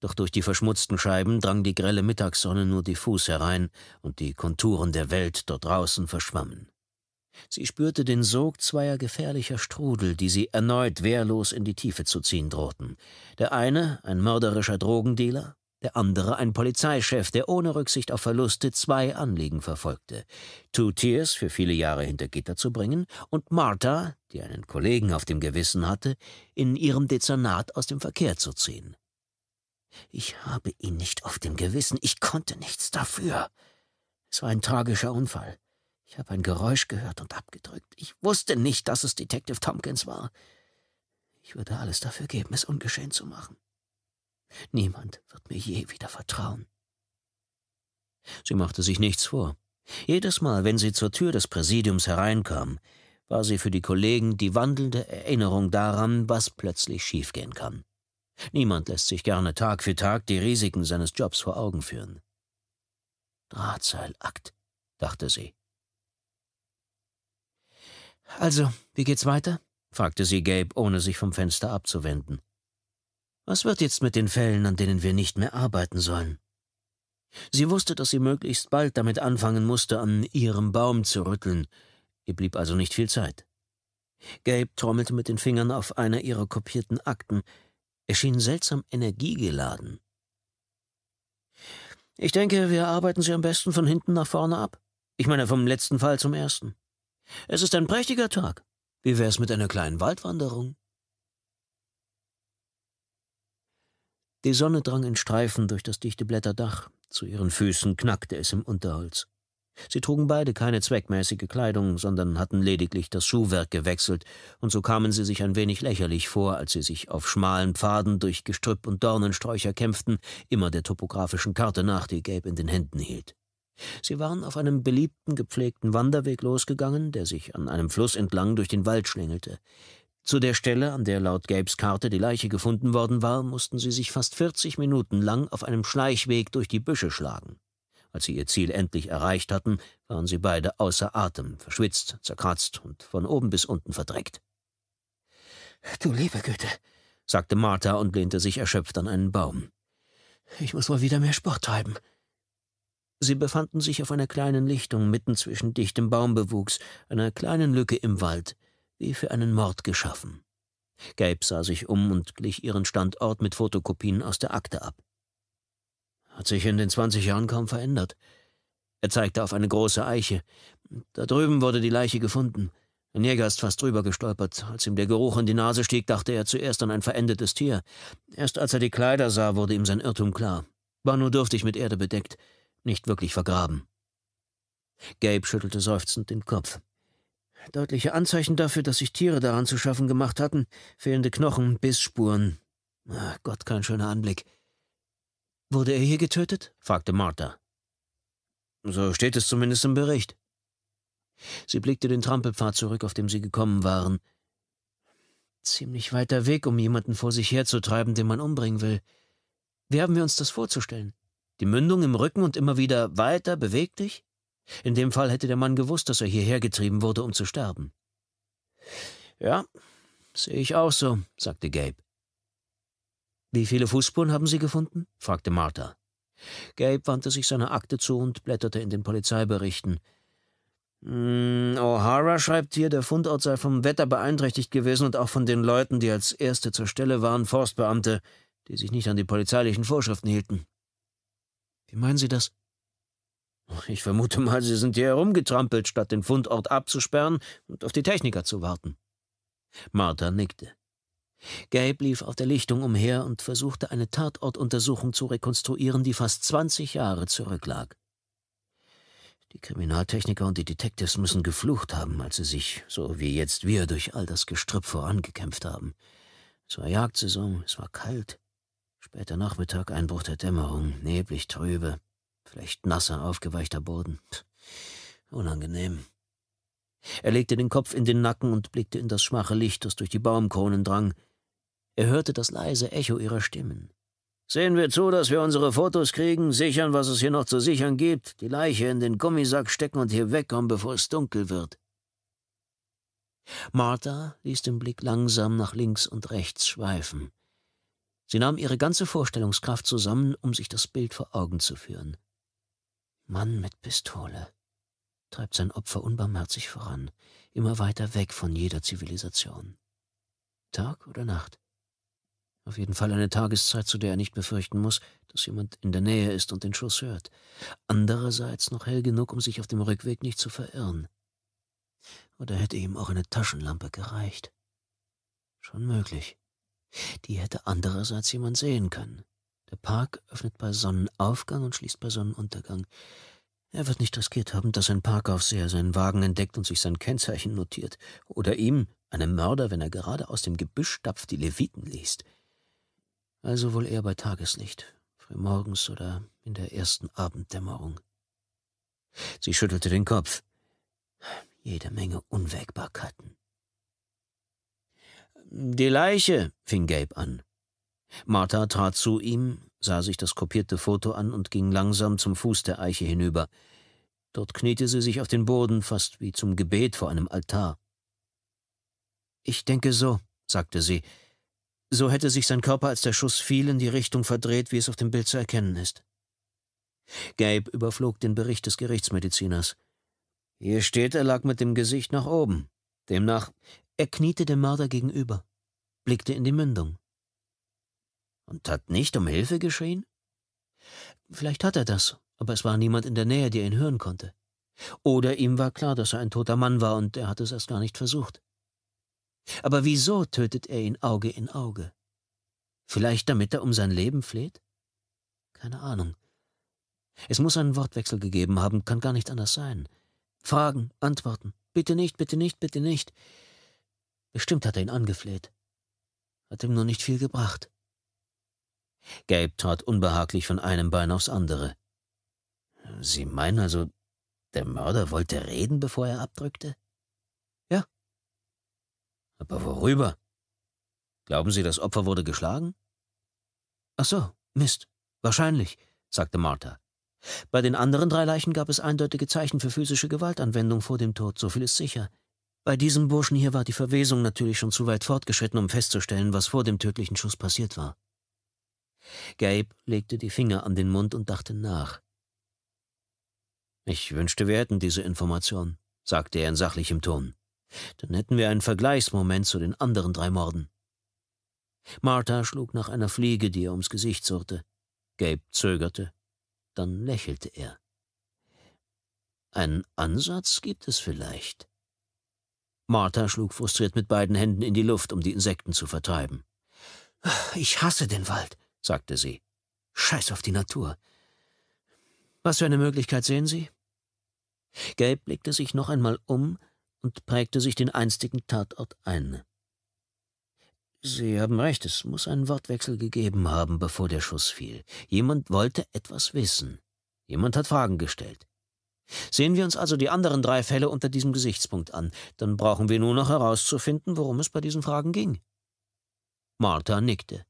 Doch durch die verschmutzten Scheiben drang die grelle Mittagssonne nur diffus herein und die Konturen der Welt dort draußen verschwammen. Sie spürte den Sog zweier gefährlicher Strudel, die sie erneut wehrlos in die Tiefe zu ziehen drohten. Der eine ein mörderischer Drogendealer, der andere ein Polizeichef, der ohne Rücksicht auf Verluste zwei Anliegen verfolgte. Two Tears für viele Jahre hinter Gitter zu bringen und Martha, die einen Kollegen auf dem Gewissen hatte, in ihrem Dezernat aus dem Verkehr zu ziehen. Ich habe ihn nicht auf dem Gewissen, ich konnte nichts dafür. Es war ein tragischer Unfall. Ich habe ein Geräusch gehört und abgedrückt. Ich wusste nicht, dass es Detective Tompkins war. Ich würde alles dafür geben, es ungeschehen zu machen. Niemand wird mir je wieder vertrauen. Sie machte sich nichts vor. Jedes Mal, wenn sie zur Tür des Präsidiums hereinkam, war sie für die Kollegen die wandelnde Erinnerung daran, was plötzlich schiefgehen kann. Niemand lässt sich gerne Tag für Tag die Risiken seines Jobs vor Augen führen. Drahtseilakt, dachte sie. Also, wie geht's weiter? fragte sie Gabe, ohne sich vom Fenster abzuwenden. Was wird jetzt mit den Fällen, an denen wir nicht mehr arbeiten sollen? Sie wusste, dass sie möglichst bald damit anfangen musste, an ihrem Baum zu rütteln. Ihr blieb also nicht viel Zeit. Gabe trommelte mit den Fingern auf einer ihrer kopierten Akten. Er schien seltsam energiegeladen. Ich denke, wir arbeiten sie am besten von hinten nach vorne ab. Ich meine, vom letzten Fall zum ersten. Es ist ein prächtiger Tag. Wie wär's mit einer kleinen Waldwanderung? Die Sonne drang in Streifen durch das dichte Blätterdach. Zu ihren Füßen knackte es im Unterholz. Sie trugen beide keine zweckmäßige Kleidung, sondern hatten lediglich das Schuhwerk gewechselt, und so kamen sie sich ein wenig lächerlich vor, als sie sich auf schmalen Pfaden durch Gestrüpp und Dornensträucher kämpften, immer der topografischen Karte nach, die Gabe in den Händen hielt. Sie waren auf einem beliebten, gepflegten Wanderweg losgegangen, der sich an einem Fluss entlang durch den Wald schlängelte. Zu der Stelle, an der laut Gabes Karte die Leiche gefunden worden war, mussten sie sich fast vierzig Minuten lang auf einem Schleichweg durch die Büsche schlagen. Als sie ihr Ziel endlich erreicht hatten, waren sie beide außer Atem, verschwitzt, zerkratzt und von oben bis unten verdreckt. Du liebe Güte, sagte Martha und lehnte sich erschöpft an einen Baum. Ich muss wohl wieder mehr Sport treiben. Sie befanden sich auf einer kleinen Lichtung mitten zwischen dichtem Baumbewuchs, einer kleinen Lücke im Wald, wie für einen Mord geschaffen. Gabe sah sich um und glich ihren Standort mit Fotokopien aus der Akte ab. Hat sich in den 20 Jahren kaum verändert. Er zeigte auf eine große Eiche. Da drüben wurde die Leiche gefunden. Ein Jäger ist fast drüber gestolpert. Als ihm der Geruch in die Nase stieg, dachte er zuerst an ein verendetes Tier. Erst als er die Kleider sah, wurde ihm sein Irrtum klar. War nur dürftig mit Erde bedeckt nicht wirklich vergraben. Gabe schüttelte seufzend den Kopf. Deutliche Anzeichen dafür, dass sich Tiere daran zu schaffen gemacht hatten, fehlende Knochen, Bissspuren. Ach Gott, kein schöner Anblick. Wurde er hier getötet? fragte Martha. So steht es zumindest im Bericht. Sie blickte den Trampelpfad zurück, auf dem sie gekommen waren. Ziemlich weiter Weg, um jemanden vor sich herzutreiben, den man umbringen will. Wie haben wir uns das vorzustellen? Die Mündung im Rücken und immer wieder weiter, beweg dich? In dem Fall hätte der Mann gewusst, dass er hierher getrieben wurde, um zu sterben. Ja, sehe ich auch so, sagte Gabe. Wie viele Fußspuren haben Sie gefunden? fragte Martha. Gabe wandte sich seiner Akte zu und blätterte in den Polizeiberichten. Hm, O'Hara schreibt hier, der Fundort sei vom Wetter beeinträchtigt gewesen und auch von den Leuten, die als Erste zur Stelle waren, Forstbeamte, die sich nicht an die polizeilichen Vorschriften hielten. Wie meinen Sie das? Ich vermute mal, Sie sind hier herumgetrampelt, statt den Fundort abzusperren und auf die Techniker zu warten. Martha nickte. Gabe lief auf der Lichtung umher und versuchte eine Tatortuntersuchung zu rekonstruieren, die fast 20 Jahre zurücklag. Die Kriminaltechniker und die Detectives müssen geflucht haben, als sie sich, so wie jetzt wir, durch all das Gestrüpp vorangekämpft haben. Es war Jagdsaison, es war kalt. Später Nachmittag, Einbruch der Dämmerung, neblig, trübe, vielleicht nasser, aufgeweichter Boden. unangenehm. Er legte den Kopf in den Nacken und blickte in das schwache Licht, das durch die Baumkronen drang. Er hörte das leise Echo ihrer Stimmen. Sehen wir zu, dass wir unsere Fotos kriegen, sichern, was es hier noch zu sichern gibt, die Leiche in den Gummisack stecken und hier wegkommen, bevor es dunkel wird. Martha ließ den Blick langsam nach links und rechts schweifen. Sie nahm ihre ganze Vorstellungskraft zusammen, um sich das Bild vor Augen zu führen. Mann mit Pistole treibt sein Opfer unbarmherzig voran, immer weiter weg von jeder Zivilisation. Tag oder Nacht? Auf jeden Fall eine Tageszeit, zu der er nicht befürchten muss, dass jemand in der Nähe ist und den Schuss hört. Andererseits noch hell genug, um sich auf dem Rückweg nicht zu verirren. Oder hätte ihm auch eine Taschenlampe gereicht? Schon möglich. Die hätte andererseits jemand sehen können. Der Park öffnet bei Sonnenaufgang und schließt bei Sonnenuntergang. Er wird nicht riskiert haben, dass ein Parkaufseher seinen Wagen entdeckt und sich sein Kennzeichen notiert. Oder ihm, einem Mörder, wenn er gerade aus dem Gebüsch tapft, die Leviten liest. Also wohl eher bei Tageslicht, frühmorgens oder in der ersten Abenddämmerung. Sie schüttelte den Kopf. Jede Menge Unwägbarkeiten. Die Leiche, fing Gabe an. Martha trat zu ihm, sah sich das kopierte Foto an und ging langsam zum Fuß der Eiche hinüber. Dort kniete sie sich auf den Boden, fast wie zum Gebet vor einem Altar. Ich denke so, sagte sie. So hätte sich sein Körper, als der Schuss fiel, in die Richtung verdreht, wie es auf dem Bild zu erkennen ist. Gabe überflog den Bericht des Gerichtsmediziners. Hier steht, er lag mit dem Gesicht nach oben. Demnach er kniete dem Mörder gegenüber, blickte in die Mündung. Und hat nicht um Hilfe geschrien? Vielleicht hat er das, aber es war niemand in der Nähe, der ihn hören konnte. Oder ihm war klar, dass er ein toter Mann war und er hat es erst gar nicht versucht. Aber wieso tötet er ihn Auge in Auge? Vielleicht damit er um sein Leben fleht? Keine Ahnung. Es muss einen Wortwechsel gegeben haben, kann gar nicht anders sein. Fragen, Antworten. Bitte nicht, bitte nicht, bitte nicht. Bestimmt hat er ihn angefleht. Hat ihm nur nicht viel gebracht. Gabe trat unbehaglich von einem Bein aufs andere. Sie meinen also, der Mörder wollte reden, bevor er abdrückte? Ja. Aber worüber? Glauben Sie, das Opfer wurde geschlagen? Ach so, Mist. Wahrscheinlich, sagte Martha. Bei den anderen drei Leichen gab es eindeutige Zeichen für physische Gewaltanwendung vor dem Tod, so viel ist sicher. Bei diesem Burschen hier war die Verwesung natürlich schon zu weit fortgeschritten, um festzustellen, was vor dem tödlichen Schuss passiert war. Gabe legte die Finger an den Mund und dachte nach. Ich wünschte, wir hätten diese Information, sagte er in sachlichem Ton. Dann hätten wir einen Vergleichsmoment zu den anderen drei Morden. Martha schlug nach einer Fliege, die ihr ums Gesicht surrte. Gabe zögerte. Dann lächelte er. Einen Ansatz gibt es vielleicht. Martha schlug frustriert mit beiden Händen in die Luft, um die Insekten zu vertreiben. Ich hasse den Wald, sagte sie. Scheiß auf die Natur. Was für eine Möglichkeit sehen Sie? Gelb blickte sich noch einmal um und prägte sich den einstigen Tatort ein. Sie haben recht, es muss einen Wortwechsel gegeben haben, bevor der Schuss fiel. Jemand wollte etwas wissen. Jemand hat Fragen gestellt. Sehen wir uns also die anderen drei Fälle unter diesem Gesichtspunkt an, dann brauchen wir nur noch herauszufinden, worum es bei diesen Fragen ging. Martha nickte.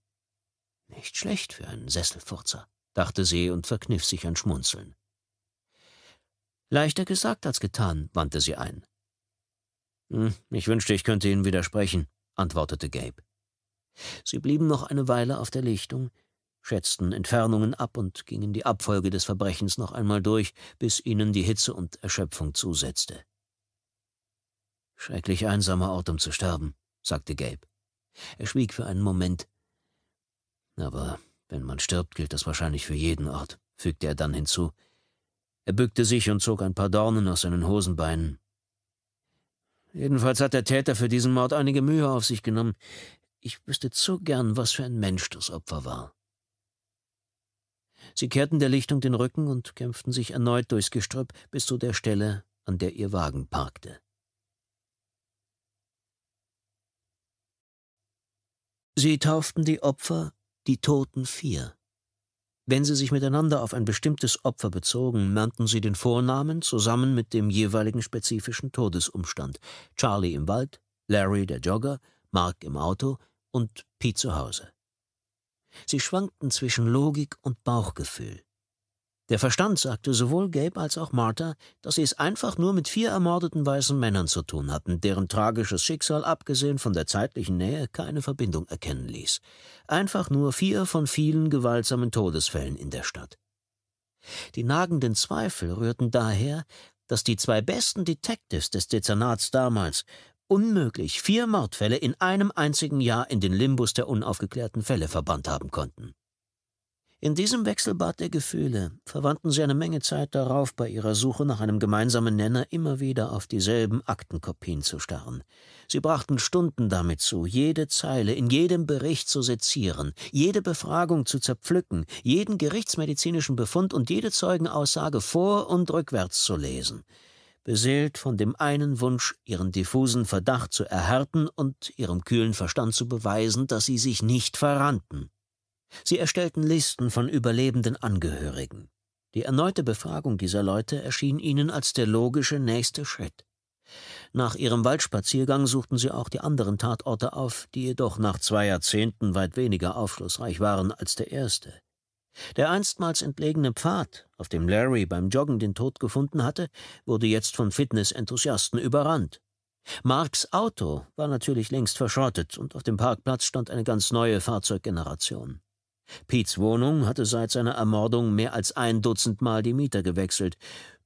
Nicht schlecht für einen Sesselfurzer, dachte sie und verkniff sich ein Schmunzeln. Leichter gesagt als getan, wandte sie ein. Hm, ich wünschte, ich könnte Ihnen widersprechen, antwortete Gabe. Sie blieben noch eine Weile auf der Lichtung, schätzten Entfernungen ab und gingen die Abfolge des Verbrechens noch einmal durch, bis ihnen die Hitze und Erschöpfung zusetzte. Schrecklich einsamer Ort, um zu sterben, sagte Gabe. Er schwieg für einen Moment. Aber wenn man stirbt, gilt das wahrscheinlich für jeden Ort, fügte er dann hinzu. Er bückte sich und zog ein paar Dornen aus seinen Hosenbeinen. Jedenfalls hat der Täter für diesen Mord einige Mühe auf sich genommen. Ich wüsste zu gern, was für ein Mensch das Opfer war. Sie kehrten der Lichtung den Rücken und kämpften sich erneut durchs Gestrüpp bis zu der Stelle, an der ihr Wagen parkte. Sie tauften die Opfer die Toten vier. Wenn sie sich miteinander auf ein bestimmtes Opfer bezogen, nannten sie den Vornamen zusammen mit dem jeweiligen spezifischen Todesumstand. Charlie im Wald, Larry der Jogger, Mark im Auto und Pete zu Hause. Sie schwankten zwischen Logik und Bauchgefühl. Der Verstand sagte sowohl Gabe als auch Martha, dass sie es einfach nur mit vier ermordeten weißen Männern zu tun hatten, deren tragisches Schicksal abgesehen von der zeitlichen Nähe keine Verbindung erkennen ließ. Einfach nur vier von vielen gewaltsamen Todesfällen in der Stadt. Die nagenden Zweifel rührten daher, dass die zwei besten Detectives des Dezernats damals, unmöglich vier Mordfälle in einem einzigen Jahr in den Limbus der unaufgeklärten Fälle verbannt haben konnten. In diesem Wechselbad der Gefühle verwandten sie eine Menge Zeit darauf, bei ihrer Suche nach einem gemeinsamen Nenner immer wieder auf dieselben Aktenkopien zu starren. Sie brachten Stunden damit zu, jede Zeile in jedem Bericht zu sezieren, jede Befragung zu zerpflücken, jeden gerichtsmedizinischen Befund und jede Zeugenaussage vor und rückwärts zu lesen beseelt von dem einen Wunsch, ihren diffusen Verdacht zu erhärten und ihrem kühlen Verstand zu beweisen, dass sie sich nicht verrannten. Sie erstellten Listen von überlebenden Angehörigen. Die erneute Befragung dieser Leute erschien ihnen als der logische nächste Schritt. Nach ihrem Waldspaziergang suchten sie auch die anderen Tatorte auf, die jedoch nach zwei Jahrzehnten weit weniger aufschlussreich waren als der erste. Der einstmals entlegene Pfad, auf dem Larry beim Joggen den Tod gefunden hatte, wurde jetzt von Fitness-Enthusiasten überrannt. Marks Auto war natürlich längst verschrottet und auf dem Parkplatz stand eine ganz neue Fahrzeuggeneration. Pete's Wohnung hatte seit seiner Ermordung mehr als ein Dutzend Mal die Mieter gewechselt,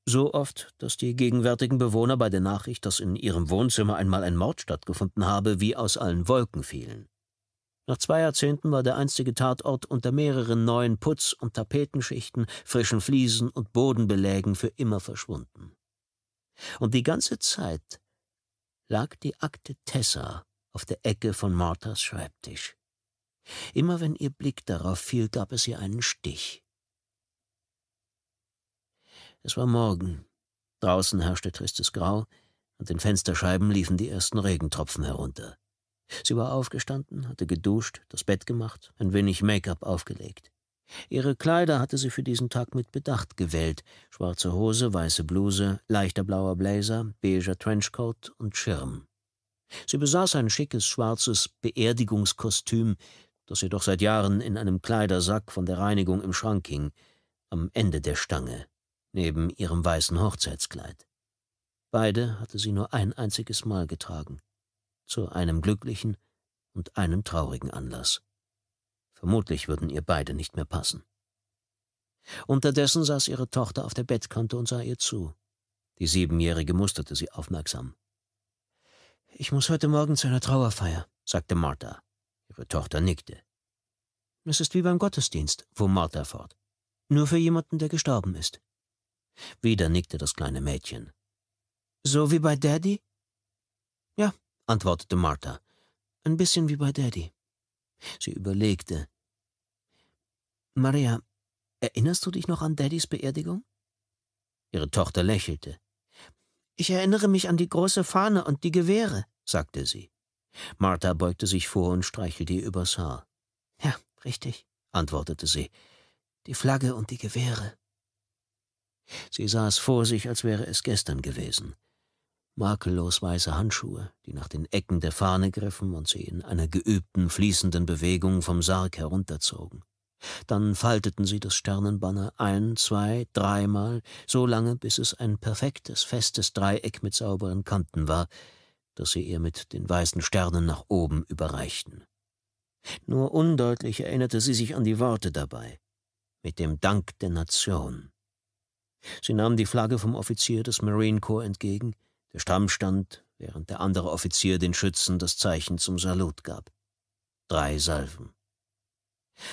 so oft, dass die gegenwärtigen Bewohner bei der Nachricht, dass in ihrem Wohnzimmer einmal ein Mord stattgefunden habe, wie aus allen Wolken fielen. Nach zwei Jahrzehnten war der einstige Tatort unter mehreren neuen Putz- und Tapetenschichten, frischen Fliesen und Bodenbelägen für immer verschwunden. Und die ganze Zeit lag die Akte Tessa auf der Ecke von Marthas Schreibtisch. Immer wenn ihr Blick darauf fiel, gab es ihr einen Stich. Es war Morgen. Draußen herrschte tristes Grau, und den Fensterscheiben liefen die ersten Regentropfen herunter. Sie war aufgestanden, hatte geduscht, das Bett gemacht, ein wenig Make-up aufgelegt. Ihre Kleider hatte sie für diesen Tag mit Bedacht gewählt. Schwarze Hose, weiße Bluse, leichter blauer Blazer, beiger Trenchcoat und Schirm. Sie besaß ein schickes schwarzes Beerdigungskostüm, das jedoch seit Jahren in einem Kleidersack von der Reinigung im Schrank hing, am Ende der Stange, neben ihrem weißen Hochzeitskleid. Beide hatte sie nur ein einziges Mal getragen zu einem glücklichen und einem traurigen Anlass. Vermutlich würden ihr beide nicht mehr passen. Unterdessen saß ihre Tochter auf der Bettkante und sah ihr zu. Die Siebenjährige musterte sie aufmerksam. Ich muss heute Morgen zu einer Trauerfeier, sagte Martha. Ihre Tochter nickte. Es ist wie beim Gottesdienst, fuhr Martha fort. Nur für jemanden, der gestorben ist. Wieder nickte das kleine Mädchen. So wie bei Daddy? antwortete Martha. Ein bisschen wie bei Daddy. Sie überlegte. Maria, erinnerst du dich noch an Daddys Beerdigung? Ihre Tochter lächelte. Ich erinnere mich an die große Fahne und die Gewehre, sagte sie. Martha beugte sich vor und streichelte ihr übers Haar. Ja, richtig, antwortete sie. Die Flagge und die Gewehre. Sie saß vor sich, als wäre es gestern gewesen makellos weiße Handschuhe, die nach den Ecken der Fahne griffen und sie in einer geübten, fließenden Bewegung vom Sarg herunterzogen. Dann falteten sie das Sternenbanner ein, zwei, dreimal, so lange, bis es ein perfektes, festes Dreieck mit sauberen Kanten war, das sie ihr mit den weißen Sternen nach oben überreichten. Nur undeutlich erinnerte sie sich an die Worte dabei, mit dem Dank der Nation. Sie nahm die Flagge vom Offizier des Marine Corps entgegen, der Stamm stand, während der andere Offizier den Schützen das Zeichen zum Salut gab. Drei Salven.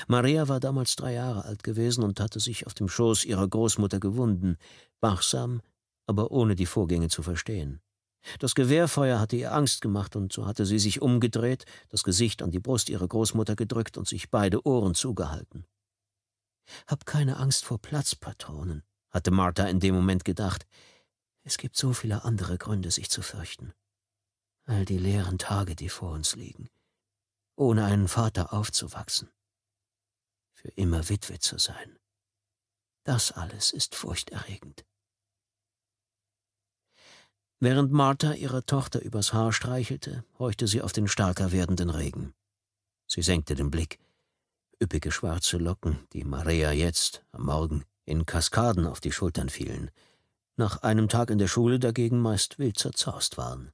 Maria war damals drei Jahre alt gewesen und hatte sich auf dem Schoß ihrer Großmutter gewunden, wachsam, aber ohne die Vorgänge zu verstehen. Das Gewehrfeuer hatte ihr Angst gemacht, und so hatte sie sich umgedreht, das Gesicht an die Brust ihrer Großmutter gedrückt und sich beide Ohren zugehalten. Hab keine Angst vor Platzpatronen, hatte Martha in dem Moment gedacht. Es gibt so viele andere Gründe, sich zu fürchten. All die leeren Tage, die vor uns liegen, ohne einen Vater aufzuwachsen, für immer Witwe zu sein. Das alles ist furchterregend. Während Martha ihre Tochter übers Haar streichelte, horchte sie auf den stärker werdenden Regen. Sie senkte den Blick. Üppige schwarze Locken, die Maria jetzt, am Morgen, in Kaskaden auf die Schultern fielen, nach einem Tag in der Schule dagegen meist wild zerzaust waren.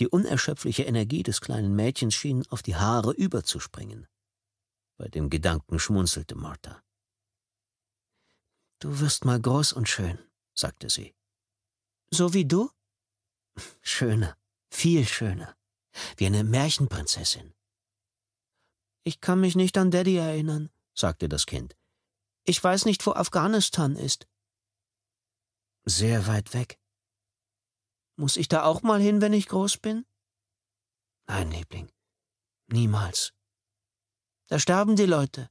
Die unerschöpfliche Energie des kleinen Mädchens schien auf die Haare überzuspringen. Bei dem Gedanken schmunzelte Martha. Du wirst mal groß und schön, sagte sie. So wie du? Schöner, viel schöner, wie eine Märchenprinzessin. Ich kann mich nicht an Daddy erinnern, sagte das Kind. Ich weiß nicht, wo Afghanistan ist. Sehr weit weg. Muss ich da auch mal hin, wenn ich groß bin? Nein, Liebling. Niemals. Da sterben die Leute.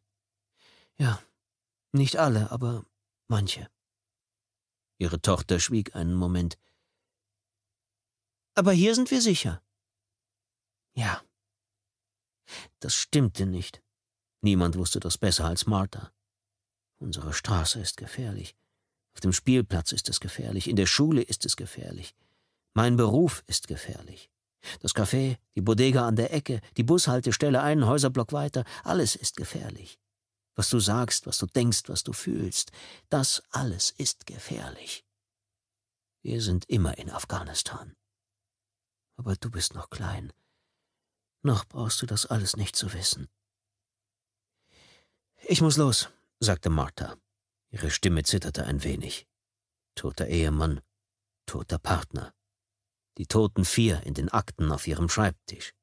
Ja, nicht alle, aber manche. Ihre Tochter schwieg einen Moment. Aber hier sind wir sicher. Ja. Das stimmte nicht. Niemand wusste das besser als Martha. Unsere Straße ist gefährlich. Auf dem Spielplatz ist es gefährlich, in der Schule ist es gefährlich. Mein Beruf ist gefährlich. Das Café, die Bodega an der Ecke, die Bushaltestelle einen Häuserblock weiter, alles ist gefährlich. Was du sagst, was du denkst, was du fühlst, das alles ist gefährlich. Wir sind immer in Afghanistan. Aber du bist noch klein. Noch brauchst du das alles nicht zu wissen. Ich muss los, sagte Martha. Ihre Stimme zitterte ein wenig. Toter Ehemann, toter Partner. Die toten vier in den Akten auf ihrem Schreibtisch.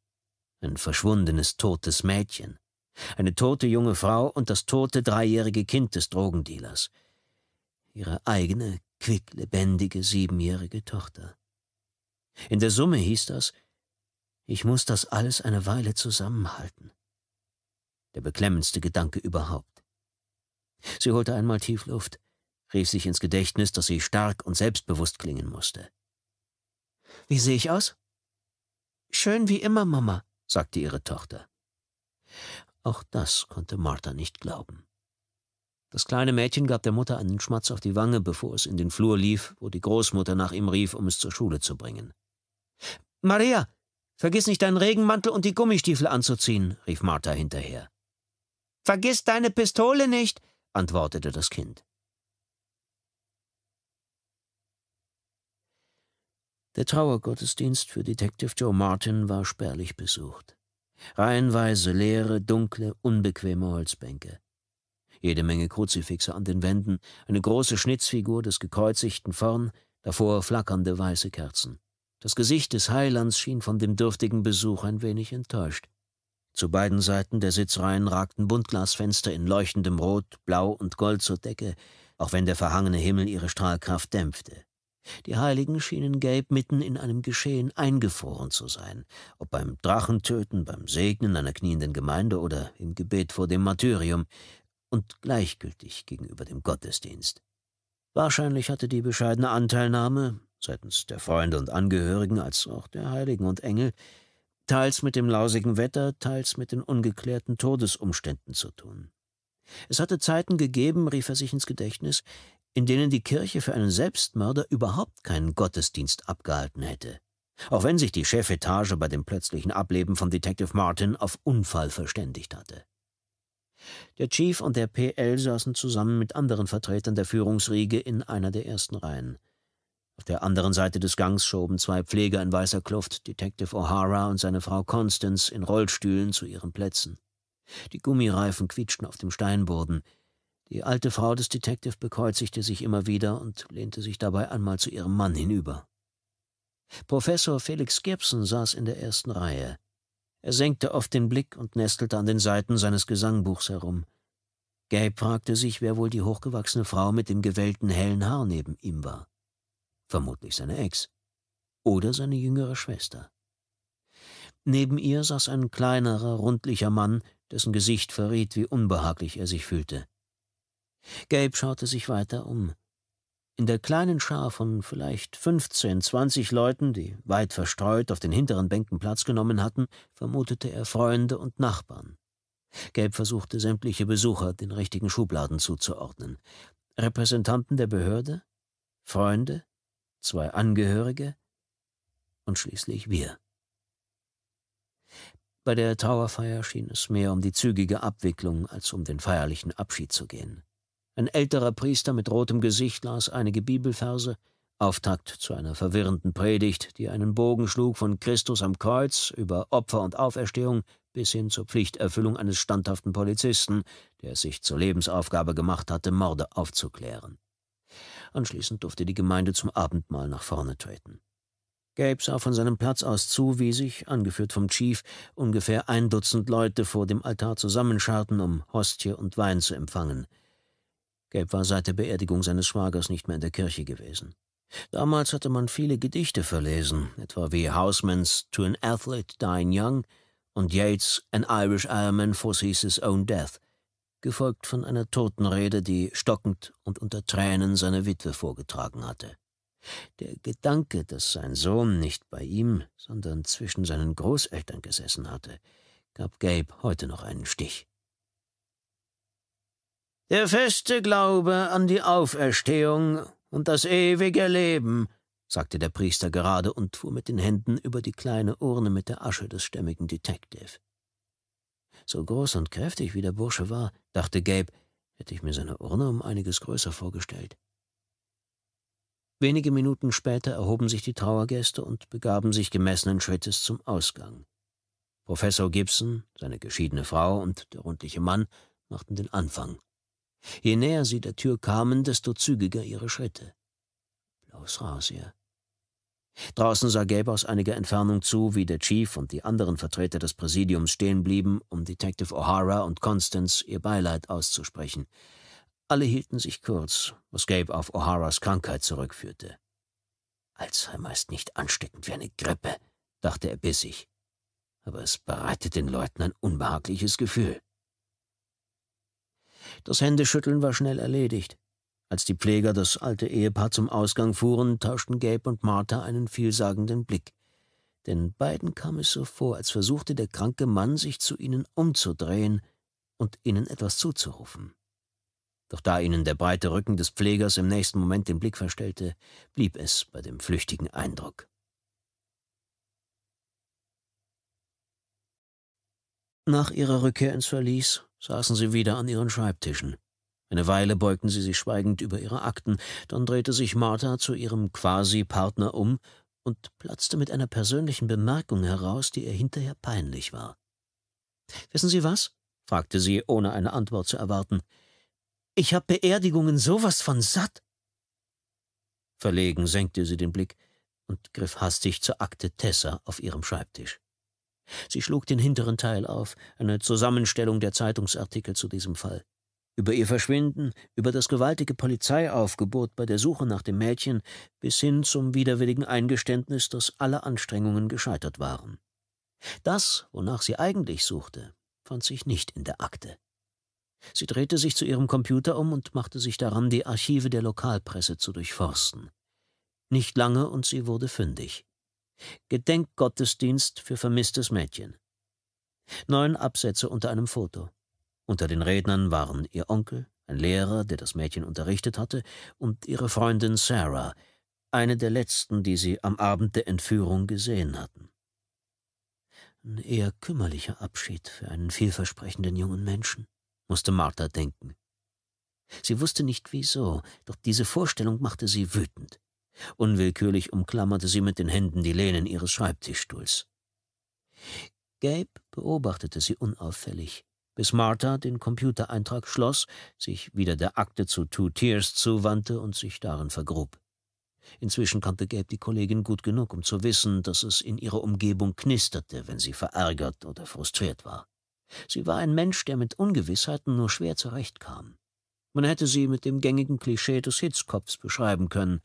Ein verschwundenes totes Mädchen. Eine tote junge Frau und das tote dreijährige Kind des Drogendealers. Ihre eigene, quicklebendige siebenjährige Tochter. In der Summe hieß das, ich muss das alles eine Weile zusammenhalten. Der beklemmendste Gedanke überhaupt. Sie holte einmal tief Luft, rief sich ins Gedächtnis, dass sie stark und selbstbewusst klingen musste. Wie sehe ich aus? Schön wie immer, Mama, sagte ihre Tochter. Auch das konnte Martha nicht glauben. Das kleine Mädchen gab der Mutter einen Schmatz auf die Wange, bevor es in den Flur lief, wo die Großmutter nach ihm rief, um es zur Schule zu bringen. Maria, vergiss nicht deinen Regenmantel und die Gummistiefel anzuziehen, rief Martha hinterher. Vergiss deine Pistole nicht, antwortete das Kind. Der Trauergottesdienst für Detective Joe Martin war spärlich besucht. Reihenweise leere, dunkle, unbequeme Holzbänke. Jede Menge Kruzifixe an den Wänden, eine große Schnitzfigur des gekreuzigten vorn, davor flackernde weiße Kerzen. Das Gesicht des Heilands schien von dem dürftigen Besuch ein wenig enttäuscht. Zu beiden Seiten der Sitzreihen ragten Buntglasfenster in leuchtendem Rot, Blau und Gold zur Decke, auch wenn der verhangene Himmel ihre Strahlkraft dämpfte. Die Heiligen schienen Gabe mitten in einem Geschehen eingefroren zu sein, ob beim Drachentöten, beim Segnen einer knienden Gemeinde oder im Gebet vor dem Martyrium, und gleichgültig gegenüber dem Gottesdienst. Wahrscheinlich hatte die bescheidene Anteilnahme, seitens der Freunde und Angehörigen als auch der Heiligen und Engel, teils mit dem lausigen Wetter, teils mit den ungeklärten Todesumständen zu tun. Es hatte Zeiten gegeben, rief er sich ins Gedächtnis, in denen die Kirche für einen Selbstmörder überhaupt keinen Gottesdienst abgehalten hätte, auch wenn sich die Chefetage bei dem plötzlichen Ableben von Detective Martin auf Unfall verständigt hatte. Der Chief und der PL saßen zusammen mit anderen Vertretern der Führungsriege in einer der ersten Reihen. Auf der anderen Seite des Gangs schoben zwei Pfleger in weißer Kluft, Detective O'Hara und seine Frau Constance, in Rollstühlen zu ihren Plätzen. Die Gummireifen quietschten auf dem Steinboden. Die alte Frau des Detective bekreuzigte sich immer wieder und lehnte sich dabei einmal zu ihrem Mann hinüber. Professor Felix Gibson saß in der ersten Reihe. Er senkte oft den Blick und nestelte an den Seiten seines Gesangbuchs herum. Gabe fragte sich, wer wohl die hochgewachsene Frau mit dem gewellten hellen Haar neben ihm war vermutlich seine Ex oder seine jüngere Schwester. Neben ihr saß ein kleinerer, rundlicher Mann, dessen Gesicht verriet, wie unbehaglich er sich fühlte. Gabe schaute sich weiter um. In der kleinen Schar von vielleicht 15, 20 Leuten, die weit verstreut auf den hinteren Bänken Platz genommen hatten, vermutete er Freunde und Nachbarn. Gabe versuchte, sämtliche Besucher den richtigen Schubladen zuzuordnen. Repräsentanten der Behörde? Freunde? zwei Angehörige und schließlich wir. Bei der Trauerfeier schien es mehr um die zügige Abwicklung als um den feierlichen Abschied zu gehen. Ein älterer Priester mit rotem Gesicht las einige Bibelverse, Auftakt zu einer verwirrenden Predigt, die einen Bogen schlug von Christus am Kreuz über Opfer und Auferstehung bis hin zur Pflichterfüllung eines standhaften Polizisten, der es sich zur Lebensaufgabe gemacht hatte, Morde aufzuklären. Anschließend durfte die Gemeinde zum Abendmahl nach vorne treten. Gabe sah von seinem Platz aus zu, wie sich, angeführt vom Chief, ungefähr ein Dutzend Leute vor dem Altar zusammenscharten, um Hostie und Wein zu empfangen. Gabe war seit der Beerdigung seines Schwagers nicht mehr in der Kirche gewesen. Damals hatte man viele Gedichte verlesen, etwa wie Housemans To an Athlete Dying Young und Yates An Irish Ironman Foresees His Own Death – gefolgt von einer Totenrede, die stockend und unter Tränen seine Witwe vorgetragen hatte. Der Gedanke, dass sein Sohn nicht bei ihm, sondern zwischen seinen Großeltern gesessen hatte, gab Gabe heute noch einen Stich. Der feste Glaube an die Auferstehung und das ewige Leben, sagte der Priester gerade und fuhr mit den Händen über die kleine Urne mit der Asche des stämmigen Detective. So groß und kräftig wie der Bursche war, dachte Gabe, hätte ich mir seine Urne um einiges größer vorgestellt. Wenige Minuten später erhoben sich die Trauergäste und begaben sich gemessenen Schrittes zum Ausgang. Professor Gibson, seine geschiedene Frau und der rundliche Mann machten den Anfang. Je näher sie der Tür kamen, desto zügiger ihre Schritte. Bloß Raus ihr. Draußen sah Gabe aus einiger Entfernung zu, wie der Chief und die anderen Vertreter des Präsidiums stehen blieben, um Detective O'Hara und Constance ihr Beileid auszusprechen. Alle hielten sich kurz, was Gabe auf O'Haras Krankheit zurückführte. Alzheimer ist nicht ansteckend wie eine Grippe, dachte er bissig. Aber es bereitet den Leuten ein unbehagliches Gefühl. Das Händeschütteln war schnell erledigt. Als die Pfleger das alte Ehepaar zum Ausgang fuhren, tauschten Gabe und Martha einen vielsagenden Blick. Denn beiden kam es so vor, als versuchte der kranke Mann, sich zu ihnen umzudrehen und ihnen etwas zuzurufen. Doch da ihnen der breite Rücken des Pflegers im nächsten Moment den Blick verstellte, blieb es bei dem flüchtigen Eindruck. Nach ihrer Rückkehr ins Verlies saßen sie wieder an ihren Schreibtischen. Eine Weile beugten sie sich schweigend über ihre Akten, dann drehte sich Martha zu ihrem Quasi-Partner um und platzte mit einer persönlichen Bemerkung heraus, die ihr hinterher peinlich war. Wissen Sie was? fragte sie, ohne eine Antwort zu erwarten. Ich habe Beerdigungen sowas von satt. Verlegen senkte sie den Blick und griff hastig zur Akte Tessa auf ihrem Schreibtisch. Sie schlug den hinteren Teil auf, eine Zusammenstellung der Zeitungsartikel zu diesem Fall über ihr Verschwinden, über das gewaltige Polizeiaufgebot bei der Suche nach dem Mädchen bis hin zum widerwilligen Eingeständnis, dass alle Anstrengungen gescheitert waren. Das, wonach sie eigentlich suchte, fand sich nicht in der Akte. Sie drehte sich zu ihrem Computer um und machte sich daran, die Archive der Lokalpresse zu durchforsten. Nicht lange und sie wurde fündig. Gedenkgottesdienst für vermisstes Mädchen. Neun Absätze unter einem Foto. Unter den Rednern waren ihr Onkel, ein Lehrer, der das Mädchen unterrichtet hatte, und ihre Freundin Sarah, eine der letzten, die sie am Abend der Entführung gesehen hatten. Ein eher kümmerlicher Abschied für einen vielversprechenden jungen Menschen, musste Martha denken. Sie wusste nicht wieso, doch diese Vorstellung machte sie wütend. Unwillkürlich umklammerte sie mit den Händen die Lehnen ihres Schreibtischstuhls. Gabe beobachtete sie unauffällig, bis Martha den Computereintrag schloss, sich wieder der Akte zu Two Tears zuwandte und sich darin vergrub. Inzwischen kannte Gabe die Kollegin gut genug, um zu wissen, dass es in ihrer Umgebung knisterte, wenn sie verärgert oder frustriert war. Sie war ein Mensch, der mit Ungewissheiten nur schwer zurechtkam. Man hätte sie mit dem gängigen Klischee des Hitzkopfs beschreiben können.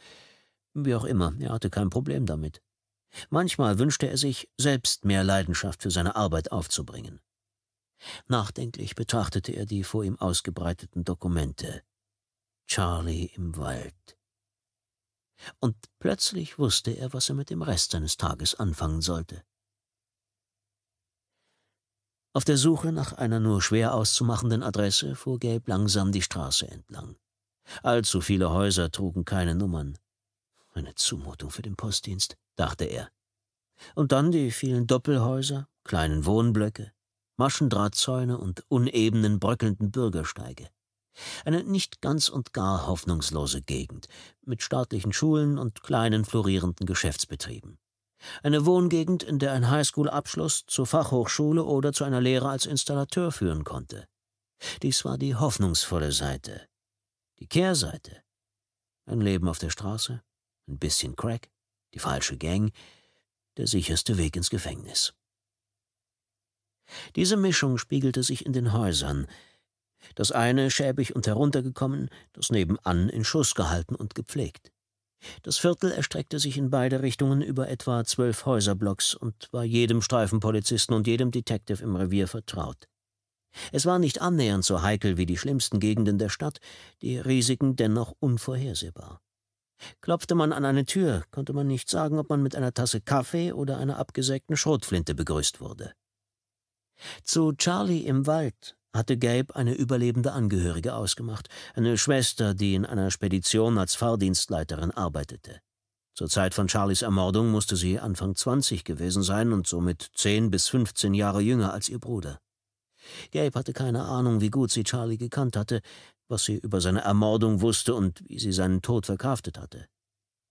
Wie auch immer, er hatte kein Problem damit. Manchmal wünschte er sich, selbst mehr Leidenschaft für seine Arbeit aufzubringen. Nachdenklich betrachtete er die vor ihm ausgebreiteten Dokumente. Charlie im Wald. Und plötzlich wusste er, was er mit dem Rest seines Tages anfangen sollte. Auf der Suche nach einer nur schwer auszumachenden Adresse fuhr Gelb langsam die Straße entlang. Allzu viele Häuser trugen keine Nummern. Eine Zumutung für den Postdienst, dachte er. Und dann die vielen Doppelhäuser, kleinen Wohnblöcke, Maschendrahtzäune und unebenen, bröckelnden Bürgersteige. Eine nicht ganz und gar hoffnungslose Gegend mit staatlichen Schulen und kleinen florierenden Geschäftsbetrieben. Eine Wohngegend, in der ein Highschool-Abschluss zur Fachhochschule oder zu einer Lehre als Installateur führen konnte. Dies war die hoffnungsvolle Seite. Die Kehrseite. Ein Leben auf der Straße, ein bisschen Crack, die falsche Gang, der sicherste Weg ins Gefängnis. Diese Mischung spiegelte sich in den Häusern. Das eine schäbig und heruntergekommen, das nebenan in Schuss gehalten und gepflegt. Das Viertel erstreckte sich in beide Richtungen über etwa zwölf Häuserblocks und war jedem Streifenpolizisten und jedem Detective im Revier vertraut. Es war nicht annähernd so heikel wie die schlimmsten Gegenden der Stadt, die Risiken dennoch unvorhersehbar. Klopfte man an eine Tür, konnte man nicht sagen, ob man mit einer Tasse Kaffee oder einer abgesägten Schrotflinte begrüßt wurde. Zu Charlie im Wald hatte Gabe eine überlebende Angehörige ausgemacht, eine Schwester, die in einer Spedition als Fahrdienstleiterin arbeitete. Zur Zeit von Charlies Ermordung musste sie Anfang 20 gewesen sein und somit 10 bis 15 Jahre jünger als ihr Bruder. Gabe hatte keine Ahnung, wie gut sie Charlie gekannt hatte, was sie über seine Ermordung wusste und wie sie seinen Tod verkraftet hatte.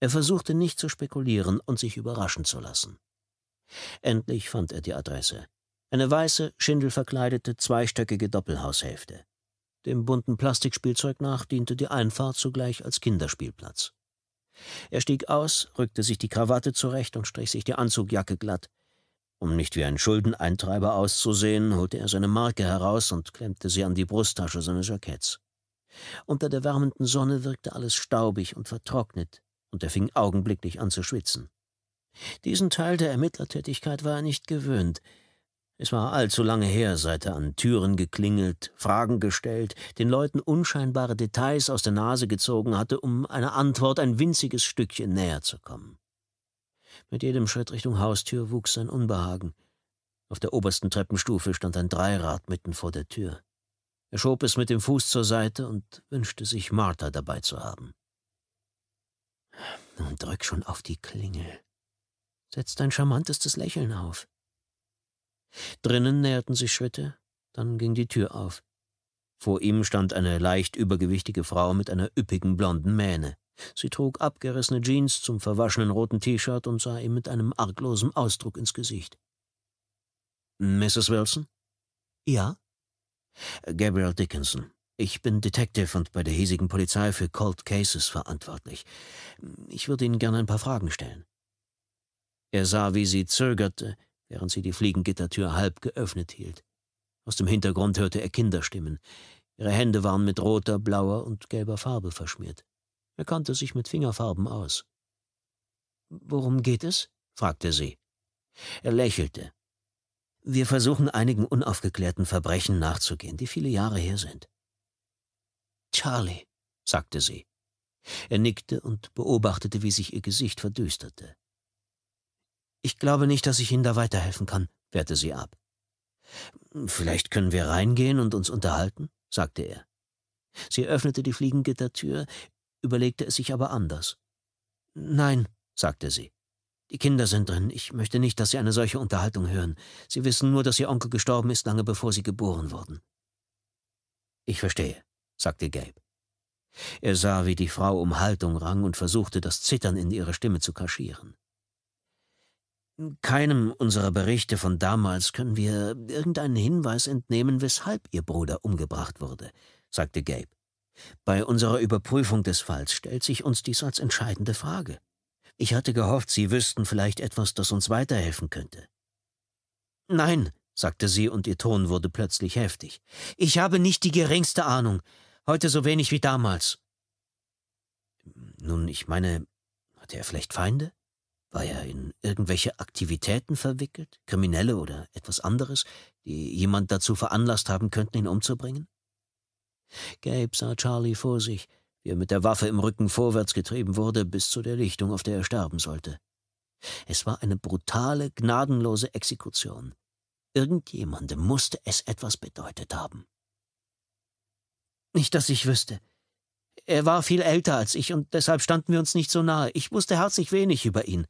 Er versuchte nicht zu spekulieren und sich überraschen zu lassen. Endlich fand er die Adresse. Eine weiße, schindelverkleidete, zweistöckige Doppelhaushälfte. Dem bunten Plastikspielzeug nach diente die Einfahrt zugleich als Kinderspielplatz. Er stieg aus, rückte sich die Krawatte zurecht und strich sich die Anzugjacke glatt. Um nicht wie ein Schuldeneintreiber auszusehen, holte er seine Marke heraus und klemmte sie an die Brusttasche seines Jacketts. Unter der wärmenden Sonne wirkte alles staubig und vertrocknet, und er fing augenblicklich an zu schwitzen. Diesen Teil der Ermittlertätigkeit war er nicht gewöhnt, es war allzu lange her, seit er an Türen geklingelt, Fragen gestellt, den Leuten unscheinbare Details aus der Nase gezogen hatte, um einer Antwort ein winziges Stückchen näher zu kommen. Mit jedem Schritt Richtung Haustür wuchs sein Unbehagen. Auf der obersten Treppenstufe stand ein Dreirad mitten vor der Tür. Er schob es mit dem Fuß zur Seite und wünschte sich, Martha dabei zu haben. Nun drück schon auf die Klingel. Setz dein charmantestes Lächeln auf. Drinnen näherten sich Schritte, dann ging die Tür auf. Vor ihm stand eine leicht übergewichtige Frau mit einer üppigen blonden Mähne. Sie trug abgerissene Jeans zum verwaschenen roten T-Shirt und sah ihm mit einem arglosen Ausdruck ins Gesicht. Mrs. Wilson? Ja? Gabriel Dickinson. Ich bin Detective und bei der hiesigen Polizei für Cold Cases verantwortlich. Ich würde Ihnen gerne ein paar Fragen stellen. Er sah, wie sie zögerte, während sie die Fliegengittertür halb geöffnet hielt. Aus dem Hintergrund hörte er Kinderstimmen. Ihre Hände waren mit roter, blauer und gelber Farbe verschmiert. Er kannte sich mit Fingerfarben aus. Worum geht es? fragte sie. Er lächelte. Wir versuchen einigen unaufgeklärten Verbrechen nachzugehen, die viele Jahre her sind. Charlie, sagte sie. Er nickte und beobachtete, wie sich ihr Gesicht verdüsterte. Ich glaube nicht, dass ich Ihnen da weiterhelfen kann, wehrte sie ab. Vielleicht können wir reingehen und uns unterhalten, sagte er. Sie öffnete die Fliegengittertür, überlegte es sich aber anders. Nein, sagte sie. Die Kinder sind drin. Ich möchte nicht, dass sie eine solche Unterhaltung hören. Sie wissen nur, dass ihr Onkel gestorben ist, lange bevor sie geboren wurden. Ich verstehe, sagte Gabe. Er sah, wie die Frau um Haltung rang und versuchte, das Zittern in ihrer Stimme zu kaschieren. Keinem unserer Berichte von damals können wir irgendeinen Hinweis entnehmen, weshalb Ihr Bruder umgebracht wurde, sagte Gabe. Bei unserer Überprüfung des Falls stellt sich uns dies als entscheidende Frage. Ich hatte gehofft, Sie wüssten vielleicht etwas, das uns weiterhelfen könnte. Nein, sagte sie, und ihr Ton wurde plötzlich heftig. Ich habe nicht die geringste Ahnung, heute so wenig wie damals. Nun, ich meine, hatte er vielleicht Feinde? War er in irgendwelche Aktivitäten verwickelt, kriminelle oder etwas anderes, die jemand dazu veranlasst haben könnten, ihn umzubringen? Gabe sah Charlie vor sich, wie er mit der Waffe im Rücken vorwärts getrieben wurde, bis zu der Lichtung, auf der er sterben sollte. Es war eine brutale, gnadenlose Exekution. Irgendjemandem musste es etwas bedeutet haben. Nicht, dass ich wüsste, er war viel älter als ich und deshalb standen wir uns nicht so nahe. Ich wusste herzlich wenig über ihn.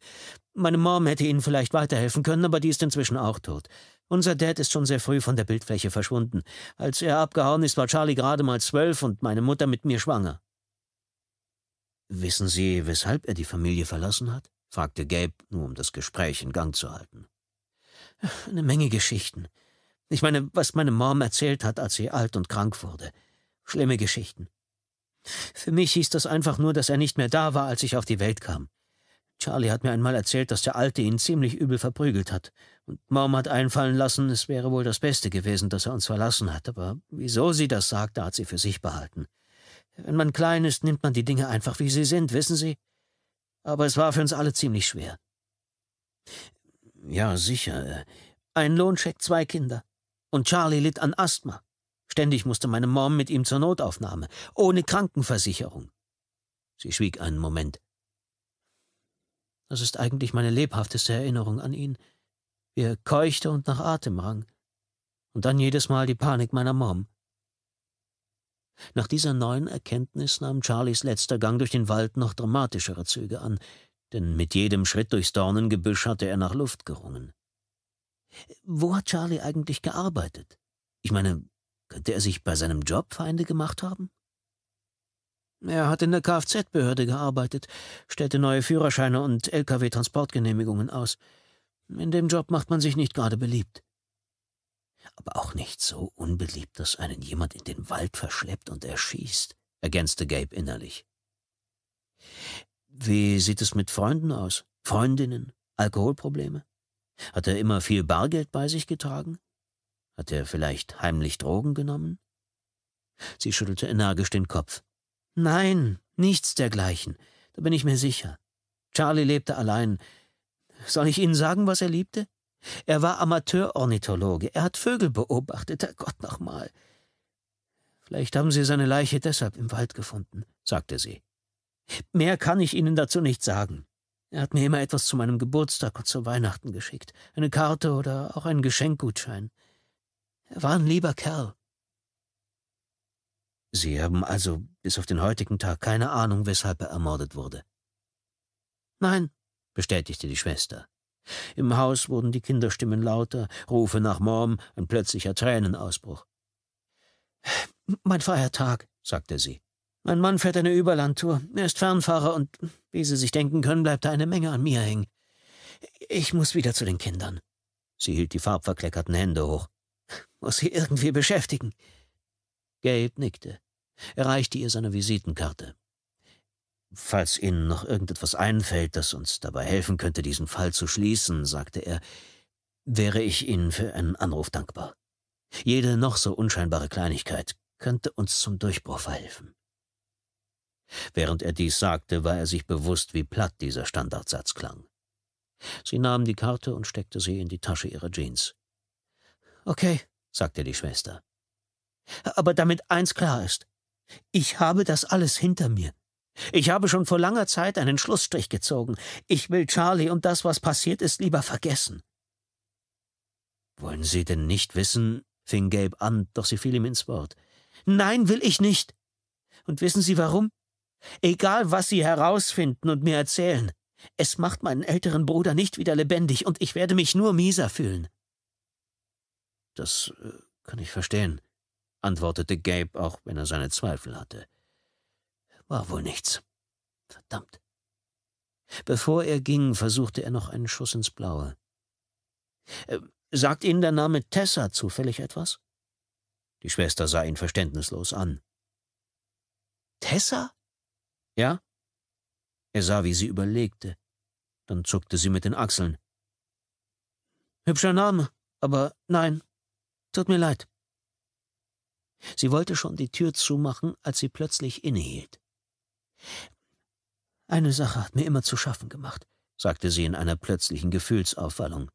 Meine Mom hätte Ihnen vielleicht weiterhelfen können, aber die ist inzwischen auch tot. Unser Dad ist schon sehr früh von der Bildfläche verschwunden. Als er abgehauen ist, war Charlie gerade mal zwölf und meine Mutter mit mir schwanger. Wissen Sie, weshalb er die Familie verlassen hat? fragte Gabe, nur um das Gespräch in Gang zu halten. Eine Menge Geschichten. Ich meine, was meine Mom erzählt hat, als sie alt und krank wurde. Schlimme Geschichten. Für mich hieß das einfach nur, dass er nicht mehr da war, als ich auf die Welt kam. Charlie hat mir einmal erzählt, dass der Alte ihn ziemlich übel verprügelt hat. Und Mom hat einfallen lassen, es wäre wohl das Beste gewesen, dass er uns verlassen hat. Aber wieso sie das sagte, hat sie für sich behalten. Wenn man klein ist, nimmt man die Dinge einfach, wie sie sind, wissen Sie? Aber es war für uns alle ziemlich schwer. Ja, sicher. Ein Lohn zwei Kinder. Und Charlie litt an Asthma. Ständig musste meine Mom mit ihm zur Notaufnahme, ohne Krankenversicherung. Sie schwieg einen Moment. Das ist eigentlich meine lebhafteste Erinnerung an ihn, wie er keuchte und nach Atem rang. Und dann jedes Mal die Panik meiner Mom. Nach dieser neuen Erkenntnis nahm Charlies letzter Gang durch den Wald noch dramatischere Züge an, denn mit jedem Schritt durchs Dornengebüsch hatte er nach Luft gerungen. Wo hat Charlie eigentlich gearbeitet? Ich meine, der sich bei seinem Job Feinde gemacht haben? Er hat in der Kfz-Behörde gearbeitet, stellte neue Führerscheine und Lkw-Transportgenehmigungen aus. In dem Job macht man sich nicht gerade beliebt. Aber auch nicht so unbeliebt, dass einen jemand in den Wald verschleppt und erschießt, ergänzte Gabe innerlich. Wie sieht es mit Freunden aus? Freundinnen? Alkoholprobleme? Hat er immer viel Bargeld bei sich getragen? Hat er vielleicht heimlich Drogen genommen? Sie schüttelte energisch den Kopf. Nein, nichts dergleichen. Da bin ich mir sicher. Charlie lebte allein. Soll ich Ihnen sagen, was er liebte? Er war Amateurornithologe. Er hat Vögel beobachtet, Herrgott nochmal. Vielleicht haben Sie seine Leiche deshalb im Wald gefunden, sagte sie. Mehr kann ich Ihnen dazu nicht sagen. Er hat mir immer etwas zu meinem Geburtstag und zu Weihnachten geschickt. Eine Karte oder auch einen Geschenkgutschein. Er war ein lieber Kerl. Sie haben also bis auf den heutigen Tag keine Ahnung, weshalb er ermordet wurde. Nein, bestätigte die Schwester. Im Haus wurden die Kinderstimmen lauter, Rufe nach Mom, ein plötzlicher Tränenausbruch. Mein freier Tag, sagte sie. Mein Mann fährt eine Überlandtour. Er ist Fernfahrer und, wie Sie sich denken können, bleibt da eine Menge an mir hängen. Ich muss wieder zu den Kindern. Sie hielt die farbverkleckerten Hände hoch. Muss sie irgendwie beschäftigen. Gabe nickte. Er reichte ihr seine Visitenkarte. Falls Ihnen noch irgendetwas einfällt, das uns dabei helfen könnte, diesen Fall zu schließen, sagte er, wäre ich Ihnen für einen Anruf dankbar. Jede noch so unscheinbare Kleinigkeit könnte uns zum Durchbruch verhelfen. Während er dies sagte, war er sich bewusst, wie platt dieser Standardsatz klang. Sie nahm die Karte und steckte sie in die Tasche ihrer Jeans. Okay, sagte die Schwester. Aber damit eins klar ist, ich habe das alles hinter mir. Ich habe schon vor langer Zeit einen Schlussstrich gezogen. Ich will Charlie und das, was passiert ist, lieber vergessen. Wollen Sie denn nicht wissen, fing Gabe an, doch sie fiel ihm ins Wort. Nein, will ich nicht. Und wissen Sie warum? Egal, was Sie herausfinden und mir erzählen, es macht meinen älteren Bruder nicht wieder lebendig, und ich werde mich nur mieser fühlen. Das äh, kann ich verstehen, antwortete Gabe, auch wenn er seine Zweifel hatte. War wohl nichts. Verdammt. Bevor er ging, versuchte er noch einen Schuss ins Blaue. Äh, sagt Ihnen der Name Tessa zufällig etwas? Die Schwester sah ihn verständnislos an. Tessa? Ja? Er sah, wie sie überlegte. Dann zuckte sie mit den Achseln. Hübscher Name, aber nein, Tut mir leid. Sie wollte schon die Tür zumachen, als sie plötzlich innehielt. Eine Sache hat mir immer zu schaffen gemacht, sagte sie in einer plötzlichen Gefühlsaufwallung.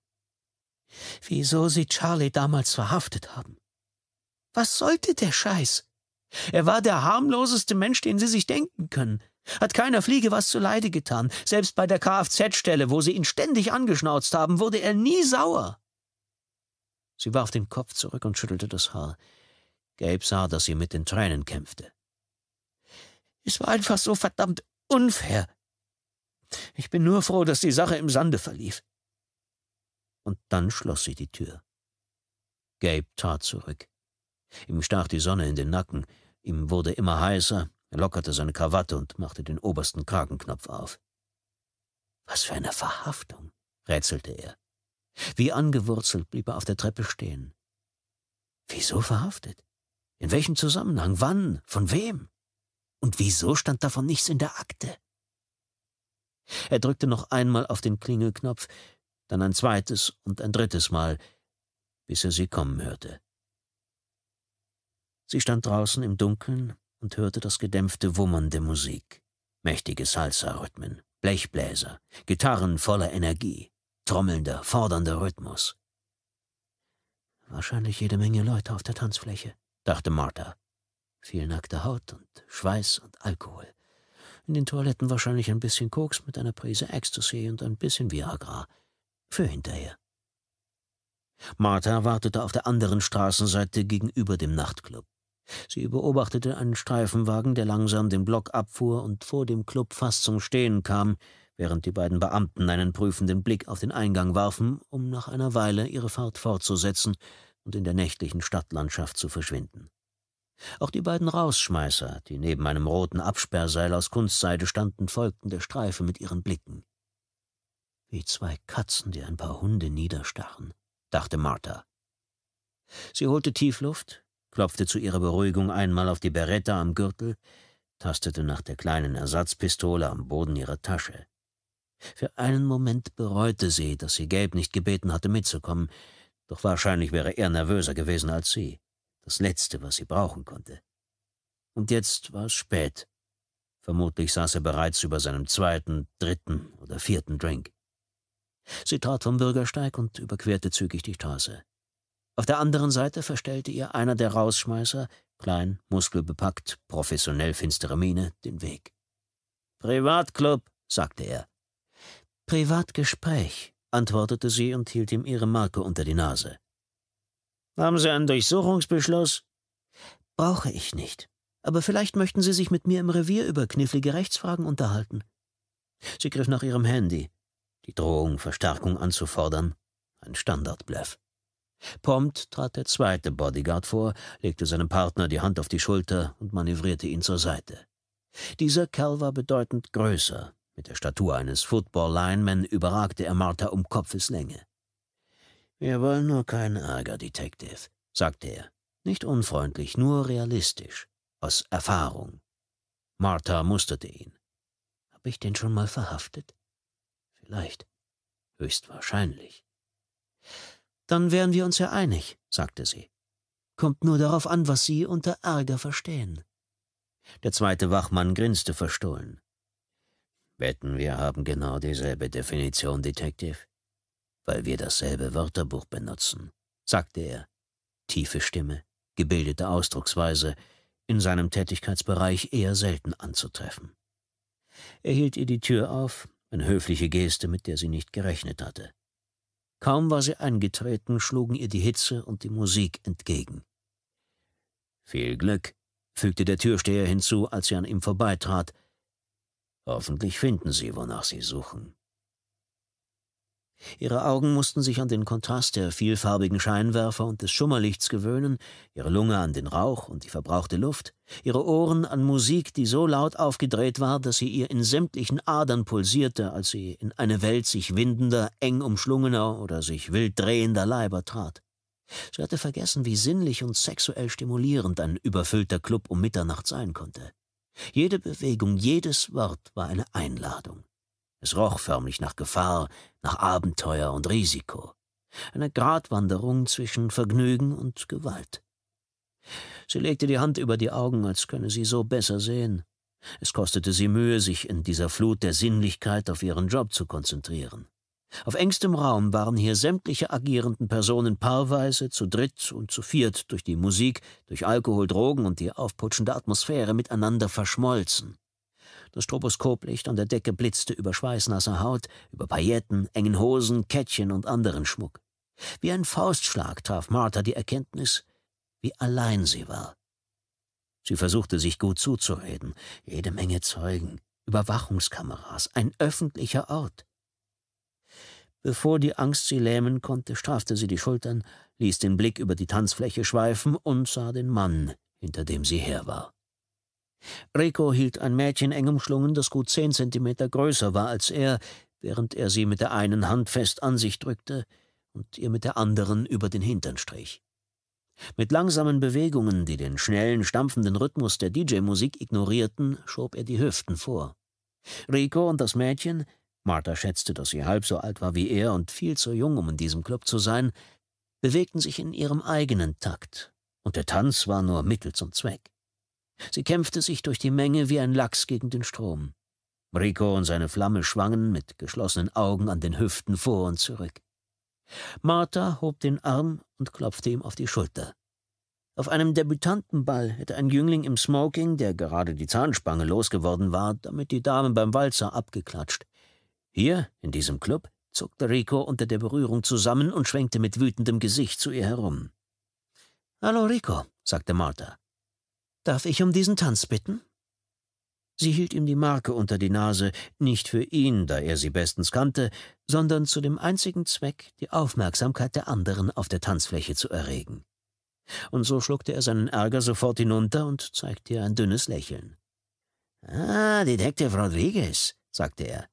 Wieso sie Charlie damals verhaftet haben? Was sollte der Scheiß? Er war der harmloseste Mensch, den sie sich denken können. Hat keiner Fliege was zuleide getan. Selbst bei der Kfz-Stelle, wo sie ihn ständig angeschnauzt haben, wurde er nie sauer. Sie warf den Kopf zurück und schüttelte das Haar. Gabe sah, dass sie mit den Tränen kämpfte. Es war einfach so verdammt unfair. Ich bin nur froh, dass die Sache im Sande verlief. Und dann schloss sie die Tür. Gabe trat zurück. Ihm stach die Sonne in den Nacken, ihm wurde immer heißer, er lockerte seine Krawatte und machte den obersten Kragenknopf auf. Was für eine Verhaftung, rätselte er. Wie angewurzelt blieb er auf der Treppe stehen. Wieso verhaftet? In welchem Zusammenhang? Wann? Von wem? Und wieso stand davon nichts in der Akte? Er drückte noch einmal auf den Klingelknopf, dann ein zweites und ein drittes Mal, bis er sie kommen hörte. Sie stand draußen im Dunkeln und hörte das gedämpfte Wummern der Musik. Mächtige Salsa-Rhythmen, Blechbläser, Gitarren voller Energie trommelnder, fordernder Rhythmus. Wahrscheinlich jede Menge Leute auf der Tanzfläche, dachte Martha. Viel nackte Haut und Schweiß und Alkohol. In den Toiletten wahrscheinlich ein bisschen Koks mit einer Prise Ecstasy und ein bisschen Viagra. Für hinterher. Martha wartete auf der anderen Straßenseite gegenüber dem Nachtclub. Sie beobachtete einen Streifenwagen, der langsam den Block abfuhr und vor dem Club fast zum Stehen kam, während die beiden Beamten einen prüfenden Blick auf den Eingang warfen, um nach einer Weile ihre Fahrt fortzusetzen und in der nächtlichen Stadtlandschaft zu verschwinden. Auch die beiden Rausschmeißer, die neben einem roten Absperrseil aus Kunstseide standen, folgten der Streife mit ihren Blicken. Wie zwei Katzen, die ein paar Hunde niederstarren, dachte Martha. Sie holte Tiefluft, klopfte zu ihrer Beruhigung einmal auf die Beretta am Gürtel, tastete nach der kleinen Ersatzpistole am Boden ihrer Tasche. Für einen Moment bereute sie, dass sie Gabe nicht gebeten hatte, mitzukommen, doch wahrscheinlich wäre er nervöser gewesen als sie. Das Letzte, was sie brauchen konnte. Und jetzt war es spät. Vermutlich saß er bereits über seinem zweiten, dritten oder vierten Drink. Sie trat vom Bürgersteig und überquerte zügig die Straße. Auf der anderen Seite verstellte ihr einer der Rausschmeißer, klein, muskelbepackt, professionell finstere Miene, den Weg. Privatclub, sagte er. Privatgespräch, antwortete sie und hielt ihm ihre Marke unter die Nase. Haben Sie einen Durchsuchungsbeschluss? Brauche ich nicht. Aber vielleicht möchten Sie sich mit mir im Revier über knifflige Rechtsfragen unterhalten. Sie griff nach ihrem Handy. Die Drohung, Verstärkung anzufordern, ein Standardbluff. Prompt trat der zweite Bodyguard vor, legte seinem Partner die Hand auf die Schulter und manövrierte ihn zur Seite. Dieser Kerl war bedeutend größer, mit der Statur eines Football-Lineman überragte er Martha um Kopfeslänge. Wir wollen nur keinen Ärger, Detective, sagte er. Nicht unfreundlich, nur realistisch, aus Erfahrung. Martha musterte ihn. Hab ich den schon mal verhaftet? Vielleicht. Höchstwahrscheinlich. Dann wären wir uns ja einig, sagte sie. Kommt nur darauf an, was Sie unter Ärger verstehen. Der zweite Wachmann grinste verstohlen. Wetten, wir haben genau dieselbe Definition, Detective. Weil wir dasselbe Wörterbuch benutzen, sagte er. Tiefe Stimme, gebildete Ausdrucksweise, in seinem Tätigkeitsbereich eher selten anzutreffen. Er hielt ihr die Tür auf, eine höfliche Geste, mit der sie nicht gerechnet hatte. Kaum war sie eingetreten, schlugen ihr die Hitze und die Musik entgegen. Viel Glück, fügte der Türsteher hinzu, als sie an ihm vorbeitrat, Hoffentlich finden sie, wonach sie suchen. Ihre Augen mussten sich an den Kontrast der vielfarbigen Scheinwerfer und des Schummerlichts gewöhnen, ihre Lunge an den Rauch und die verbrauchte Luft, ihre Ohren an Musik, die so laut aufgedreht war, dass sie ihr in sämtlichen Adern pulsierte, als sie in eine Welt sich windender, eng umschlungener oder sich wild drehender Leiber trat. Sie hatte vergessen, wie sinnlich und sexuell stimulierend ein überfüllter Club um Mitternacht sein konnte. Jede Bewegung, jedes Wort war eine Einladung. Es roch förmlich nach Gefahr, nach Abenteuer und Risiko. Eine Gratwanderung zwischen Vergnügen und Gewalt. Sie legte die Hand über die Augen, als könne sie so besser sehen. Es kostete sie Mühe, sich in dieser Flut der Sinnlichkeit auf ihren Job zu konzentrieren. Auf engstem Raum waren hier sämtliche agierenden Personen paarweise, zu dritt und zu viert durch die Musik, durch Alkohol, Drogen und die aufputschende Atmosphäre miteinander verschmolzen. Das Stroboskoplicht an der Decke blitzte über schweißnasse Haut, über Pailletten, engen Hosen, Kettchen und anderen Schmuck. Wie ein Faustschlag traf Martha die Erkenntnis, wie allein sie war. Sie versuchte sich gut zuzureden, jede Menge Zeugen, Überwachungskameras, ein öffentlicher Ort. Bevor die Angst sie lähmen konnte, strafte sie die Schultern, ließ den Blick über die Tanzfläche schweifen und sah den Mann, hinter dem sie her war. Rico hielt ein Mädchen eng umschlungen, das gut zehn Zentimeter größer war als er, während er sie mit der einen Hand fest an sich drückte und ihr mit der anderen über den Hintern strich. Mit langsamen Bewegungen, die den schnellen, stampfenden Rhythmus der DJ-Musik ignorierten, schob er die Hüften vor. Rico und das Mädchen Martha schätzte, dass sie halb so alt war wie er und viel zu jung, um in diesem Club zu sein, bewegten sich in ihrem eigenen Takt, und der Tanz war nur Mittel zum Zweck. Sie kämpfte sich durch die Menge wie ein Lachs gegen den Strom. Rico und seine Flamme schwangen mit geschlossenen Augen an den Hüften vor und zurück. Martha hob den Arm und klopfte ihm auf die Schulter. Auf einem Debütantenball hätte ein Jüngling im Smoking, der gerade die Zahnspange losgeworden war, damit die Dame beim Walzer abgeklatscht. Hier, in diesem Club, zuckte Rico unter der Berührung zusammen und schwenkte mit wütendem Gesicht zu ihr herum. Hallo Rico, sagte Martha. Darf ich um diesen Tanz bitten? Sie hielt ihm die Marke unter die Nase, nicht für ihn, da er sie bestens kannte, sondern zu dem einzigen Zweck, die Aufmerksamkeit der anderen auf der Tanzfläche zu erregen. Und so schluckte er seinen Ärger sofort hinunter und zeigte ihr ein dünnes Lächeln. Ah, Detective Rodriguez, sagte er.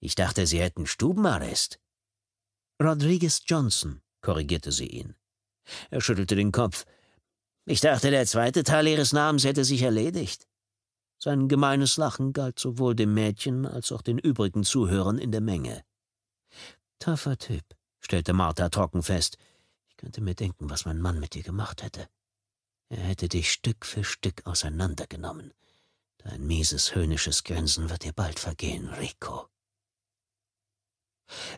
Ich dachte, Sie hätten Stubenarrest. Rodriguez Johnson, korrigierte sie ihn. Er schüttelte den Kopf. Ich dachte, der zweite Teil Ihres Namens hätte sich erledigt. Sein gemeines Lachen galt sowohl dem Mädchen als auch den übrigen Zuhörern in der Menge. Taffer Typ, stellte Martha trocken fest. Ich könnte mir denken, was mein Mann mit dir gemacht hätte. Er hätte dich Stück für Stück auseinandergenommen. Dein mieses, höhnisches Grinsen wird dir bald vergehen, Rico.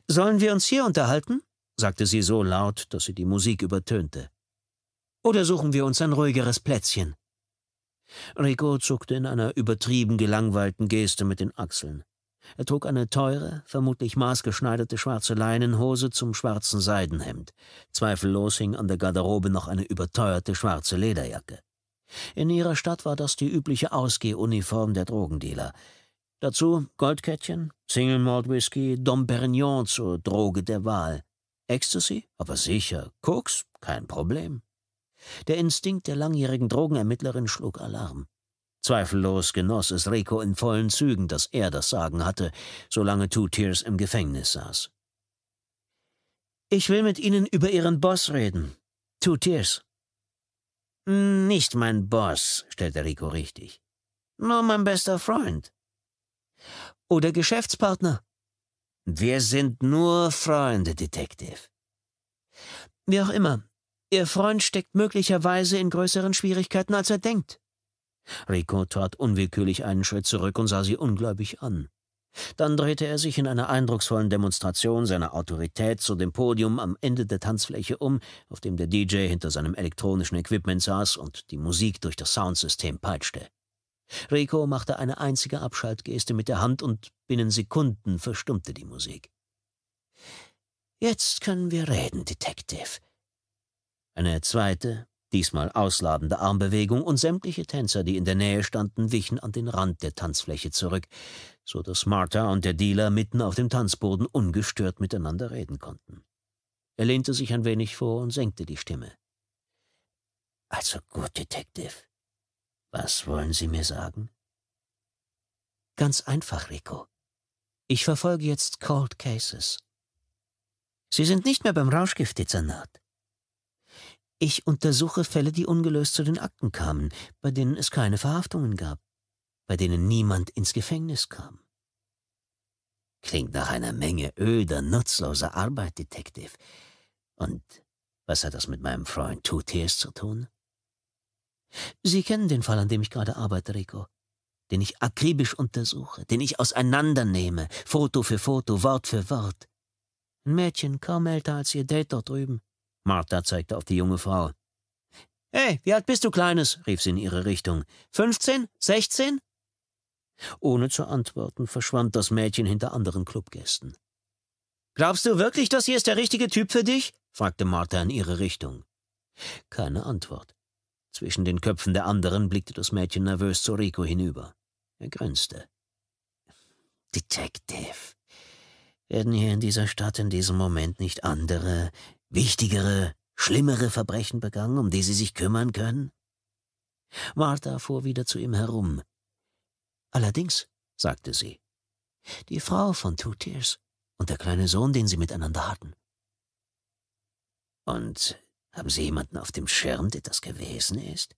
Sollen wir uns hier unterhalten? sagte sie so laut, dass sie die Musik übertönte. Oder suchen wir uns ein ruhigeres Plätzchen? Rico zuckte in einer übertrieben gelangweilten Geste mit den Achseln. Er trug eine teure, vermutlich maßgeschneiderte schwarze Leinenhose zum schwarzen Seidenhemd. Zweifellos hing an der Garderobe noch eine überteuerte schwarze Lederjacke. In ihrer Stadt war das die übliche Ausgehuniform der Drogendealer. Dazu Goldkettchen, Single Malt Whisky, Dom Perignon zur Droge der Wahl. Ecstasy? Aber sicher. Koks? Kein Problem. Der Instinkt der langjährigen Drogenermittlerin schlug Alarm. Zweifellos genoss es Rico in vollen Zügen, dass er das Sagen hatte, solange Two Tears im Gefängnis saß. Ich will mit Ihnen über Ihren Boss reden. Two Tears. Nicht mein Boss, stellte Rico richtig. Nur mein bester Freund oder Geschäftspartner. Wir sind nur Freunde, Detective. Wie auch immer, Ihr Freund steckt möglicherweise in größeren Schwierigkeiten, als er denkt. Rico tat unwillkürlich einen Schritt zurück und sah sie ungläubig an. Dann drehte er sich in einer eindrucksvollen Demonstration seiner Autorität zu dem Podium am Ende der Tanzfläche um, auf dem der DJ hinter seinem elektronischen Equipment saß und die Musik durch das Soundsystem peitschte. Rico machte eine einzige Abschaltgeste mit der Hand und binnen Sekunden verstummte die Musik. Jetzt können wir reden, Detective. Eine zweite, diesmal ausladende Armbewegung und sämtliche Tänzer, die in der Nähe standen, wichen an den Rand der Tanzfläche zurück, so dass Martha und der Dealer mitten auf dem Tanzboden ungestört miteinander reden konnten. Er lehnte sich ein wenig vor und senkte die Stimme. Also gut, Detective. Was wollen Sie mir sagen? Ganz einfach, Rico. Ich verfolge jetzt Cold Cases. Sie sind nicht mehr beim Rauschgiftdezernat. Ich untersuche Fälle, die ungelöst zu den Akten kamen, bei denen es keine Verhaftungen gab, bei denen niemand ins Gefängnis kam. Klingt nach einer Menge öder, nutzloser Arbeit, Detective. Und was hat das mit meinem Freund Tutiers zu tun? Sie kennen den Fall, an dem ich gerade arbeite, Rico, den ich akribisch untersuche, den ich auseinandernehme, Foto für Foto, Wort für Wort. Ein Mädchen, kaum älter als ihr Date dort drüben. Martha zeigte auf die junge Frau. Hey, wie alt bist du, Kleines? rief sie in ihre Richtung. Fünfzehn? Sechzehn? Ohne zu antworten, verschwand das Mädchen hinter anderen Clubgästen. Glaubst du wirklich, das hier ist der richtige Typ für dich? fragte Martha in ihre Richtung. Keine Antwort. Zwischen den Köpfen der anderen blickte das Mädchen nervös zu Rico hinüber. Er grinste. Detective, werden hier in dieser Stadt in diesem Moment nicht andere, wichtigere, schlimmere Verbrechen begangen, um die Sie sich kümmern können? Martha fuhr wieder zu ihm herum. Allerdings, sagte sie, die Frau von Two Tears und der kleine Sohn, den sie miteinander hatten. Und haben Sie jemanden auf dem Schirm, der das gewesen ist?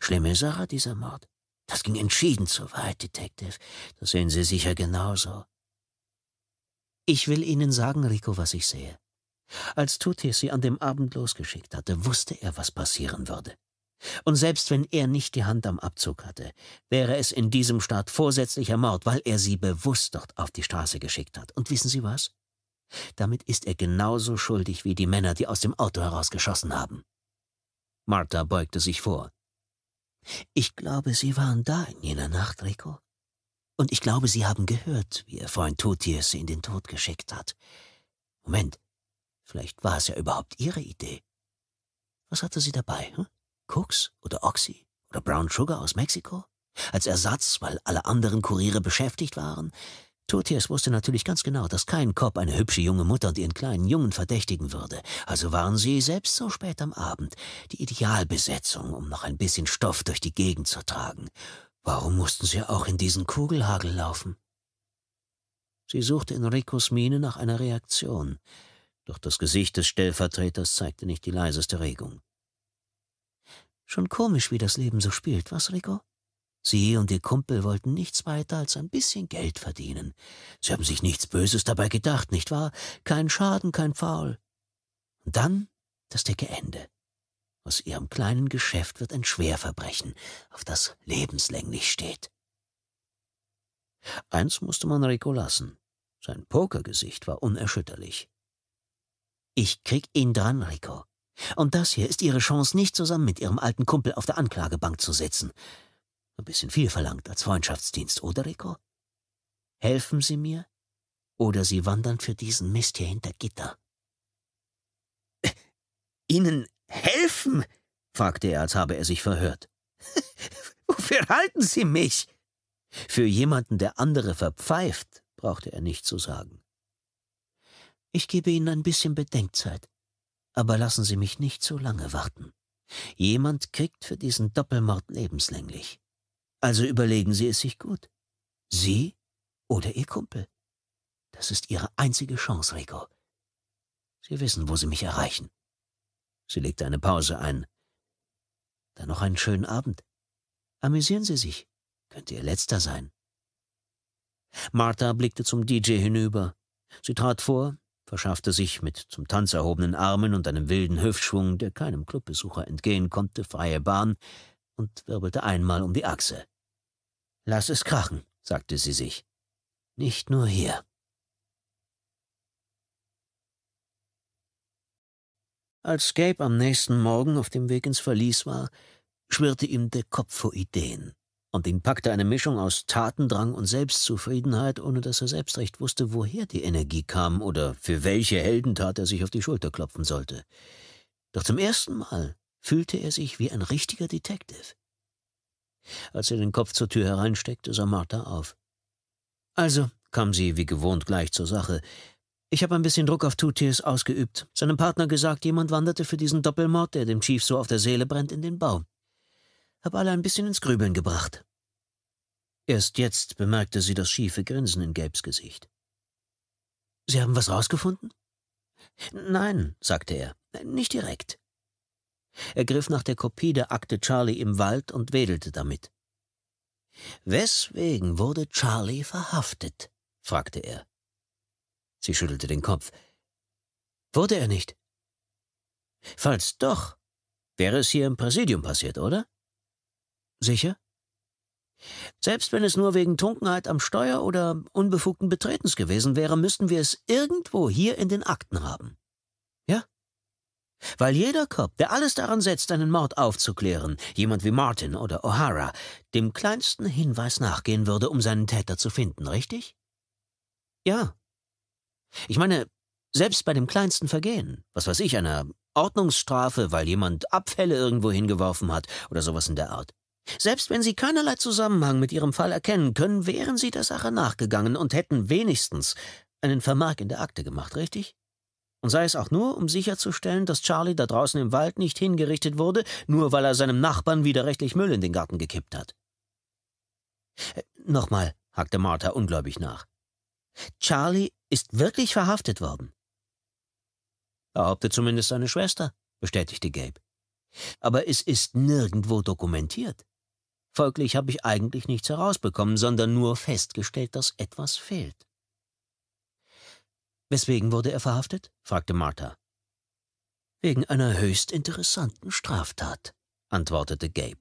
Schlimme Sache, dieser Mord. Das ging entschieden zu weit, Detective. Das sehen Sie sicher genauso. Ich will Ihnen sagen, Rico, was ich sehe. Als Tutis sie an dem Abend losgeschickt hatte, wusste er, was passieren würde. Und selbst wenn er nicht die Hand am Abzug hatte, wäre es in diesem Staat vorsätzlicher Mord, weil er sie bewusst dort auf die Straße geschickt hat. Und wissen Sie was? Damit ist er genauso schuldig wie die Männer, die aus dem Auto herausgeschossen haben. Martha beugte sich vor. Ich glaube, Sie waren da in jener Nacht, Rico. Und ich glaube, Sie haben gehört, wie Ihr Freund Tutier Sie in den Tod geschickt hat. Moment, vielleicht war es ja überhaupt Ihre Idee. Was hatte sie dabei? Hm? Koks oder Oxy oder Brown Sugar aus Mexiko? Als Ersatz, weil alle anderen Kuriere beschäftigt waren? Totiers wusste natürlich ganz genau, dass kein Kopf eine hübsche junge Mutter und ihren kleinen Jungen verdächtigen würde, also waren sie, selbst so spät am Abend, die Idealbesetzung, um noch ein bisschen Stoff durch die Gegend zu tragen. Warum mussten sie auch in diesen Kugelhagel laufen? Sie suchte in Ricos Miene nach einer Reaktion, doch das Gesicht des Stellvertreters zeigte nicht die leiseste Regung. Schon komisch, wie das Leben so spielt, was, Rico? Sie und ihr Kumpel wollten nichts weiter als ein bisschen Geld verdienen. Sie haben sich nichts Böses dabei gedacht, nicht wahr? Kein Schaden, kein Faul. Und dann das dicke Ende. Aus ihrem kleinen Geschäft wird ein Schwerverbrechen, auf das lebenslänglich steht. Eins musste man Rico lassen. Sein Pokergesicht war unerschütterlich. Ich krieg ihn dran, Rico. Und das hier ist Ihre Chance, nicht zusammen mit Ihrem alten Kumpel auf der Anklagebank zu sitzen. Ein bisschen viel verlangt als Freundschaftsdienst, oder, Rico? Helfen Sie mir, oder Sie wandern für diesen Mist hier hinter Gitter. Äh, Ihnen helfen? fragte er, als habe er sich verhört. Wofür halten Sie mich? Für jemanden, der andere verpfeift, brauchte er nicht zu sagen. Ich gebe Ihnen ein bisschen Bedenkzeit, aber lassen Sie mich nicht zu lange warten. Jemand kriegt für diesen Doppelmord lebenslänglich. Also überlegen Sie es sich gut. Sie oder Ihr Kumpel. Das ist Ihre einzige Chance, Rico. Sie wissen, wo Sie mich erreichen. Sie legte eine Pause ein. Dann noch einen schönen Abend. Amüsieren Sie sich. Könnte Ihr letzter sein. Martha blickte zum DJ hinüber. Sie trat vor, verschaffte sich mit zum Tanz erhobenen Armen und einem wilden Hüftschwung, der keinem Clubbesucher entgehen konnte, freie Bahn und wirbelte einmal um die Achse. Lass es krachen, sagte sie sich. Nicht nur hier. Als Gabe am nächsten Morgen auf dem Weg ins Verlies war, schwirrte ihm der Kopf vor Ideen und ihn packte eine Mischung aus Tatendrang und Selbstzufriedenheit, ohne dass er selbst recht wusste, woher die Energie kam oder für welche Heldentat er sich auf die Schulter klopfen sollte. Doch zum ersten Mal fühlte er sich wie ein richtiger Detective. Als er den Kopf zur Tür hereinsteckte, sah Martha auf. Also, kam sie wie gewohnt gleich zur Sache. Ich habe ein bisschen Druck auf Tutiers ausgeübt, seinem Partner gesagt, jemand wanderte für diesen Doppelmord, der dem Chief so auf der Seele brennt, in den Baum. Hab alle ein bisschen ins Grübeln gebracht. Erst jetzt bemerkte sie das schiefe Grinsen in Gabes Gesicht. Sie haben was rausgefunden? Nein, sagte er, nicht direkt. Er griff nach der Kopie der Akte Charlie im Wald und wedelte damit. Weswegen wurde Charlie verhaftet? fragte er. Sie schüttelte den Kopf. Wurde er nicht? Falls doch, wäre es hier im Präsidium passiert, oder? Sicher? Selbst wenn es nur wegen Trunkenheit am Steuer oder unbefugten Betretens gewesen wäre, müssten wir es irgendwo hier in den Akten haben. Ja? Weil jeder Cop, der alles daran setzt, einen Mord aufzuklären, jemand wie Martin oder O'Hara, dem kleinsten Hinweis nachgehen würde, um seinen Täter zu finden, richtig? Ja. Ich meine, selbst bei dem kleinsten Vergehen, was weiß ich, einer Ordnungsstrafe, weil jemand Abfälle irgendwo hingeworfen hat oder sowas in der Art. Selbst wenn sie keinerlei Zusammenhang mit ihrem Fall erkennen können, wären sie der Sache nachgegangen und hätten wenigstens einen Vermerk in der Akte gemacht, richtig? und sei es auch nur, um sicherzustellen, dass Charlie da draußen im Wald nicht hingerichtet wurde, nur weil er seinem Nachbarn widerrechtlich Müll in den Garten gekippt hat. Äh, nochmal, hakte Martha ungläubig nach. Charlie ist wirklich verhaftet worden. Behauptet zumindest seine Schwester, bestätigte Gabe. Aber es ist nirgendwo dokumentiert. Folglich habe ich eigentlich nichts herausbekommen, sondern nur festgestellt, dass etwas fehlt. Weswegen wurde er verhaftet? fragte Martha. Wegen einer höchst interessanten Straftat, antwortete Gabe.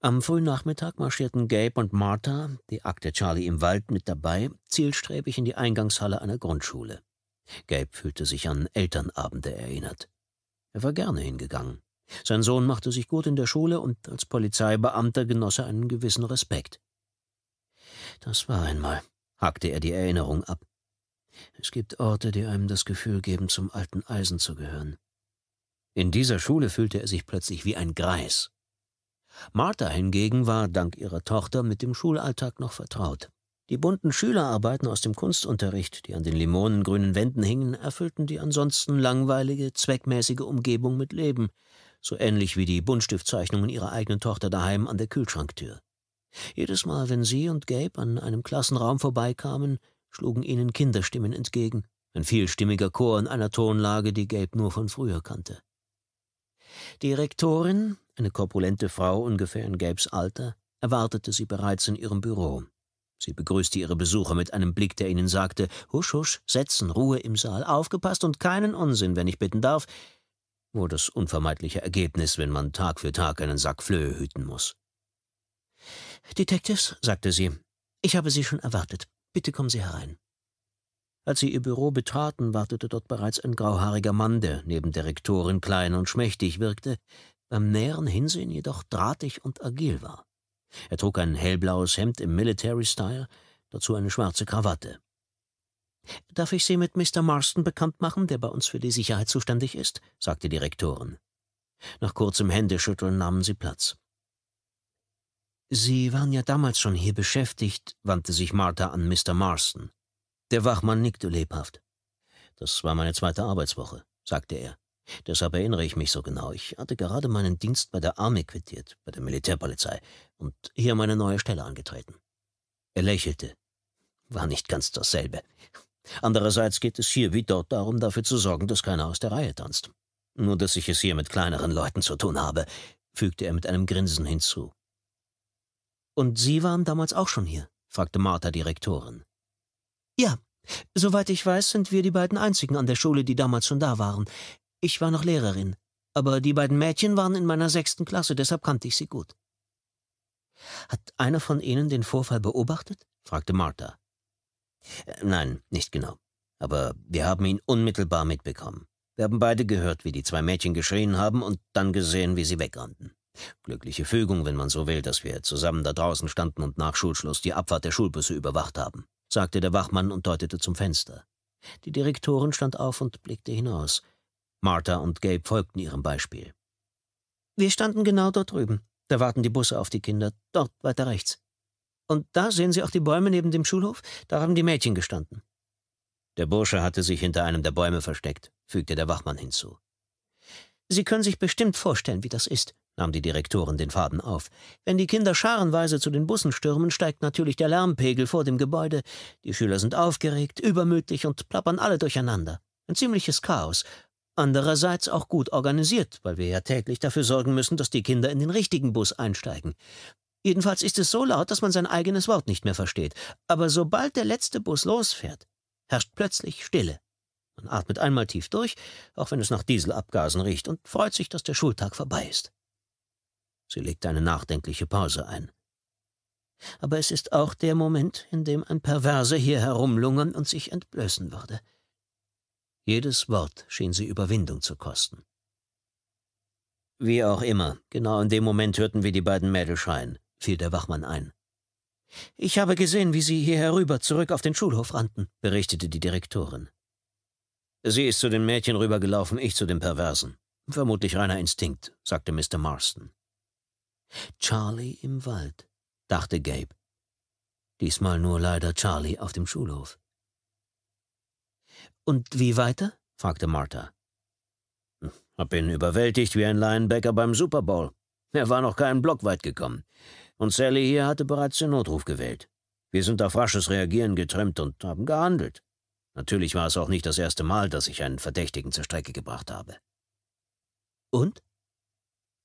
Am frühen Nachmittag marschierten Gabe und Martha, die Akte Charlie im Wald mit dabei, zielstrebig in die Eingangshalle einer Grundschule. Gabe fühlte sich an Elternabende erinnert. Er war gerne hingegangen. Sein Sohn machte sich gut in der Schule und als Polizeibeamter genoss er einen gewissen Respekt. Das war einmal hakte er die Erinnerung ab. Es gibt Orte, die einem das Gefühl geben, zum alten Eisen zu gehören. In dieser Schule fühlte er sich plötzlich wie ein Greis. Martha hingegen war dank ihrer Tochter mit dem Schulalltag noch vertraut. Die bunten Schülerarbeiten aus dem Kunstunterricht, die an den limonengrünen Wänden hingen, erfüllten die ansonsten langweilige, zweckmäßige Umgebung mit Leben, so ähnlich wie die Buntstiftzeichnungen ihrer eigenen Tochter daheim an der Kühlschranktür. Jedes Mal, wenn sie und Gabe an einem Klassenraum vorbeikamen, schlugen ihnen Kinderstimmen entgegen, ein vielstimmiger Chor in einer Tonlage, die Gabe nur von früher kannte. Die Rektorin, eine korpulente Frau ungefähr in Gabes Alter, erwartete sie bereits in ihrem Büro. Sie begrüßte ihre Besucher mit einem Blick, der ihnen sagte, husch, husch, setzen, Ruhe im Saal, aufgepasst und keinen Unsinn, wenn ich bitten darf, nur das unvermeidliche Ergebnis, wenn man Tag für Tag einen Sack Flöhe hüten muss. Detectives, sagte sie, ich habe Sie schon erwartet. Bitte kommen Sie herein. Als sie ihr Büro betraten, wartete dort bereits ein grauhaariger Mann, der neben der Rektorin klein und schmächtig wirkte, beim näheren Hinsehen jedoch drahtig und agil war. Er trug ein hellblaues Hemd im Military-Style, dazu eine schwarze Krawatte. Darf ich Sie mit Mr. Marston bekannt machen, der bei uns für die Sicherheit zuständig ist? sagte die Rektorin. Nach kurzem Händeschütteln nahmen sie Platz. Sie waren ja damals schon hier beschäftigt, wandte sich Martha an Mr. Marston. Der Wachmann nickte lebhaft. Das war meine zweite Arbeitswoche, sagte er. Deshalb erinnere ich mich so genau. Ich hatte gerade meinen Dienst bei der Armee quittiert, bei der Militärpolizei, und hier meine neue Stelle angetreten. Er lächelte. War nicht ganz dasselbe. Andererseits geht es hier wie dort darum, dafür zu sorgen, dass keiner aus der Reihe tanzt. Nur dass ich es hier mit kleineren Leuten zu tun habe, fügte er mit einem Grinsen hinzu. Und Sie waren damals auch schon hier? fragte Martha die Rektorin. Ja, soweit ich weiß, sind wir die beiden einzigen an der Schule, die damals schon da waren. Ich war noch Lehrerin, aber die beiden Mädchen waren in meiner sechsten Klasse, deshalb kannte ich sie gut. Hat einer von Ihnen den Vorfall beobachtet? fragte Martha. Äh, nein, nicht genau. Aber wir haben ihn unmittelbar mitbekommen. Wir haben beide gehört, wie die zwei Mädchen geschrien haben und dann gesehen, wie sie wegrannten. Glückliche Fügung, wenn man so will, dass wir zusammen da draußen standen und nach Schulschluss die Abfahrt der Schulbusse überwacht haben, sagte der Wachmann und deutete zum Fenster. Die Direktorin stand auf und blickte hinaus. Martha und Gabe folgten ihrem Beispiel. Wir standen genau dort drüben. Da warten die Busse auf die Kinder, dort weiter rechts. Und da sehen Sie auch die Bäume neben dem Schulhof? Da haben die Mädchen gestanden. Der Bursche hatte sich hinter einem der Bäume versteckt, fügte der Wachmann hinzu. Sie können sich bestimmt vorstellen, wie das ist, nahm die Direktorin den Faden auf. Wenn die Kinder scharenweise zu den Bussen stürmen, steigt natürlich der Lärmpegel vor dem Gebäude. Die Schüler sind aufgeregt, übermütig und plappern alle durcheinander. Ein ziemliches Chaos. Andererseits auch gut organisiert, weil wir ja täglich dafür sorgen müssen, dass die Kinder in den richtigen Bus einsteigen. Jedenfalls ist es so laut, dass man sein eigenes Wort nicht mehr versteht. Aber sobald der letzte Bus losfährt, herrscht plötzlich Stille. Man atmet einmal tief durch, auch wenn es nach Dieselabgasen riecht, und freut sich, dass der Schultag vorbei ist. Sie legte eine nachdenkliche Pause ein. Aber es ist auch der Moment, in dem ein Perverser hier herumlungern und sich entblößen würde. Jedes Wort schien sie Überwindung zu kosten. Wie auch immer, genau in dem Moment hörten wir die beiden Mädel schreien, fiel der Wachmann ein. Ich habe gesehen, wie sie hier herüber zurück auf den Schulhof rannten, berichtete die Direktorin. Sie ist zu den Mädchen rübergelaufen, ich zu den Perversen. Vermutlich reiner Instinkt, sagte Mr. Marston. Charlie im Wald, dachte Gabe. Diesmal nur leider Charlie auf dem Schulhof. Und wie weiter? fragte Martha. Hab ihn überwältigt wie ein Linebacker beim Super Bowl. Er war noch keinen Block weit gekommen. Und Sally hier hatte bereits den Notruf gewählt. Wir sind auf rasches Reagieren getrimmt und haben gehandelt. Natürlich war es auch nicht das erste Mal, dass ich einen Verdächtigen zur Strecke gebracht habe. Und?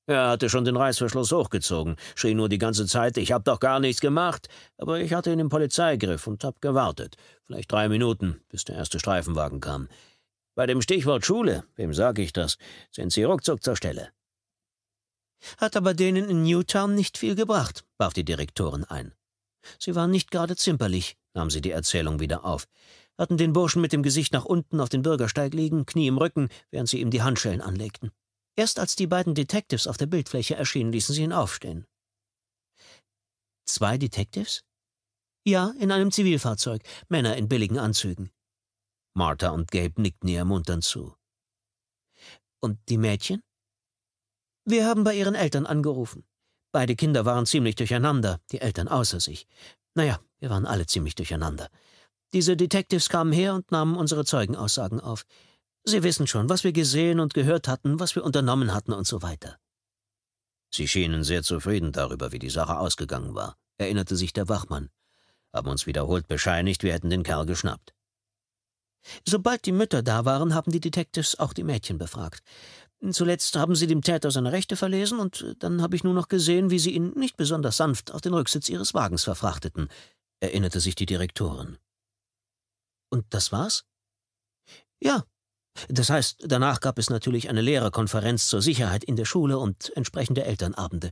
Er hatte schon den Reißverschluss hochgezogen, schrie nur die ganze Zeit, ich hab doch gar nichts gemacht. Aber ich hatte ihn im Polizeigriff und hab gewartet. Vielleicht drei Minuten, bis der erste Streifenwagen kam. Bei dem Stichwort Schule, wem sag ich das, sind sie ruckzuck zur Stelle. Hat aber denen in Newtown nicht viel gebracht, warf die Direktorin ein. Sie waren nicht gerade zimperlich, nahm sie die Erzählung wieder auf, hatten den Burschen mit dem Gesicht nach unten auf den Bürgersteig liegen, Knie im Rücken, während sie ihm die Handschellen anlegten. Erst als die beiden Detectives auf der Bildfläche erschienen, ließen sie ihn aufstehen. Zwei Detectives? Ja, in einem Zivilfahrzeug, Männer in billigen Anzügen. Martha und Gabe nickten ihr ermunternd zu. Und die Mädchen? Wir haben bei ihren Eltern angerufen. Beide Kinder waren ziemlich durcheinander, die Eltern außer sich. Naja, wir waren alle ziemlich durcheinander. Diese Detectives kamen her und nahmen unsere Zeugenaussagen auf. Sie wissen schon, was wir gesehen und gehört hatten, was wir unternommen hatten und so weiter. Sie schienen sehr zufrieden darüber, wie die Sache ausgegangen war, erinnerte sich der Wachmann, haben uns wiederholt bescheinigt, wir hätten den Kerl geschnappt. Sobald die Mütter da waren, haben die Detectives auch die Mädchen befragt. Zuletzt haben sie dem Täter seine Rechte verlesen, und dann habe ich nur noch gesehen, wie sie ihn nicht besonders sanft auf den Rücksitz ihres Wagens verfrachteten, erinnerte sich die Direktorin. Und das war's? Ja, das heißt, danach gab es natürlich eine Lehrerkonferenz zur Sicherheit in der Schule und entsprechende Elternabende.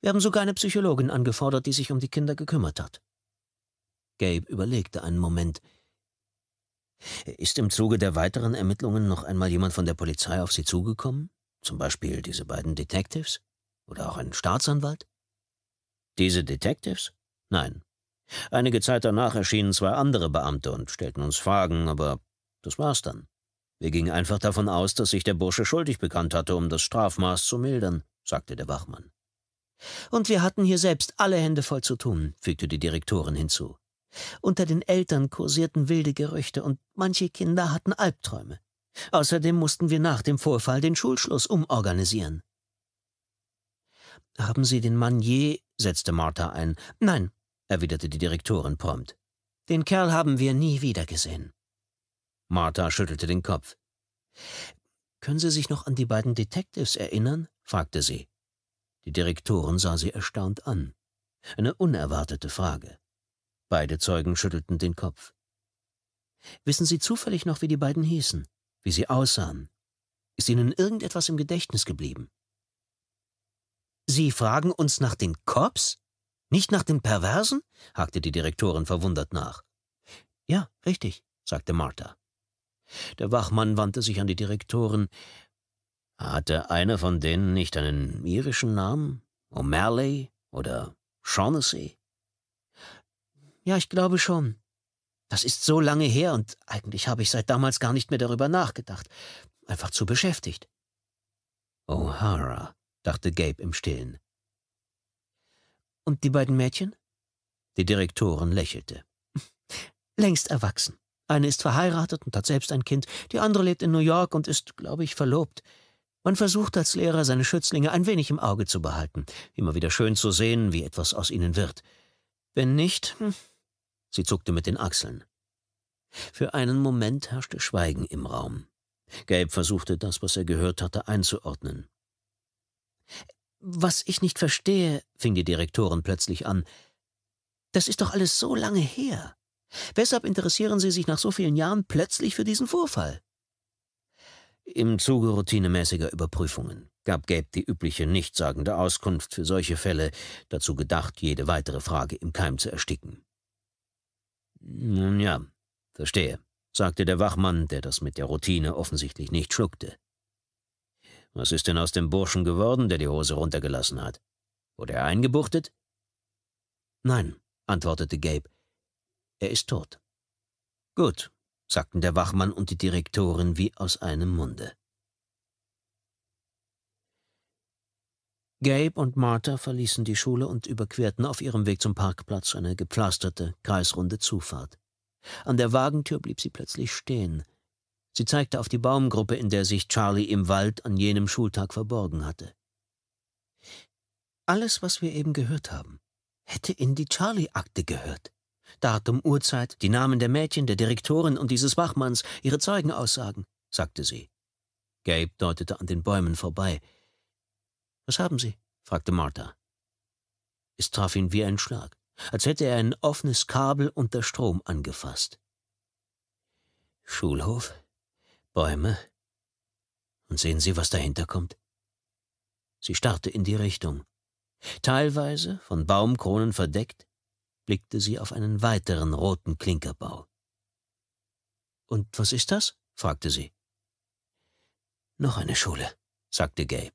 Wir haben sogar eine Psychologin angefordert, die sich um die Kinder gekümmert hat. Gabe überlegte einen Moment. Ist im Zuge der weiteren Ermittlungen noch einmal jemand von der Polizei auf Sie zugekommen? Zum Beispiel diese beiden Detectives? Oder auch ein Staatsanwalt? Diese Detectives? Nein. Einige Zeit danach erschienen zwei andere Beamte und stellten uns Fragen, aber das war's dann. Wir gingen einfach davon aus, dass sich der Bursche schuldig bekannt hatte, um das Strafmaß zu mildern, sagte der Wachmann. Und wir hatten hier selbst alle Hände voll zu tun, fügte die Direktorin hinzu. Unter den Eltern kursierten wilde Gerüchte und manche Kinder hatten Albträume. Außerdem mussten wir nach dem Vorfall den Schulschluss umorganisieren. Haben Sie den Mann je? setzte Martha ein. Nein, erwiderte die Direktorin prompt. Den Kerl haben wir nie wiedergesehen. Martha schüttelte den Kopf. Können Sie sich noch an die beiden Detectives erinnern? fragte sie. Die Direktorin sah sie erstaunt an. Eine unerwartete Frage. Beide Zeugen schüttelten den Kopf. Wissen Sie zufällig noch, wie die beiden hießen, wie sie aussahen? Ist Ihnen irgendetwas im Gedächtnis geblieben? Sie fragen uns nach den Cops? Nicht nach den Perversen? hakte die Direktorin verwundert nach. Ja, richtig, sagte Martha. Der Wachmann wandte sich an die Direktoren. Hatte einer von denen nicht einen irischen Namen? O'Malley oder Shaughnessy? Ja, ich glaube schon. Das ist so lange her und eigentlich habe ich seit damals gar nicht mehr darüber nachgedacht. Einfach zu beschäftigt. O'Hara, dachte Gabe im Stillen. Und die beiden Mädchen? Die Direktorin lächelte. Längst erwachsen. Eine ist verheiratet und hat selbst ein Kind, die andere lebt in New York und ist, glaube ich, verlobt. Man versucht als Lehrer, seine Schützlinge ein wenig im Auge zu behalten, immer wieder schön zu sehen, wie etwas aus ihnen wird. Wenn nicht, hm. sie zuckte mit den Achseln. Für einen Moment herrschte Schweigen im Raum. Gabe versuchte, das, was er gehört hatte, einzuordnen. Was ich nicht verstehe, fing die Direktorin plötzlich an, das ist doch alles so lange her. Weshalb interessieren Sie sich nach so vielen Jahren plötzlich für diesen Vorfall? Im Zuge routinemäßiger Überprüfungen gab Gabe die übliche nichtssagende Auskunft für solche Fälle, dazu gedacht, jede weitere Frage im Keim zu ersticken. Nun ja, verstehe, sagte der Wachmann, der das mit der Routine offensichtlich nicht schluckte. Was ist denn aus dem Burschen geworden, der die Hose runtergelassen hat? Wurde er eingebuchtet? Nein, antwortete Gabe, er ist tot. Gut, sagten der Wachmann und die Direktorin wie aus einem Munde. Gabe und Martha verließen die Schule und überquerten auf ihrem Weg zum Parkplatz eine gepflasterte, kreisrunde Zufahrt. An der Wagentür blieb sie plötzlich stehen. Sie zeigte auf die Baumgruppe, in der sich Charlie im Wald an jenem Schultag verborgen hatte. Alles, was wir eben gehört haben, hätte in die Charlie-Akte gehört. Datum, Uhrzeit, die Namen der Mädchen, der Direktorin und dieses Wachmanns, ihre Zeugenaussagen, sagte sie. Gabe deutete an den Bäumen vorbei. Was haben Sie? fragte Martha. Es traf ihn wie ein Schlag, als hätte er ein offenes Kabel unter Strom angefasst. Schulhof, Bäume. Und sehen Sie, was dahinter kommt? Sie starrte in die Richtung. Teilweise, von Baumkronen verdeckt, blickte sie auf einen weiteren roten Klinkerbau. Und was ist das? fragte sie. Noch eine Schule, sagte Gabe.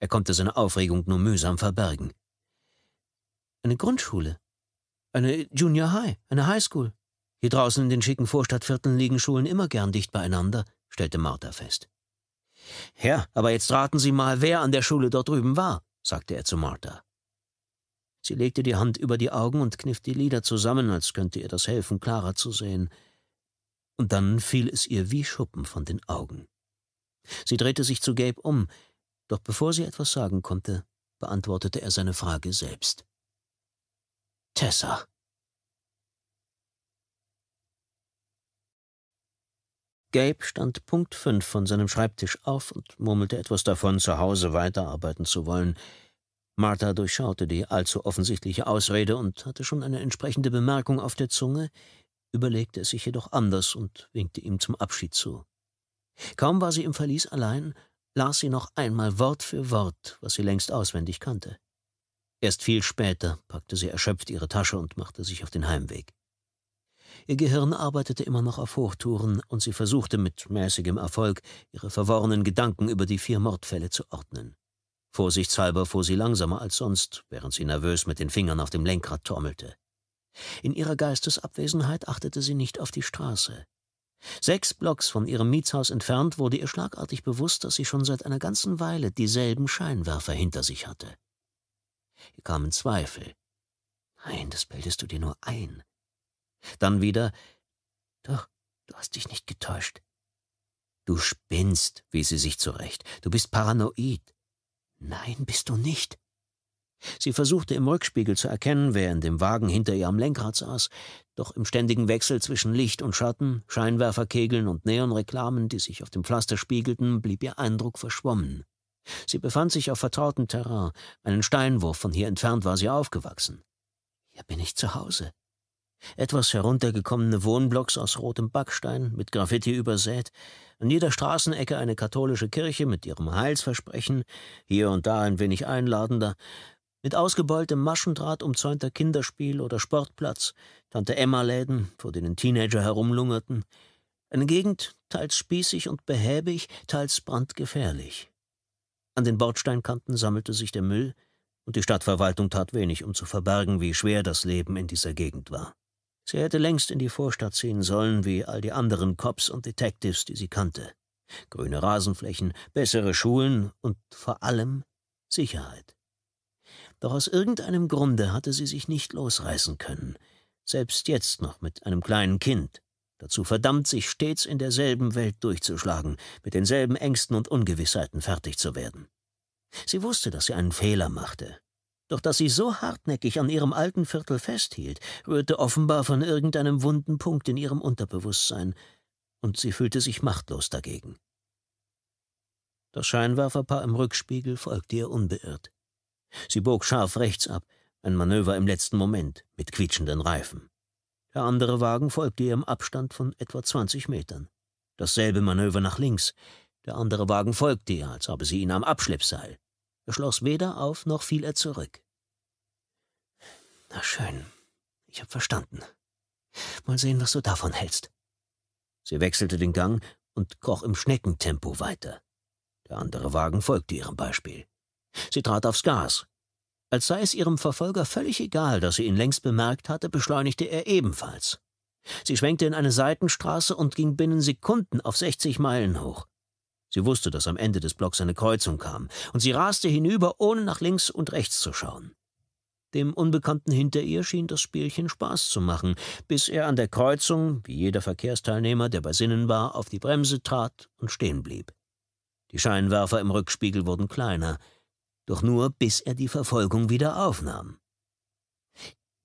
Er konnte seine Aufregung nur mühsam verbergen. Eine Grundschule, eine Junior High, eine High School. Hier draußen in den schicken Vorstadtvierteln liegen Schulen immer gern dicht beieinander, stellte Martha fest. Ja, aber jetzt raten Sie mal, wer an der Schule dort drüben war, sagte er zu Martha. Sie legte die Hand über die Augen und kniff die Lider zusammen, als könnte ihr das helfen, klarer zu sehen. Und dann fiel es ihr wie Schuppen von den Augen. Sie drehte sich zu Gabe um, doch bevor sie etwas sagen konnte, beantwortete er seine Frage selbst. Tessa. Gabe stand Punkt fünf von seinem Schreibtisch auf und murmelte etwas davon, zu Hause weiterarbeiten zu wollen. Martha durchschaute die allzu offensichtliche Ausrede und hatte schon eine entsprechende Bemerkung auf der Zunge, überlegte es sich jedoch anders und winkte ihm zum Abschied zu. Kaum war sie im Verlies allein, las sie noch einmal Wort für Wort, was sie längst auswendig kannte. Erst viel später packte sie erschöpft ihre Tasche und machte sich auf den Heimweg. Ihr Gehirn arbeitete immer noch auf Hochtouren und sie versuchte mit mäßigem Erfolg, ihre verworrenen Gedanken über die vier Mordfälle zu ordnen. Vorsichtshalber fuhr sie langsamer als sonst, während sie nervös mit den Fingern auf dem Lenkrad turmelte. In ihrer Geistesabwesenheit achtete sie nicht auf die Straße. Sechs Blocks von ihrem Mietshaus entfernt wurde ihr schlagartig bewusst, dass sie schon seit einer ganzen Weile dieselben Scheinwerfer hinter sich hatte. Ihr kamen Zweifel. Nein, das bildest du dir nur ein. Dann wieder, doch, du hast dich nicht getäuscht. Du spinnst, wies sie sich zurecht. Du bist paranoid. Nein, bist du nicht. Sie versuchte im Rückspiegel zu erkennen, wer in dem Wagen hinter ihr am Lenkrad saß, doch im ständigen Wechsel zwischen Licht und Schatten, Scheinwerferkegeln und Neonreklamen, die sich auf dem Pflaster spiegelten, blieb ihr Eindruck verschwommen. Sie befand sich auf vertrautem Terrain, einen Steinwurf von hier entfernt war sie aufgewachsen. Hier bin ich zu Hause, etwas heruntergekommene Wohnblocks aus rotem Backstein, mit Graffiti übersät, an jeder Straßenecke eine katholische Kirche mit ihrem Heilsversprechen, hier und da ein wenig einladender, mit ausgebeultem Maschendraht umzäunter Kinderspiel oder Sportplatz, Tante Emma-Läden, vor denen Teenager herumlungerten, eine Gegend teils spießig und behäbig, teils brandgefährlich. An den Bordsteinkanten sammelte sich der Müll, und die Stadtverwaltung tat wenig, um zu verbergen, wie schwer das Leben in dieser Gegend war. Sie hätte längst in die Vorstadt ziehen sollen, wie all die anderen Cops und Detectives, die sie kannte. Grüne Rasenflächen, bessere Schulen und vor allem Sicherheit. Doch aus irgendeinem Grunde hatte sie sich nicht losreißen können, selbst jetzt noch mit einem kleinen Kind, dazu verdammt, sich stets in derselben Welt durchzuschlagen, mit denselben Ängsten und Ungewissheiten fertig zu werden. Sie wusste, dass sie einen Fehler machte, doch dass sie so hartnäckig an ihrem alten Viertel festhielt, rührte offenbar von irgendeinem wunden Punkt in ihrem Unterbewusstsein, und sie fühlte sich machtlos dagegen. Das Scheinwerferpaar im Rückspiegel folgte ihr unbeirrt. Sie bog scharf rechts ab, ein Manöver im letzten Moment, mit quietschenden Reifen. Der andere Wagen folgte ihr im Abstand von etwa 20 Metern. Dasselbe Manöver nach links. Der andere Wagen folgte ihr, als habe sie ihn am Abschleppseil. Er schloss weder auf, noch fiel er zurück. Na schön, ich hab verstanden. Mal sehen, was du davon hältst. Sie wechselte den Gang und kroch im Schneckentempo weiter. Der andere Wagen folgte ihrem Beispiel. Sie trat aufs Gas. Als sei es ihrem Verfolger völlig egal, dass sie ihn längst bemerkt hatte, beschleunigte er ebenfalls. Sie schwenkte in eine Seitenstraße und ging binnen Sekunden auf 60 Meilen hoch. Sie wusste, dass am Ende des Blocks eine Kreuzung kam, und sie raste hinüber, ohne nach links und rechts zu schauen. Dem Unbekannten hinter ihr schien das Spielchen Spaß zu machen, bis er an der Kreuzung, wie jeder Verkehrsteilnehmer, der bei Sinnen war, auf die Bremse trat und stehen blieb. Die Scheinwerfer im Rückspiegel wurden kleiner, doch nur bis er die Verfolgung wieder aufnahm.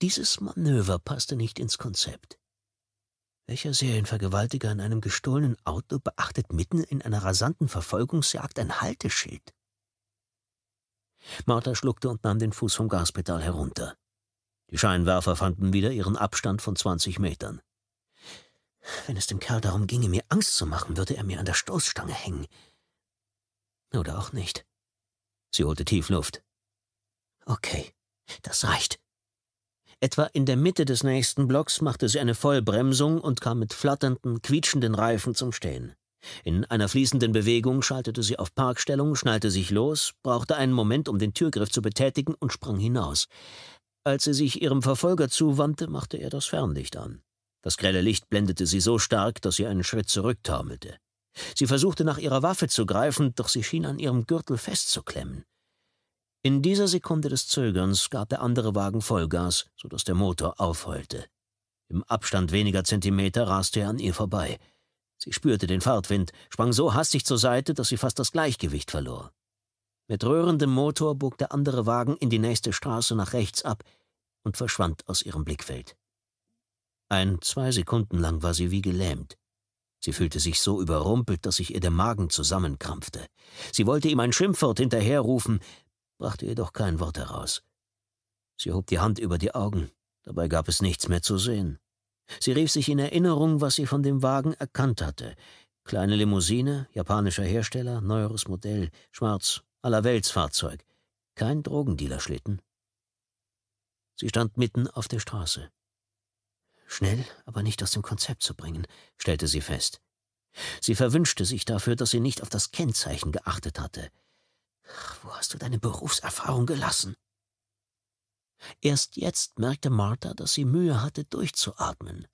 Dieses Manöver passte nicht ins Konzept. Welcher Serienvergewaltiger in einem gestohlenen Auto beachtet mitten in einer rasanten Verfolgungsjagd ein Halteschild? Martha schluckte und nahm den Fuß vom Gaspedal herunter. Die Scheinwerfer fanden wieder ihren Abstand von 20 Metern. Wenn es dem Kerl darum ginge, mir Angst zu machen, würde er mir an der Stoßstange hängen. Oder auch nicht. Sie holte tief Luft. Okay, das reicht. Etwa in der Mitte des nächsten Blocks machte sie eine Vollbremsung und kam mit flatternden, quietschenden Reifen zum Stehen. In einer fließenden Bewegung schaltete sie auf Parkstellung, schnallte sich los, brauchte einen Moment, um den Türgriff zu betätigen und sprang hinaus. Als sie sich ihrem Verfolger zuwandte, machte er das Fernlicht an. Das grelle Licht blendete sie so stark, dass sie einen Schritt zurücktaumelte. Sie versuchte nach ihrer Waffe zu greifen, doch sie schien an ihrem Gürtel festzuklemmen. In dieser Sekunde des Zögerns gab der andere Wagen Vollgas, so dass der Motor aufheulte. Im Abstand weniger Zentimeter raste er an ihr vorbei. Sie spürte den Fahrtwind, sprang so hastig zur Seite, dass sie fast das Gleichgewicht verlor. Mit röhrendem Motor bog der andere Wagen in die nächste Straße nach rechts ab und verschwand aus ihrem Blickfeld. Ein, zwei Sekunden lang war sie wie gelähmt. Sie fühlte sich so überrumpelt, dass sich ihr der Magen zusammenkrampfte. Sie wollte ihm ein Schimpfwort hinterherrufen, brachte jedoch kein Wort heraus. Sie hob die Hand über die Augen, dabei gab es nichts mehr zu sehen. Sie rief sich in Erinnerung, was sie von dem Wagen erkannt hatte. Kleine Limousine, japanischer Hersteller, neueres Modell, schwarz, allerwelts Fahrzeug. Kein Drogendealer schlitten. Sie stand mitten auf der Straße. Schnell, aber nicht aus dem Konzept zu bringen, stellte sie fest. Sie verwünschte sich dafür, dass sie nicht auf das Kennzeichen geachtet hatte. Ach, wo hast du deine Berufserfahrung gelassen? Erst jetzt merkte Martha, dass sie Mühe hatte, durchzuatmen.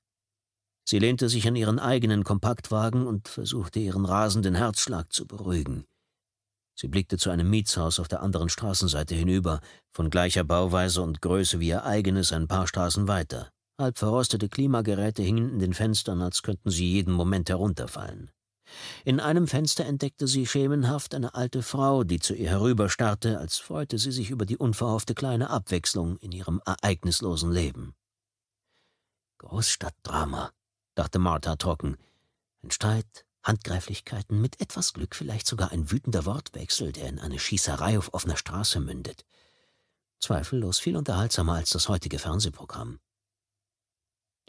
Sie lehnte sich an ihren eigenen Kompaktwagen und versuchte, ihren rasenden Herzschlag zu beruhigen. Sie blickte zu einem Mietshaus auf der anderen Straßenseite hinüber, von gleicher Bauweise und Größe wie ihr eigenes ein paar Straßen weiter. Halb verrostete Klimageräte hingen in den Fenstern, als könnten sie jeden Moment herunterfallen. In einem Fenster entdeckte sie schemenhaft eine alte Frau, die zu ihr herüberstarrte, als freute sie sich über die unverhoffte kleine Abwechslung in ihrem ereignislosen Leben. Großstadtdrama, dachte Martha trocken. Ein Streit, Handgreiflichkeiten, mit etwas Glück vielleicht sogar ein wütender Wortwechsel, der in eine Schießerei auf offener Straße mündet. Zweifellos viel unterhaltsamer als das heutige Fernsehprogramm.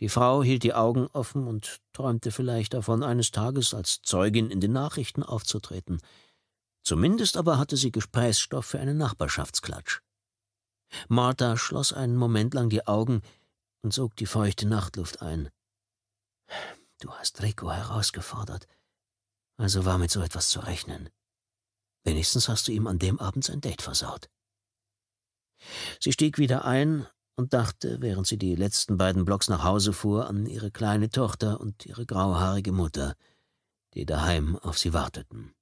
Die Frau hielt die Augen offen und träumte vielleicht davon, eines Tages als Zeugin in den Nachrichten aufzutreten. Zumindest aber hatte sie Gesprächsstoff für einen Nachbarschaftsklatsch. Martha schloss einen Moment lang die Augen und sog die feuchte Nachtluft ein. Du hast Rico herausgefordert, also war mit so etwas zu rechnen. Wenigstens hast du ihm an dem Abend sein Date versaut. Sie stieg wieder ein und dachte, während sie die letzten beiden Blocks nach Hause fuhr, an ihre kleine Tochter und ihre grauhaarige Mutter, die daheim auf sie warteten.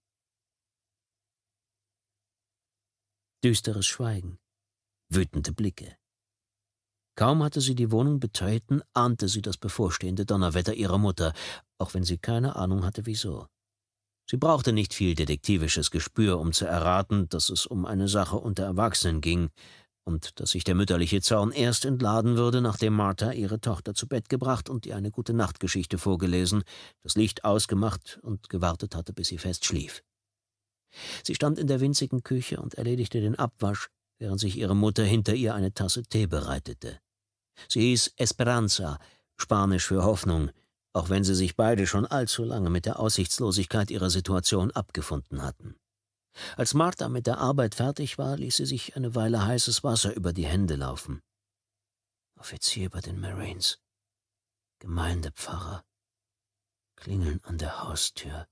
Düsteres Schweigen, wütende Blicke. Kaum hatte sie die Wohnung betreten, ahnte sie das bevorstehende Donnerwetter ihrer Mutter, auch wenn sie keine Ahnung hatte, wieso. Sie brauchte nicht viel detektivisches Gespür, um zu erraten, dass es um eine Sache unter Erwachsenen ging, und dass sich der mütterliche Zorn erst entladen würde, nachdem Martha ihre Tochter zu Bett gebracht und ihr eine gute Nachtgeschichte vorgelesen, das Licht ausgemacht und gewartet hatte, bis sie fest schlief. Sie stand in der winzigen Küche und erledigte den Abwasch, während sich ihre Mutter hinter ihr eine Tasse Tee bereitete. Sie hieß Esperanza, Spanisch für Hoffnung, auch wenn sie sich beide schon allzu lange mit der Aussichtslosigkeit ihrer Situation abgefunden hatten. Als Martha mit der Arbeit fertig war, ließ sie sich eine Weile heißes Wasser über die Hände laufen. Offizier bei den Marines, Gemeindepfarrer, klingeln an der Haustür.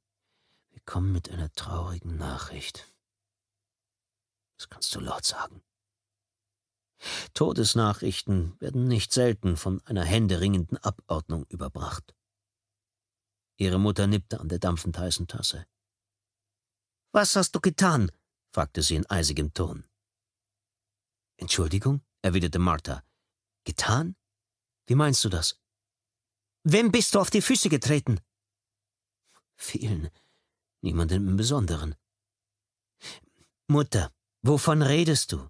Wir kommen mit einer traurigen Nachricht. Das kannst du laut sagen. Todesnachrichten werden nicht selten von einer händeringenden Abordnung überbracht. Ihre Mutter nippte an der dampfend heißen Tasse. Was hast du getan? fragte sie in eisigem Ton. Entschuldigung, erwiderte Martha. Getan? Wie meinst du das? Wem bist du auf die Füße getreten? Vielen, Niemanden im Besonderen. Mutter, wovon redest du?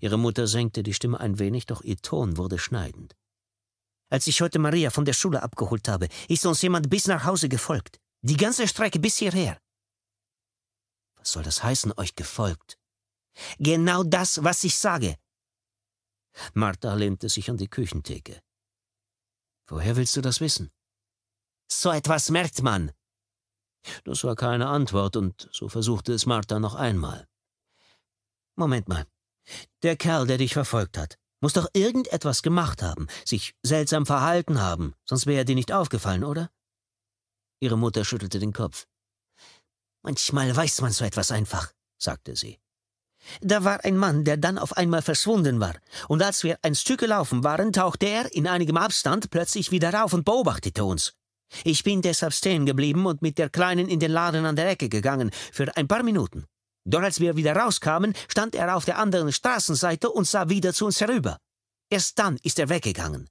Ihre Mutter senkte die Stimme ein wenig, doch ihr Ton wurde schneidend. Als ich heute Maria von der Schule abgeholt habe, ist uns jemand bis nach Hause gefolgt. Die ganze Strecke bis hierher. Was soll das heißen, euch gefolgt? Genau das, was ich sage. Martha lehnte sich an die Küchentheke. Woher willst du das wissen? So etwas merkt man. Das war keine Antwort, und so versuchte es Martha noch einmal. Moment mal. Der Kerl, der dich verfolgt hat, muss doch irgendetwas gemacht haben, sich seltsam verhalten haben, sonst wäre er dir nicht aufgefallen, oder? Ihre Mutter schüttelte den Kopf. Manchmal weiß man so etwas einfach, sagte sie. Da war ein Mann, der dann auf einmal verschwunden war, und als wir ein Stück gelaufen waren, tauchte er in einigem Abstand plötzlich wieder auf und beobachtete uns. Ich bin deshalb stehen geblieben und mit der Kleinen in den Laden an der Ecke gegangen, für ein paar Minuten. Doch als wir wieder rauskamen, stand er auf der anderen Straßenseite und sah wieder zu uns herüber. Erst dann ist er weggegangen.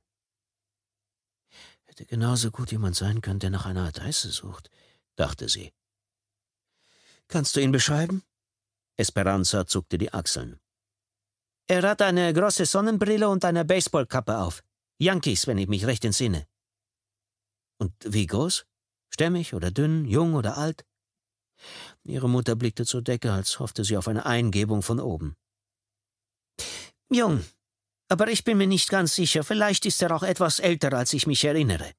Hätte genauso gut jemand sein können, der nach einer Adresse sucht, dachte sie. Kannst du ihn beschreiben? Esperanza zuckte die Achseln. Er hat eine große Sonnenbrille und eine Baseballkappe auf. Yankees, wenn ich mich recht entsinne. Und wie groß? Stämmig oder dünn, jung oder alt? Ihre Mutter blickte zur Decke, als hoffte sie auf eine Eingebung von oben. Jung, aber ich bin mir nicht ganz sicher. Vielleicht ist er auch etwas älter, als ich mich erinnere.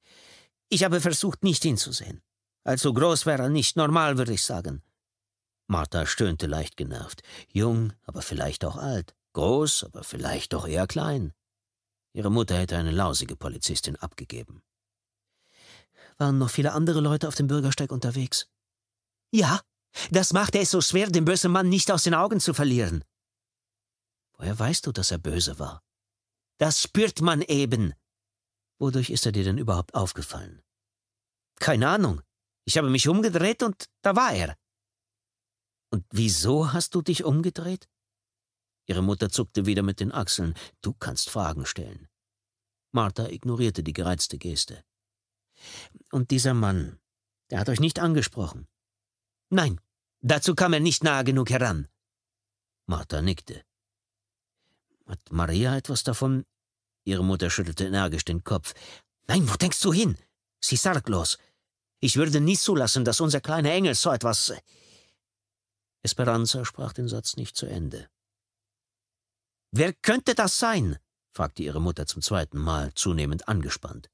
Ich habe versucht, nicht hinzusehen. Allzu groß wäre er nicht, normal würde ich sagen. Martha stöhnte leicht genervt. Jung, aber vielleicht auch alt. Groß, aber vielleicht doch eher klein. Ihre Mutter hätte eine lausige Polizistin abgegeben. Waren noch viele andere Leute auf dem Bürgersteig unterwegs? Ja, das machte es so schwer, den bösen Mann nicht aus den Augen zu verlieren. Woher weißt du, dass er böse war? Das spürt man eben. Wodurch ist er dir denn überhaupt aufgefallen? Keine Ahnung. Ich habe mich umgedreht und da war er. Und wieso hast du dich umgedreht? Ihre Mutter zuckte wieder mit den Achseln. Du kannst Fragen stellen. Martha ignorierte die gereizte Geste. Und dieser Mann, der hat euch nicht angesprochen. Nein, dazu kam er nicht nahe genug heran. Martha nickte. Hat Maria etwas davon? Ihre Mutter schüttelte energisch den Kopf. Nein, wo denkst du hin? Sie sagt los. Ich würde nie zulassen, dass unser kleiner Engel so etwas. Esperanza sprach den Satz nicht zu Ende. Wer könnte das sein? fragte ihre Mutter zum zweiten Mal, zunehmend angespannt.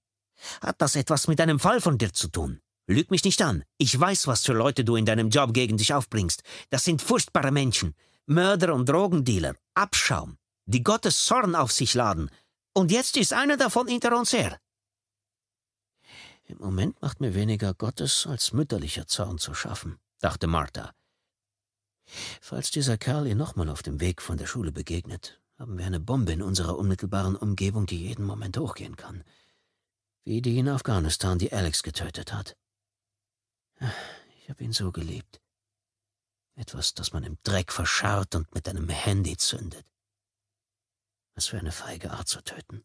Hat das etwas mit einem Fall von dir zu tun? Lüg mich nicht an. Ich weiß, was für Leute du in deinem Job gegen dich aufbringst. Das sind furchtbare Menschen. Mörder und Drogendealer. Abschaum. Die Gottes Zorn auf sich laden. Und jetzt ist einer davon hinter uns her. Im Moment macht mir weniger Gottes als mütterlicher Zorn zu schaffen, dachte Martha, Falls dieser Kerl ihr nochmal auf dem Weg von der Schule begegnet, haben wir eine Bombe in unserer unmittelbaren Umgebung, die jeden Moment hochgehen kann. Wie die in Afghanistan, die Alex getötet hat. Ich habe ihn so geliebt. Etwas, das man im Dreck verscharrt und mit einem Handy zündet. Was für eine feige Art zu töten.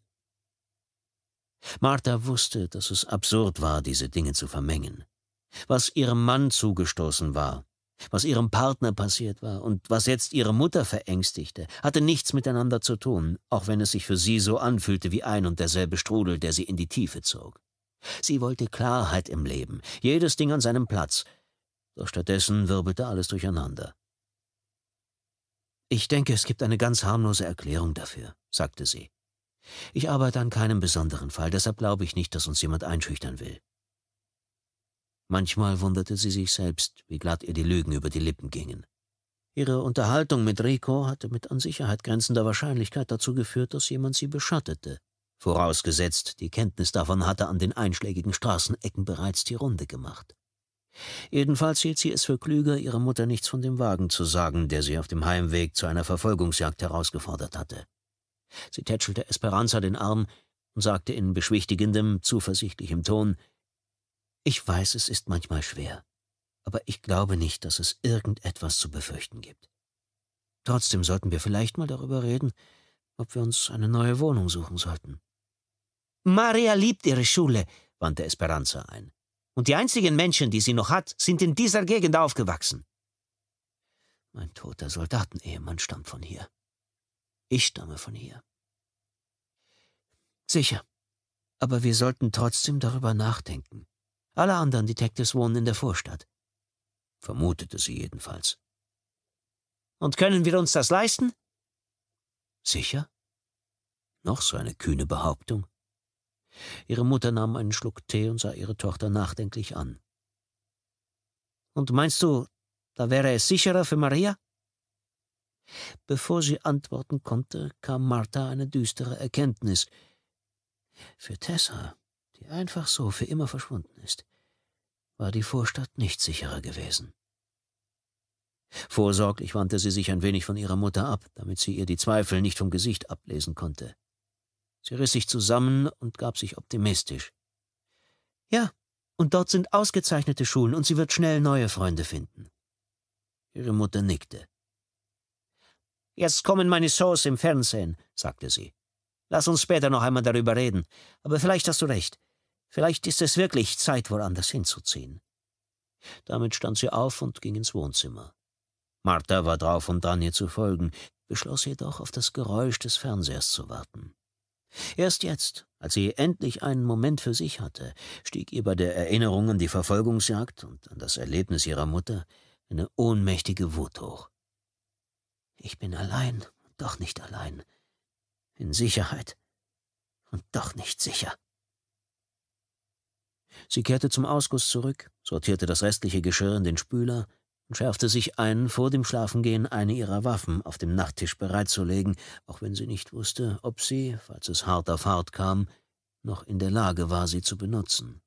Martha wusste, dass es absurd war, diese Dinge zu vermengen. Was ihrem Mann zugestoßen war, was ihrem Partner passiert war und was jetzt ihre Mutter verängstigte, hatte nichts miteinander zu tun, auch wenn es sich für sie so anfühlte wie ein und derselbe Strudel, der sie in die Tiefe zog. Sie wollte Klarheit im Leben, jedes Ding an seinem Platz, doch stattdessen wirbelte alles durcheinander. Ich denke, es gibt eine ganz harmlose Erklärung dafür, sagte sie. Ich arbeite an keinem besonderen Fall, deshalb glaube ich nicht, dass uns jemand einschüchtern will. Manchmal wunderte sie sich selbst, wie glatt ihr die Lügen über die Lippen gingen. Ihre Unterhaltung mit Rico hatte mit an Sicherheit grenzender Wahrscheinlichkeit dazu geführt, dass jemand sie beschattete, vorausgesetzt die Kenntnis davon hatte an den einschlägigen Straßenecken bereits die Runde gemacht. Jedenfalls hielt sie es für klüger, ihrer Mutter nichts von dem Wagen zu sagen, der sie auf dem Heimweg zu einer Verfolgungsjagd herausgefordert hatte. Sie tätschelte Esperanza den Arm und sagte in beschwichtigendem, zuversichtlichem Ton, ich weiß, es ist manchmal schwer, aber ich glaube nicht, dass es irgendetwas zu befürchten gibt. Trotzdem sollten wir vielleicht mal darüber reden, ob wir uns eine neue Wohnung suchen sollten. Maria liebt ihre Schule, wandte Esperanza ein. Und die einzigen Menschen, die sie noch hat, sind in dieser Gegend aufgewachsen. Mein toter Soldatenehemann stammt von hier. Ich stamme von hier. Sicher. Aber wir sollten trotzdem darüber nachdenken. Alle anderen Detectives wohnen in der Vorstadt. Vermutete sie jedenfalls. Und können wir uns das leisten? Sicher? Noch so eine kühne Behauptung. Ihre Mutter nahm einen Schluck Tee und sah ihre Tochter nachdenklich an. Und meinst du, da wäre es sicherer für Maria? Bevor sie antworten konnte, kam Martha eine düstere Erkenntnis. Für Tessa einfach so für immer verschwunden ist, war die Vorstadt nicht sicherer gewesen. Vorsorglich wandte sie sich ein wenig von ihrer Mutter ab, damit sie ihr die Zweifel nicht vom Gesicht ablesen konnte. Sie riss sich zusammen und gab sich optimistisch. Ja, und dort sind ausgezeichnete Schulen und sie wird schnell neue Freunde finden. Ihre Mutter nickte. Jetzt kommen meine Shows im Fernsehen, sagte sie. Lass uns später noch einmal darüber reden, aber vielleicht hast du recht. Vielleicht ist es wirklich Zeit, woanders hinzuziehen. Damit stand sie auf und ging ins Wohnzimmer. Martha war drauf und dran, ihr zu folgen, beschloss jedoch, auf das Geräusch des Fernsehers zu warten. Erst jetzt, als sie endlich einen Moment für sich hatte, stieg ihr bei der Erinnerung an die Verfolgungsjagd und an das Erlebnis ihrer Mutter eine ohnmächtige Wut hoch. Ich bin allein, doch nicht allein. In Sicherheit und doch nicht sicher. Sie kehrte zum Ausguss zurück, sortierte das restliche Geschirr in den Spüler und schärfte sich ein, vor dem Schlafengehen eine ihrer Waffen auf dem Nachttisch bereitzulegen, auch wenn sie nicht wusste, ob sie, falls es hart auf hart kam, noch in der Lage war, sie zu benutzen.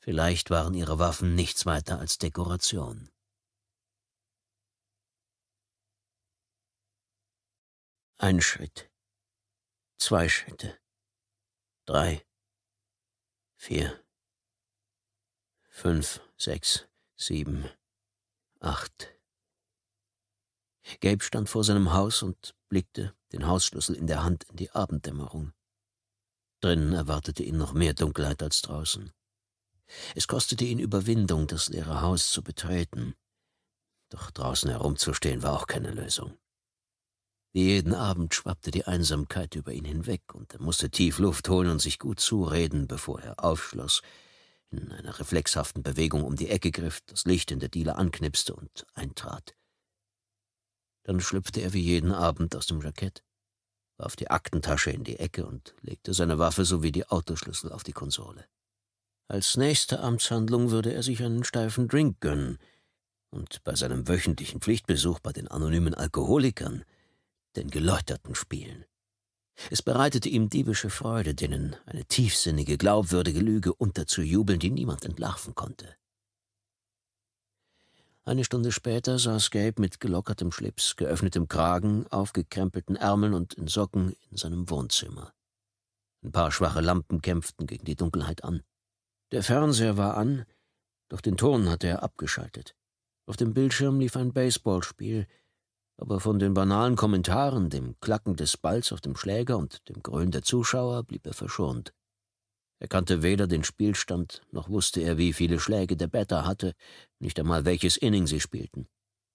Vielleicht waren ihre Waffen nichts weiter als Dekoration. Ein Schritt, zwei Schritte, drei, vier fünf, sechs, sieben, acht. Gabe stand vor seinem Haus und blickte, den Hausschlüssel in der Hand, in die Abenddämmerung. Drinnen erwartete ihn noch mehr Dunkelheit als draußen. Es kostete ihn Überwindung, das leere Haus zu betreten. Doch draußen herumzustehen war auch keine Lösung. Wie jeden Abend schwappte die Einsamkeit über ihn hinweg und er musste tief Luft holen und sich gut zureden, bevor er aufschloss, in einer reflexhaften Bewegung um die Ecke griff, das Licht in der Diele anknipste und eintrat. Dann schlüpfte er wie jeden Abend aus dem Jackett, warf die Aktentasche in die Ecke und legte seine Waffe sowie die Autoschlüssel auf die Konsole. Als nächste Amtshandlung würde er sich einen steifen Drink gönnen und bei seinem wöchentlichen Pflichtbesuch bei den anonymen Alkoholikern den Geläuterten spielen. Es bereitete ihm diebische Freude, denen eine tiefsinnige, glaubwürdige Lüge unterzujubeln, die niemand entlarven konnte. Eine Stunde später saß Gabe mit gelockertem Schlips, geöffnetem Kragen, aufgekrempelten Ärmeln und in Socken in seinem Wohnzimmer. Ein paar schwache Lampen kämpften gegen die Dunkelheit an. Der Fernseher war an, doch den Ton hatte er abgeschaltet. Auf dem Bildschirm lief ein Baseballspiel, aber von den banalen Kommentaren, dem Klacken des Balls auf dem Schläger und dem Grölen der Zuschauer blieb er verschont. Er kannte weder den Spielstand, noch wusste er, wie viele Schläge der Better hatte, nicht einmal welches Inning sie spielten.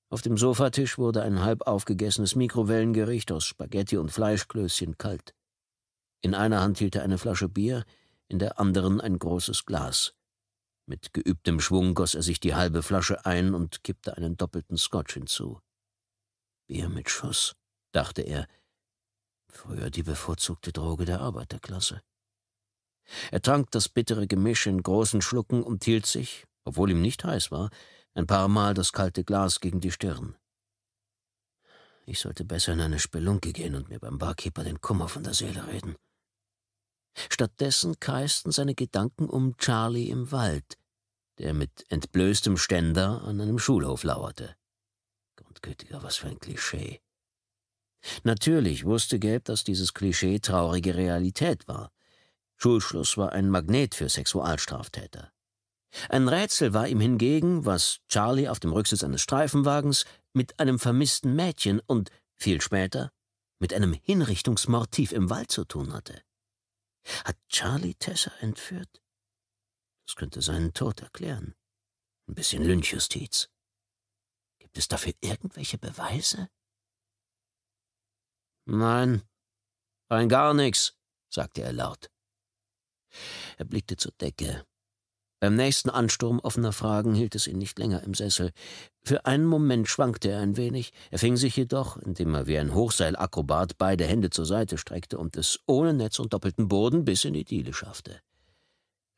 Auf dem Sofatisch wurde ein halb aufgegessenes Mikrowellengericht aus Spaghetti und Fleischklößchen kalt. In einer Hand hielt er eine Flasche Bier, in der anderen ein großes Glas. Mit geübtem Schwung goss er sich die halbe Flasche ein und kippte einen doppelten Scotch hinzu. Bier mit Schuss, dachte er. Früher die bevorzugte Droge der Arbeiterklasse. Er trank das bittere Gemisch in großen Schlucken und hielt sich, obwohl ihm nicht heiß war, ein paar Mal das kalte Glas gegen die Stirn. Ich sollte besser in eine Spelunke gehen und mir beim Barkeeper den Kummer von der Seele reden. Stattdessen kreisten seine Gedanken um Charlie im Wald, der mit entblößtem Ständer an einem Schulhof lauerte. Gütiger, was für ein Klischee. Natürlich wusste Gelb, dass dieses Klischee traurige Realität war. Schulschluss war ein Magnet für Sexualstraftäter. Ein Rätsel war ihm hingegen, was Charlie auf dem Rücksitz eines Streifenwagens mit einem vermissten Mädchen und viel später mit einem Hinrichtungsmortiv im Wald zu tun hatte. Hat Charlie Tessa entführt? Das könnte seinen Tod erklären. Ein bisschen Lynchjustiz. Gibt es dafür irgendwelche Beweise? Nein, rein gar nichts, sagte er laut. Er blickte zur Decke. Beim nächsten Ansturm offener Fragen hielt es ihn nicht länger im Sessel. Für einen Moment schwankte er ein wenig, er fing sich jedoch, indem er wie ein Hochseilakrobat beide Hände zur Seite streckte und es ohne Netz und doppelten Boden bis in die Diele schaffte.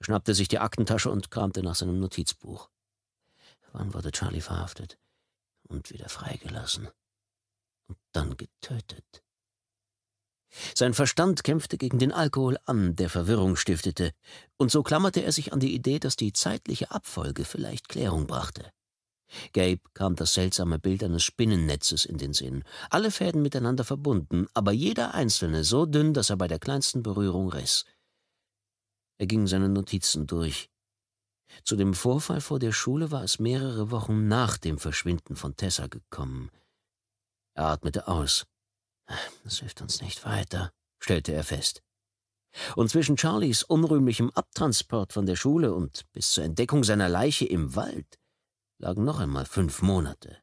Er schnappte sich die Aktentasche und kramte nach seinem Notizbuch. Wann wurde Charlie verhaftet? und wieder freigelassen und dann getötet. Sein Verstand kämpfte gegen den Alkohol an, der Verwirrung stiftete, und so klammerte er sich an die Idee, dass die zeitliche Abfolge vielleicht Klärung brachte. Gabe kam das seltsame Bild eines Spinnennetzes in den Sinn, alle Fäden miteinander verbunden, aber jeder einzelne so dünn, dass er bei der kleinsten Berührung riss. Er ging seine Notizen durch, zu dem Vorfall vor der Schule war es mehrere Wochen nach dem Verschwinden von Tessa gekommen. Er atmete aus. Das hilft uns nicht weiter, stellte er fest. Und zwischen Charlies unrühmlichem Abtransport von der Schule und bis zur Entdeckung seiner Leiche im Wald lagen noch einmal fünf Monate.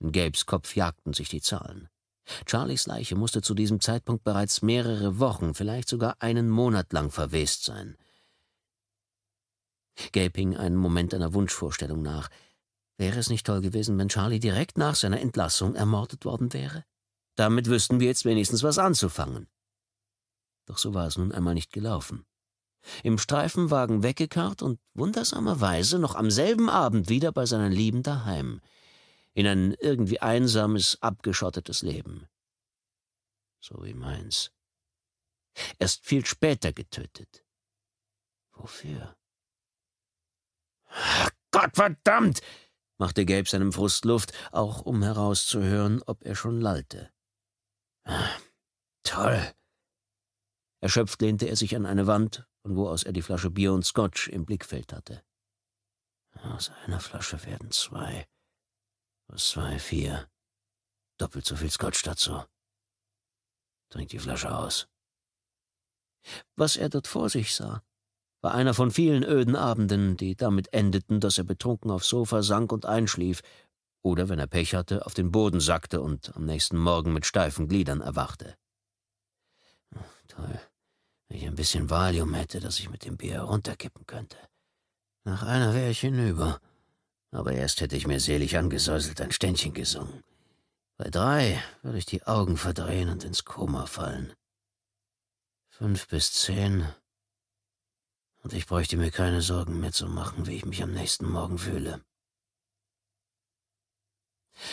In Gabes Kopf jagten sich die Zahlen. Charlies Leiche musste zu diesem Zeitpunkt bereits mehrere Wochen, vielleicht sogar einen Monat lang verwest sein. Gäping einen Moment einer Wunschvorstellung nach. Wäre es nicht toll gewesen, wenn Charlie direkt nach seiner Entlassung ermordet worden wäre? Damit wüssten wir jetzt wenigstens was anzufangen. Doch so war es nun einmal nicht gelaufen. Im Streifenwagen weggekarrt und wundersamerweise noch am selben Abend wieder bei seinen Lieben daheim, in ein irgendwie einsames, abgeschottetes Leben. So wie meins. Erst viel später getötet. Wofür? Gottverdammt! machte Gelb seinem Frust Luft, auch um herauszuhören, ob er schon lallte. Ah, toll! Erschöpft lehnte er sich an eine Wand, von wo aus er die Flasche Bier und Scotch im Blickfeld hatte. Aus einer Flasche werden zwei. Aus zwei vier. Doppelt so viel Scotch dazu. Trink die Flasche aus. Was er dort vor sich sah, war einer von vielen öden Abenden, die damit endeten, dass er betrunken aufs Sofa sank und einschlief, oder wenn er Pech hatte, auf den Boden sackte und am nächsten Morgen mit steifen Gliedern erwachte. Ach, toll, wenn ich ein bisschen Valium hätte, das ich mit dem Bier herunterkippen könnte. Nach einer wäre ich hinüber. Aber erst hätte ich mir selig angesäuselt ein Ständchen gesungen. Bei drei würde ich die Augen verdrehen und ins Koma fallen. Fünf bis zehn und ich bräuchte mir keine Sorgen mehr zu machen, wie ich mich am nächsten Morgen fühle.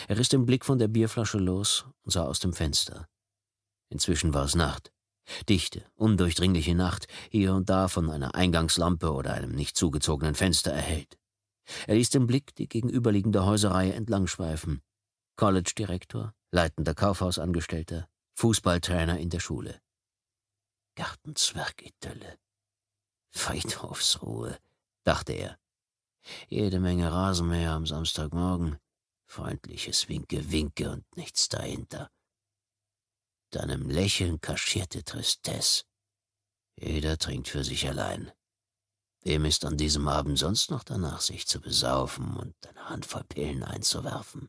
Er riss den Blick von der Bierflasche los und sah aus dem Fenster. Inzwischen war es Nacht. Dichte, undurchdringliche Nacht, hier und da von einer Eingangslampe oder einem nicht zugezogenen Fenster erhellt. Er ließ den Blick die gegenüberliegende Häuserreihe entlangschweifen. College-Direktor, leitender Kaufhausangestellter, Fußballtrainer in der Schule. gartenzwerg Gartenzwergidylle. Friedhofsruhe, dachte er. Jede Menge Rasenmäher am Samstagmorgen, freundliches Winke-Winke und nichts dahinter. Deinem Lächeln kaschierte Tristesse. Jeder trinkt für sich allein. Wem ist an diesem Abend sonst noch danach, sich zu besaufen und eine Handvoll Pillen einzuwerfen?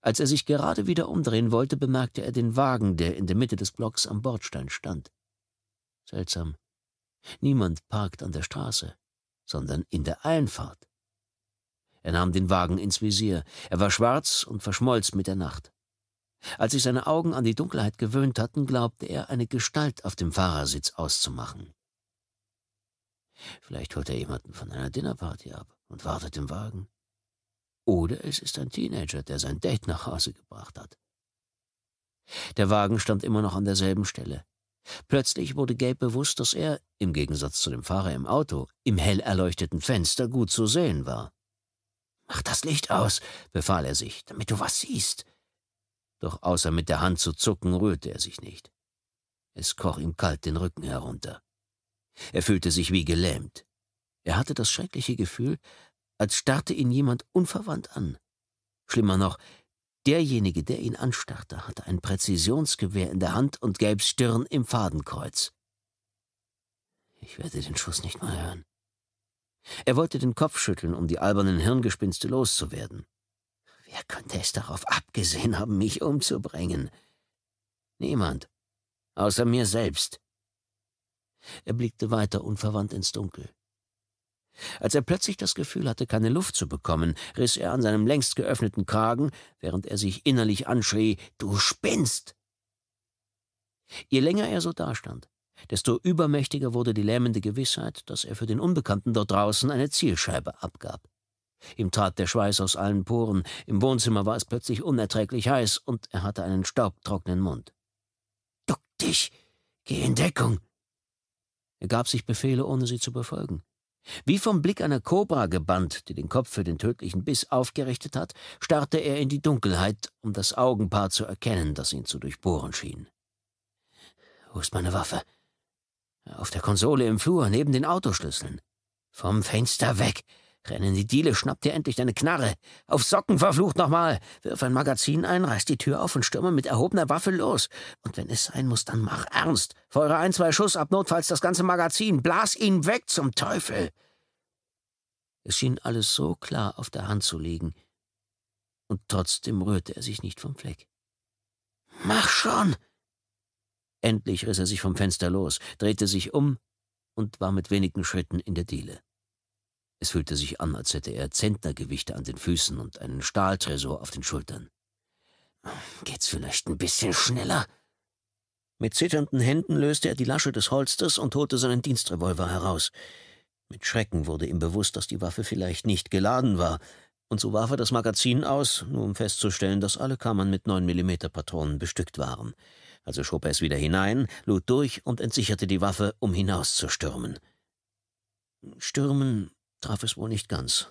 Als er sich gerade wieder umdrehen wollte, bemerkte er den Wagen, der in der Mitte des Blocks am Bordstein stand. Seltsam. Niemand parkt an der Straße, sondern in der Einfahrt. Er nahm den Wagen ins Visier. Er war schwarz und verschmolz mit der Nacht. Als sich seine Augen an die Dunkelheit gewöhnt hatten, glaubte er, eine Gestalt auf dem Fahrersitz auszumachen. Vielleicht holt er jemanden von einer Dinnerparty ab und wartet im Wagen. Oder es ist ein Teenager, der sein Date nach Hause gebracht hat. Der Wagen stand immer noch an derselben Stelle. Plötzlich wurde Gabe bewusst, dass er, im Gegensatz zu dem Fahrer im Auto, im hell erleuchteten Fenster gut zu sehen war. Mach das Licht aus, befahl er sich, damit du was siehst. Doch außer mit der Hand zu zucken, rührte er sich nicht. Es kroch ihm kalt den Rücken herunter. Er fühlte sich wie gelähmt. Er hatte das schreckliche Gefühl, als starrte ihn jemand unverwandt an. Schlimmer noch, Derjenige, der ihn anstarrte, hatte ein Präzisionsgewehr in der Hand und Gabes Stirn im Fadenkreuz. Ich werde den Schuss nicht mal hören. Er wollte den Kopf schütteln, um die albernen Hirngespinste loszuwerden. Wer könnte es darauf abgesehen haben, mich umzubringen? Niemand, außer mir selbst. Er blickte weiter unverwandt ins Dunkel. Als er plötzlich das Gefühl hatte, keine Luft zu bekommen, riss er an seinem längst geöffneten Kragen, während er sich innerlich anschrie Du spinnst. Je länger er so dastand, desto übermächtiger wurde die lähmende Gewissheit, dass er für den Unbekannten dort draußen eine Zielscheibe abgab. Ihm trat der Schweiß aus allen Poren, im Wohnzimmer war es plötzlich unerträglich heiß und er hatte einen staubtrockenen Mund. Duck dich! Geh in Deckung! Er gab sich Befehle, ohne sie zu befolgen. Wie vom Blick einer Kobra gebannt, die den Kopf für den tödlichen Biss aufgerichtet hat, starrte er in die Dunkelheit, um das Augenpaar zu erkennen, das ihn zu durchbohren schien. Wo ist meine Waffe? Auf der Konsole im Flur, neben den Autoschlüsseln. Vom Fenster weg! Renn in die Diele, schnapp dir endlich deine Knarre. Auf Socken, verflucht nochmal. Wirf ein Magazin ein, reiß die Tür auf und stürme mit erhobener Waffe los. Und wenn es sein muss, dann mach ernst. Feuere ein, zwei Schuss ab, notfalls das ganze Magazin. Blas ihn weg zum Teufel. Es schien alles so klar auf der Hand zu liegen. Und trotzdem rührte er sich nicht vom Fleck. Mach schon! Endlich riss er sich vom Fenster los, drehte sich um und war mit wenigen Schritten in der Diele. Es fühlte sich an, als hätte er Zentnergewichte an den Füßen und einen Stahltresor auf den Schultern. Geht's vielleicht ein bisschen schneller? Mit zitternden Händen löste er die Lasche des Holsters und holte seinen Dienstrevolver heraus. Mit Schrecken wurde ihm bewusst, dass die Waffe vielleicht nicht geladen war, und so warf er das Magazin aus, nur um festzustellen, dass alle Kammern mit 9 mm Patronen bestückt waren. Also schob er es wieder hinein, lud durch und entsicherte die Waffe, um hinauszustürmen. Stürmen traf es wohl nicht ganz.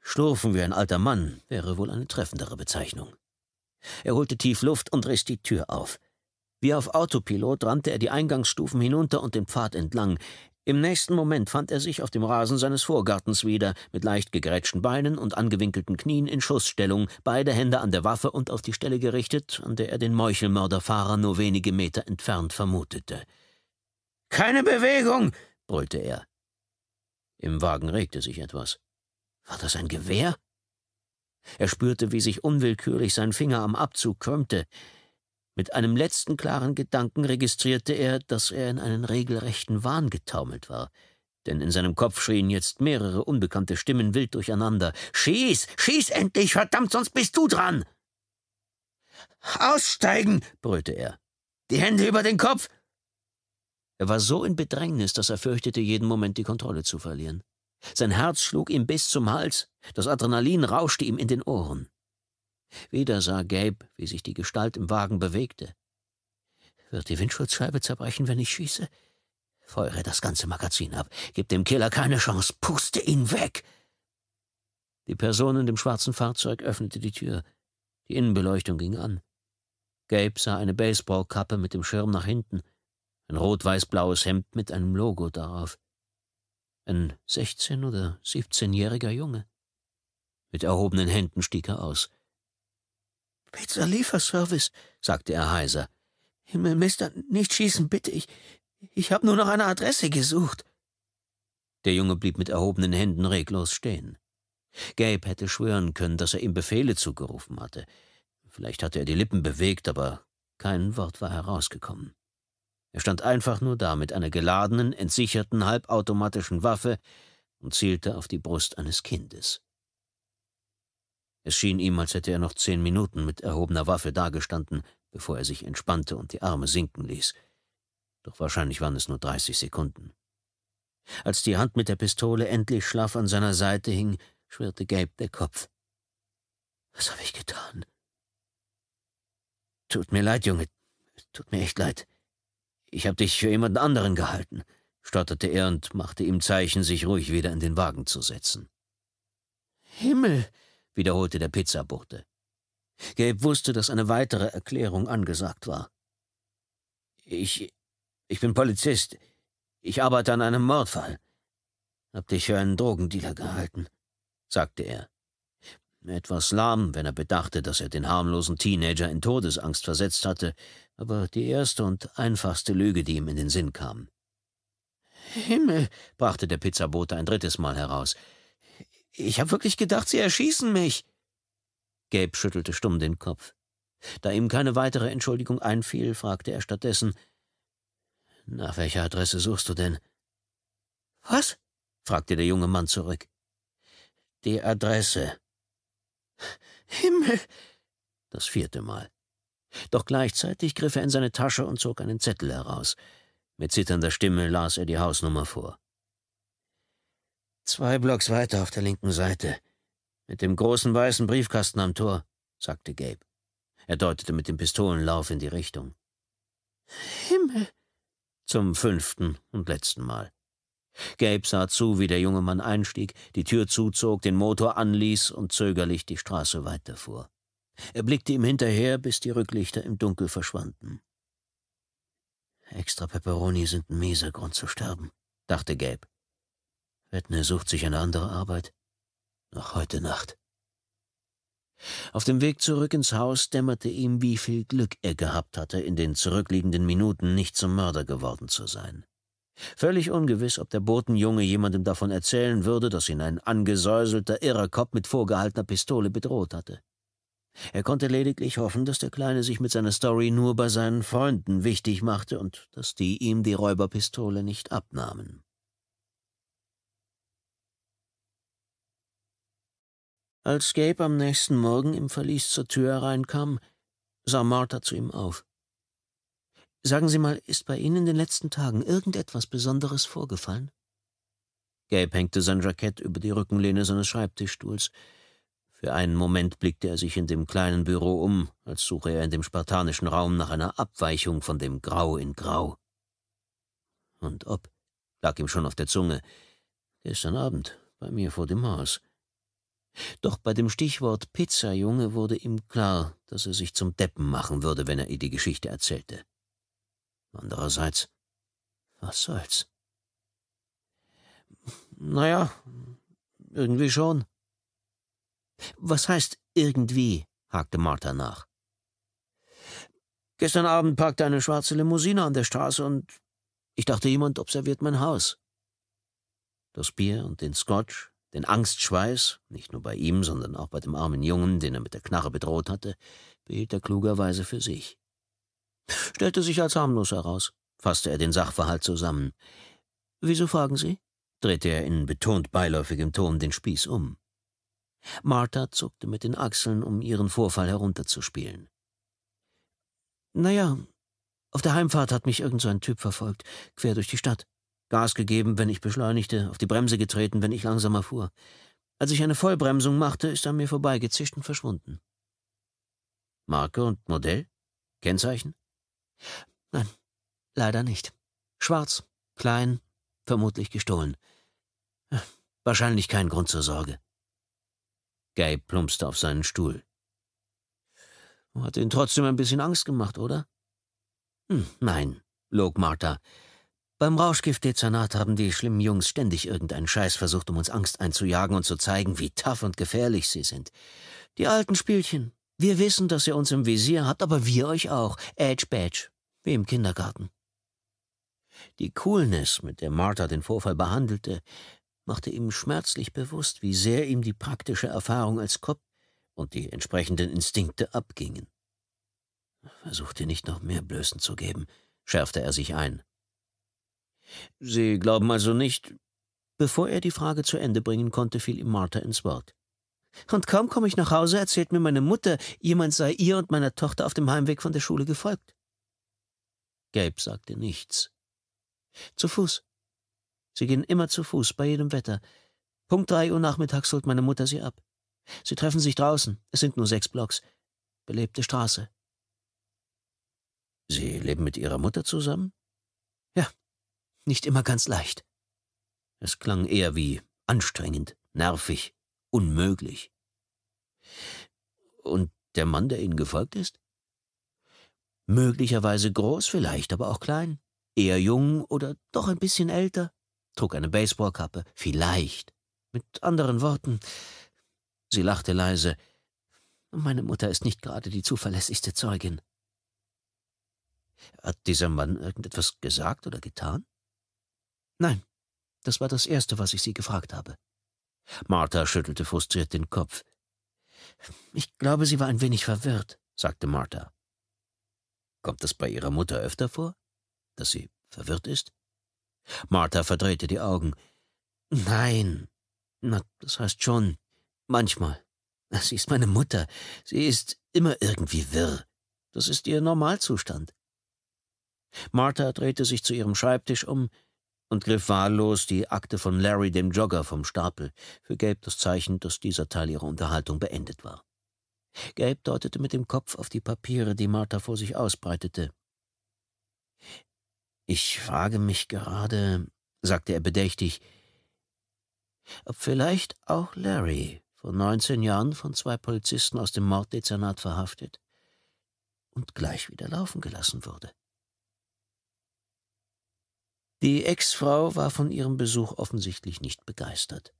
Schlurfen wie ein alter Mann wäre wohl eine treffendere Bezeichnung. Er holte tief Luft und riss die Tür auf. Wie auf Autopilot rannte er die Eingangsstufen hinunter und den Pfad entlang. Im nächsten Moment fand er sich auf dem Rasen seines Vorgartens wieder, mit leicht gegrätschten Beinen und angewinkelten Knien in Schussstellung, beide Hände an der Waffe und auf die Stelle gerichtet, an der er den Meuchelmörderfahrer nur wenige Meter entfernt vermutete. Keine Bewegung! brüllte er. Im Wagen regte sich etwas. War das ein Gewehr? Er spürte, wie sich unwillkürlich sein Finger am Abzug krümmte. Mit einem letzten klaren Gedanken registrierte er, dass er in einen regelrechten Wahn getaumelt war. Denn in seinem Kopf schrien jetzt mehrere unbekannte Stimmen wild durcheinander. Schieß! Schieß endlich! Verdammt, sonst bist du dran! Aussteigen! brüllte er. Die Hände über den Kopf! Er war so in Bedrängnis, dass er fürchtete, jeden Moment die Kontrolle zu verlieren. Sein Herz schlug ihm bis zum Hals, das Adrenalin rauschte ihm in den Ohren. Wieder sah Gabe, wie sich die Gestalt im Wagen bewegte. Wird die Windschutzscheibe zerbrechen, wenn ich schieße? Feuere das ganze Magazin ab. Gib dem Killer keine Chance. Puste ihn weg! Die Person in dem schwarzen Fahrzeug öffnete die Tür. Die Innenbeleuchtung ging an. Gabe sah eine Baseballkappe mit dem Schirm nach hinten. Ein rot-weiß-blaues Hemd mit einem Logo darauf. Ein 16- oder 17-jähriger Junge. Mit erhobenen Händen stieg er aus. Pizza-Lieferservice, sagte er heiser. Himmel, Mister, nicht schießen, bitte. Ich, ich habe nur noch eine Adresse gesucht. Der Junge blieb mit erhobenen Händen reglos stehen. Gabe hätte schwören können, dass er ihm Befehle zugerufen hatte. Vielleicht hatte er die Lippen bewegt, aber kein Wort war herausgekommen. Er stand einfach nur da mit einer geladenen, entsicherten, halbautomatischen Waffe und zielte auf die Brust eines Kindes. Es schien ihm, als hätte er noch zehn Minuten mit erhobener Waffe dagestanden, bevor er sich entspannte und die Arme sinken ließ. Doch wahrscheinlich waren es nur dreißig Sekunden. Als die Hand mit der Pistole endlich schlaff an seiner Seite hing, schwirrte Gabe der Kopf. Was habe ich getan? Tut mir leid, Junge. Tut mir echt leid. Ich habe dich für jemanden anderen gehalten, stotterte er und machte ihm Zeichen, sich ruhig wieder in den Wagen zu setzen. Himmel, wiederholte der Pizzabote. Gabe wusste, dass eine weitere Erklärung angesagt war. Ich. ich bin Polizist. Ich arbeite an einem Mordfall. Hab dich für einen Drogendealer gehalten, sagte er. Etwas lahm, wenn er bedachte, dass er den harmlosen Teenager in Todesangst versetzt hatte aber die erste und einfachste Lüge, die ihm in den Sinn kam. Himmel, brachte der Pizzabote ein drittes Mal heraus. Ich habe wirklich gedacht, Sie erschießen mich. Gabe schüttelte stumm den Kopf. Da ihm keine weitere Entschuldigung einfiel, fragte er stattdessen Nach welcher Adresse suchst du denn? Was? fragte der junge Mann zurück. Die Adresse. Himmel. Das vierte Mal. Doch gleichzeitig griff er in seine Tasche und zog einen Zettel heraus. Mit zitternder Stimme las er die Hausnummer vor. Zwei Blocks weiter auf der linken Seite. Mit dem großen weißen Briefkasten am Tor, sagte Gabe. Er deutete mit dem Pistolenlauf in die Richtung. Himmel! Zum fünften und letzten Mal. Gabe sah zu, wie der junge Mann einstieg, die Tür zuzog, den Motor anließ und zögerlich die Straße weiterfuhr. Er blickte ihm hinterher, bis die Rücklichter im Dunkel verschwanden. Extra Peperoni sind ein mieser Grund zu sterben, dachte Gelb. Wettner sucht sich eine andere Arbeit. Noch heute Nacht. Auf dem Weg zurück ins Haus dämmerte ihm, wie viel Glück er gehabt hatte, in den zurückliegenden Minuten nicht zum Mörder geworden zu sein. Völlig ungewiss, ob der Botenjunge jemandem davon erzählen würde, dass ihn ein angesäuselter irrer Kopf mit vorgehaltener Pistole bedroht hatte. Er konnte lediglich hoffen, dass der Kleine sich mit seiner Story nur bei seinen Freunden wichtig machte und dass die ihm die Räuberpistole nicht abnahmen. Als Gabe am nächsten Morgen im Verlies zur Tür hereinkam, sah Martha zu ihm auf. Sagen Sie mal, ist bei Ihnen in den letzten Tagen irgendetwas Besonderes vorgefallen? Gabe hängte sein Jackett über die Rückenlehne seines Schreibtischstuhls. Für einen Moment blickte er sich in dem kleinen Büro um, als suche er in dem spartanischen Raum nach einer Abweichung von dem Grau in Grau. Und ob, lag ihm schon auf der Zunge, gestern Abend bei mir vor dem Haus. Doch bei dem Stichwort Pizzajunge wurde ihm klar, dass er sich zum Deppen machen würde, wenn er ihr die Geschichte erzählte. Andererseits, was soll's? Naja, irgendwie schon. Was heißt irgendwie? hakte Martha nach. Gestern Abend parkte eine schwarze Limousine an der Straße und ich dachte, jemand observiert mein Haus. Das Bier und den Scotch, den Angstschweiß, nicht nur bei ihm, sondern auch bei dem armen Jungen, den er mit der Knarre bedroht hatte, behielt er klugerweise für sich. Stellte sich als harmlos heraus, fasste er den Sachverhalt zusammen. Wieso fragen Sie? drehte er in betont beiläufigem Ton den Spieß um. Martha zuckte mit den Achseln, um ihren Vorfall herunterzuspielen. Naja, auf der Heimfahrt hat mich irgend so ein Typ verfolgt, quer durch die Stadt. Gas gegeben, wenn ich beschleunigte, auf die Bremse getreten, wenn ich langsamer fuhr. Als ich eine Vollbremsung machte, ist er mir vorbeigezischt und verschwunden. Marke und Modell? Kennzeichen? Nein, leider nicht. Schwarz, klein, vermutlich gestohlen. Wahrscheinlich kein Grund zur Sorge. Gay plumpste auf seinen Stuhl. Hat ihn trotzdem ein bisschen Angst gemacht, oder? Hm, nein, log Martha. Beim Rauschgiftdezernat haben die schlimmen Jungs ständig irgendeinen Scheiß versucht, um uns Angst einzujagen und zu zeigen, wie tough und gefährlich sie sind. Die alten Spielchen. Wir wissen, dass ihr uns im Visier habt, aber wir euch auch. Edge Badge. Wie im Kindergarten. Die Coolness, mit der Martha den Vorfall behandelte, machte ihm schmerzlich bewusst, wie sehr ihm die praktische Erfahrung als Kopf und die entsprechenden Instinkte abgingen. Versuchte nicht noch mehr Blößen zu geben, schärfte er sich ein. Sie glauben also nicht. Bevor er die Frage zu Ende bringen konnte, fiel ihm Martha ins Wort. Und kaum komme ich nach Hause, erzählt mir meine Mutter, jemand sei ihr und meiner Tochter auf dem Heimweg von der Schule gefolgt. Gabe sagte nichts. Zu Fuß, Sie gehen immer zu Fuß, bei jedem Wetter. Punkt drei Uhr nachmittags holt meine Mutter sie ab. Sie treffen sich draußen. Es sind nur sechs Blocks. Belebte Straße. Sie leben mit Ihrer Mutter zusammen? Ja, nicht immer ganz leicht. Es klang eher wie anstrengend, nervig, unmöglich. Und der Mann, der Ihnen gefolgt ist? Möglicherweise groß vielleicht, aber auch klein. Eher jung oder doch ein bisschen älter trug eine Baseballkappe, vielleicht. Mit anderen Worten, sie lachte leise, meine Mutter ist nicht gerade die zuverlässigste Zeugin. Hat dieser Mann irgendetwas gesagt oder getan? Nein, das war das Erste, was ich sie gefragt habe. Martha schüttelte frustriert den Kopf. Ich glaube, sie war ein wenig verwirrt, sagte Martha. Kommt das bei Ihrer Mutter öfter vor, dass sie verwirrt ist? Martha verdrehte die Augen. Nein, na, das heißt schon, manchmal. Sie ist meine Mutter. Sie ist immer irgendwie wirr. Das ist ihr Normalzustand. Martha drehte sich zu ihrem Schreibtisch um und griff wahllos die Akte von Larry, dem Jogger, vom Stapel, für Gabe das Zeichen, dass dieser Teil ihrer Unterhaltung beendet war. Gabe deutete mit dem Kopf auf die Papiere, die Martha vor sich ausbreitete. Ich frage mich gerade, sagte er bedächtig, ob vielleicht auch Larry, vor 19 Jahren von zwei Polizisten aus dem Morddezernat verhaftet und gleich wieder laufen gelassen wurde. Die Ex-Frau war von ihrem Besuch offensichtlich nicht begeistert.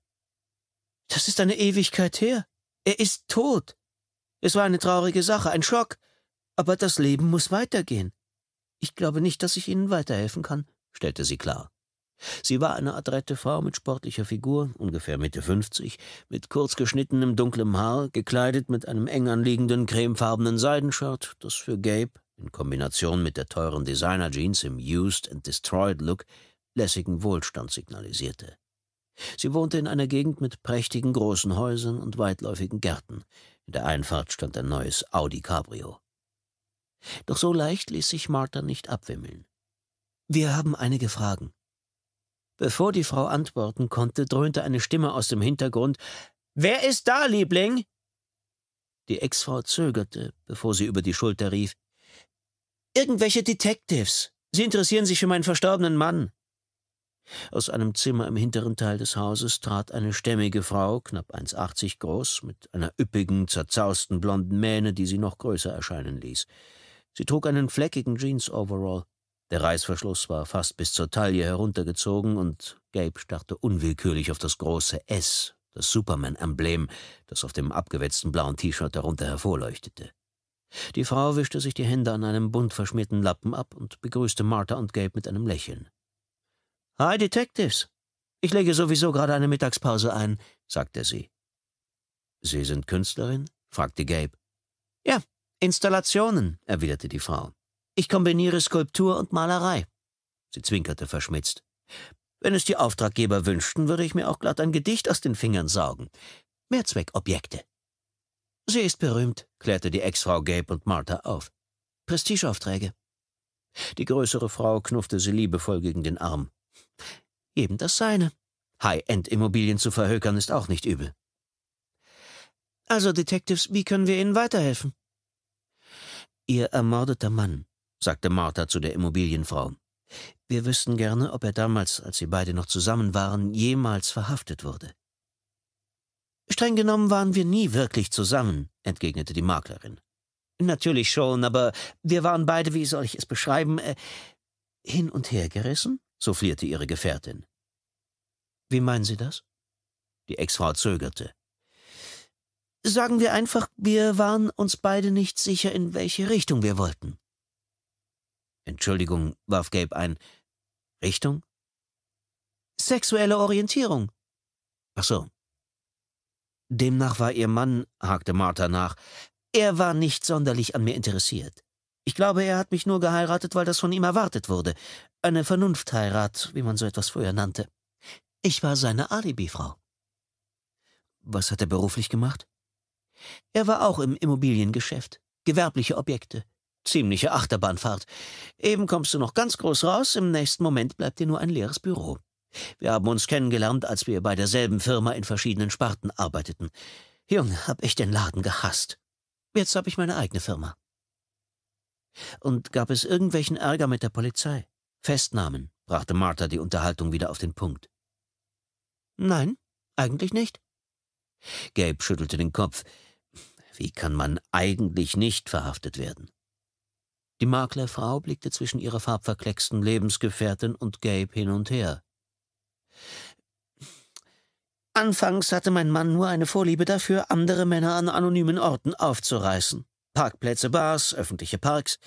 Das ist eine Ewigkeit her. Er ist tot. Es war eine traurige Sache, ein Schock. Aber das Leben muss weitergehen. Ich glaube nicht, dass ich Ihnen weiterhelfen kann, stellte sie klar. Sie war eine adrette Frau mit sportlicher Figur, ungefähr Mitte 50, mit kurz geschnittenem dunklem Haar, gekleidet mit einem eng anliegenden cremefarbenen Seidenshirt, das für Gabe, in Kombination mit der teuren Designer-Jeans im Used and Destroyed Look, lässigen Wohlstand signalisierte. Sie wohnte in einer Gegend mit prächtigen großen Häusern und weitläufigen Gärten. In der Einfahrt stand ein neues Audi Cabrio. Doch so leicht ließ sich Martha nicht abwimmeln. Wir haben einige Fragen. Bevor die Frau antworten konnte, dröhnte eine Stimme aus dem Hintergrund Wer ist da, Liebling? Die Exfrau zögerte, bevor sie über die Schulter rief Irgendwelche Detectives. Sie interessieren sich für meinen verstorbenen Mann. Aus einem Zimmer im hinteren Teil des Hauses trat eine stämmige Frau, knapp 1,80 groß, mit einer üppigen, zerzausten blonden Mähne, die sie noch größer erscheinen ließ. Sie trug einen fleckigen Jeans-Overall. Der Reißverschluss war fast bis zur Taille heruntergezogen und Gabe starrte unwillkürlich auf das große S, das Superman-Emblem, das auf dem abgewetzten blauen T-Shirt darunter hervorleuchtete. Die Frau wischte sich die Hände an einem bunt verschmierten Lappen ab und begrüßte Martha und Gabe mit einem Lächeln. Hi, Detectives. Ich lege sowieso gerade eine Mittagspause ein, sagte sie. Sie sind Künstlerin? fragte Gabe. Ja, Installationen, erwiderte die Frau. Ich kombiniere Skulptur und Malerei. Sie zwinkerte verschmitzt. Wenn es die Auftraggeber wünschten, würde ich mir auch glatt ein Gedicht aus den Fingern saugen. Mehrzweckobjekte. Sie ist berühmt, klärte die Ex-Frau Gabe und Martha auf. Prestigeaufträge. Die größere Frau knuffte sie liebevoll gegen den Arm. Eben das Seine. High-End-Immobilien zu verhökern ist auch nicht übel. Also, Detectives, wie können wir Ihnen weiterhelfen? Ihr ermordeter Mann, sagte Martha zu der Immobilienfrau. Wir wüssten gerne, ob er damals, als sie beide noch zusammen waren, jemals verhaftet wurde. Streng genommen waren wir nie wirklich zusammen, entgegnete die Maklerin. Natürlich schon, aber wir waren beide, wie soll ich es beschreiben, äh, hin und her gerissen, soufflierte ihre Gefährtin. Wie meinen Sie das? Die Ex-Frau zögerte. Sagen wir einfach, wir waren uns beide nicht sicher, in welche Richtung wir wollten. Entschuldigung, warf Gabe ein. Richtung? Sexuelle Orientierung. Ach so. Demnach war ihr Mann, hakte Martha nach. Er war nicht sonderlich an mir interessiert. Ich glaube, er hat mich nur geheiratet, weil das von ihm erwartet wurde. Eine Vernunftheirat, wie man so etwas früher nannte. Ich war seine Alibi-Frau. Was hat er beruflich gemacht? Er war auch im Immobiliengeschäft. Gewerbliche Objekte. Ziemliche Achterbahnfahrt. Eben kommst du noch ganz groß raus, im nächsten Moment bleibt dir nur ein leeres Büro. Wir haben uns kennengelernt, als wir bei derselben Firma in verschiedenen Sparten arbeiteten. Junge, hab ich den Laden gehasst. Jetzt hab ich meine eigene Firma. Und gab es irgendwelchen Ärger mit der Polizei? Festnahmen, brachte Martha die Unterhaltung wieder auf den Punkt. Nein, eigentlich nicht. Gabe schüttelte den Kopf. Wie kann man eigentlich nicht verhaftet werden? Die Maklerfrau blickte zwischen ihrer farbverklecksten Lebensgefährtin und Gabe hin und her. Anfangs hatte mein Mann nur eine Vorliebe dafür, andere Männer an anonymen Orten aufzureißen. Parkplätze, Bars, öffentliche Parks.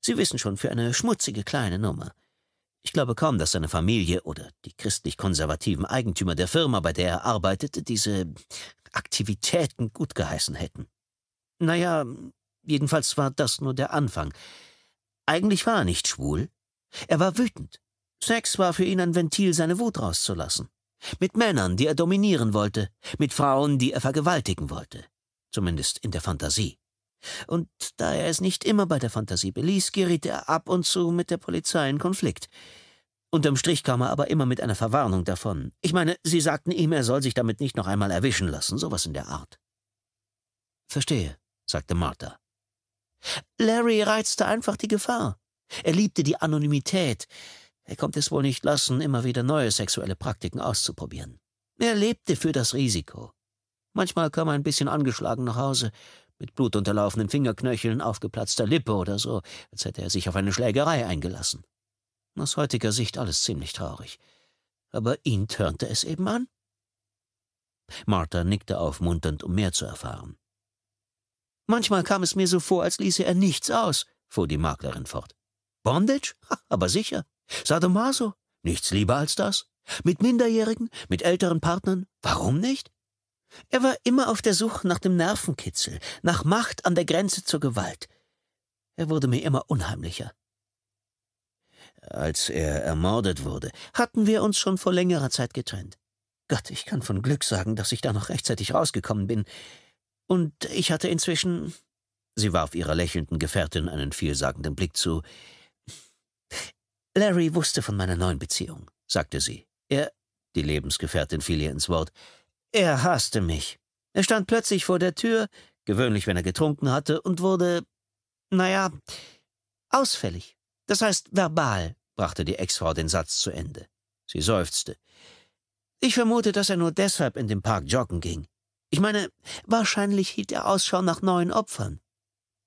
Sie wissen schon, für eine schmutzige kleine Nummer. Ich glaube kaum, dass seine Familie oder die christlich-konservativen Eigentümer der Firma, bei der er arbeitete, diese Aktivitäten gutgeheißen hätten. Naja, jedenfalls war das nur der Anfang. Eigentlich war er nicht schwul. Er war wütend. Sex war für ihn ein Ventil, seine Wut rauszulassen. Mit Männern, die er dominieren wollte, mit Frauen, die er vergewaltigen wollte. Zumindest in der Fantasie. Und da er es nicht immer bei der Fantasie beließ, geriet er ab und zu mit der Polizei in Konflikt. Unterm Strich kam er aber immer mit einer Verwarnung davon. Ich meine, sie sagten ihm, er soll sich damit nicht noch einmal erwischen lassen, sowas in der Art. Verstehe, sagte Martha. Larry reizte einfach die Gefahr. Er liebte die Anonymität. Er konnte es wohl nicht lassen, immer wieder neue sexuelle Praktiken auszuprobieren. Er lebte für das Risiko. Manchmal kam er ein bisschen angeschlagen nach Hause, mit blutunterlaufenen Fingerknöcheln, aufgeplatzter Lippe oder so, als hätte er sich auf eine Schlägerei eingelassen. Aus heutiger Sicht alles ziemlich traurig. Aber ihn törnte es eben an. Martha nickte aufmunternd, um mehr zu erfahren. Manchmal kam es mir so vor, als ließe er nichts aus, fuhr die Maklerin fort. Bondage? Ha, aber sicher. Sadomaso? Nichts lieber als das. Mit Minderjährigen, mit älteren Partnern? Warum nicht? Er war immer auf der Suche nach dem Nervenkitzel, nach Macht an der Grenze zur Gewalt. Er wurde mir immer unheimlicher. Als er ermordet wurde, hatten wir uns schon vor längerer Zeit getrennt. Gott, ich kann von Glück sagen, dass ich da noch rechtzeitig rausgekommen bin. Und ich hatte inzwischen. Sie warf ihrer lächelnden Gefährtin einen vielsagenden Blick zu. Larry wusste von meiner neuen Beziehung, sagte sie. Er. Die Lebensgefährtin fiel ihr ins Wort. Er hasste mich. Er stand plötzlich vor der Tür, gewöhnlich wenn er getrunken hatte, und wurde, naja, ausfällig. Das heißt verbal, brachte die Ex-Frau den Satz zu Ende. Sie seufzte. Ich vermute, dass er nur deshalb in den Park joggen ging. Ich meine, wahrscheinlich hielt er Ausschau nach neuen Opfern.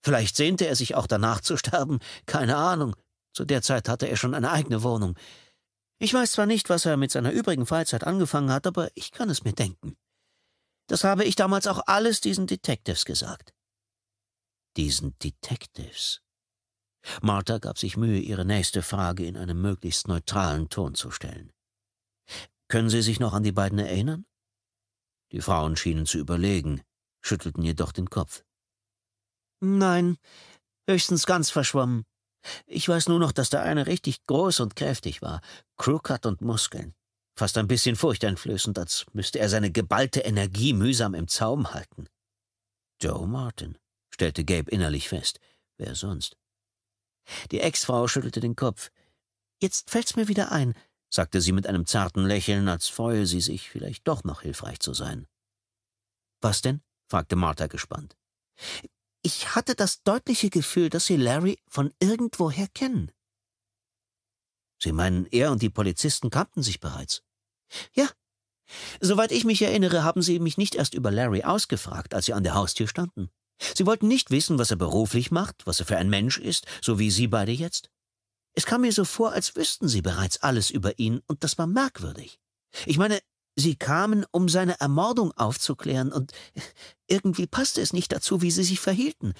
Vielleicht sehnte er sich auch danach zu sterben, keine Ahnung. Zu der Zeit hatte er schon eine eigene Wohnung. Ich weiß zwar nicht, was er mit seiner übrigen Freizeit angefangen hat, aber ich kann es mir denken. Das habe ich damals auch alles diesen Detectives gesagt. Diesen Detectives? Martha gab sich Mühe, ihre nächste Frage in einem möglichst neutralen Ton zu stellen. Können Sie sich noch an die beiden erinnern? Die Frauen schienen zu überlegen, schüttelten jedoch den Kopf. Nein, höchstens ganz verschwommen. Ich weiß nur noch, dass der eine richtig groß und kräftig war, Krug hat und Muskeln. Fast ein bisschen furchteinflößend, als müsste er seine geballte Energie mühsam im Zaum halten. Joe Martin, stellte Gabe innerlich fest. Wer sonst? Die Ex-Frau schüttelte den Kopf. Jetzt fällt's mir wieder ein sagte sie mit einem zarten Lächeln, als freue sie sich, vielleicht doch noch hilfreich zu sein. Was denn? fragte Martha gespannt. Ich hatte das deutliche Gefühl, dass Sie Larry von irgendwoher kennen. Sie meinen, er und die Polizisten kannten sich bereits? Ja. Soweit ich mich erinnere, haben Sie mich nicht erst über Larry ausgefragt, als Sie an der Haustür standen. Sie wollten nicht wissen, was er beruflich macht, was er für ein Mensch ist, so wie Sie beide jetzt. Es kam mir so vor, als wüssten Sie bereits alles über ihn, und das war merkwürdig. Ich meine, Sie kamen, um seine Ermordung aufzuklären, und irgendwie passte es nicht dazu, wie Sie sich verhielten.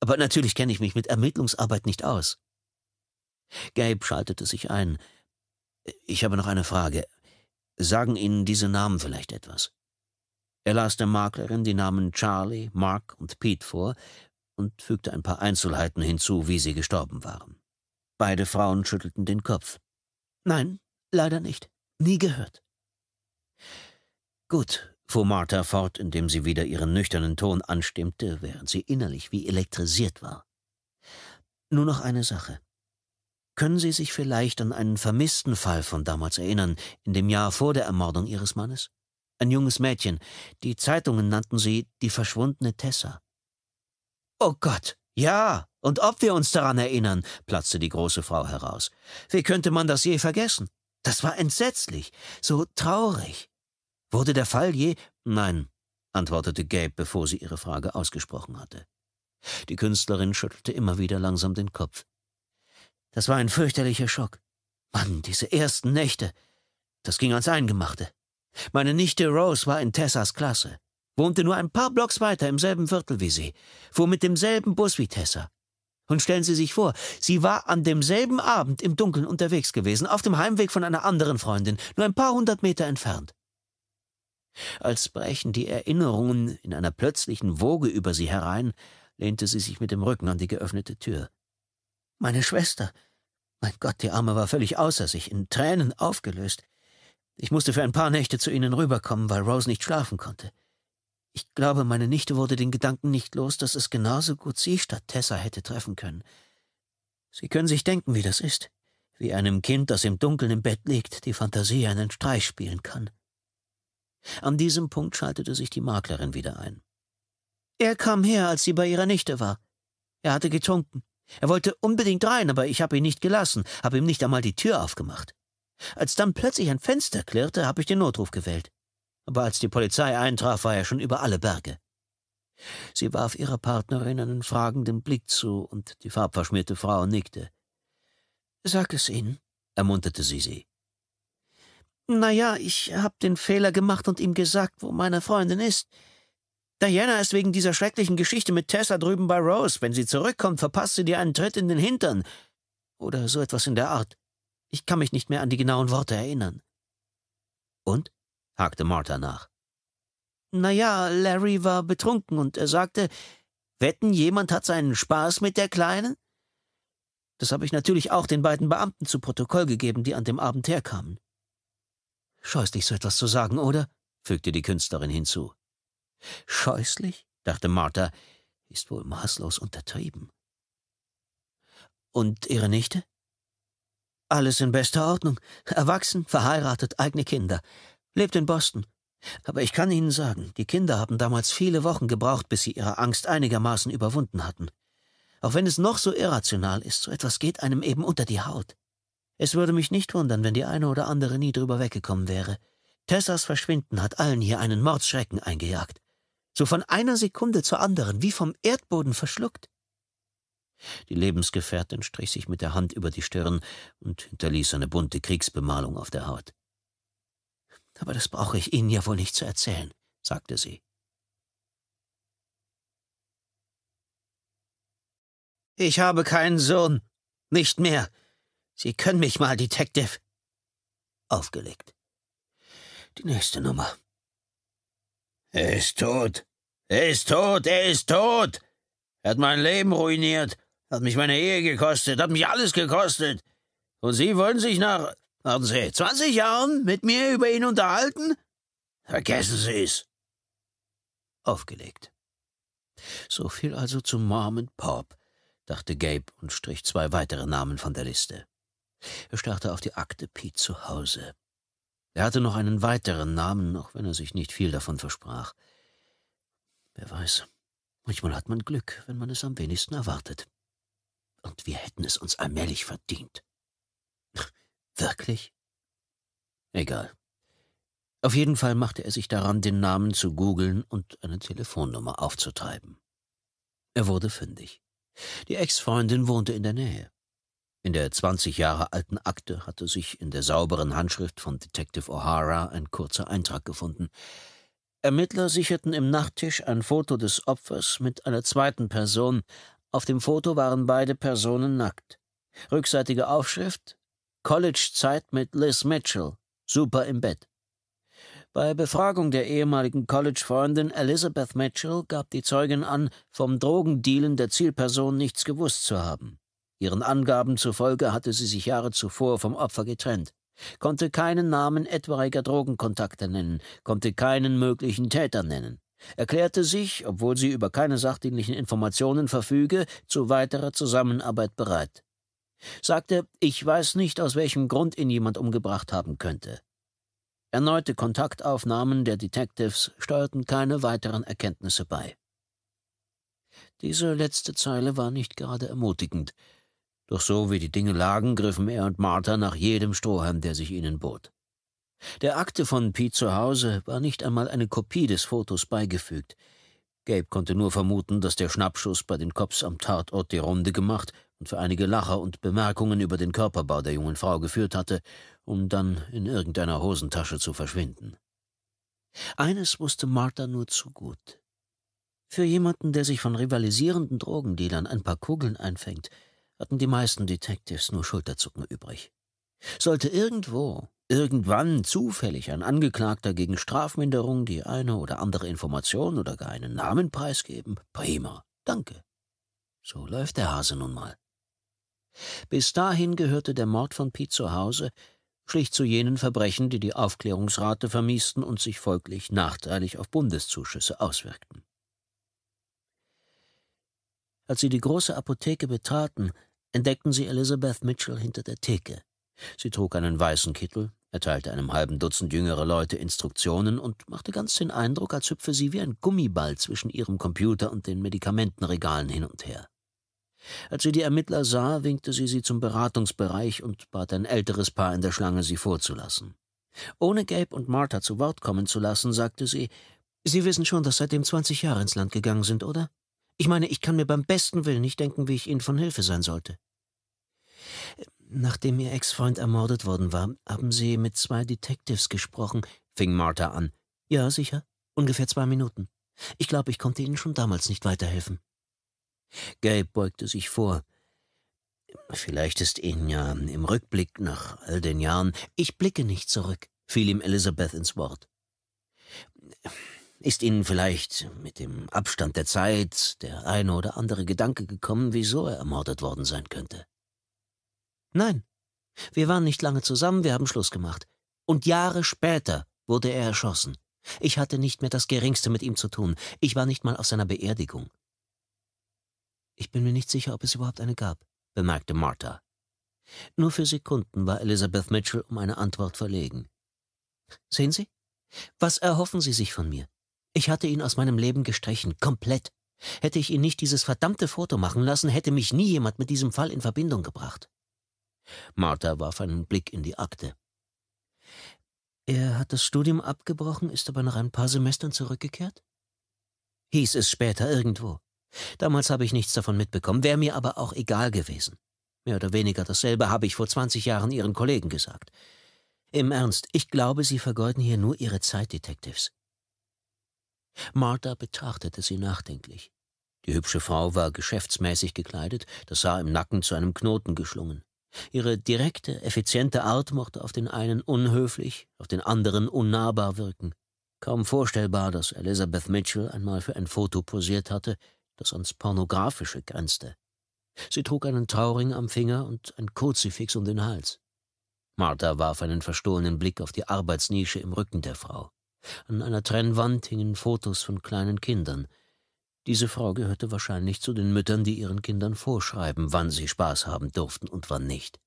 Aber natürlich kenne ich mich mit Ermittlungsarbeit nicht aus. Gabe schaltete sich ein. Ich habe noch eine Frage. Sagen Ihnen diese Namen vielleicht etwas? Er las der Maklerin die Namen Charlie, Mark und Pete vor und fügte ein paar Einzelheiten hinzu, wie sie gestorben waren. Beide Frauen schüttelten den Kopf. Nein, leider nicht. Nie gehört. Gut, fuhr Martha fort, indem sie wieder ihren nüchternen Ton anstimmte, während sie innerlich wie elektrisiert war. Nur noch eine Sache. Können Sie sich vielleicht an einen vermissten Fall von damals erinnern, in dem Jahr vor der Ermordung Ihres Mannes? Ein junges Mädchen. Die Zeitungen nannten sie die verschwundene Tessa. Oh Gott, ja, und ob wir uns daran erinnern, platzte die große Frau heraus. Wie könnte man das je vergessen? Das war entsetzlich, so traurig. Wurde der Fall je. Nein, antwortete Gabe, bevor sie ihre Frage ausgesprochen hatte. Die Künstlerin schüttelte immer wieder langsam den Kopf. Das war ein fürchterlicher Schock. Mann, diese ersten Nächte. Das ging ans Eingemachte. Meine Nichte Rose war in Tessas Klasse wohnte nur ein paar Blocks weiter im selben Viertel wie sie, fuhr mit demselben Bus wie Tessa. Und stellen Sie sich vor, sie war an demselben Abend im Dunkeln unterwegs gewesen, auf dem Heimweg von einer anderen Freundin, nur ein paar hundert Meter entfernt. Als brechen die Erinnerungen in einer plötzlichen Woge über sie herein, lehnte sie sich mit dem Rücken an die geöffnete Tür. Meine Schwester. Mein Gott, die Arme war völlig außer sich, in Tränen aufgelöst. Ich musste für ein paar Nächte zu ihnen rüberkommen, weil Rose nicht schlafen konnte. Ich glaube, meine Nichte wurde den Gedanken nicht los, dass es genauso gut sie statt Tessa hätte treffen können. Sie können sich denken, wie das ist. Wie einem Kind, das im Dunkeln im Bett liegt, die Fantasie einen Streich spielen kann. An diesem Punkt schaltete sich die Maklerin wieder ein. Er kam her, als sie bei ihrer Nichte war. Er hatte getrunken. Er wollte unbedingt rein, aber ich habe ihn nicht gelassen, habe ihm nicht einmal die Tür aufgemacht. Als dann plötzlich ein Fenster klirrte, habe ich den Notruf gewählt aber als die Polizei eintraf, war er schon über alle Berge. Sie warf ihrer Partnerin einen fragenden Blick zu, und die farbverschmierte Frau nickte. Sag es ihnen, ermunterte sie sie. Na ja, ich hab den Fehler gemacht und ihm gesagt, wo meine Freundin ist. Diana ist wegen dieser schrecklichen Geschichte mit Tessa drüben bei Rose. Wenn sie zurückkommt, verpasst sie dir einen Tritt in den Hintern. Oder so etwas in der Art. Ich kann mich nicht mehr an die genauen Worte erinnern. Und? hakte Martha nach. Na ja, Larry war betrunken und er sagte, wetten, jemand hat seinen Spaß mit der Kleinen? Das habe ich natürlich auch den beiden Beamten zu Protokoll gegeben, die an dem Abend herkamen. Scheußlich, so etwas zu sagen, oder? fügte die Künstlerin hinzu. Scheußlich? dachte Martha, ist wohl maßlos untertrieben. Und ihre Nichte? Alles in bester Ordnung. Erwachsen, verheiratet, eigene Kinder lebt in Boston. Aber ich kann Ihnen sagen, die Kinder haben damals viele Wochen gebraucht, bis sie ihre Angst einigermaßen überwunden hatten. Auch wenn es noch so irrational ist, so etwas geht einem eben unter die Haut. Es würde mich nicht wundern, wenn die eine oder andere nie drüber weggekommen wäre. Tessas Verschwinden hat allen hier einen Mordschrecken eingejagt. So von einer Sekunde zur anderen, wie vom Erdboden verschluckt. Die Lebensgefährtin strich sich mit der Hand über die Stirn und hinterließ eine bunte Kriegsbemalung auf der Haut aber das brauche ich Ihnen ja wohl nicht zu erzählen, sagte sie. Ich habe keinen Sohn. Nicht mehr. Sie können mich mal, Detective. Aufgelegt. Die nächste Nummer. Er ist tot. Er ist tot. Er ist tot. Er hat mein Leben ruiniert. Hat mich meine Ehe gekostet. Hat mich alles gekostet. Und Sie wollen sich nach. Haben Sie 20 Jahren mit mir über ihn unterhalten? Vergessen Sie es. Aufgelegt. So viel also zu Mom und Pop, dachte Gabe und strich zwei weitere Namen von der Liste. Er starrte auf die Akte Pete zu Hause. Er hatte noch einen weiteren Namen, auch wenn er sich nicht viel davon versprach. Wer weiß, manchmal hat man Glück, wenn man es am wenigsten erwartet. Und wir hätten es uns allmählich verdient. Wirklich? Egal. Auf jeden Fall machte er sich daran, den Namen zu googeln und eine Telefonnummer aufzutreiben. Er wurde fündig. Die Ex-Freundin wohnte in der Nähe. In der 20 Jahre alten Akte hatte sich in der sauberen Handschrift von Detective O'Hara ein kurzer Eintrag gefunden. Ermittler sicherten im Nachttisch ein Foto des Opfers mit einer zweiten Person. Auf dem Foto waren beide Personen nackt. Rückseitige Aufschrift College-Zeit mit Liz Mitchell, super im Bett. Bei Befragung der ehemaligen College-Freundin Elizabeth Mitchell gab die Zeugin an, vom Drogendealen der Zielperson nichts gewusst zu haben. Ihren Angaben zufolge hatte sie sich Jahre zuvor vom Opfer getrennt, konnte keinen Namen etwaiger Drogenkontakte nennen, konnte keinen möglichen Täter nennen, erklärte sich, obwohl sie über keine sachdienlichen Informationen verfüge, zu weiterer Zusammenarbeit bereit sagte, ich weiß nicht, aus welchem Grund ihn jemand umgebracht haben könnte. Erneute Kontaktaufnahmen der Detectives steuerten keine weiteren Erkenntnisse bei. Diese letzte Zeile war nicht gerade ermutigend, doch so wie die Dinge lagen, griffen er und Martha nach jedem Strohhalm, der sich ihnen bot. Der Akte von Pete zu Hause war nicht einmal eine Kopie des Fotos beigefügt. Gabe konnte nur vermuten, dass der Schnappschuss bei den Cops am Tatort die Runde gemacht und für einige Lacher und Bemerkungen über den Körperbau der jungen Frau geführt hatte, um dann in irgendeiner Hosentasche zu verschwinden. Eines wusste Martha nur zu gut. Für jemanden, der sich von rivalisierenden Drogendealern ein paar Kugeln einfängt, hatten die meisten Detectives nur Schulterzucken übrig. Sollte irgendwo, irgendwann zufällig ein Angeklagter gegen Strafminderung die eine oder andere Information oder gar einen Namen preisgeben, prima, danke. So läuft der Hase nun mal. Bis dahin gehörte der Mord von Pete zu Hause schlicht zu jenen Verbrechen, die die Aufklärungsrate vermiesten und sich folglich nachteilig auf Bundeszuschüsse auswirkten. Als sie die große Apotheke betraten, entdeckten sie Elizabeth Mitchell hinter der Theke. Sie trug einen weißen Kittel, erteilte einem halben Dutzend jüngere Leute Instruktionen und machte ganz den Eindruck, als hüpfe sie wie ein Gummiball zwischen ihrem Computer und den Medikamentenregalen hin und her. Als sie die Ermittler sah, winkte sie sie zum Beratungsbereich und bat ein älteres Paar in der Schlange, sie vorzulassen. Ohne Gabe und Martha zu Wort kommen zu lassen, sagte sie, Sie wissen schon, dass seitdem 20 Jahre ins Land gegangen sind, oder? Ich meine, ich kann mir beim besten Willen nicht denken, wie ich Ihnen von Hilfe sein sollte. Nachdem Ihr Ex-Freund ermordet worden war, haben Sie mit zwei Detectives gesprochen, fing Martha an. Ja, sicher. Ungefähr zwei Minuten. Ich glaube, ich konnte Ihnen schon damals nicht weiterhelfen. Gabe beugte sich vor. Vielleicht ist Ihnen ja im Rückblick nach all den Jahren. Ich blicke nicht zurück, fiel ihm Elisabeth ins Wort. Ist Ihnen vielleicht mit dem Abstand der Zeit der eine oder andere Gedanke gekommen, wieso er ermordet worden sein könnte? Nein, wir waren nicht lange zusammen, wir haben Schluss gemacht. Und Jahre später wurde er erschossen. Ich hatte nicht mehr das Geringste mit ihm zu tun. Ich war nicht mal auf seiner Beerdigung. Ich bin mir nicht sicher, ob es überhaupt eine gab, bemerkte Martha. Nur für Sekunden war Elizabeth Mitchell um eine Antwort verlegen. Sehen Sie? Was erhoffen Sie sich von mir? Ich hatte ihn aus meinem Leben gestrichen, komplett. Hätte ich ihn nicht dieses verdammte Foto machen lassen, hätte mich nie jemand mit diesem Fall in Verbindung gebracht. Martha warf einen Blick in die Akte. Er hat das Studium abgebrochen, ist aber nach ein paar Semestern zurückgekehrt? Hieß es später irgendwo. Damals habe ich nichts davon mitbekommen, wäre mir aber auch egal gewesen. Mehr oder weniger dasselbe habe ich vor 20 Jahren Ihren Kollegen gesagt. Im Ernst, ich glaube, Sie vergeuden hier nur Ihre Zeit, Detectives. Martha betrachtete sie nachdenklich. Die hübsche Frau war geschäftsmäßig gekleidet, das Haar im Nacken zu einem Knoten geschlungen. Ihre direkte, effiziente Art mochte auf den einen unhöflich, auf den anderen unnahbar wirken. Kaum vorstellbar, dass Elizabeth Mitchell einmal für ein Foto posiert hatte, das ans Pornografische grenzte. Sie trug einen Trauring am Finger und ein Kruzifix um den Hals. Martha warf einen verstohlenen Blick auf die Arbeitsnische im Rücken der Frau. An einer Trennwand hingen Fotos von kleinen Kindern. Diese Frau gehörte wahrscheinlich zu den Müttern, die ihren Kindern vorschreiben, wann sie Spaß haben durften und wann nicht.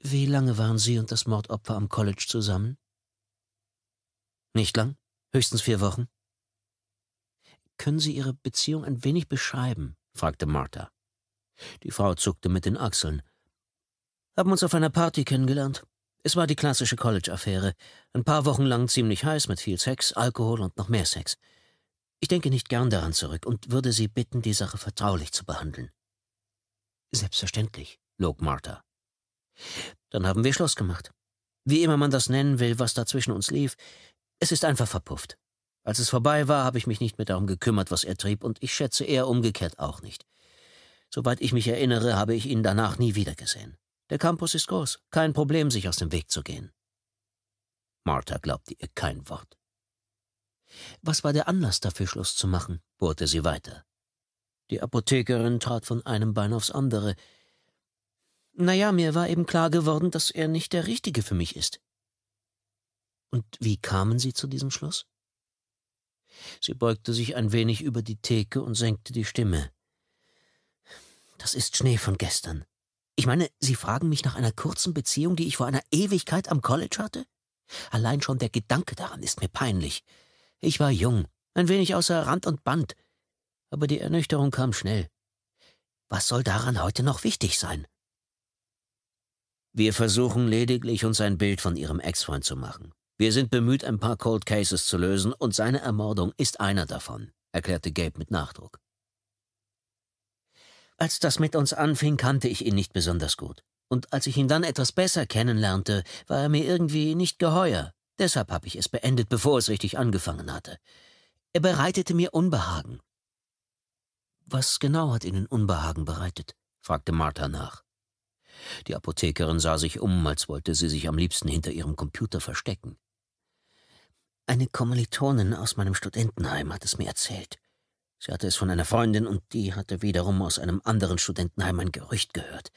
Wie lange waren Sie und das Mordopfer am College zusammen? Nicht lang, höchstens vier Wochen. Können Sie Ihre Beziehung ein wenig beschreiben? fragte Martha. Die Frau zuckte mit den Achseln. Haben uns auf einer Party kennengelernt. Es war die klassische College-Affäre. Ein paar Wochen lang ziemlich heiß mit viel Sex, Alkohol und noch mehr Sex. Ich denke nicht gern daran zurück und würde Sie bitten, die Sache vertraulich zu behandeln. Selbstverständlich, log Martha. Dann haben wir Schluss gemacht. Wie immer man das nennen will, was da zwischen uns lief, es ist einfach verpufft. Als es vorbei war, habe ich mich nicht mehr darum gekümmert, was er trieb, und ich schätze er umgekehrt auch nicht. Soweit ich mich erinnere, habe ich ihn danach nie wiedergesehen. Der Campus ist groß, kein Problem, sich aus dem Weg zu gehen. Martha glaubte ihr kein Wort. Was war der Anlass dafür, Schluss zu machen? bohrte sie weiter. Die Apothekerin trat von einem Bein aufs andere. Naja, mir war eben klar geworden, dass er nicht der Richtige für mich ist. Und wie kamen Sie zu diesem Schluss? Sie beugte sich ein wenig über die Theke und senkte die Stimme. Das ist Schnee von gestern. Ich meine, Sie fragen mich nach einer kurzen Beziehung, die ich vor einer Ewigkeit am College hatte? Allein schon der Gedanke daran ist mir peinlich. Ich war jung, ein wenig außer Rand und Band, aber die Ernüchterung kam schnell. Was soll daran heute noch wichtig sein? Wir versuchen lediglich, uns ein Bild von Ihrem Ex-Freund zu machen. Wir sind bemüht, ein paar Cold Cases zu lösen und seine Ermordung ist einer davon, erklärte Gabe mit Nachdruck. Als das mit uns anfing, kannte ich ihn nicht besonders gut. Und als ich ihn dann etwas besser kennenlernte, war er mir irgendwie nicht geheuer. Deshalb habe ich es beendet, bevor es richtig angefangen hatte. Er bereitete mir Unbehagen. Was genau hat Ihnen Unbehagen bereitet? fragte Martha nach. Die Apothekerin sah sich um, als wollte sie sich am liebsten hinter ihrem Computer verstecken. Eine Kommilitonin aus meinem Studentenheim hat es mir erzählt. Sie hatte es von einer Freundin und die hatte wiederum aus einem anderen Studentenheim ein Gerücht gehört.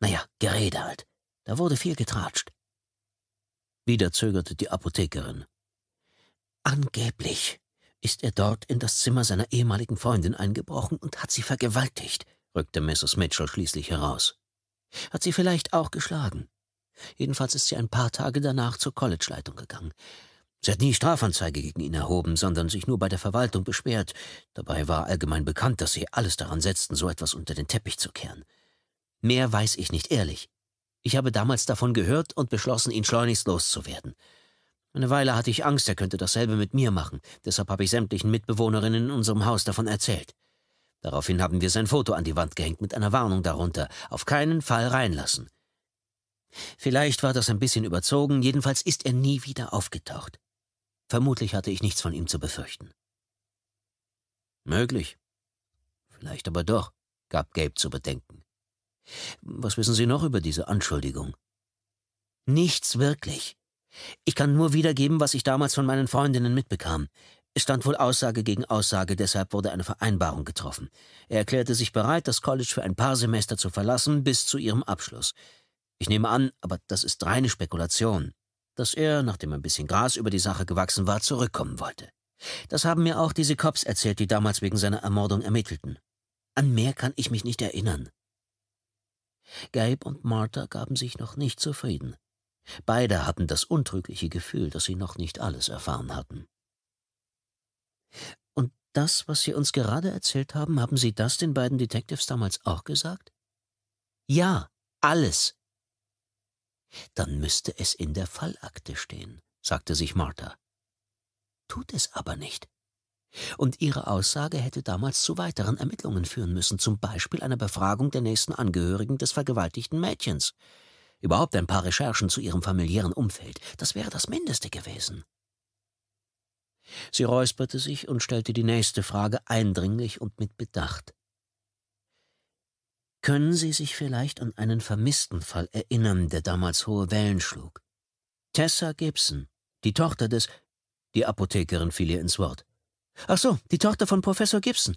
Naja, Gerede halt. Da wurde viel getratscht. Wieder zögerte die Apothekerin. Angeblich ist er dort in das Zimmer seiner ehemaligen Freundin eingebrochen und hat sie vergewaltigt, rückte Mrs. Mitchell schließlich heraus. Hat sie vielleicht auch geschlagen. Jedenfalls ist sie ein paar Tage danach zur College-Leitung gegangen. Sie hat nie Strafanzeige gegen ihn erhoben, sondern sich nur bei der Verwaltung beschwert. Dabei war allgemein bekannt, dass sie alles daran setzten, so etwas unter den Teppich zu kehren. Mehr weiß ich nicht ehrlich. Ich habe damals davon gehört und beschlossen, ihn schleunigst loszuwerden. Eine Weile hatte ich Angst, er könnte dasselbe mit mir machen, deshalb habe ich sämtlichen Mitbewohnerinnen in unserem Haus davon erzählt. Daraufhin haben wir sein Foto an die Wand gehängt mit einer Warnung darunter, auf keinen Fall reinlassen. Vielleicht war das ein bisschen überzogen, jedenfalls ist er nie wieder aufgetaucht. Vermutlich hatte ich nichts von ihm zu befürchten. Möglich. Vielleicht aber doch, gab Gabe zu bedenken. Was wissen Sie noch über diese Anschuldigung? Nichts wirklich. Ich kann nur wiedergeben, was ich damals von meinen Freundinnen mitbekam. Es stand wohl Aussage gegen Aussage, deshalb wurde eine Vereinbarung getroffen. Er erklärte sich bereit, das College für ein paar Semester zu verlassen, bis zu ihrem Abschluss. Ich nehme an, aber das ist reine Spekulation dass er, nachdem ein bisschen Gras über die Sache gewachsen war, zurückkommen wollte. Das haben mir auch diese Cops erzählt, die damals wegen seiner Ermordung ermittelten. An mehr kann ich mich nicht erinnern. Gabe und Martha gaben sich noch nicht zufrieden. Beide hatten das untrügliche Gefühl, dass sie noch nicht alles erfahren hatten. Und das, was Sie uns gerade erzählt haben, haben Sie das den beiden Detectives damals auch gesagt? Ja, alles, dann müsste es in der Fallakte stehen, sagte sich Martha. Tut es aber nicht. Und ihre Aussage hätte damals zu weiteren Ermittlungen führen müssen, zum Beispiel einer Befragung der nächsten Angehörigen des vergewaltigten Mädchens. Überhaupt ein paar Recherchen zu ihrem familiären Umfeld, das wäre das Mindeste gewesen. Sie räusperte sich und stellte die nächste Frage eindringlich und mit Bedacht. Können Sie sich vielleicht an einen vermissten Fall erinnern, der damals hohe Wellen schlug? Tessa Gibson, die Tochter des... Die Apothekerin fiel ihr ins Wort. Ach so, die Tochter von Professor Gibson.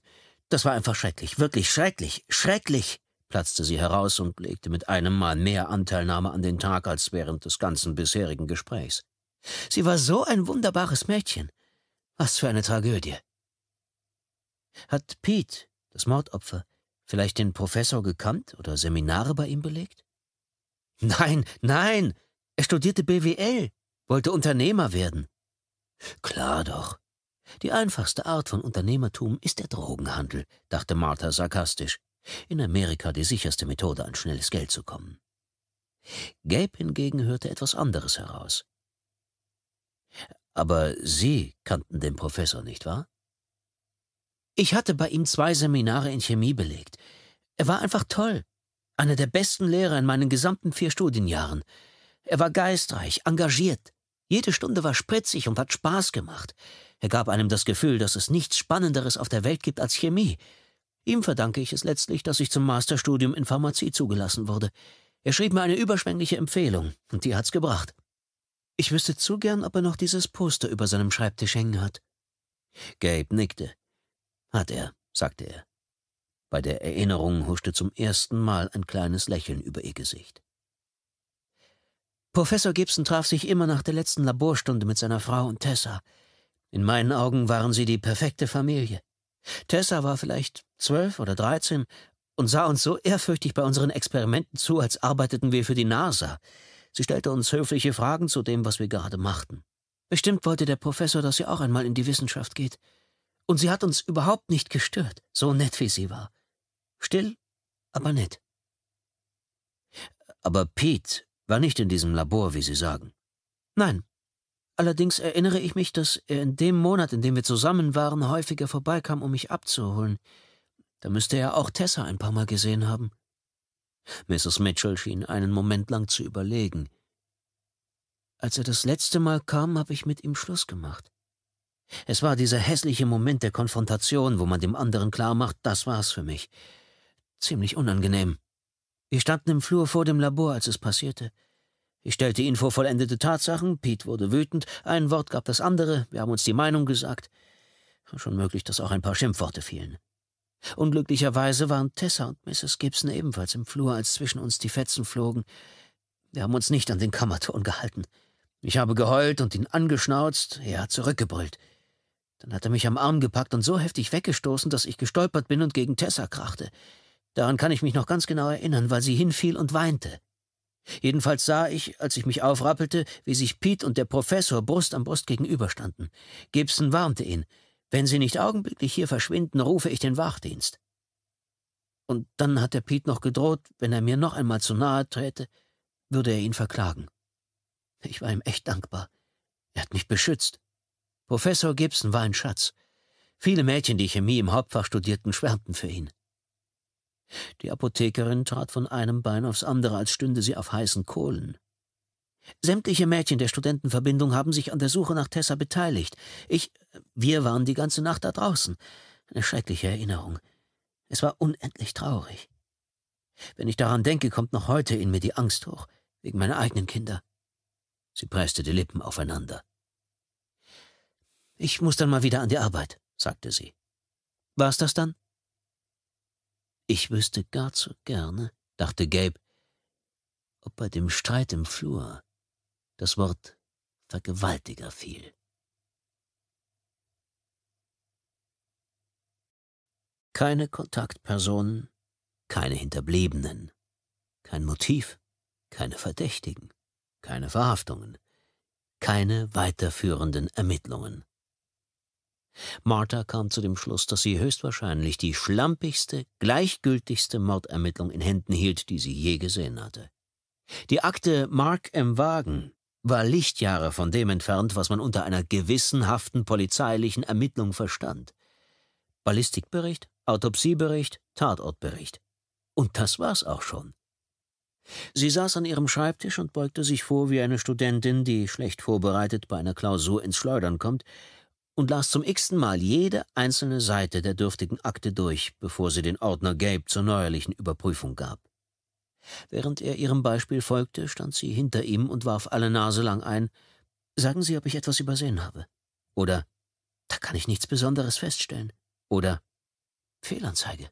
Das war einfach schrecklich, wirklich schrecklich, schrecklich, platzte sie heraus und legte mit einem Mal mehr Anteilnahme an den Tag als während des ganzen bisherigen Gesprächs. Sie war so ein wunderbares Mädchen. Was für eine Tragödie. Hat Pete, das Mordopfer, Vielleicht den Professor gekannt oder Seminare bei ihm belegt? Nein, nein, er studierte BWL, wollte Unternehmer werden. Klar doch. Die einfachste Art von Unternehmertum ist der Drogenhandel, dachte Martha sarkastisch. In Amerika die sicherste Methode, an schnelles Geld zu kommen. Gabe hingegen hörte etwas anderes heraus. Aber Sie kannten den Professor, nicht wahr? Ich hatte bei ihm zwei Seminare in Chemie belegt. Er war einfach toll. Einer der besten Lehrer in meinen gesamten vier Studienjahren. Er war geistreich, engagiert. Jede Stunde war spritzig und hat Spaß gemacht. Er gab einem das Gefühl, dass es nichts Spannenderes auf der Welt gibt als Chemie. Ihm verdanke ich es letztlich, dass ich zum Masterstudium in Pharmazie zugelassen wurde. Er schrieb mir eine überschwängliche Empfehlung, und die hat's gebracht. Ich wüsste zu gern, ob er noch dieses Poster über seinem Schreibtisch hängen hat. Gabe nickte. Hat er, sagte er. Bei der Erinnerung huschte zum ersten Mal ein kleines Lächeln über ihr Gesicht. Professor Gibson traf sich immer nach der letzten Laborstunde mit seiner Frau und Tessa. In meinen Augen waren sie die perfekte Familie. Tessa war vielleicht zwölf oder dreizehn und sah uns so ehrfürchtig bei unseren Experimenten zu, als arbeiteten wir für die NASA. Sie stellte uns höfliche Fragen zu dem, was wir gerade machten. Bestimmt wollte der Professor, dass sie auch einmal in die Wissenschaft geht. Und sie hat uns überhaupt nicht gestört, so nett wie sie war. Still, aber nett. Aber Pete war nicht in diesem Labor, wie Sie sagen. Nein. Allerdings erinnere ich mich, dass er in dem Monat, in dem wir zusammen waren, häufiger vorbeikam, um mich abzuholen. Da müsste er auch Tessa ein paar Mal gesehen haben. Mrs. Mitchell schien einen Moment lang zu überlegen. Als er das letzte Mal kam, habe ich mit ihm Schluss gemacht. Es war dieser hässliche Moment der Konfrontation, wo man dem anderen klar macht, das war's für mich. Ziemlich unangenehm. Wir standen im Flur vor dem Labor, als es passierte. Ich stellte ihn vor vollendete Tatsachen, Pete wurde wütend, ein Wort gab das andere, wir haben uns die Meinung gesagt. Schon möglich, dass auch ein paar Schimpfworte fielen. Unglücklicherweise waren Tessa und Mrs. Gibson ebenfalls im Flur, als zwischen uns die Fetzen flogen. Wir haben uns nicht an den Kammerton gehalten. Ich habe geheult und ihn angeschnauzt, er hat zurückgebrüllt. Dann hat er mich am Arm gepackt und so heftig weggestoßen, dass ich gestolpert bin und gegen Tessa krachte. Daran kann ich mich noch ganz genau erinnern, weil sie hinfiel und weinte. Jedenfalls sah ich, als ich mich aufrappelte, wie sich Pete und der Professor Brust an Brust gegenüberstanden. Gibson warnte ihn. Wenn Sie nicht augenblicklich hier verschwinden, rufe ich den Wachdienst. Und dann hat der Pete noch gedroht, wenn er mir noch einmal zu nahe träte, würde er ihn verklagen. Ich war ihm echt dankbar. Er hat mich beschützt. Professor Gibson war ein Schatz. Viele Mädchen, die Chemie im Hauptfach studierten, schwärmten für ihn. Die Apothekerin trat von einem Bein aufs andere, als stünde sie auf heißen Kohlen. Sämtliche Mädchen der Studentenverbindung haben sich an der Suche nach Tessa beteiligt. Ich, wir waren die ganze Nacht da draußen. Eine schreckliche Erinnerung. Es war unendlich traurig. Wenn ich daran denke, kommt noch heute in mir die Angst hoch, wegen meiner eigenen Kinder. Sie presste die Lippen aufeinander. Ich muss dann mal wieder an die Arbeit, sagte sie. War's das dann? Ich wüsste gar zu gerne, dachte Gabe, ob bei dem Streit im Flur das Wort Vergewaltiger fiel. Keine Kontaktpersonen, keine Hinterbliebenen, kein Motiv, keine Verdächtigen, keine Verhaftungen, keine weiterführenden Ermittlungen. Martha kam zu dem Schluss, dass sie höchstwahrscheinlich die schlampigste, gleichgültigste Mordermittlung in Händen hielt, die sie je gesehen hatte. Die Akte Mark im Wagen war Lichtjahre von dem entfernt, was man unter einer gewissenhaften polizeilichen Ermittlung verstand. Ballistikbericht, Autopsiebericht, Tatortbericht. Und das war's auch schon. Sie saß an ihrem Schreibtisch und beugte sich vor wie eine Studentin, die schlecht vorbereitet bei einer Klausur ins Schleudern kommt, und las zum x-ten Mal jede einzelne Seite der dürftigen Akte durch, bevor sie den Ordner Gabe zur neuerlichen Überprüfung gab. Während er ihrem Beispiel folgte, stand sie hinter ihm und warf alle Nase lang ein, sagen Sie, ob ich etwas übersehen habe. Oder, da kann ich nichts Besonderes feststellen. Oder, Fehlanzeige.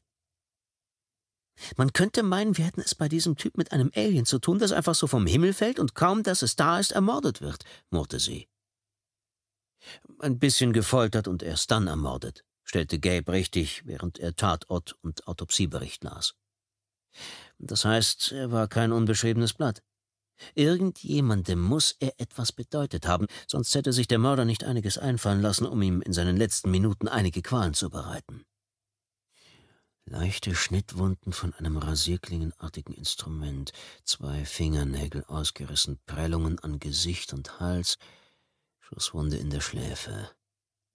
Man könnte meinen, wir hätten es bei diesem Typ mit einem Alien zu tun, das einfach so vom Himmel fällt und kaum, dass es da ist, ermordet wird, murrte sie. Ein bisschen gefoltert und erst dann ermordet, stellte Gabe richtig, während er Tatort und Autopsiebericht las. Das heißt, er war kein unbeschriebenes Blatt. Irgendjemandem muss er etwas bedeutet haben, sonst hätte sich der Mörder nicht einiges einfallen lassen, um ihm in seinen letzten Minuten einige Qualen zu bereiten. Leichte Schnittwunden von einem rasierklingenartigen Instrument, zwei Fingernägel ausgerissen, Prellungen an Gesicht und Hals, Schusswunde in der Schläfe.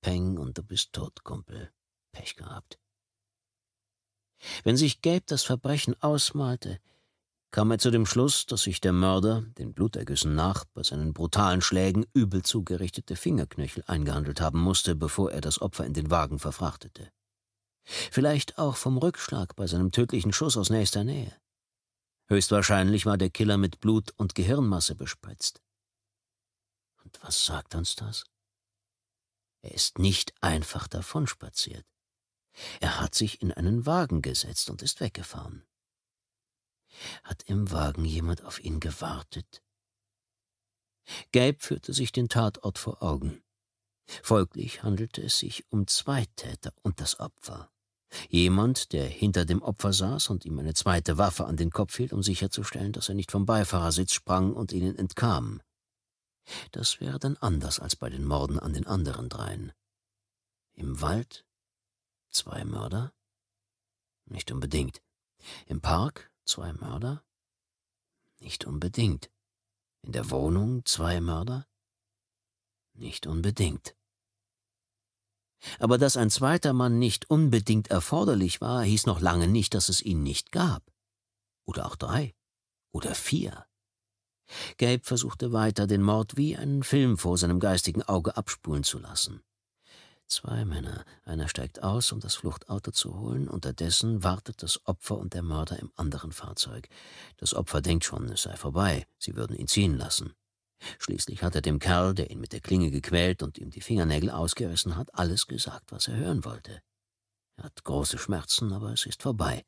Peng und du bist tot, Kumpel. Pech gehabt. Wenn sich Gabe das Verbrechen ausmalte, kam er zu dem Schluss, dass sich der Mörder, den Blutergüssen nach, bei seinen brutalen Schlägen übel zugerichtete Fingerknöchel eingehandelt haben musste, bevor er das Opfer in den Wagen verfrachtete. Vielleicht auch vom Rückschlag bei seinem tödlichen Schuss aus nächster Nähe. Höchstwahrscheinlich war der Killer mit Blut und Gehirnmasse bespritzt was sagt uns das? Er ist nicht einfach davonspaziert. Er hat sich in einen Wagen gesetzt und ist weggefahren. Hat im Wagen jemand auf ihn gewartet? Gelb führte sich den Tatort vor Augen. Folglich handelte es sich um zwei Täter und das Opfer. Jemand, der hinter dem Opfer saß und ihm eine zweite Waffe an den Kopf hielt, um sicherzustellen, dass er nicht vom Beifahrersitz sprang und ihnen entkam. Das wäre dann anders als bei den Morden an den anderen dreien. Im Wald zwei Mörder? Nicht unbedingt. Im Park zwei Mörder? Nicht unbedingt. In der Wohnung zwei Mörder? Nicht unbedingt. Aber dass ein zweiter Mann nicht unbedingt erforderlich war, hieß noch lange nicht, dass es ihn nicht gab. Oder auch drei. Oder vier. Gabe versuchte weiter, den Mord wie einen Film vor seinem geistigen Auge abspulen zu lassen. Zwei Männer, einer steigt aus, um das Fluchtauto zu holen, unterdessen wartet das Opfer und der Mörder im anderen Fahrzeug. Das Opfer denkt schon, es sei vorbei, sie würden ihn ziehen lassen. Schließlich hat er dem Kerl, der ihn mit der Klinge gequält und ihm die Fingernägel ausgerissen hat, alles gesagt, was er hören wollte. Er hat große Schmerzen, aber es ist vorbei.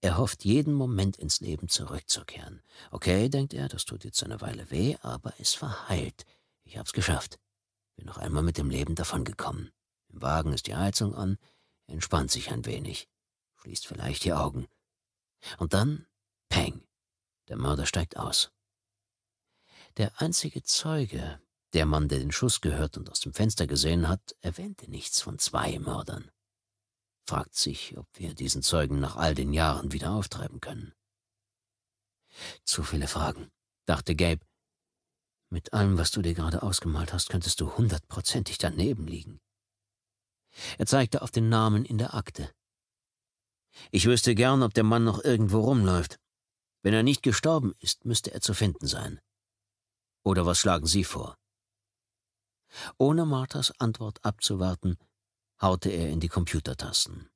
Er hofft, jeden Moment ins Leben zurückzukehren. Okay, denkt er, das tut jetzt eine Weile weh, aber es verheilt. Ich hab's geschafft. Bin noch einmal mit dem Leben davongekommen. Im Wagen ist die Heizung an, entspannt sich ein wenig, schließt vielleicht die Augen. Und dann, peng, der Mörder steigt aus. Der einzige Zeuge, der Mann, der den Schuss gehört und aus dem Fenster gesehen hat, erwähnte nichts von zwei Mördern fragt sich, ob wir diesen Zeugen nach all den Jahren wieder auftreiben können. Zu viele Fragen, dachte Gabe. Mit allem, was du dir gerade ausgemalt hast, könntest du hundertprozentig daneben liegen. Er zeigte auf den Namen in der Akte. Ich wüsste gern, ob der Mann noch irgendwo rumläuft. Wenn er nicht gestorben ist, müsste er zu finden sein. Oder was schlagen Sie vor? Ohne Marthas Antwort abzuwarten, haute er in die Computertasten.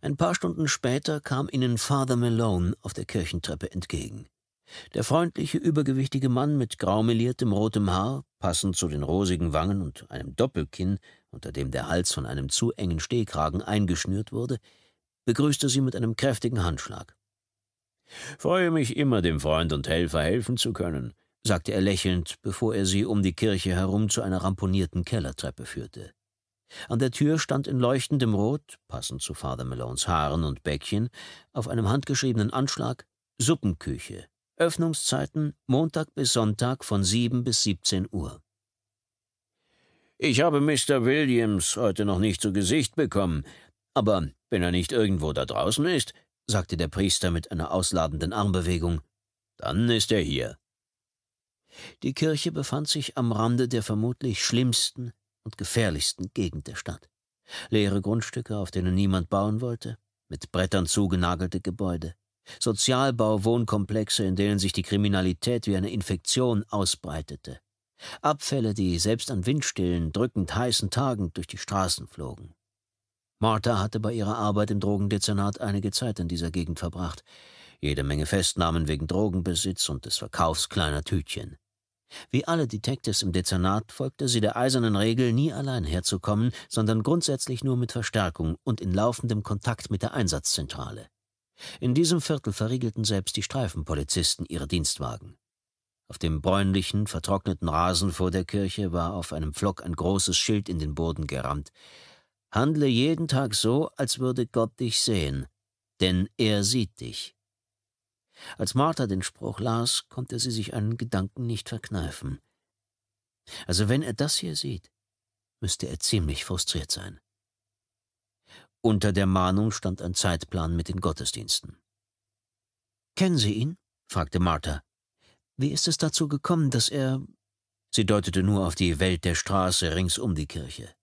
Ein paar Stunden später kam ihnen Father Malone auf der Kirchentreppe entgegen. Der freundliche, übergewichtige Mann mit graumeliertem rotem Haar, passend zu den rosigen Wangen und einem Doppelkinn, unter dem der Hals von einem zu engen Stehkragen eingeschnürt wurde, begrüßte sie mit einem kräftigen Handschlag. Freue mich immer, dem Freund und Helfer helfen zu können sagte er lächelnd, bevor er sie um die Kirche herum zu einer ramponierten Kellertreppe führte. An der Tür stand in leuchtendem Rot, passend zu Father Malones Haaren und Bäckchen, auf einem handgeschriebenen Anschlag Suppenküche. Öffnungszeiten Montag bis Sonntag von 7 bis 17 Uhr. Ich habe Mr. Williams heute noch nicht zu Gesicht bekommen, aber wenn er nicht irgendwo da draußen ist, sagte der Priester mit einer ausladenden Armbewegung, dann ist er hier. Die Kirche befand sich am Rande der vermutlich schlimmsten und gefährlichsten Gegend der Stadt. Leere Grundstücke, auf denen niemand bauen wollte, mit Brettern zugenagelte Gebäude, Sozialbau-Wohnkomplexe, in denen sich die Kriminalität wie eine Infektion ausbreitete, Abfälle, die selbst an windstillen, drückend heißen Tagen durch die Straßen flogen. Martha hatte bei ihrer Arbeit im Drogendezernat einige Zeit in dieser Gegend verbracht jede Menge Festnahmen wegen Drogenbesitz und des Verkaufs kleiner Tütchen. Wie alle Detectives im Dezernat folgte sie der eisernen Regel, nie allein herzukommen, sondern grundsätzlich nur mit Verstärkung und in laufendem Kontakt mit der Einsatzzentrale. In diesem Viertel verriegelten selbst die Streifenpolizisten ihre Dienstwagen. Auf dem bräunlichen, vertrockneten Rasen vor der Kirche war auf einem Pflock ein großes Schild in den Boden gerammt. Handle jeden Tag so, als würde Gott dich sehen, denn er sieht dich. Als Martha den Spruch las, konnte sie sich einen Gedanken nicht verkneifen. Also wenn er das hier sieht, müsste er ziemlich frustriert sein. Unter der Mahnung stand ein Zeitplan mit den Gottesdiensten. Kennen Sie ihn? fragte Martha. Wie ist es dazu gekommen, dass er... Sie deutete nur auf die Welt der Straße rings um die Kirche.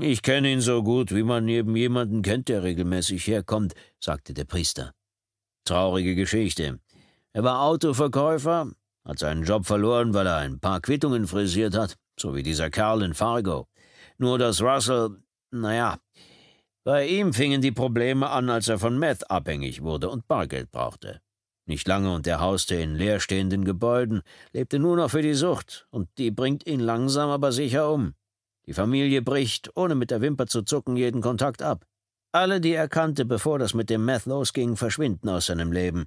Ich kenne ihn so gut, wie man eben jemanden kennt, der regelmäßig herkommt, sagte der Priester. Traurige Geschichte. Er war Autoverkäufer, hat seinen Job verloren, weil er ein paar Quittungen frisiert hat, so wie dieser Kerl in Fargo. Nur dass Russell, naja, bei ihm fingen die Probleme an, als er von Meth abhängig wurde und Bargeld brauchte. Nicht lange und er hauste in leerstehenden Gebäuden, lebte nur noch für die Sucht, und die bringt ihn langsam aber sicher um. Die Familie bricht, ohne mit der Wimper zu zucken, jeden Kontakt ab. Alle, die er kannte, bevor das mit dem Meth losging, verschwinden aus seinem Leben.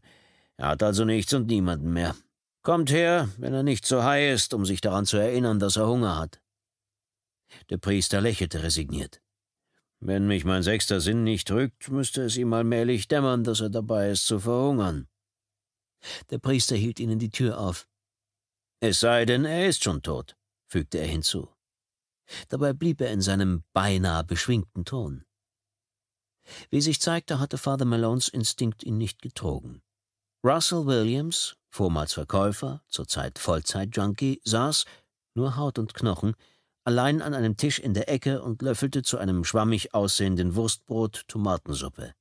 Er hat also nichts und niemanden mehr. Kommt her, wenn er nicht so high ist, um sich daran zu erinnern, dass er Hunger hat. Der Priester lächelte resigniert. Wenn mich mein sechster Sinn nicht drückt, müsste es ihm allmählich dämmern, dass er dabei ist zu verhungern. Der Priester hielt ihnen die Tür auf. Es sei denn, er ist schon tot, fügte er hinzu. Dabei blieb er in seinem beinahe beschwingten Ton. Wie sich zeigte, hatte Father Malones Instinkt ihn nicht getrogen. Russell Williams, vormals Verkäufer, zurzeit Vollzeit-Junkie, saß, nur Haut und Knochen, allein an einem Tisch in der Ecke und löffelte zu einem schwammig aussehenden Wurstbrot Tomatensuppe.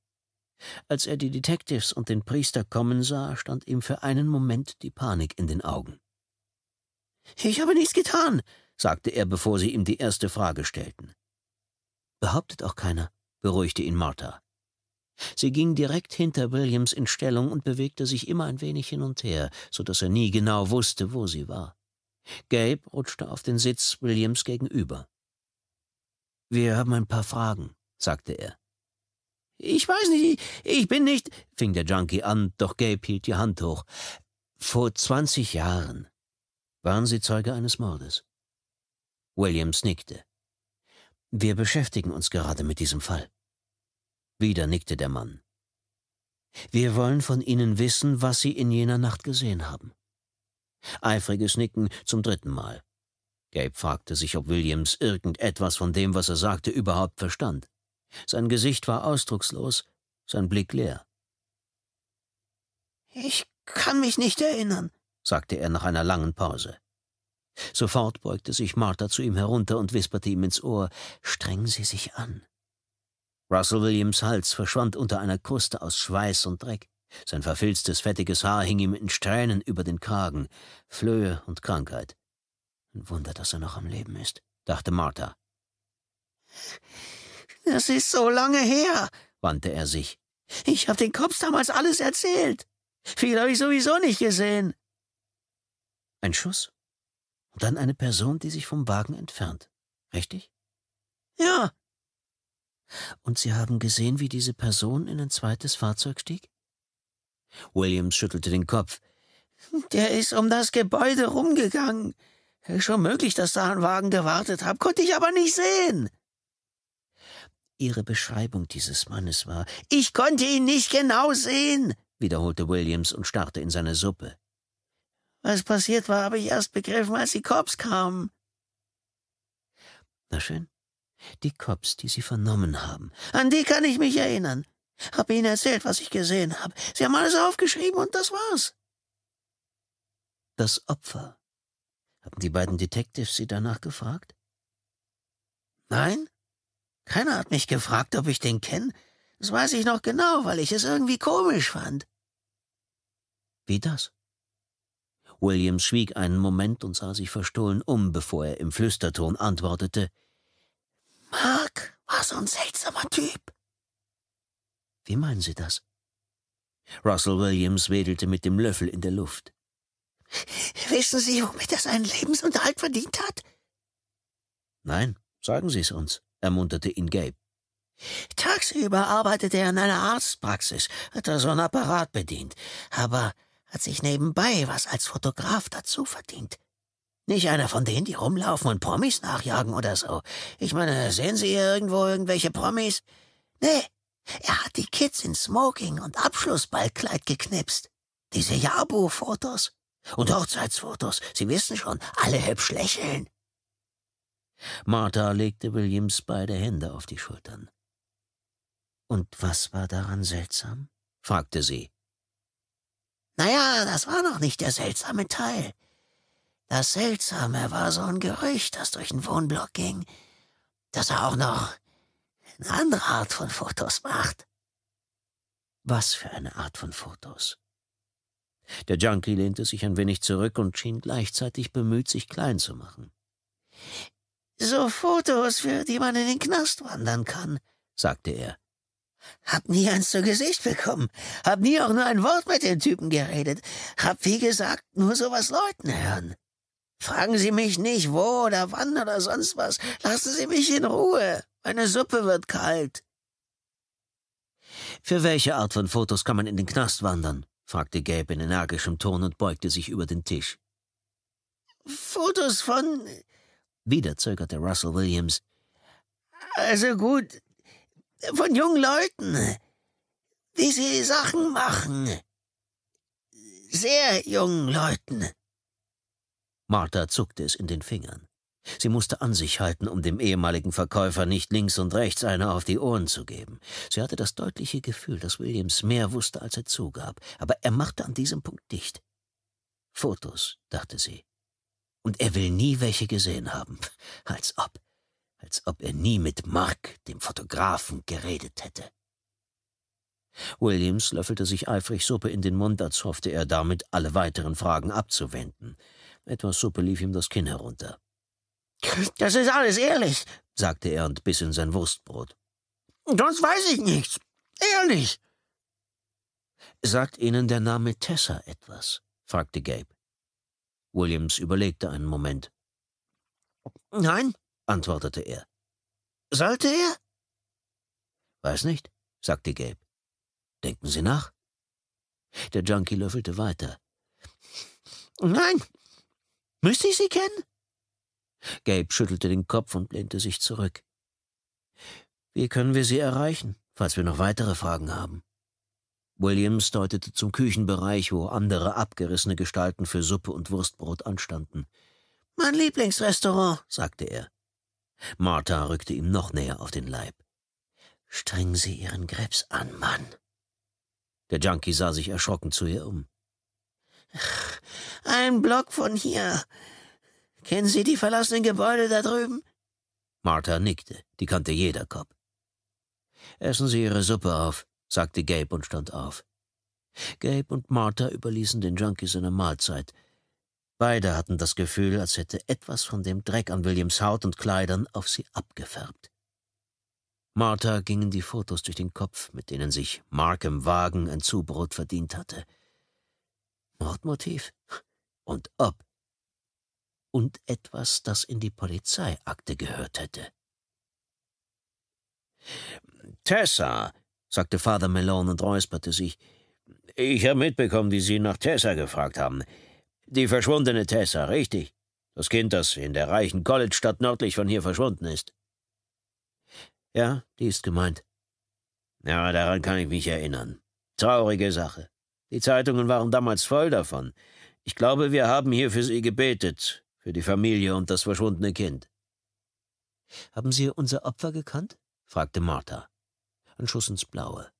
Als er die Detectives und den Priester kommen sah, stand ihm für einen Moment die Panik in den Augen. Ich habe nichts getan, sagte er, bevor sie ihm die erste Frage stellten. Behauptet auch keiner, beruhigte ihn Martha. Sie ging direkt hinter Williams in Stellung und bewegte sich immer ein wenig hin und her, so dass er nie genau wusste, wo sie war. Gabe rutschte auf den Sitz Williams gegenüber. Wir haben ein paar Fragen, sagte er. Ich weiß nicht, ich bin nicht, fing der Junkie an, doch Gabe hielt die Hand hoch. Vor zwanzig Jahren waren Sie Zeuge eines Mordes. Williams nickte. Wir beschäftigen uns gerade mit diesem Fall. Wieder nickte der Mann. Wir wollen von Ihnen wissen, was Sie in jener Nacht gesehen haben. Eifriges Nicken zum dritten Mal. Gabe fragte sich, ob Williams irgendetwas von dem, was er sagte, überhaupt verstand. Sein Gesicht war ausdruckslos, sein Blick leer. Ich kann mich nicht erinnern, sagte er nach einer langen Pause. Sofort beugte sich Martha zu ihm herunter und wisperte ihm ins Ohr, streng Sie sich an. Russell Williams Hals verschwand unter einer Kruste aus Schweiß und Dreck. Sein verfilztes, fettiges Haar hing ihm in Strähnen über den Kragen, Flöhe und Krankheit. Ein Wunder, dass er noch am Leben ist, dachte Martha. Das ist so lange her, wandte er sich. Ich habe den Kopf damals alles erzählt. Viel habe ich sowieso nicht gesehen. Ein Schuss und dann eine Person, die sich vom Wagen entfernt. Richtig? Ja. Und Sie haben gesehen, wie diese Person in ein zweites Fahrzeug stieg? Williams schüttelte den Kopf. Der ist um das Gebäude rumgegangen. Schon möglich, dass da ein Wagen gewartet hat, konnte ich aber nicht sehen. Ihre Beschreibung dieses Mannes war Ich konnte ihn nicht genau sehen, wiederholte Williams und starrte in seine Suppe. Was passiert war, habe ich erst begriffen, als die Cops kamen. Na schön. Die Cops, die Sie vernommen haben. An die kann ich mich erinnern. Hab ihnen erzählt, was ich gesehen habe. Sie haben alles aufgeschrieben und das war's. Das Opfer. Haben die beiden Detectives Sie danach gefragt? Nein? Keiner hat mich gefragt, ob ich den kenne. Das weiß ich noch genau, weil ich es irgendwie komisch fand. Wie das? William schwieg einen Moment und sah sich verstohlen um, bevor er im Flüsterton antwortete. Mark war so ein seltsamer Typ. Wie meinen Sie das? Russell Williams wedelte mit dem Löffel in der Luft. Wissen Sie, womit er seinen Lebensunterhalt verdient hat? Nein, sagen Sie es uns, ermunterte ihn Gabe. Tagsüber arbeitete er in einer Arztpraxis, hat er so einen Apparat bedient, aber hat sich nebenbei was als Fotograf dazu verdient. Nicht einer von denen, die rumlaufen und Promis nachjagen oder so. Ich meine, sehen Sie hier irgendwo irgendwelche Promis? Nee, er hat die Kids in Smoking und Abschlussballkleid geknipst. Diese Jabu-Fotos und Hochzeitsfotos, Sie wissen schon, alle hübsch lächeln. Martha legte Williams beide Hände auf die Schultern. Und was war daran seltsam? fragte sie. Naja, das war noch nicht der seltsame Teil. Das Seltsame war so ein Gerücht, das durch den Wohnblock ging, dass er auch noch eine andere Art von Fotos macht. Was für eine Art von Fotos? Der Junkie lehnte sich ein wenig zurück und schien gleichzeitig bemüht, sich klein zu machen. So Fotos, für die man in den Knast wandern kann, sagte er. Hab nie eins zu Gesicht bekommen. Hab nie auch nur ein Wort mit den Typen geredet. Hab, wie gesagt, nur sowas Leuten hören. Fragen Sie mich nicht, wo oder wann oder sonst was. Lassen Sie mich in Ruhe. Meine Suppe wird kalt. Für welche Art von Fotos kann man in den Knast wandern? fragte Gabe in energischem Ton und beugte sich über den Tisch. Fotos von. Wieder zögerte Russell Williams. Also gut, von jungen Leuten, wie sie Sachen machen. Sehr jungen Leuten. Martha zuckte es in den Fingern. Sie musste an sich halten, um dem ehemaligen Verkäufer nicht links und rechts eine auf die Ohren zu geben. Sie hatte das deutliche Gefühl, dass Williams mehr wusste, als er zugab, aber er machte an diesem Punkt dicht. Fotos, dachte sie. Und er will nie welche gesehen haben. Als ob als ob er nie mit Mark, dem Fotografen, geredet hätte. Williams löffelte sich eifrig Suppe in den Mund, als hoffte er damit, alle weiteren Fragen abzuwenden. Etwas Suppe lief ihm das Kinn herunter. Das ist alles ehrlich, sagte er und biss in sein Wurstbrot. Sonst weiß ich nichts. Ehrlich. Sagt Ihnen der Name Tessa etwas? fragte Gabe. Williams überlegte einen Moment. Nein, antwortete er. Sollte er? Weiß nicht, sagte Gabe. Denken Sie nach. Der Junkie löffelte weiter. Nein. Müsste ich Sie kennen? Gabe schüttelte den Kopf und lehnte sich zurück. Wie können wir Sie erreichen, falls wir noch weitere Fragen haben? Williams deutete zum Küchenbereich, wo andere abgerissene Gestalten für Suppe und Wurstbrot anstanden. Mein Lieblingsrestaurant, sagte er. Martha rückte ihm noch näher auf den Leib. Strengen Sie Ihren Krebs an, Mann. Der Junkie sah sich erschrocken zu ihr um. Ach, ein Block von hier. Kennen Sie die verlassenen Gebäude da drüben? Martha nickte, die kannte jeder Kopf. Essen Sie Ihre Suppe auf, sagte Gabe und stand auf. Gabe und Martha überließen den Junkie seine Mahlzeit, Beide hatten das Gefühl, als hätte etwas von dem Dreck an Williams Haut und Kleidern auf sie abgefärbt. Martha gingen die Fotos durch den Kopf, mit denen sich Mark im Wagen ein Zubrot verdient hatte. Mordmotiv? Und ob? Und etwas, das in die Polizeiakte gehört hätte. Tessa, sagte Father Malone und räusperte sich. Ich habe mitbekommen, wie Sie nach Tessa gefragt haben. Die verschwundene Tessa, richtig. Das Kind, das in der reichen College-Stadt nördlich von hier verschwunden ist. Ja, die ist gemeint. Ja, daran kann ich mich erinnern. Traurige Sache. Die Zeitungen waren damals voll davon. Ich glaube, wir haben hier für sie gebetet, für die Familie und das verschwundene Kind. Haben Sie unser Opfer gekannt? fragte Martha. Ein Schuss ins Blaue.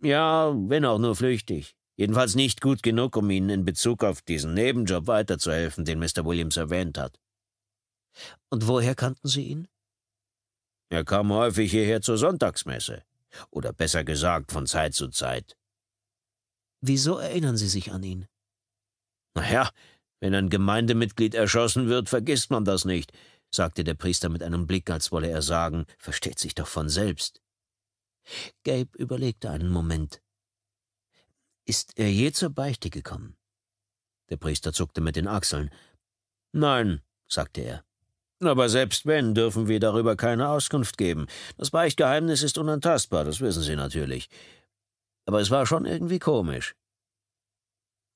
Ja, wenn auch nur flüchtig. Jedenfalls nicht gut genug, um Ihnen in Bezug auf diesen Nebenjob weiterzuhelfen, den Mr. Williams erwähnt hat. Und woher kannten Sie ihn? Er kam häufig hierher zur Sonntagsmesse. Oder besser gesagt, von Zeit zu Zeit. Wieso erinnern Sie sich an ihn? Na ja, wenn ein Gemeindemitglied erschossen wird, vergisst man das nicht, sagte der Priester mit einem Blick, als wolle er sagen, versteht sich doch von selbst. Gabe überlegte einen Moment. Ist er je zur Beichte gekommen? Der Priester zuckte mit den Achseln. Nein, sagte er. Aber selbst wenn, dürfen wir darüber keine Auskunft geben. Das Beichtgeheimnis ist unantastbar, das wissen Sie natürlich. Aber es war schon irgendwie komisch.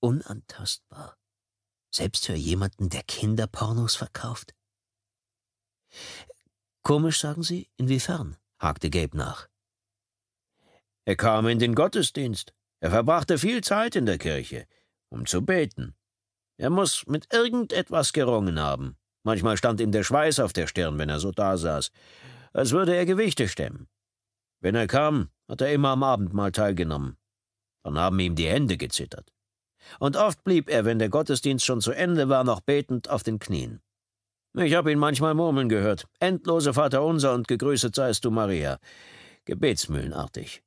Unantastbar? Selbst für jemanden, der Kinderpornos verkauft? Komisch, sagen Sie? Inwiefern? hakte Gabe nach. Er kam in den Gottesdienst. Er verbrachte viel Zeit in der Kirche, um zu beten. Er muß mit irgendetwas gerungen haben. Manchmal stand ihm der Schweiß auf der Stirn, wenn er so dasaß, als würde er Gewichte stemmen. Wenn er kam, hat er immer am Abendmahl teilgenommen. Dann haben ihm die Hände gezittert. Und oft blieb er, wenn der Gottesdienst schon zu Ende war, noch betend auf den Knien. Ich habe ihn manchmal murmeln gehört. Endlose Vaterunser und gegrüßet seist du, Maria. Gebetsmühlenartig.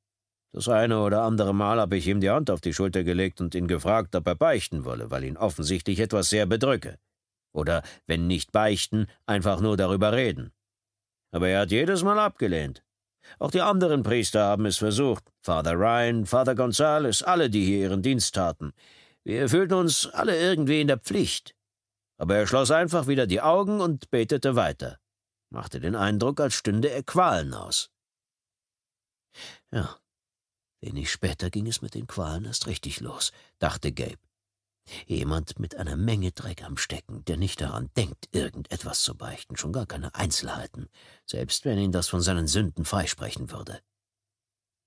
Das eine oder andere Mal habe ich ihm die Hand auf die Schulter gelegt und ihn gefragt, ob er beichten wolle, weil ihn offensichtlich etwas sehr bedrücke. Oder, wenn nicht beichten, einfach nur darüber reden. Aber er hat jedes Mal abgelehnt. Auch die anderen Priester haben es versucht. Father Ryan, Father Gonzales, alle, die hier ihren Dienst taten. Wir fühlten uns alle irgendwie in der Pflicht. Aber er schloss einfach wieder die Augen und betete weiter. Machte den Eindruck, als stünde er Qualen aus. Ja, Wenig später ging es mit den Qualen erst richtig los, dachte Gabe. Jemand mit einer Menge Dreck am Stecken, der nicht daran denkt, irgendetwas zu beichten, schon gar keine Einzelheiten, selbst wenn ihn das von seinen Sünden freisprechen würde.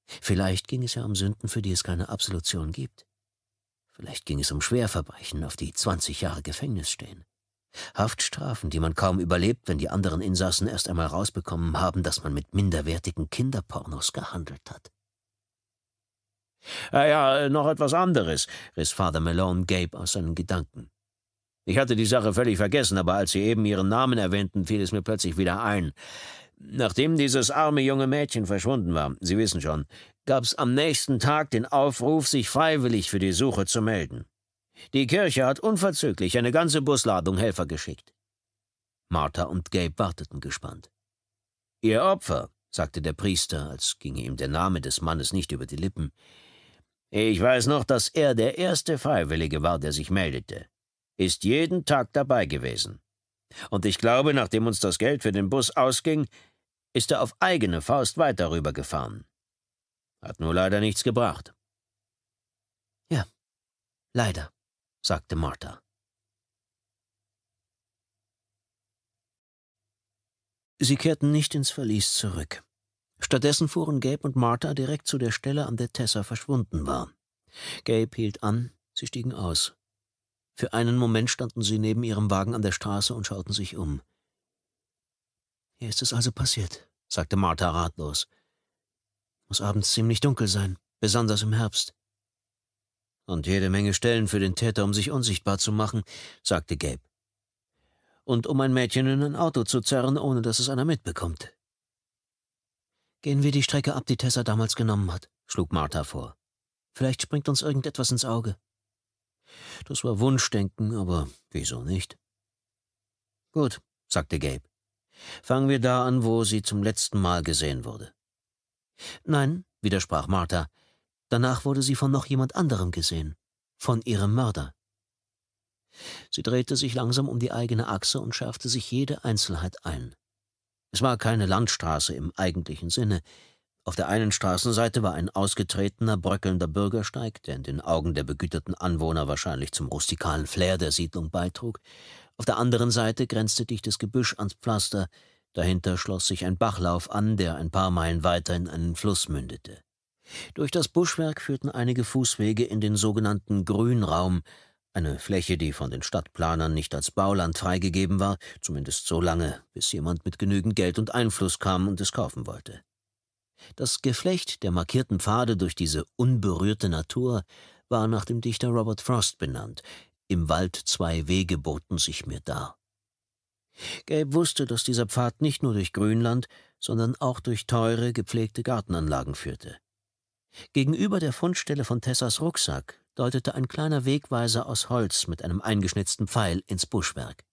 Vielleicht ging es ja um Sünden, für die es keine Absolution gibt. Vielleicht ging es um Schwerverbrechen, auf die 20 Jahre Gefängnis stehen. Haftstrafen, die man kaum überlebt, wenn die anderen Insassen erst einmal rausbekommen haben, dass man mit minderwertigen Kinderpornos gehandelt hat. Ah ja, äh, noch etwas anderes, riss Father Malone Gabe aus seinen Gedanken. Ich hatte die Sache völlig vergessen, aber als Sie eben Ihren Namen erwähnten, fiel es mir plötzlich wieder ein. Nachdem dieses arme junge Mädchen verschwunden war, Sie wissen schon, gab's am nächsten Tag den Aufruf, sich freiwillig für die Suche zu melden. Die Kirche hat unverzüglich eine ganze Busladung Helfer geschickt. Martha und Gabe warteten gespannt. Ihr Opfer, sagte der Priester, als ginge ihm der Name des Mannes nicht über die Lippen, ich weiß noch, dass er der erste Freiwillige war, der sich meldete. Ist jeden Tag dabei gewesen. Und ich glaube, nachdem uns das Geld für den Bus ausging, ist er auf eigene Faust weiter rübergefahren. Hat nur leider nichts gebracht. Ja, leider, sagte Martha. Sie kehrten nicht ins Verlies zurück. Stattdessen fuhren Gabe und Martha direkt zu der Stelle, an der Tessa verschwunden war. Gabe hielt an, sie stiegen aus. Für einen Moment standen sie neben ihrem Wagen an der Straße und schauten sich um. Hier ist es also passiert, sagte Martha ratlos. Muss abends ziemlich dunkel sein, besonders im Herbst. Und jede Menge Stellen für den Täter, um sich unsichtbar zu machen, sagte Gabe. Und um ein Mädchen in ein Auto zu zerren, ohne dass es einer mitbekommt. Gehen wir die Strecke ab, die Tessa damals genommen hat, schlug Martha vor. Vielleicht springt uns irgendetwas ins Auge. Das war Wunschdenken, aber wieso nicht? Gut, sagte Gabe. Fangen wir da an, wo sie zum letzten Mal gesehen wurde. Nein, widersprach Martha. Danach wurde sie von noch jemand anderem gesehen. Von ihrem Mörder. Sie drehte sich langsam um die eigene Achse und schärfte sich jede Einzelheit ein. Es war keine Landstraße im eigentlichen Sinne. Auf der einen Straßenseite war ein ausgetretener, bröckelnder Bürgersteig, der in den Augen der begüterten Anwohner wahrscheinlich zum rustikalen Flair der Siedlung beitrug. Auf der anderen Seite grenzte dichtes Gebüsch ans Pflaster, dahinter schloss sich ein Bachlauf an, der ein paar Meilen weiter in einen Fluss mündete. Durch das Buschwerk führten einige Fußwege in den sogenannten Grünraum, eine Fläche, die von den Stadtplanern nicht als Bauland freigegeben war, zumindest so lange, bis jemand mit genügend Geld und Einfluss kam und es kaufen wollte. Das Geflecht der markierten Pfade durch diese unberührte Natur war nach dem Dichter Robert Frost benannt. Im Wald zwei Wege boten sich mir dar. Gabe wusste, dass dieser Pfad nicht nur durch Grünland, sondern auch durch teure, gepflegte Gartenanlagen führte. Gegenüber der Fundstelle von Tessas Rucksack deutete ein kleiner Wegweiser aus Holz mit einem eingeschnitzten Pfeil ins Buschwerk.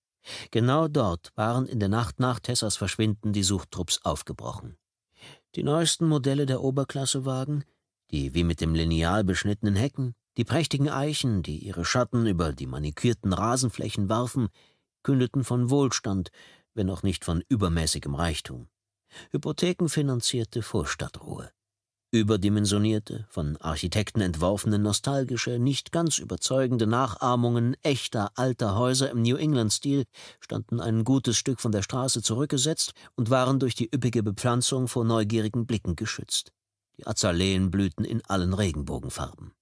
Genau dort waren in der Nacht nach Tessas Verschwinden die Suchtrupps aufgebrochen. Die neuesten Modelle der Oberklassewagen, die wie mit dem Lineal beschnittenen Hecken, die prächtigen Eichen, die ihre Schatten über die manikürten Rasenflächen warfen, kündeten von Wohlstand, wenn auch nicht von übermäßigem Reichtum. Hypothekenfinanzierte Vorstadtruhe. Überdimensionierte, von Architekten entworfene, nostalgische, nicht ganz überzeugende Nachahmungen echter alter Häuser im New England-Stil standen ein gutes Stück von der Straße zurückgesetzt und waren durch die üppige Bepflanzung vor neugierigen Blicken geschützt. Die Azaleen blühten in allen Regenbogenfarben.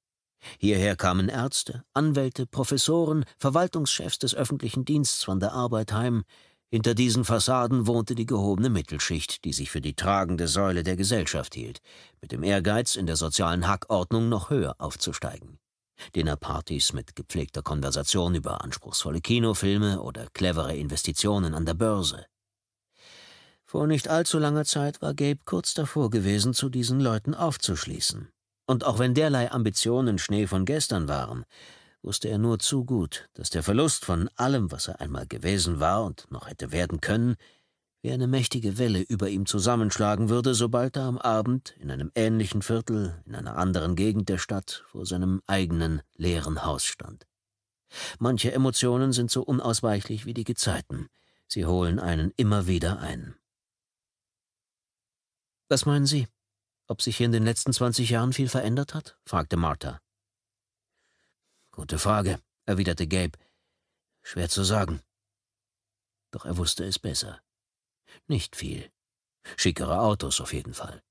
Hierher kamen Ärzte, Anwälte, Professoren, Verwaltungschefs des öffentlichen Dienstes von der Arbeit heim, hinter diesen Fassaden wohnte die gehobene Mittelschicht, die sich für die tragende Säule der Gesellschaft hielt, mit dem Ehrgeiz, in der sozialen Hackordnung noch höher aufzusteigen. Dinnerpartys mit gepflegter Konversation über anspruchsvolle Kinofilme oder clevere Investitionen an der Börse. Vor nicht allzu langer Zeit war Gabe kurz davor gewesen, zu diesen Leuten aufzuschließen. Und auch wenn derlei Ambitionen Schnee von gestern waren, wusste er nur zu gut, dass der Verlust von allem, was er einmal gewesen war und noch hätte werden können, wie eine mächtige Welle über ihm zusammenschlagen würde, sobald er am Abend in einem ähnlichen Viertel, in einer anderen Gegend der Stadt, vor seinem eigenen leeren Haus stand. Manche Emotionen sind so unausweichlich wie die Gezeiten, sie holen einen immer wieder ein. Was meinen Sie? Ob sich hier in den letzten zwanzig Jahren viel verändert hat? fragte Martha. Gute Frage, erwiderte Gabe. Schwer zu sagen. Doch er wusste es besser. Nicht viel. Schickere Autos auf jeden Fall.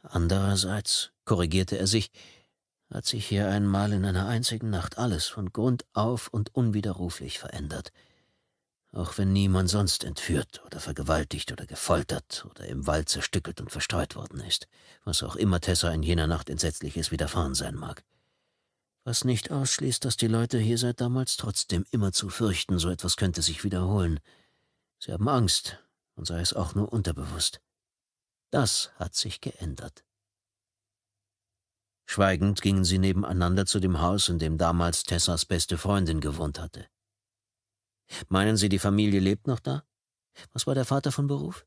Andererseits, korrigierte er sich, hat sich hier einmal in einer einzigen Nacht alles von Grund auf und unwiderruflich verändert. Auch wenn niemand sonst entführt oder vergewaltigt oder gefoltert oder im Wald zerstückelt und verstreut worden ist, was auch immer Tessa in jener Nacht Entsetzliches widerfahren sein mag was nicht ausschließt, dass die Leute hier seit damals trotzdem immer zu fürchten, so etwas könnte sich wiederholen. Sie haben Angst, und sei es auch nur unterbewusst. Das hat sich geändert. Schweigend gingen sie nebeneinander zu dem Haus, in dem damals Tessas beste Freundin gewohnt hatte. Meinen Sie, die Familie lebt noch da? Was war der Vater von Beruf?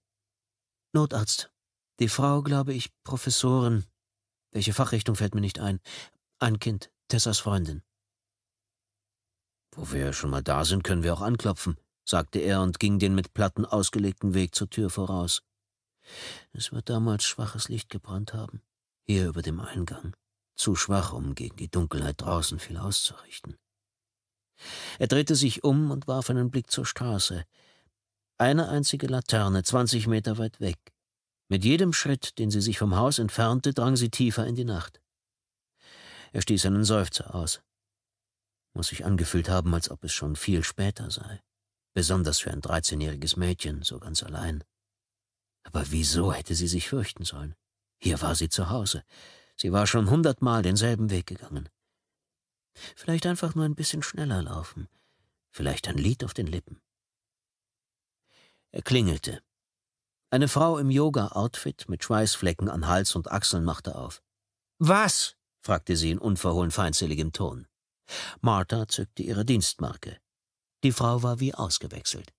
Notarzt. Die Frau, glaube ich, Professorin. Welche Fachrichtung fällt mir nicht ein? Ein Kind. Tessas Freundin. Wo wir schon mal da sind, können wir auch anklopfen, sagte er und ging den mit Platten ausgelegten Weg zur Tür voraus. Es wird damals schwaches Licht gebrannt haben, hier über dem Eingang, zu schwach, um gegen die Dunkelheit draußen viel auszurichten. Er drehte sich um und warf einen Blick zur Straße. Eine einzige Laterne, zwanzig Meter weit weg. Mit jedem Schritt, den sie sich vom Haus entfernte, drang sie tiefer in die Nacht. Er stieß einen Seufzer aus. Muss sich angefühlt haben, als ob es schon viel später sei. Besonders für ein dreizehnjähriges Mädchen, so ganz allein. Aber wieso hätte sie sich fürchten sollen? Hier war sie zu Hause. Sie war schon hundertmal denselben Weg gegangen. Vielleicht einfach nur ein bisschen schneller laufen. Vielleicht ein Lied auf den Lippen. Er klingelte. Eine Frau im Yoga-Outfit mit Schweißflecken an Hals und Achseln machte auf. Was? fragte sie in unverhohlen feindseligem Ton. Martha zückte ihre Dienstmarke. Die Frau war wie ausgewechselt.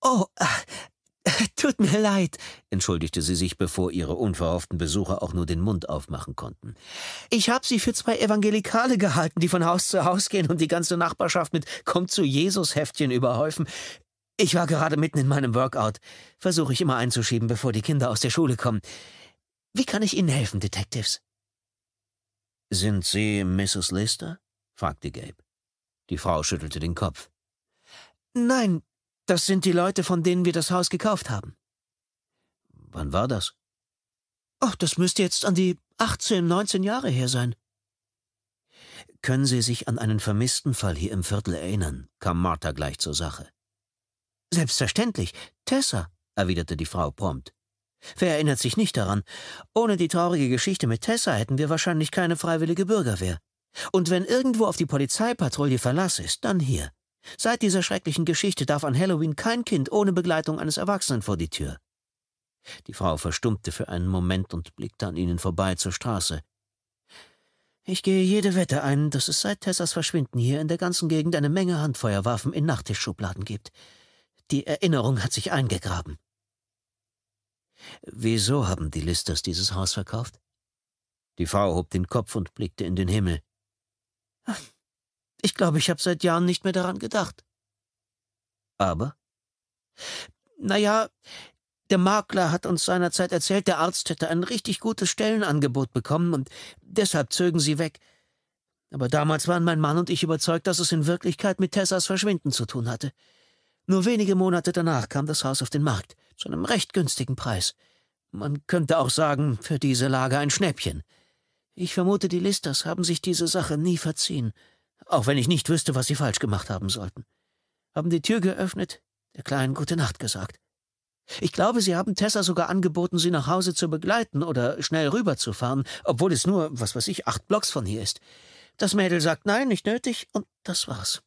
Oh, äh, tut mir leid, entschuldigte sie sich, bevor ihre unverhofften Besucher auch nur den Mund aufmachen konnten. Ich habe sie für zwei Evangelikale gehalten, die von Haus zu Haus gehen und die ganze Nachbarschaft mit Kommt zu Jesus Heftchen überhäufen. Ich war gerade mitten in meinem Workout. Versuche ich immer einzuschieben, bevor die Kinder aus der Schule kommen. Wie kann ich Ihnen helfen, Detectives? Sind Sie Mrs. Lister? fragte Gabe. Die Frau schüttelte den Kopf. Nein, das sind die Leute, von denen wir das Haus gekauft haben. Wann war das? Ach, das müsste jetzt an die 18, 19 Jahre her sein. Können Sie sich an einen vermissten Fall hier im Viertel erinnern? kam Martha gleich zur Sache. Selbstverständlich, Tessa, erwiderte die Frau prompt. Wer erinnert sich nicht daran? Ohne die traurige Geschichte mit Tessa hätten wir wahrscheinlich keine freiwillige Bürgerwehr. Und wenn irgendwo auf die Polizeipatrouille Verlass ist, dann hier. Seit dieser schrecklichen Geschichte darf an Halloween kein Kind ohne Begleitung eines Erwachsenen vor die Tür. Die Frau verstummte für einen Moment und blickte an ihnen vorbei zur Straße. Ich gehe jede Wette ein, dass es seit Tessas Verschwinden hier in der ganzen Gegend eine Menge Handfeuerwaffen in Nachttischschubladen gibt. Die Erinnerung hat sich eingegraben. Wieso haben die Listers dieses Haus verkauft? Die Frau hob den Kopf und blickte in den Himmel. Ich glaube, ich habe seit Jahren nicht mehr daran gedacht. Aber? Naja, der Makler hat uns seinerzeit erzählt, der Arzt hätte ein richtig gutes Stellenangebot bekommen und deshalb zögen sie weg. Aber damals waren mein Mann und ich überzeugt, dass es in Wirklichkeit mit Tessas Verschwinden zu tun hatte. Nur wenige Monate danach kam das Haus auf den Markt zu einem recht günstigen Preis. Man könnte auch sagen, für diese Lage ein Schnäppchen. Ich vermute, die Listers haben sich diese Sache nie verziehen, auch wenn ich nicht wüsste, was sie falsch gemacht haben sollten. Haben die Tür geöffnet, der Kleinen gute Nacht gesagt. Ich glaube, sie haben Tessa sogar angeboten, sie nach Hause zu begleiten oder schnell rüberzufahren, obwohl es nur, was weiß ich, acht Blocks von hier ist. Das Mädel sagt nein, nicht nötig, und das war's.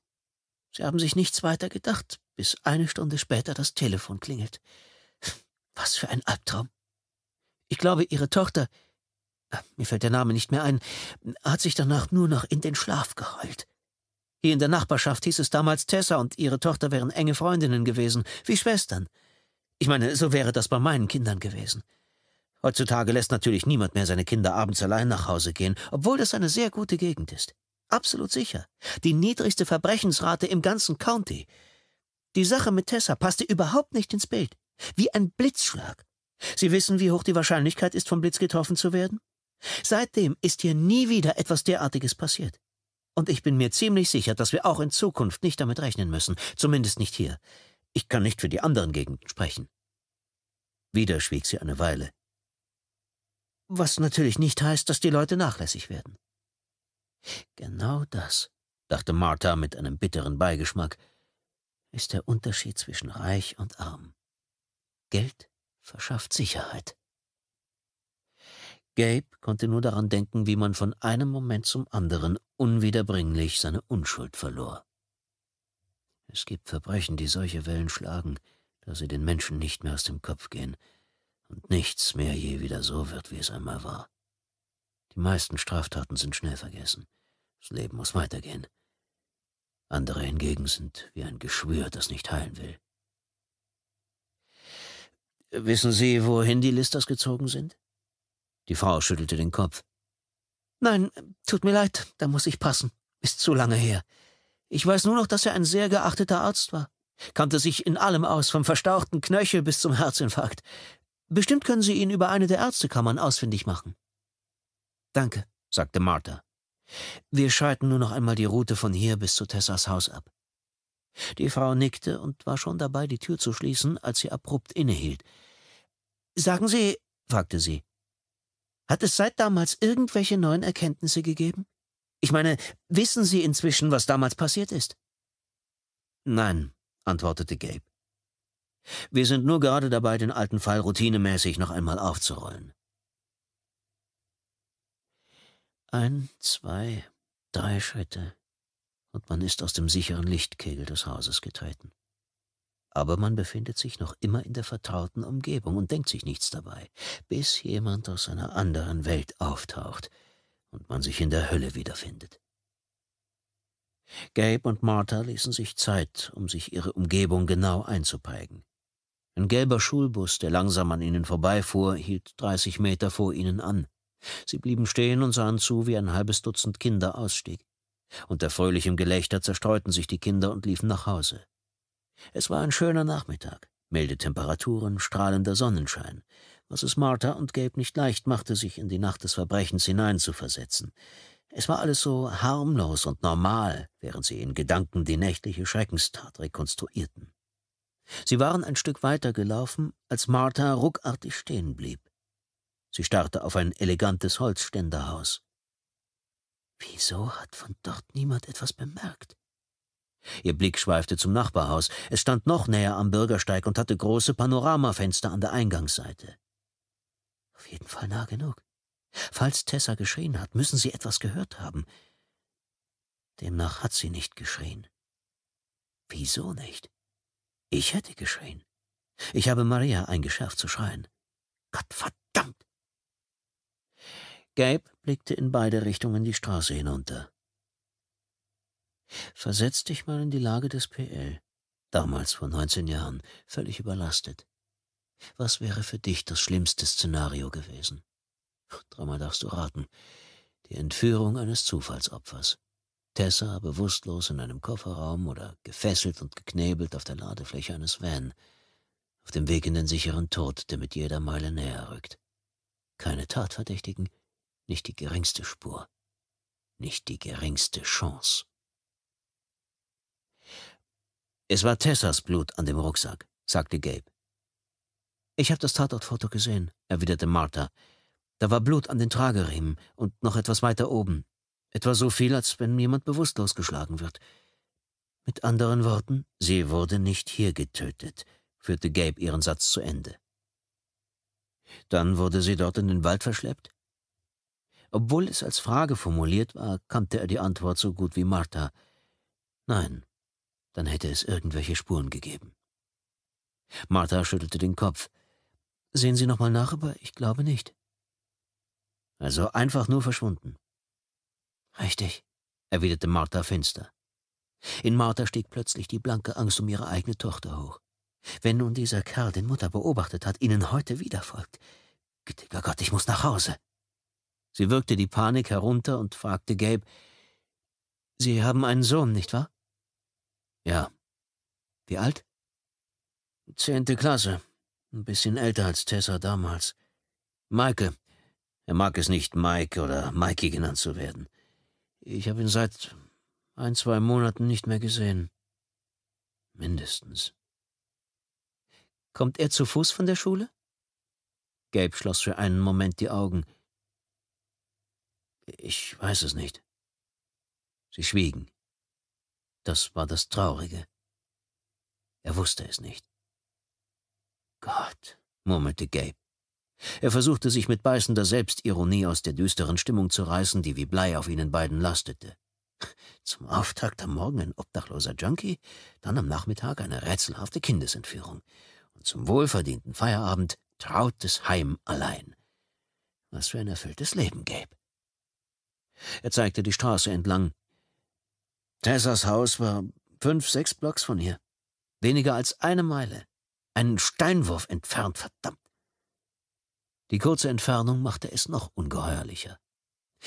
Sie haben sich nichts weiter gedacht, bis eine Stunde später das Telefon klingelt. Was für ein Albtraum. Ich glaube, ihre Tochter, äh, mir fällt der Name nicht mehr ein, hat sich danach nur noch in den Schlaf geheult. Hier in der Nachbarschaft hieß es damals Tessa und ihre Tochter wären enge Freundinnen gewesen, wie Schwestern. Ich meine, so wäre das bei meinen Kindern gewesen. Heutzutage lässt natürlich niemand mehr seine Kinder abends allein nach Hause gehen, obwohl das eine sehr gute Gegend ist. Absolut sicher. Die niedrigste Verbrechensrate im ganzen County. Die Sache mit Tessa passte überhaupt nicht ins Bild. Wie ein Blitzschlag. Sie wissen, wie hoch die Wahrscheinlichkeit ist, vom Blitz getroffen zu werden? Seitdem ist hier nie wieder etwas derartiges passiert. Und ich bin mir ziemlich sicher, dass wir auch in Zukunft nicht damit rechnen müssen, zumindest nicht hier. Ich kann nicht für die anderen Gegenden sprechen. Wieder schwieg sie eine Weile. Was natürlich nicht heißt, dass die Leute nachlässig werden. Genau das, dachte Martha mit einem bitteren Beigeschmack, ist der Unterschied zwischen reich und arm. Geld verschafft Sicherheit. Gabe konnte nur daran denken, wie man von einem Moment zum anderen unwiederbringlich seine Unschuld verlor. Es gibt Verbrechen, die solche Wellen schlagen, da sie den Menschen nicht mehr aus dem Kopf gehen und nichts mehr je wieder so wird, wie es einmal war. Die meisten Straftaten sind schnell vergessen. Das Leben muss weitergehen. Andere hingegen sind wie ein Geschwür, das nicht heilen will. Wissen Sie, wohin die Listers gezogen sind? Die Frau schüttelte den Kopf. Nein, tut mir leid, da muss ich passen. Ist zu lange her. Ich weiß nur noch, dass er ein sehr geachteter Arzt war. Kannte sich in allem aus, vom verstauchten Knöchel bis zum Herzinfarkt. Bestimmt können Sie ihn über eine der Ärztekammern ausfindig machen. Danke, sagte Martha. Wir schalten nur noch einmal die Route von hier bis zu Tessas Haus ab. Die Frau nickte und war schon dabei, die Tür zu schließen, als sie abrupt innehielt. Sagen Sie, fragte sie, hat es seit damals irgendwelche neuen Erkenntnisse gegeben? Ich meine, wissen Sie inzwischen, was damals passiert ist? Nein, antwortete Gabe. Wir sind nur gerade dabei, den alten Fall routinemäßig noch einmal aufzurollen. Ein, zwei, drei Schritte und man ist aus dem sicheren Lichtkegel des Hauses getreten. Aber man befindet sich noch immer in der vertrauten Umgebung und denkt sich nichts dabei, bis jemand aus einer anderen Welt auftaucht und man sich in der Hölle wiederfindet. Gabe und Martha ließen sich Zeit, um sich ihre Umgebung genau einzupeigen. Ein gelber Schulbus, der langsam an ihnen vorbeifuhr, hielt dreißig Meter vor ihnen an. Sie blieben stehen und sahen zu, wie ein halbes Dutzend Kinder ausstieg. Unter fröhlichem Gelächter zerstreuten sich die Kinder und liefen nach Hause. Es war ein schöner Nachmittag, milde Temperaturen, strahlender Sonnenschein, was es Martha und Gabe nicht leicht machte, sich in die Nacht des Verbrechens hineinzuversetzen. Es war alles so harmlos und normal, während sie in Gedanken die nächtliche Schreckenstat rekonstruierten. Sie waren ein Stück weiter gelaufen, als Martha ruckartig stehen blieb. Sie starrte auf ein elegantes Holzständerhaus, Wieso hat von dort niemand etwas bemerkt? Ihr Blick schweifte zum Nachbarhaus. Es stand noch näher am Bürgersteig und hatte große Panoramafenster an der Eingangsseite. Auf jeden Fall nah genug. Falls Tessa geschrien hat, müssen Sie etwas gehört haben. Demnach hat sie nicht geschrien. Wieso nicht? Ich hätte geschrien. Ich habe Maria eingeschärft zu schreien. Gott verdammt! Gabe blickte in beide Richtungen die Straße hinunter. Versetz dich mal in die Lage des PL, damals vor 19 Jahren, völlig überlastet. Was wäre für dich das schlimmste Szenario gewesen? Dreimal darfst du raten. Die Entführung eines Zufallsopfers. Tessa bewusstlos in einem Kofferraum oder gefesselt und geknebelt auf der Ladefläche eines Van, auf dem Weg in den sicheren Tod, der mit jeder Meile näher rückt. Keine Tatverdächtigen, nicht die geringste Spur, nicht die geringste Chance. Es war Tessas Blut an dem Rucksack, sagte Gabe. Ich habe das Tatortfoto gesehen, erwiderte Martha. Da war Blut an den Trageriemen und noch etwas weiter oben. Etwa so viel, als wenn jemand bewusstlos geschlagen wird. Mit anderen Worten, sie wurde nicht hier getötet, führte Gabe ihren Satz zu Ende. Dann wurde sie dort in den Wald verschleppt? Obwohl es als Frage formuliert war, kannte er die Antwort so gut wie Martha. Nein, dann hätte es irgendwelche Spuren gegeben. Martha schüttelte den Kopf. Sehen Sie nochmal nach, aber ich glaube nicht. Also einfach nur verschwunden. Richtig, erwiderte Martha finster. In Martha stieg plötzlich die blanke Angst um ihre eigene Tochter hoch. Wenn nun dieser Kerl den Mutter beobachtet hat, ihnen heute wieder folgt. Gütiger Gott, ich muss nach Hause. Sie wirkte die Panik herunter und fragte Gabe, Sie haben einen Sohn, nicht wahr? Ja. Wie alt? Zehnte Klasse. Ein bisschen älter als Tessa damals. Maike. Er mag es nicht, Mike oder Mikey genannt zu werden. Ich habe ihn seit ein, zwei Monaten nicht mehr gesehen. Mindestens. Kommt er zu Fuß von der Schule? Gabe schloss für einen Moment die Augen. Ich weiß es nicht. Sie schwiegen. Das war das Traurige. Er wusste es nicht. Gott, murmelte Gabe. Er versuchte sich mit beißender Selbstironie aus der düsteren Stimmung zu reißen, die wie Blei auf ihnen beiden lastete. Zum Auftakt am Morgen ein obdachloser Junkie, dann am Nachmittag eine rätselhafte Kindesentführung und zum wohlverdienten Feierabend trautes Heim allein. Was für ein erfülltes Leben gäbe. Er zeigte die Straße entlang. Tessas Haus war fünf, sechs Blocks von hier. Weniger als eine Meile. Einen Steinwurf entfernt, verdammt. Die kurze Entfernung machte es noch ungeheuerlicher.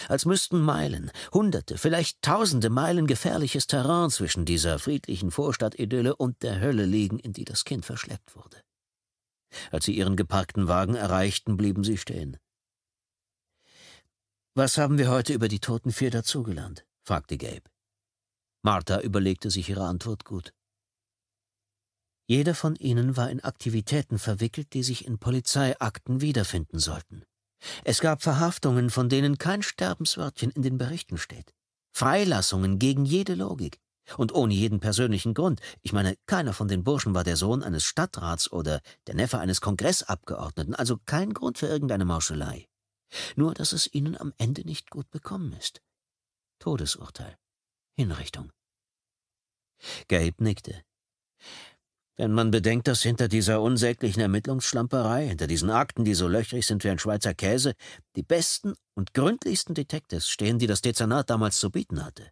Als müssten Meilen, Hunderte, vielleicht Tausende Meilen gefährliches Terrain zwischen dieser friedlichen Vorstadtidylle und der Hölle liegen, in die das Kind verschleppt wurde. Als sie ihren geparkten Wagen erreichten, blieben sie stehen. Was haben wir heute über die toten vier dazugelernt? fragte Gabe. Martha überlegte sich ihre Antwort gut. Jeder von ihnen war in Aktivitäten verwickelt, die sich in Polizeiakten wiederfinden sollten. Es gab Verhaftungen, von denen kein Sterbenswörtchen in den Berichten steht. Freilassungen gegen jede Logik und ohne jeden persönlichen Grund. Ich meine, keiner von den Burschen war der Sohn eines Stadtrats oder der Neffe eines Kongressabgeordneten, also kein Grund für irgendeine Mauschelei. Nur, dass es ihnen am Ende nicht gut bekommen ist. Todesurteil. Hinrichtung. Gabe nickte. Wenn man bedenkt, dass hinter dieser unsäglichen Ermittlungsschlamperei, hinter diesen Akten, die so löchrig sind wie ein Schweizer Käse, die besten und gründlichsten Detectives stehen, die das Dezernat damals zu bieten hatte.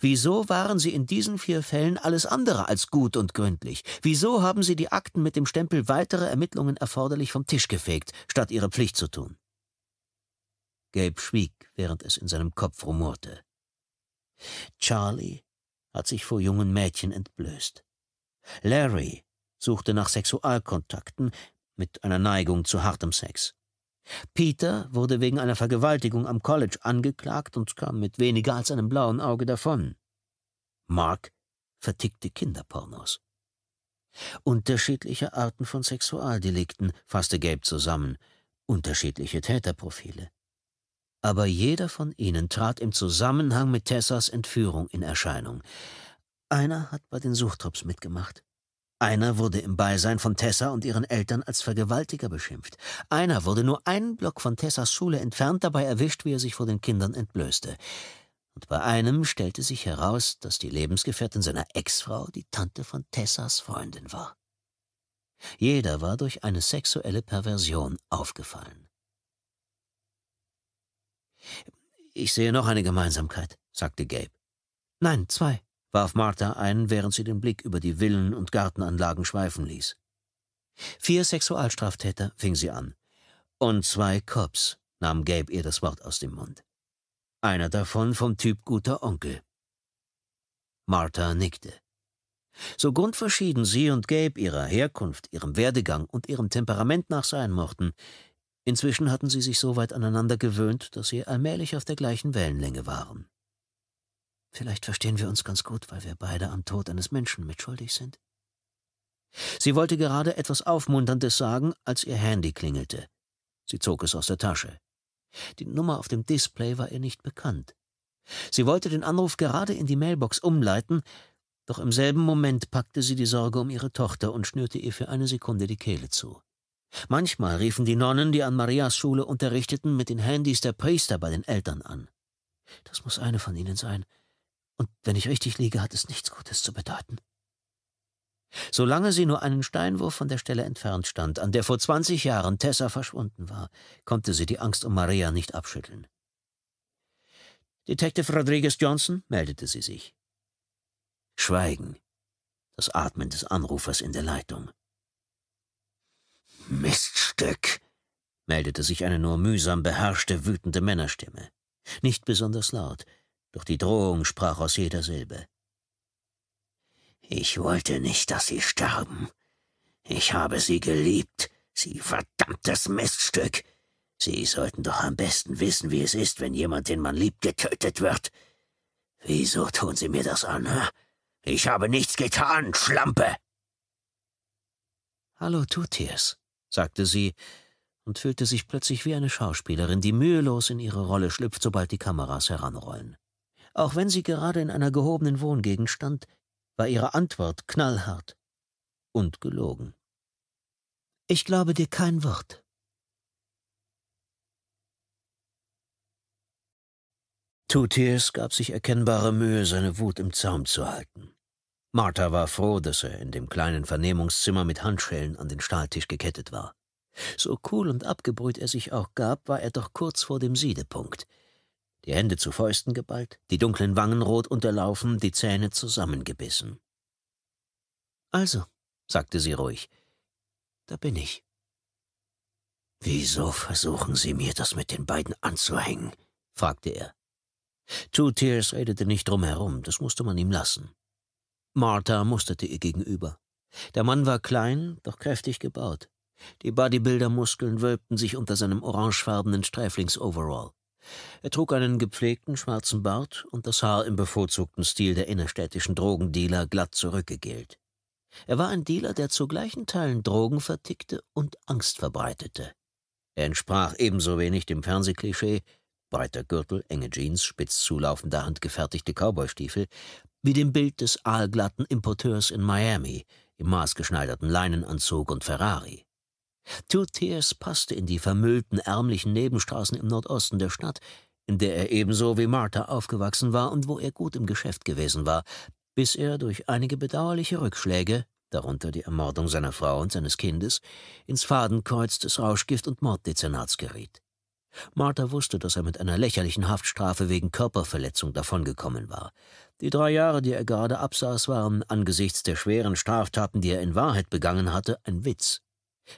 Wieso waren sie in diesen vier Fällen alles andere als gut und gründlich? Wieso haben sie die Akten mit dem Stempel weitere Ermittlungen erforderlich vom Tisch gefegt, statt ihre Pflicht zu tun? Gabe schwieg, während es in seinem Kopf rumorte. Charlie hat sich vor jungen Mädchen entblößt. Larry suchte nach Sexualkontakten mit einer Neigung zu hartem Sex. Peter wurde wegen einer Vergewaltigung am College angeklagt und kam mit weniger als einem blauen Auge davon. Mark vertickte Kinderpornos. Unterschiedliche Arten von Sexualdelikten fasste Gabe zusammen, unterschiedliche Täterprofile aber jeder von ihnen trat im Zusammenhang mit Tessas Entführung in Erscheinung. Einer hat bei den Suchtrupps mitgemacht. Einer wurde im Beisein von Tessa und ihren Eltern als Vergewaltiger beschimpft. Einer wurde nur einen Block von Tessas Schule entfernt dabei erwischt, wie er sich vor den Kindern entblößte. Und bei einem stellte sich heraus, dass die Lebensgefährtin seiner Ex-Frau die Tante von Tessas Freundin war. Jeder war durch eine sexuelle Perversion aufgefallen. Ich sehe noch eine Gemeinsamkeit, sagte Gabe. Nein, zwei, warf Martha ein, während sie den Blick über die Villen und Gartenanlagen schweifen ließ. Vier Sexualstraftäter, fing sie an. Und zwei Cops, nahm Gabe ihr das Wort aus dem Mund. Einer davon vom Typ guter Onkel. Martha nickte. So grundverschieden sie und Gabe ihrer Herkunft, ihrem Werdegang und ihrem Temperament nach sein mochten, Inzwischen hatten sie sich so weit aneinander gewöhnt, dass sie allmählich auf der gleichen Wellenlänge waren. Vielleicht verstehen wir uns ganz gut, weil wir beide am Tod eines Menschen mitschuldig sind. Sie wollte gerade etwas Aufmunterndes sagen, als ihr Handy klingelte. Sie zog es aus der Tasche. Die Nummer auf dem Display war ihr nicht bekannt. Sie wollte den Anruf gerade in die Mailbox umleiten, doch im selben Moment packte sie die Sorge um ihre Tochter und schnürte ihr für eine Sekunde die Kehle zu. Manchmal riefen die Nonnen, die an Marias Schule unterrichteten, mit den Handys der Priester bei den Eltern an. Das muss eine von ihnen sein. Und wenn ich richtig liege, hat es nichts Gutes zu bedeuten. Solange sie nur einen Steinwurf von der Stelle entfernt stand, an der vor 20 Jahren Tessa verschwunden war, konnte sie die Angst um Maria nicht abschütteln. Detective Rodriguez Johnson meldete sie sich. Schweigen. Das Atmen des Anrufers in der Leitung. Miststück, meldete sich eine nur mühsam beherrschte, wütende Männerstimme. Nicht besonders laut, doch die Drohung sprach aus jeder Silbe. Ich wollte nicht, dass sie sterben. Ich habe sie geliebt, sie verdammtes Miststück. Sie sollten doch am besten wissen, wie es ist, wenn jemand, den man liebt, getötet wird. Wieso tun Sie mir das an, hä? Ich habe nichts getan, Schlampe! Hallo, Tutiers, sagte sie und fühlte sich plötzlich wie eine Schauspielerin, die mühelos in ihre Rolle schlüpft, sobald die Kameras heranrollen. Auch wenn sie gerade in einer gehobenen Wohngegend stand, war ihre Antwort knallhart und gelogen. Ich glaube dir kein Wort. Tutiers gab sich erkennbare Mühe, seine Wut im Zaum zu halten. Martha war froh, dass er in dem kleinen Vernehmungszimmer mit Handschellen an den Stahltisch gekettet war. So cool und abgebrüht er sich auch gab, war er doch kurz vor dem Siedepunkt. Die Hände zu Fäusten geballt, die dunklen Wangen rot unterlaufen, die Zähne zusammengebissen. Also, sagte sie ruhig, da bin ich. Wieso versuchen Sie mir das mit den beiden anzuhängen? fragte er. Two Tears redete nicht drum herum, das musste man ihm lassen. Martha musterte ihr gegenüber. Der Mann war klein, doch kräftig gebaut. Die Bodybuildermuskeln wölbten sich unter seinem orangefarbenen Sträflingsoverall. Er trug einen gepflegten schwarzen Bart und das Haar im bevorzugten Stil der innerstädtischen Drogendealer glatt zurückgegelt. Er war ein Dealer, der zu gleichen Teilen Drogen vertickte und Angst verbreitete. Er entsprach ebenso wenig dem Fernsehklischee, breiter Gürtel, enge Jeans, spitz zulaufender, handgefertigte Cowboystiefel, wie dem Bild des aalglatten Importeurs in Miami im maßgeschneiderten Leinenanzug und Ferrari. Two Tears passte in die vermüllten, ärmlichen Nebenstraßen im Nordosten der Stadt, in der er ebenso wie Martha aufgewachsen war und wo er gut im Geschäft gewesen war, bis er durch einige bedauerliche Rückschläge, darunter die Ermordung seiner Frau und seines Kindes, ins Fadenkreuz des Rauschgift- und Morddezernats geriet. Martha wusste, dass er mit einer lächerlichen Haftstrafe wegen Körperverletzung davongekommen war. Die drei Jahre, die er gerade absaß, waren angesichts der schweren Straftaten, die er in Wahrheit begangen hatte, ein Witz.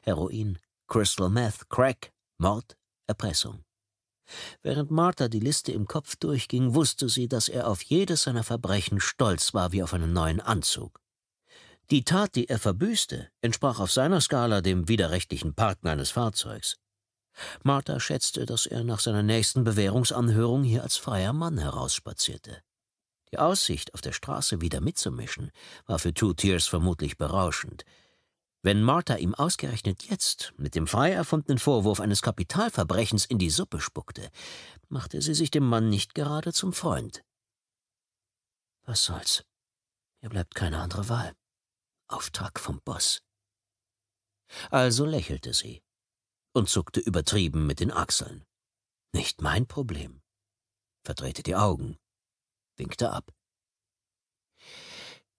Heroin, Crystal Meth, Crack, Mord, Erpressung. Während Martha die Liste im Kopf durchging, wusste sie, dass er auf jedes seiner Verbrechen stolz war wie auf einen neuen Anzug. Die Tat, die er verbüßte, entsprach auf seiner Skala dem widerrechtlichen Parken eines Fahrzeugs. Martha schätzte, dass er nach seiner nächsten Bewährungsanhörung hier als freier Mann herausspazierte. Die Aussicht, auf der Straße wieder mitzumischen, war für Two Tears vermutlich berauschend. Wenn Martha ihm ausgerechnet jetzt mit dem frei erfundenen Vorwurf eines Kapitalverbrechens in die Suppe spuckte, machte sie sich dem Mann nicht gerade zum Freund. Was soll's? Hier bleibt keine andere Wahl. Auftrag vom Boss. Also lächelte sie und zuckte übertrieben mit den Achseln. Nicht mein Problem, verdrehte die Augen, winkte ab.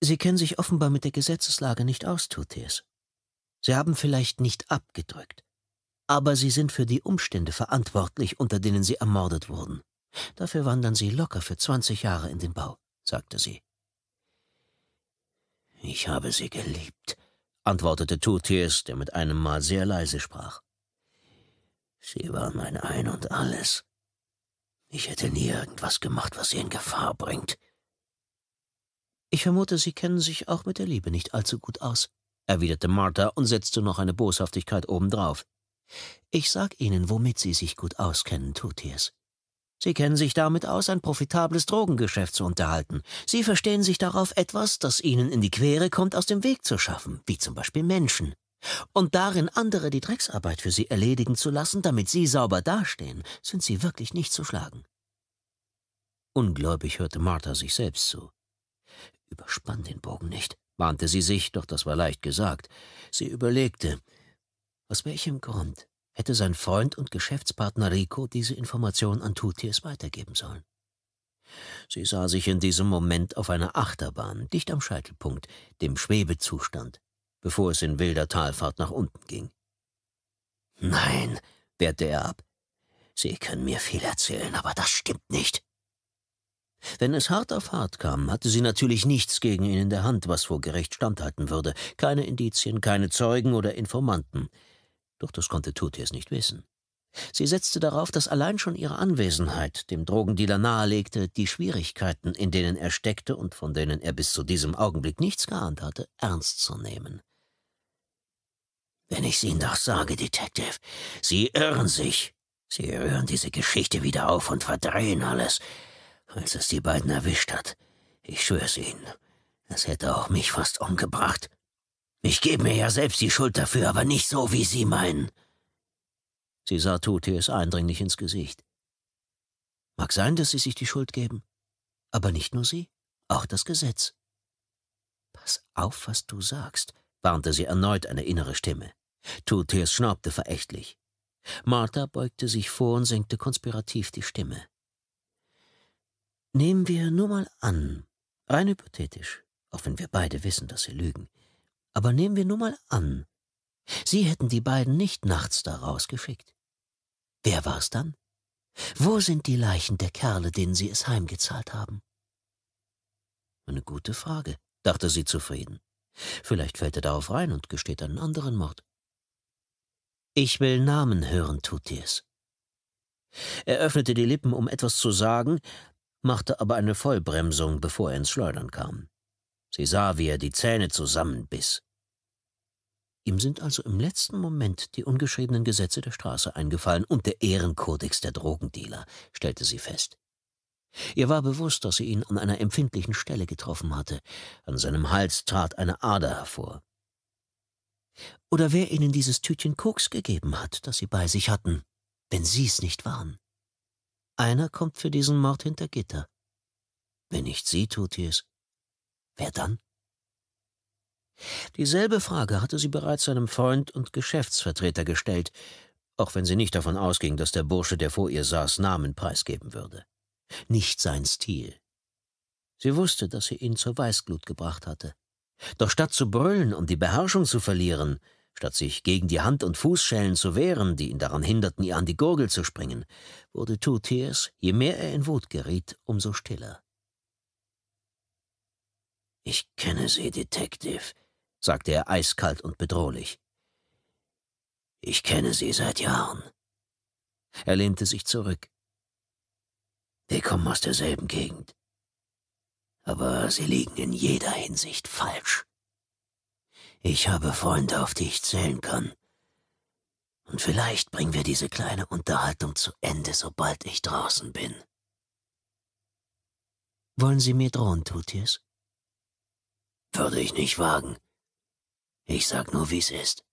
Sie kennen sich offenbar mit der Gesetzeslage nicht aus, Tutis. Sie haben vielleicht nicht abgedrückt, aber Sie sind für die Umstände verantwortlich, unter denen Sie ermordet wurden. Dafür wandern Sie locker für zwanzig Jahre in den Bau, sagte sie. Ich habe sie geliebt, antwortete Tutius, der mit einem Mal sehr leise sprach. Sie war mein Ein und alles. Ich hätte nie irgendwas gemacht, was sie in Gefahr bringt. Ich vermute, Sie kennen sich auch mit der Liebe nicht allzu gut aus, erwiderte Martha und setzte noch eine Boshaftigkeit obendrauf. Ich sag Ihnen, womit Sie sich gut auskennen, Tutiers. Sie kennen sich damit aus, ein profitables Drogengeschäft zu unterhalten. Sie verstehen sich darauf, etwas, das Ihnen in die Quere kommt, aus dem Weg zu schaffen, wie zum Beispiel Menschen. Und darin andere die Drecksarbeit für sie erledigen zu lassen, damit sie sauber dastehen, sind sie wirklich nicht zu schlagen. Ungläubig hörte Martha sich selbst zu. Überspann den Bogen nicht, warnte sie sich, doch das war leicht gesagt. Sie überlegte, aus welchem Grund hätte sein Freund und Geschäftspartner Rico diese Information an Tutis weitergeben sollen. Sie sah sich in diesem Moment auf einer Achterbahn, dicht am Scheitelpunkt, dem Schwebezustand, bevor es in wilder Talfahrt nach unten ging. Nein, wehrte er ab. Sie können mir viel erzählen, aber das stimmt nicht. Wenn es hart auf hart kam, hatte sie natürlich nichts gegen ihn in der Hand, was vor Gericht standhalten würde. Keine Indizien, keine Zeugen oder Informanten. Doch das konnte Tutiers nicht wissen. Sie setzte darauf, dass allein schon ihre Anwesenheit dem Drogendealer nahelegte, die Schwierigkeiten, in denen er steckte und von denen er bis zu diesem Augenblick nichts geahnt hatte, ernst zu nehmen. Wenn ich's Ihnen doch sage, Detective, Sie irren sich. Sie rühren diese Geschichte wieder auf und verdrehen alles, als es die beiden erwischt hat. Ich schwör's Ihnen, es hätte auch mich fast umgebracht. Ich gebe mir ja selbst die Schuld dafür, aber nicht so, wie Sie meinen. Sie sah Tutius eindringlich ins Gesicht. Mag sein, dass Sie sich die Schuld geben, aber nicht nur Sie, auch das Gesetz. Pass auf, was du sagst warnte sie erneut eine innere Stimme. Tooties schnaubte verächtlich. Martha beugte sich vor und senkte konspirativ die Stimme. Nehmen wir nur mal an, rein hypothetisch, auch wenn wir beide wissen, dass sie lügen, aber nehmen wir nur mal an, Sie hätten die beiden nicht nachts da rausgeschickt. Wer war's dann? Wo sind die Leichen der Kerle, denen Sie es heimgezahlt haben? Eine gute Frage, dachte sie zufrieden. Vielleicht fällt er darauf rein und gesteht einen anderen Mord. Ich will Namen hören, tut dir's. Er öffnete die Lippen, um etwas zu sagen, machte aber eine Vollbremsung, bevor er ins Schleudern kam. Sie sah, wie er die Zähne zusammenbiss. Ihm sind also im letzten Moment die ungeschriebenen Gesetze der Straße eingefallen und der Ehrenkodex der Drogendealer, stellte sie fest. Ihr war bewusst, dass sie ihn an einer empfindlichen Stelle getroffen hatte. An seinem Hals trat eine Ader hervor. Oder wer ihnen dieses Tütchen Koks gegeben hat, das sie bei sich hatten, wenn sie's nicht waren. Einer kommt für diesen Mord hinter Gitter. Wenn nicht sie tut es, wer dann? Dieselbe Frage hatte sie bereits seinem Freund und Geschäftsvertreter gestellt, auch wenn sie nicht davon ausging, dass der Bursche, der vor ihr saß, Namen preisgeben würde nicht sein Stil. Sie wusste, dass sie ihn zur Weißglut gebracht hatte. Doch statt zu brüllen und die Beherrschung zu verlieren, statt sich gegen die Hand- und Fußschellen zu wehren, die ihn daran hinderten, ihr an die Gurgel zu springen, wurde Tutiers, je mehr er in Wut geriet, umso stiller. Ich kenne Sie, Detective, sagte er eiskalt und bedrohlich. Ich kenne Sie seit Jahren. Er lehnte sich zurück. Wir kommen aus derselben Gegend. Aber sie liegen in jeder Hinsicht falsch. Ich habe Freunde, auf die ich zählen kann. Und vielleicht bringen wir diese kleine Unterhaltung zu Ende, sobald ich draußen bin. Wollen Sie mir drohen, Tutis? Würde ich nicht wagen. Ich sag nur, wie's ist.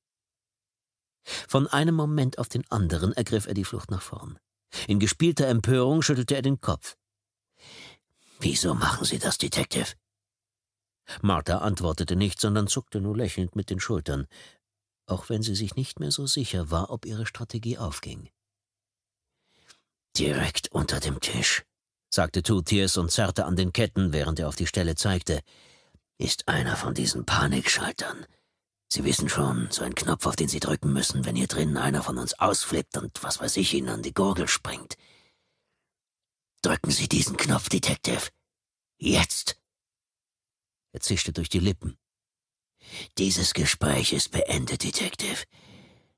Von einem Moment auf den anderen ergriff er die Flucht nach vorn. In gespielter Empörung schüttelte er den Kopf. Wieso machen Sie das, Detective? Martha antwortete nicht, sondern zuckte nur lächelnd mit den Schultern, auch wenn sie sich nicht mehr so sicher war, ob ihre Strategie aufging. Direkt unter dem Tisch, sagte Tutiers und zerrte an den Ketten, während er auf die Stelle zeigte, ist einer von diesen Panikschaltern. Sie wissen schon, so ein Knopf, auf den Sie drücken müssen, wenn hier drinnen einer von uns ausflippt und was weiß ich Ihnen an die Gurgel springt. Drücken Sie diesen Knopf, Detective. Jetzt! Er zischte durch die Lippen. Dieses Gespräch ist beendet, Detective.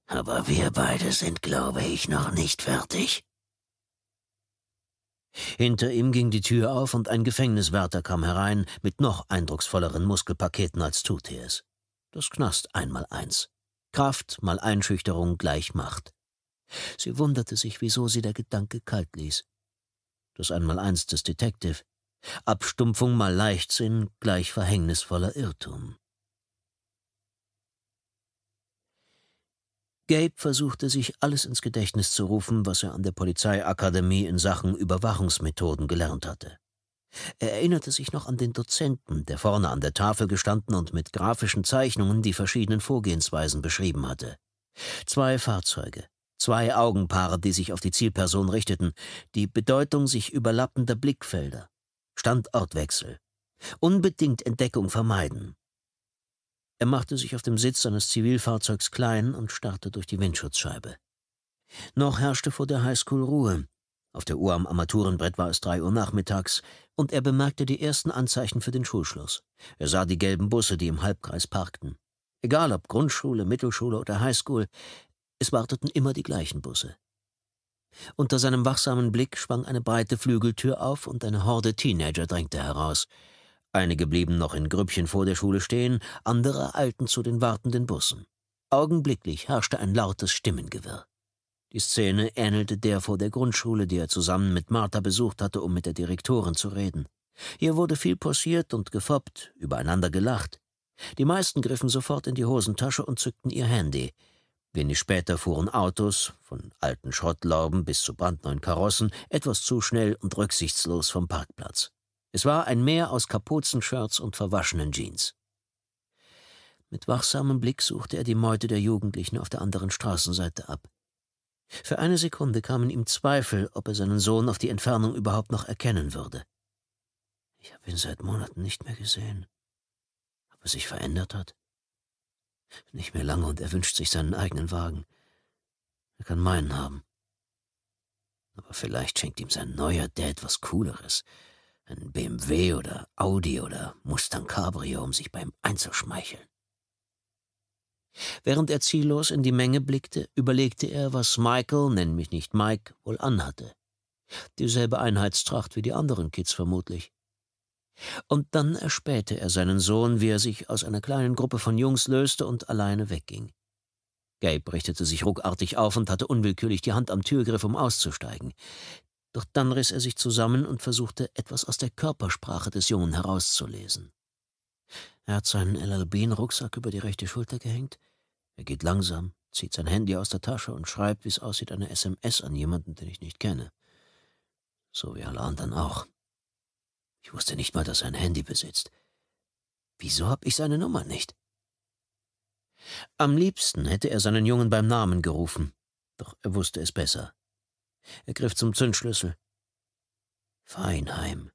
Aber wir beide sind, glaube ich, noch nicht fertig. Hinter ihm ging die Tür auf und ein Gefängniswärter kam herein mit noch eindrucksvolleren Muskelpaketen als Tutiers. Das Knast einmal eins. Kraft mal Einschüchterung gleich Macht. Sie wunderte sich, wieso sie der Gedanke kalt ließ. Das Einmaleins des Detective. Abstumpfung mal Leichtsinn gleich verhängnisvoller Irrtum. Gabe versuchte sich alles ins Gedächtnis zu rufen, was er an der Polizeiakademie in Sachen Überwachungsmethoden gelernt hatte. Er erinnerte sich noch an den Dozenten, der vorne an der Tafel gestanden und mit grafischen Zeichnungen die verschiedenen Vorgehensweisen beschrieben hatte. Zwei Fahrzeuge, zwei Augenpaare, die sich auf die Zielperson richteten, die Bedeutung sich überlappender Blickfelder, Standortwechsel, unbedingt Entdeckung vermeiden. Er machte sich auf dem Sitz seines Zivilfahrzeugs klein und starrte durch die Windschutzscheibe. Noch herrschte vor der Highschool Ruhe, auf der Uhr am Armaturenbrett war es drei Uhr nachmittags und er bemerkte die ersten Anzeichen für den Schulschluss. Er sah die gelben Busse, die im Halbkreis parkten. Egal ob Grundschule, Mittelschule oder Highschool, es warteten immer die gleichen Busse. Unter seinem wachsamen Blick schwang eine breite Flügeltür auf und eine Horde Teenager drängte heraus. Einige blieben noch in Grüppchen vor der Schule stehen, andere eilten zu den wartenden Bussen. Augenblicklich herrschte ein lautes Stimmengewirr. Die Szene ähnelte der vor der Grundschule, die er zusammen mit Martha besucht hatte, um mit der Direktorin zu reden. Hier wurde viel possiert und gefoppt, übereinander gelacht. Die meisten griffen sofort in die Hosentasche und zückten ihr Handy. Wenig später fuhren Autos, von alten Schrottlauben bis zu brandneuen Karossen, etwas zu schnell und rücksichtslos vom Parkplatz. Es war ein Meer aus Kapuzenshirts und verwaschenen Jeans. Mit wachsamem Blick suchte er die Meute der Jugendlichen auf der anderen Straßenseite ab. Für eine Sekunde kamen ihm Zweifel, ob er seinen Sohn auf die Entfernung überhaupt noch erkennen würde. Ich habe ihn seit Monaten nicht mehr gesehen. Ob er sich verändert hat? Nicht mehr lange und er wünscht sich seinen eigenen Wagen. Er kann meinen haben. Aber vielleicht schenkt ihm sein neuer Dad was Cooleres. Ein BMW oder Audi oder Mustang Cabrio, um sich beim einzuschmeicheln. Während er ziellos in die Menge blickte, überlegte er, was Michael, nenn mich nicht Mike, wohl anhatte. Dieselbe Einheitstracht wie die anderen Kids vermutlich. Und dann erspähte er seinen Sohn, wie er sich aus einer kleinen Gruppe von Jungs löste und alleine wegging. Gabe richtete sich ruckartig auf und hatte unwillkürlich die Hand am Türgriff, um auszusteigen. Doch dann riss er sich zusammen und versuchte, etwas aus der Körpersprache des Jungen herauszulesen. Er hat seinen LL Rucksack über die rechte Schulter gehängt. Er geht langsam, zieht sein Handy aus der Tasche und schreibt, wie es aussieht, eine SMS an jemanden, den ich nicht kenne. So wie alle anderen auch. Ich wusste nicht mal, dass er ein Handy besitzt. Wieso hab ich seine Nummer nicht? Am liebsten hätte er seinen Jungen beim Namen gerufen, doch er wusste es besser. Er griff zum Zündschlüssel. Feinheim.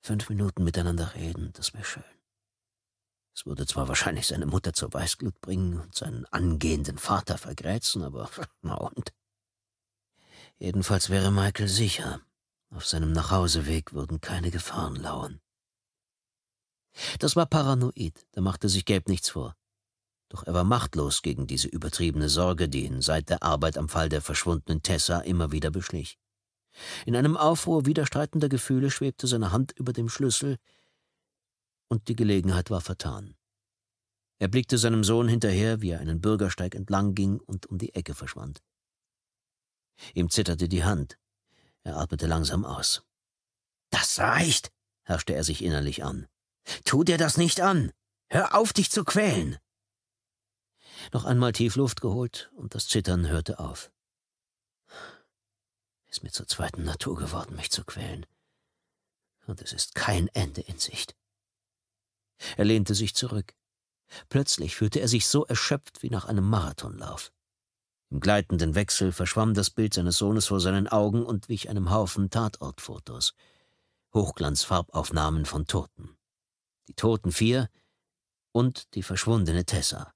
Fünf Minuten miteinander reden, das wäre schön. Es würde zwar wahrscheinlich seine Mutter zur Weißglut bringen und seinen angehenden Vater vergräzen, aber na und? Jedenfalls wäre Michael sicher. Auf seinem Nachhauseweg würden keine Gefahren lauern. Das war paranoid, da machte sich Gabe nichts vor. Doch er war machtlos gegen diese übertriebene Sorge, die ihn seit der Arbeit am Fall der verschwundenen Tessa immer wieder beschlich. In einem Aufruhr widerstreitender Gefühle schwebte seine Hand über dem Schlüssel, und die Gelegenheit war vertan. Er blickte seinem Sohn hinterher, wie er einen Bürgersteig entlang ging und um die Ecke verschwand. Ihm zitterte die Hand. Er atmete langsam aus. Das reicht, herrschte er sich innerlich an. Tu dir das nicht an. Hör auf, dich zu quälen. Noch einmal tief Luft geholt und das Zittern hörte auf. Ist mir zur zweiten Natur geworden, mich zu quälen. Und es ist kein Ende in Sicht. Er lehnte sich zurück. Plötzlich fühlte er sich so erschöpft wie nach einem Marathonlauf. Im gleitenden Wechsel verschwamm das Bild seines Sohnes vor seinen Augen und wich einem Haufen Tatortfotos, Hochglanzfarbaufnahmen von Toten. Die toten vier und die verschwundene Tessa.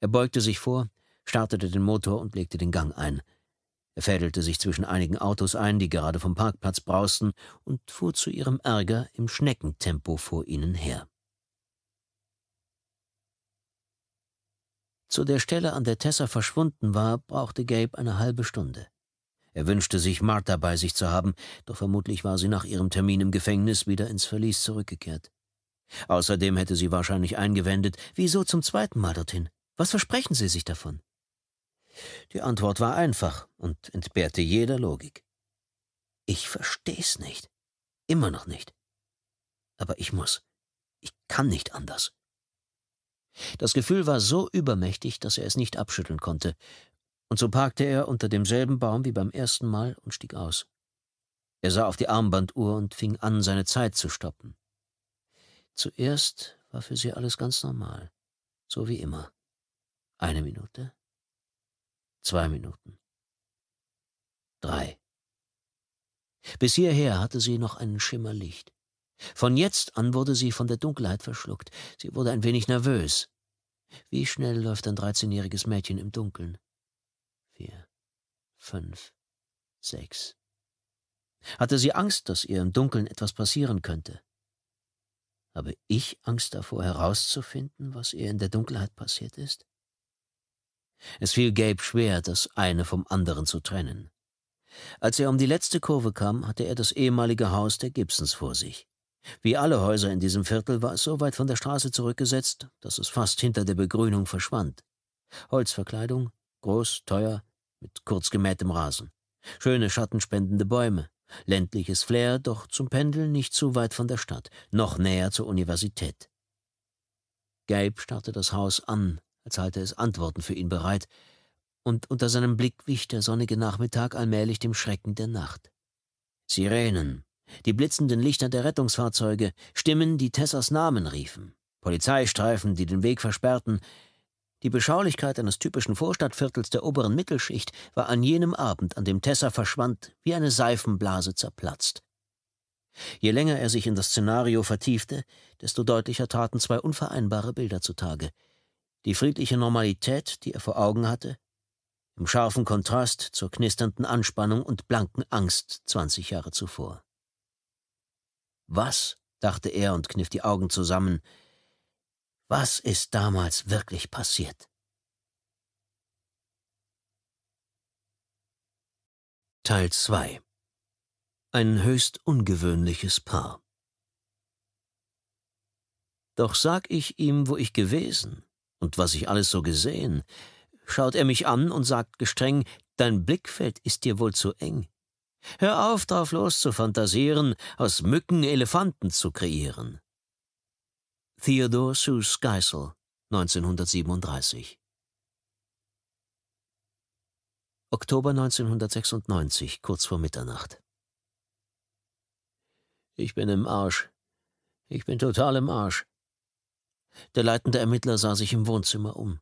Er beugte sich vor, startete den Motor und legte den Gang ein – er fädelte sich zwischen einigen Autos ein, die gerade vom Parkplatz brausten, und fuhr zu ihrem Ärger im Schneckentempo vor ihnen her. Zu der Stelle, an der Tessa verschwunden war, brauchte Gabe eine halbe Stunde. Er wünschte sich, Martha bei sich zu haben, doch vermutlich war sie nach ihrem Termin im Gefängnis wieder ins Verlies zurückgekehrt. Außerdem hätte sie wahrscheinlich eingewendet, wieso zum zweiten Mal dorthin? Was versprechen Sie sich davon? Die Antwort war einfach und entbehrte jeder Logik. Ich versteh's nicht. Immer noch nicht. Aber ich muss. Ich kann nicht anders. Das Gefühl war so übermächtig, dass er es nicht abschütteln konnte, und so parkte er unter demselben Baum wie beim ersten Mal und stieg aus. Er sah auf die Armbanduhr und fing an, seine Zeit zu stoppen. Zuerst war für sie alles ganz normal, so wie immer. Eine Minute, Zwei Minuten. Drei. Bis hierher hatte sie noch einen Schimmer Licht. Von jetzt an wurde sie von der Dunkelheit verschluckt. Sie wurde ein wenig nervös. Wie schnell läuft ein dreizehnjähriges Mädchen im Dunkeln? Vier, fünf, sechs. Hatte sie Angst, dass ihr im Dunkeln etwas passieren könnte? Habe ich Angst davor herauszufinden, was ihr in der Dunkelheit passiert ist? Es fiel Gabe schwer, das eine vom anderen zu trennen. Als er um die letzte Kurve kam, hatte er das ehemalige Haus der Gibsons vor sich. Wie alle Häuser in diesem Viertel war es so weit von der Straße zurückgesetzt, dass es fast hinter der Begrünung verschwand. Holzverkleidung, groß, teuer, mit kurz gemähtem Rasen. Schöne schattenspendende Bäume, ländliches Flair, doch zum Pendeln nicht zu weit von der Stadt, noch näher zur Universität. Gabe starrte das Haus an, als halte es Antworten für ihn bereit, und unter seinem Blick wich der sonnige Nachmittag allmählich dem Schrecken der Nacht. Sirenen, die blitzenden Lichter der Rettungsfahrzeuge, Stimmen, die Tessas Namen riefen, Polizeistreifen, die den Weg versperrten, die Beschaulichkeit eines typischen Vorstadtviertels der oberen Mittelschicht war an jenem Abend, an dem Tessa verschwand, wie eine Seifenblase zerplatzt. Je länger er sich in das Szenario vertiefte, desto deutlicher traten zwei unvereinbare Bilder zutage – die friedliche Normalität, die er vor Augen hatte, im scharfen Kontrast zur knisternden Anspannung und blanken Angst 20 Jahre zuvor. Was, dachte er und kniff die Augen zusammen, was ist damals wirklich passiert? Teil 2 Ein höchst ungewöhnliches Paar. Doch sag ich ihm, wo ich gewesen, und was ich alles so gesehen, schaut er mich an und sagt gestreng, dein Blickfeld ist dir wohl zu eng. Hör auf, drauf los zu fantasieren, aus Mücken Elefanten zu kreieren. Theodor Seuss Geisel, 1937 Oktober 1996, kurz vor Mitternacht. Ich bin im Arsch. Ich bin total im Arsch. Der leitende Ermittler sah sich im Wohnzimmer um.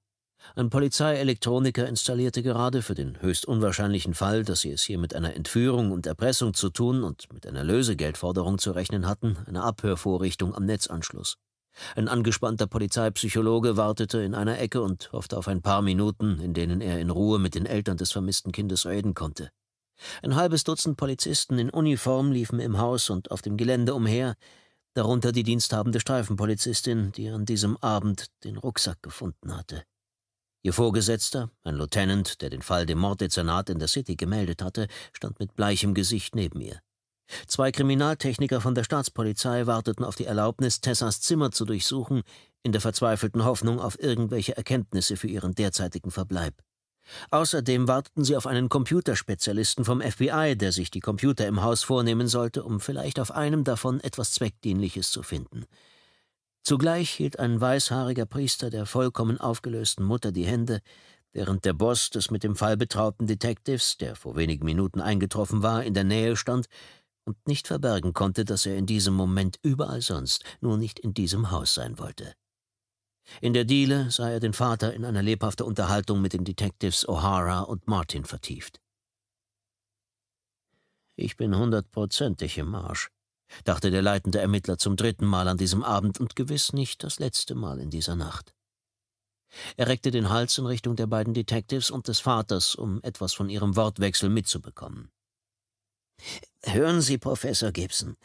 Ein Polizeielektroniker installierte gerade für den höchst unwahrscheinlichen Fall, dass sie es hier mit einer Entführung und Erpressung zu tun und mit einer Lösegeldforderung zu rechnen hatten, eine Abhörvorrichtung am Netzanschluss. Ein angespannter Polizeipsychologe wartete in einer Ecke und hoffte auf ein paar Minuten, in denen er in Ruhe mit den Eltern des vermissten Kindes reden konnte. Ein halbes Dutzend Polizisten in Uniform liefen im Haus und auf dem Gelände umher, darunter die diensthabende Streifenpolizistin, die an diesem Abend den Rucksack gefunden hatte. Ihr Vorgesetzter, ein Lieutenant, der den Fall dem Morddezernat in der City gemeldet hatte, stand mit bleichem Gesicht neben ihr. Zwei Kriminaltechniker von der Staatspolizei warteten auf die Erlaubnis, Tessas Zimmer zu durchsuchen, in der verzweifelten Hoffnung auf irgendwelche Erkenntnisse für ihren derzeitigen Verbleib. Außerdem warteten sie auf einen Computerspezialisten vom FBI, der sich die Computer im Haus vornehmen sollte, um vielleicht auf einem davon etwas Zweckdienliches zu finden. Zugleich hielt ein weißhaariger Priester der vollkommen aufgelösten Mutter die Hände, während der Boss des mit dem Fall betrauten Detectives, der vor wenigen Minuten eingetroffen war, in der Nähe stand und nicht verbergen konnte, dass er in diesem Moment überall sonst, nur nicht in diesem Haus sein wollte. In der Diele sah er den Vater in eine lebhafte Unterhaltung mit den Detectives O'Hara und Martin vertieft. Ich bin hundertprozentig im Arsch, dachte der leitende Ermittler zum dritten Mal an diesem Abend und gewiss nicht das letzte Mal in dieser Nacht. Er reckte den Hals in Richtung der beiden Detectives und des Vaters, um etwas von ihrem Wortwechsel mitzubekommen. Hören Sie, Professor Gibson,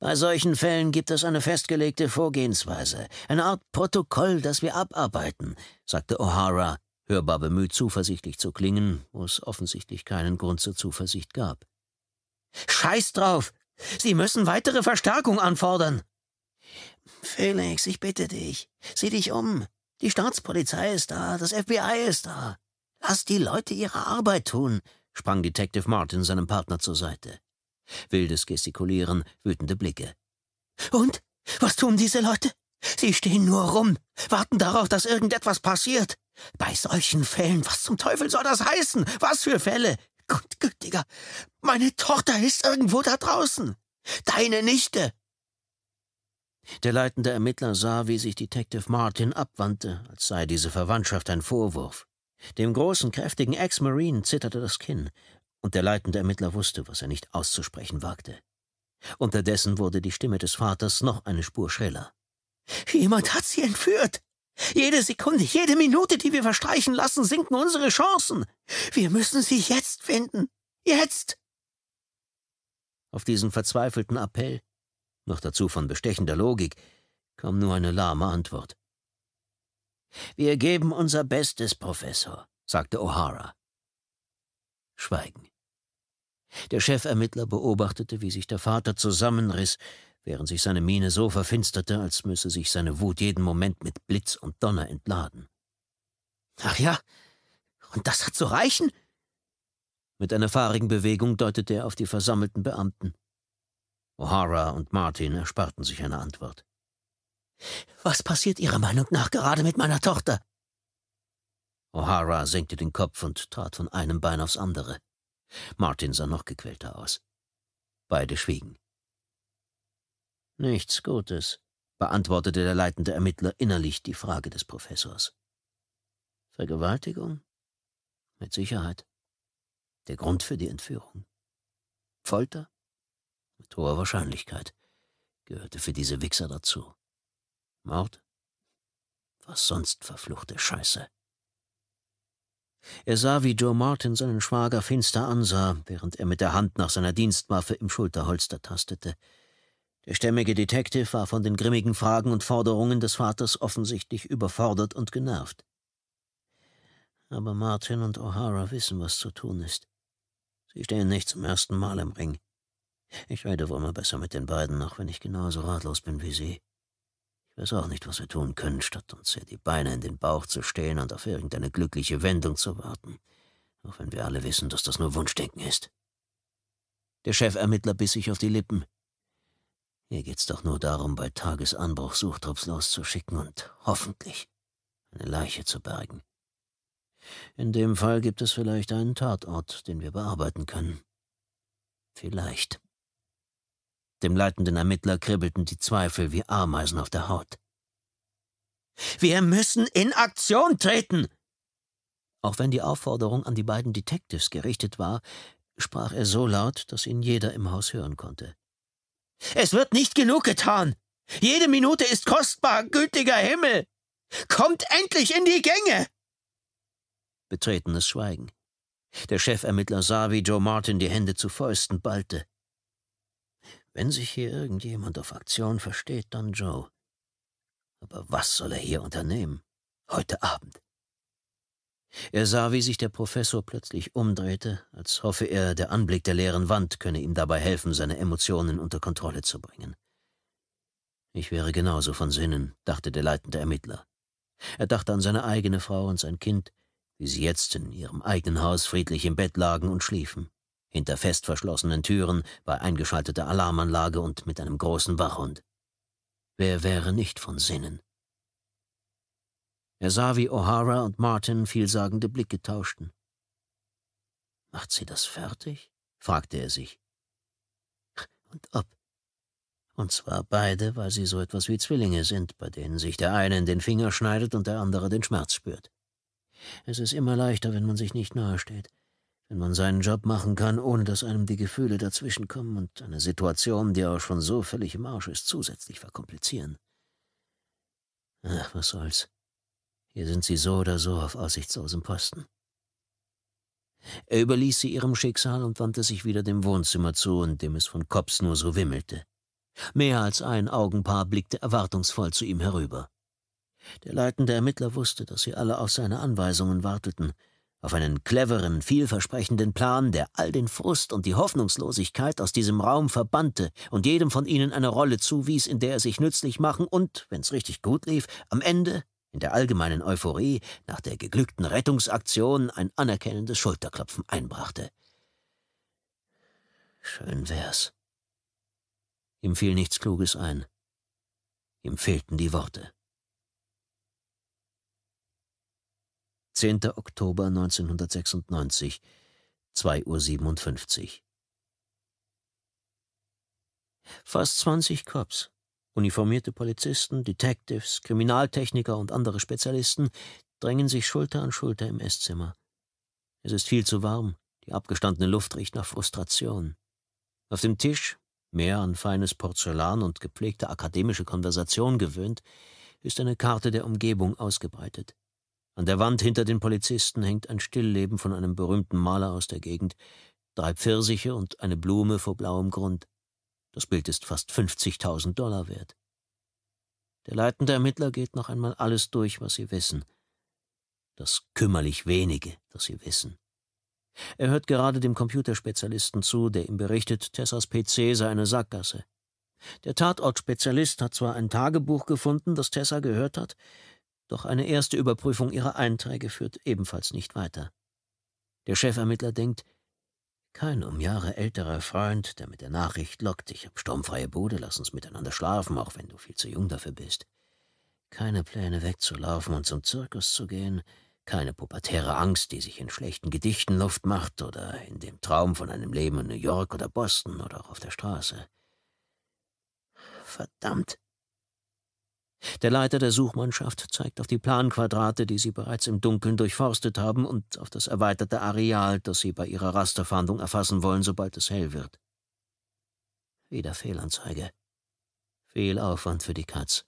bei solchen Fällen gibt es eine festgelegte Vorgehensweise, eine Art Protokoll, das wir abarbeiten, sagte O'Hara, hörbar bemüht, zuversichtlich zu klingen, wo es offensichtlich keinen Grund zur Zuversicht gab. Scheiß drauf! Sie müssen weitere Verstärkung anfordern! Felix, ich bitte dich, sieh dich um. Die Staatspolizei ist da, das FBI ist da. Lass die Leute ihre Arbeit tun sprang Detective Martin seinem Partner zur Seite. Wildes Gestikulieren, wütende Blicke. Und? Was tun diese Leute? Sie stehen nur rum, warten darauf, dass irgendetwas passiert. Bei solchen Fällen, was zum Teufel soll das heißen? Was für Fälle? Gott, Gütiger, meine Tochter ist irgendwo da draußen. Deine Nichte. Der leitende Ermittler sah, wie sich Detective Martin abwandte, als sei diese Verwandtschaft ein Vorwurf. Dem großen, kräftigen Ex-Marine zitterte das Kinn, und der leitende Ermittler wusste, was er nicht auszusprechen wagte. Unterdessen wurde die Stimme des Vaters noch eine Spur schriller. Jemand hat sie entführt. Jede Sekunde, jede Minute, die wir verstreichen lassen, sinken unsere Chancen. Wir müssen sie jetzt finden. Jetzt. Auf diesen verzweifelten Appell, noch dazu von bestechender Logik, kam nur eine lahme Antwort. Wir geben unser Bestes, Professor, sagte O'Hara. Schweigen. Der Chefermittler beobachtete, wie sich der Vater zusammenriss, während sich seine Miene so verfinsterte, als müsse sich seine Wut jeden Moment mit Blitz und Donner entladen. Ach ja, und das hat zu reichen? Mit einer fahrigen Bewegung deutete er auf die versammelten Beamten. O'Hara und Martin ersparten sich eine Antwort. Was passiert Ihrer Meinung nach gerade mit meiner Tochter? O'Hara senkte den Kopf und trat von einem Bein aufs andere. Martin sah noch gequälter aus. Beide schwiegen. Nichts Gutes, beantwortete der leitende Ermittler innerlich die Frage des Professors. Vergewaltigung? Mit Sicherheit. Der Grund für die Entführung. Folter? Mit hoher Wahrscheinlichkeit. Gehörte für diese Wichser dazu. Mord? Was sonst verfluchte Scheiße. Er sah, wie Joe Martin seinen Schwager finster ansah, während er mit der Hand nach seiner Dienstwaffe im Schulterholster tastete. Der stämmige Detective war von den grimmigen Fragen und Forderungen des Vaters offensichtlich überfordert und genervt. Aber Martin und O'Hara wissen, was zu tun ist. Sie stehen nicht zum ersten Mal im Ring. Ich rede wohl mal besser mit den beiden, auch wenn ich genauso ratlos bin wie sie. Ich weiß auch nicht, was wir tun können, statt uns hier die Beine in den Bauch zu stehen und auf irgendeine glückliche Wendung zu warten, auch wenn wir alle wissen, dass das nur Wunschdenken ist. Der Chefermittler biss sich auf die Lippen. Hier geht's doch nur darum, bei Tagesanbruch Suchtrupps loszuschicken und hoffentlich eine Leiche zu bergen. In dem Fall gibt es vielleicht einen Tatort, den wir bearbeiten können. Vielleicht. Dem leitenden Ermittler kribbelten die Zweifel wie Ameisen auf der Haut. Wir müssen in Aktion treten! Auch wenn die Aufforderung an die beiden Detectives gerichtet war, sprach er so laut, dass ihn jeder im Haus hören konnte. Es wird nicht genug getan! Jede Minute ist kostbar, gütiger Himmel! Kommt endlich in die Gänge! Betretenes Schweigen. Der Chefermittler sah, wie Joe Martin die Hände zu Fäusten ballte. Wenn sich hier irgendjemand auf Aktion versteht, dann Joe. Aber was soll er hier unternehmen? Heute Abend. Er sah, wie sich der Professor plötzlich umdrehte, als hoffe er, der Anblick der leeren Wand könne ihm dabei helfen, seine Emotionen unter Kontrolle zu bringen. Ich wäre genauso von Sinnen, dachte der leitende Ermittler. Er dachte an seine eigene Frau und sein Kind, wie sie jetzt in ihrem eigenen Haus friedlich im Bett lagen und schliefen hinter fest verschlossenen Türen, bei eingeschalteter Alarmanlage und mit einem großen Wachhund. Wer wäre nicht von Sinnen? Er sah, wie O'Hara und Martin vielsagende Blicke tauschten. Macht sie das fertig? fragte er sich. Und ob. Und zwar beide, weil sie so etwas wie Zwillinge sind, bei denen sich der eine in den Finger schneidet und der andere den Schmerz spürt. Es ist immer leichter, wenn man sich nicht nahe steht wenn man seinen Job machen kann, ohne dass einem die Gefühle dazwischenkommen und eine Situation, die auch schon so völlig im Arsch ist, zusätzlich verkomplizieren. Ach, was soll's. Hier sind sie so oder so auf aussichtslosem Posten. Er überließ sie ihrem Schicksal und wandte sich wieder dem Wohnzimmer zu, in dem es von Kops nur so wimmelte. Mehr als ein Augenpaar blickte erwartungsvoll zu ihm herüber. Der leitende Ermittler wusste, dass sie alle auf seine Anweisungen warteten, auf einen cleveren, vielversprechenden Plan, der all den Frust und die Hoffnungslosigkeit aus diesem Raum verbannte und jedem von ihnen eine Rolle zuwies, in der er sich nützlich machen und, wenn's richtig gut lief, am Ende, in der allgemeinen Euphorie, nach der geglückten Rettungsaktion ein anerkennendes Schulterklopfen einbrachte. Schön wär's. Ihm fiel nichts Kluges ein. Ihm fehlten die Worte. 10. Oktober 1996, 2.57 Uhr. Fast 20 Cops, uniformierte Polizisten, Detectives, Kriminaltechniker und andere Spezialisten drängen sich Schulter an Schulter im Esszimmer. Es ist viel zu warm, die abgestandene Luft riecht nach Frustration. Auf dem Tisch, mehr an feines Porzellan und gepflegte akademische Konversation gewöhnt, ist eine Karte der Umgebung ausgebreitet. An der Wand hinter den Polizisten hängt ein Stillleben von einem berühmten Maler aus der Gegend, drei Pfirsiche und eine Blume vor blauem Grund. Das Bild ist fast 50.000 Dollar wert. Der leitende Ermittler geht noch einmal alles durch, was sie wissen. Das kümmerlich wenige, das sie wissen. Er hört gerade dem Computerspezialisten zu, der ihm berichtet, Tessas PC sei eine Sackgasse. Der Tatortspezialist hat zwar ein Tagebuch gefunden, das Tessa gehört hat, doch eine erste Überprüfung ihrer Einträge führt ebenfalls nicht weiter. Der Chefermittler denkt, kein um Jahre älterer Freund, der mit der Nachricht lockt, ich hab sturmfreie Bude, lass uns miteinander schlafen, auch wenn du viel zu jung dafür bist. Keine Pläne wegzulaufen und zum Zirkus zu gehen, keine pubertäre Angst, die sich in schlechten Gedichten Luft macht oder in dem Traum von einem Leben in New York oder Boston oder auch auf der Straße. Verdammt, der Leiter der Suchmannschaft zeigt auf die Planquadrate, die sie bereits im Dunkeln durchforstet haben, und auf das erweiterte Areal, das sie bei ihrer Rasterfahndung erfassen wollen, sobald es hell wird. Wieder Fehlanzeige. Viel Aufwand für die Katz.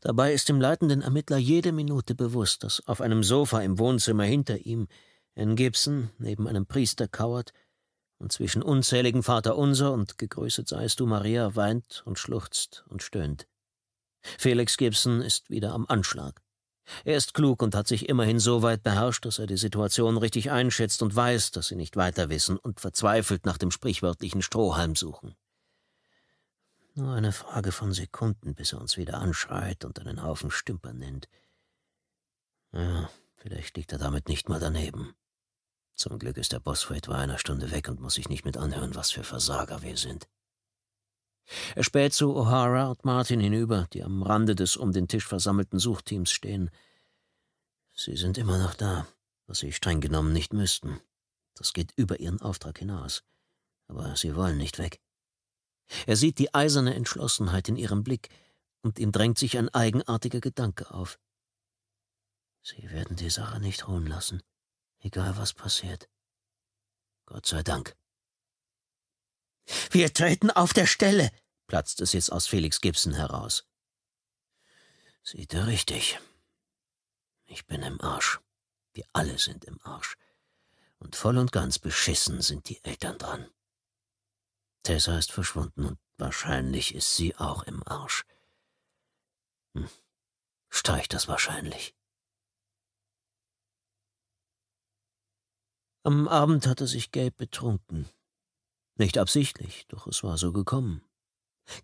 Dabei ist dem leitenden Ermittler jede Minute bewusst, dass auf einem Sofa im Wohnzimmer hinter ihm ein Gibson neben einem Priester kauert und zwischen unzähligen Vaterunser und gegrüßet seist du Maria weint und schluchzt und stöhnt. Felix Gibson ist wieder am Anschlag. Er ist klug und hat sich immerhin so weit beherrscht, dass er die Situation richtig einschätzt und weiß, dass sie nicht weiter wissen und verzweifelt nach dem sprichwörtlichen Strohhalm suchen. Nur eine Frage von Sekunden, bis er uns wieder anschreit und einen Haufen Stümper nennt. Ja, vielleicht liegt er damit nicht mal daneben. Zum Glück ist der Boss vor etwa einer Stunde weg und muss sich nicht mit anhören, was für Versager wir sind. Er späht zu O'Hara und Martin hinüber, die am Rande des um den Tisch versammelten Suchteams stehen. Sie sind immer noch da, was sie streng genommen nicht müssten. Das geht über ihren Auftrag hinaus. Aber sie wollen nicht weg. Er sieht die eiserne Entschlossenheit in ihrem Blick, und ihm drängt sich ein eigenartiger Gedanke auf. Sie werden die Sache nicht ruhen lassen, egal was passiert. Gott sei Dank. Wir treten auf der Stelle, platzt es jetzt aus Felix Gibson heraus. Sieht er richtig. Ich bin im Arsch. Wir alle sind im Arsch. Und voll und ganz beschissen sind die Eltern dran. Tessa ist verschwunden und wahrscheinlich ist sie auch im Arsch. Hm. Streich das wahrscheinlich. Am Abend hatte sich Gabe betrunken. Nicht absichtlich, doch es war so gekommen.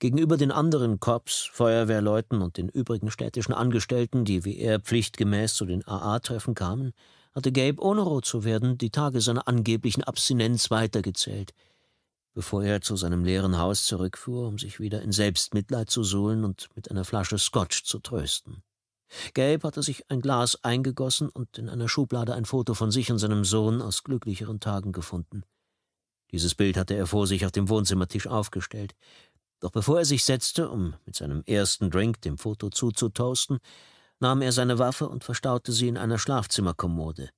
Gegenüber den anderen Korps, Feuerwehrleuten und den übrigen städtischen Angestellten, die wie er pflichtgemäß zu den AA-Treffen kamen, hatte Gabe, ohne rot zu werden, die Tage seiner angeblichen Abstinenz weitergezählt, bevor er zu seinem leeren Haus zurückfuhr, um sich wieder in Selbstmitleid zu suhlen und mit einer Flasche Scotch zu trösten. Gabe hatte sich ein Glas eingegossen und in einer Schublade ein Foto von sich und seinem Sohn aus glücklicheren Tagen gefunden – dieses Bild hatte er vor sich auf dem Wohnzimmertisch aufgestellt. Doch bevor er sich setzte, um mit seinem ersten Drink dem Foto zuzutoasten, nahm er seine Waffe und verstaute sie in einer Schlafzimmerkommode.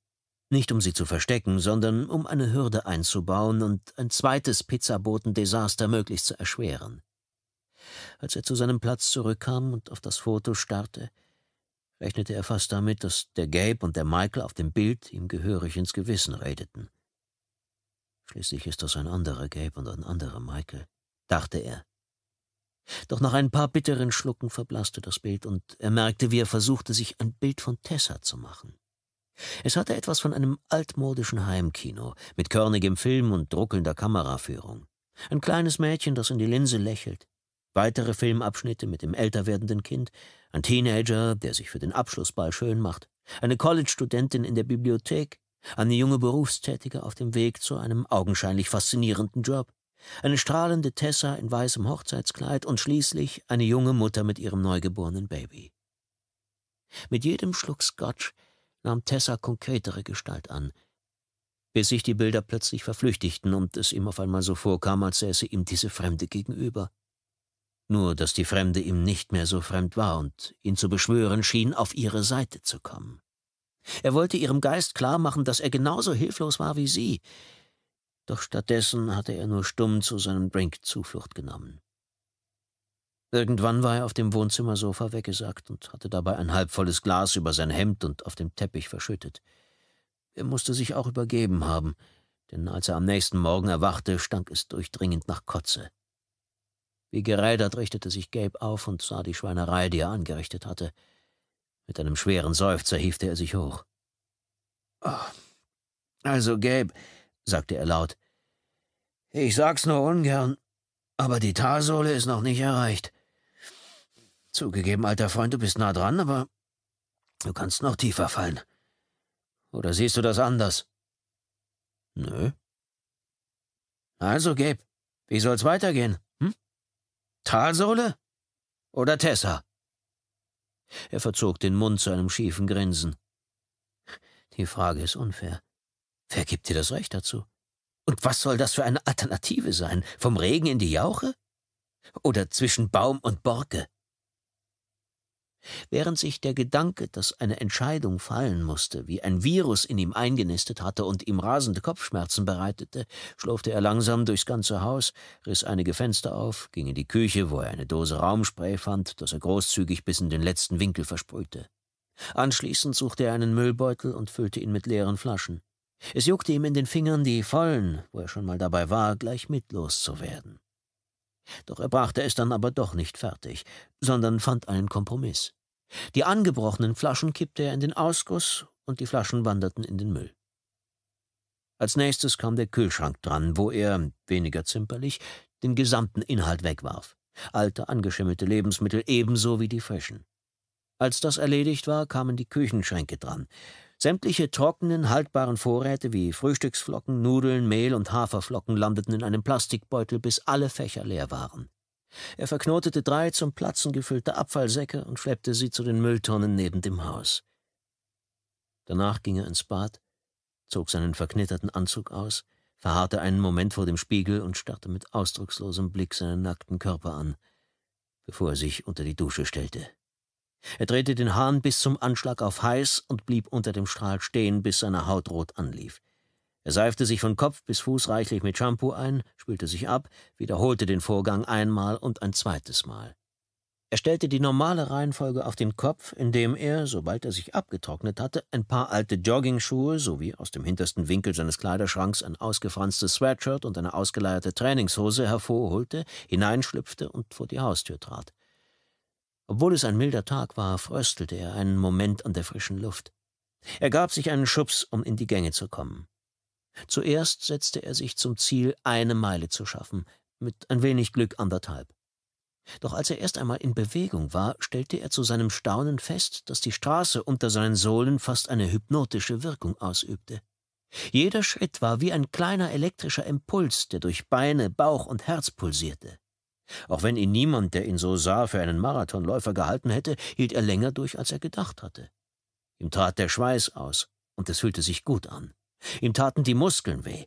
Nicht um sie zu verstecken, sondern um eine Hürde einzubauen und ein zweites Pizzaboten-Desaster möglichst zu erschweren. Als er zu seinem Platz zurückkam und auf das Foto starrte, rechnete er fast damit, dass der Gabe und der Michael auf dem Bild ihm gehörig ins Gewissen redeten. Schließlich ist das ein anderer Gabe und ein anderer Michael, dachte er. Doch nach ein paar bitteren Schlucken verblasste das Bild und er merkte, wie er versuchte, sich ein Bild von Tessa zu machen. Es hatte etwas von einem altmodischen Heimkino, mit körnigem Film und druckelnder Kameraführung. Ein kleines Mädchen, das in die Linse lächelt. Weitere Filmabschnitte mit dem älter werdenden Kind, ein Teenager, der sich für den Abschlussball schön macht, eine College-Studentin in der Bibliothek, eine junge Berufstätige auf dem Weg zu einem augenscheinlich faszinierenden Job. Eine strahlende Tessa in weißem Hochzeitskleid und schließlich eine junge Mutter mit ihrem neugeborenen Baby. Mit jedem Schluck Scotch nahm Tessa konkretere Gestalt an, bis sich die Bilder plötzlich verflüchtigten und es ihm auf einmal so vorkam, als säße ihm diese Fremde gegenüber. Nur, dass die Fremde ihm nicht mehr so fremd war und ihn zu beschwören schien, auf ihre Seite zu kommen. Er wollte ihrem Geist klarmachen, dass er genauso hilflos war wie sie. Doch stattdessen hatte er nur stumm zu seinem Drink Zuflucht genommen. Irgendwann war er auf dem Wohnzimmersofa weggesackt und hatte dabei ein halbvolles Glas über sein Hemd und auf dem Teppich verschüttet. Er musste sich auch übergeben haben, denn als er am nächsten Morgen erwachte, stank es durchdringend nach Kotze. Wie gerädert richtete sich Gabe auf und sah die Schweinerei, die er angerichtet hatte. Mit einem schweren Seufzer hiefte er sich hoch. Oh. Also, Gabe, sagte er laut, ich sag's nur ungern, aber die Talsohle ist noch nicht erreicht. Zugegeben, alter Freund, du bist nah dran, aber du kannst noch tiefer fallen. Oder siehst du das anders? Nö. Also, Gabe, wie soll's weitergehen? Hm? Talsohle oder Tessa? Er verzog den Mund zu einem schiefen Grinsen. Die Frage ist unfair. Wer gibt dir das Recht dazu? Und was soll das für eine Alternative sein? Vom Regen in die Jauche? Oder zwischen Baum und Borke? Während sich der Gedanke, dass eine Entscheidung fallen musste, wie ein Virus in ihm eingenistet hatte und ihm rasende Kopfschmerzen bereitete, schlurfte er langsam durchs ganze Haus, riss einige Fenster auf, ging in die Küche, wo er eine Dose Raumspray fand, das er großzügig bis in den letzten Winkel versprühte. Anschließend suchte er einen Müllbeutel und füllte ihn mit leeren Flaschen. Es juckte ihm in den Fingern, die vollen, wo er schon mal dabei war, gleich mitlos zu werden. Doch er brachte es dann aber doch nicht fertig, sondern fand einen Kompromiss. Die angebrochenen Flaschen kippte er in den Ausguss und die Flaschen wanderten in den Müll. Als nächstes kam der Kühlschrank dran, wo er, weniger zimperlich, den gesamten Inhalt wegwarf. Alte, angeschimmelte Lebensmittel ebenso wie die frischen. Als das erledigt war, kamen die Küchenschränke dran. Sämtliche trockenen, haltbaren Vorräte wie Frühstücksflocken, Nudeln, Mehl und Haferflocken landeten in einem Plastikbeutel, bis alle Fächer leer waren. Er verknotete drei zum Platzen gefüllte Abfallsäcke und schleppte sie zu den Mülltonnen neben dem Haus. Danach ging er ins Bad, zog seinen verknitterten Anzug aus, verharrte einen Moment vor dem Spiegel und starrte mit ausdruckslosem Blick seinen nackten Körper an, bevor er sich unter die Dusche stellte. Er drehte den Hahn bis zum Anschlag auf heiß und blieb unter dem Strahl stehen, bis seine Haut rot anlief. Er seifte sich von Kopf bis Fuß reichlich mit Shampoo ein, spülte sich ab, wiederholte den Vorgang einmal und ein zweites Mal. Er stellte die normale Reihenfolge auf den Kopf, indem er, sobald er sich abgetrocknet hatte, ein paar alte Joggingschuhe sowie aus dem hintersten Winkel seines Kleiderschranks ein ausgefranstes Sweatshirt und eine ausgeleierte Trainingshose hervorholte, hineinschlüpfte und vor die Haustür trat. Obwohl es ein milder Tag war, fröstelte er einen Moment an der frischen Luft. Er gab sich einen Schubs, um in die Gänge zu kommen. Zuerst setzte er sich zum Ziel, eine Meile zu schaffen, mit ein wenig Glück anderthalb. Doch als er erst einmal in Bewegung war, stellte er zu seinem Staunen fest, dass die Straße unter seinen Sohlen fast eine hypnotische Wirkung ausübte. Jeder Schritt war wie ein kleiner elektrischer Impuls, der durch Beine, Bauch und Herz pulsierte. Auch wenn ihn niemand, der ihn so sah, für einen Marathonläufer gehalten hätte, hielt er länger durch, als er gedacht hatte. Ihm trat der Schweiß aus, und es fühlte sich gut an. Ihm taten die Muskeln weh,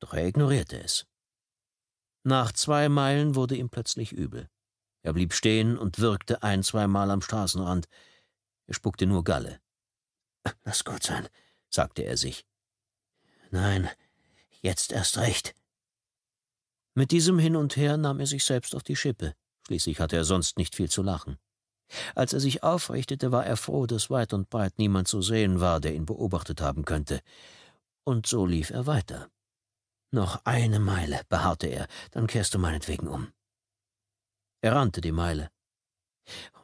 doch er ignorierte es. Nach zwei Meilen wurde ihm plötzlich übel. Er blieb stehen und wirkte ein, zweimal am Straßenrand. Er spuckte nur Galle. Lass gut sein, sagte er sich. Nein, jetzt erst recht. Mit diesem Hin und Her nahm er sich selbst auf die Schippe. Schließlich hatte er sonst nicht viel zu lachen. Als er sich aufrichtete, war er froh, dass weit und breit niemand zu sehen war, der ihn beobachtet haben könnte. Und so lief er weiter. Noch eine Meile, beharrte er, dann kehrst du meinetwegen um. Er rannte die Meile.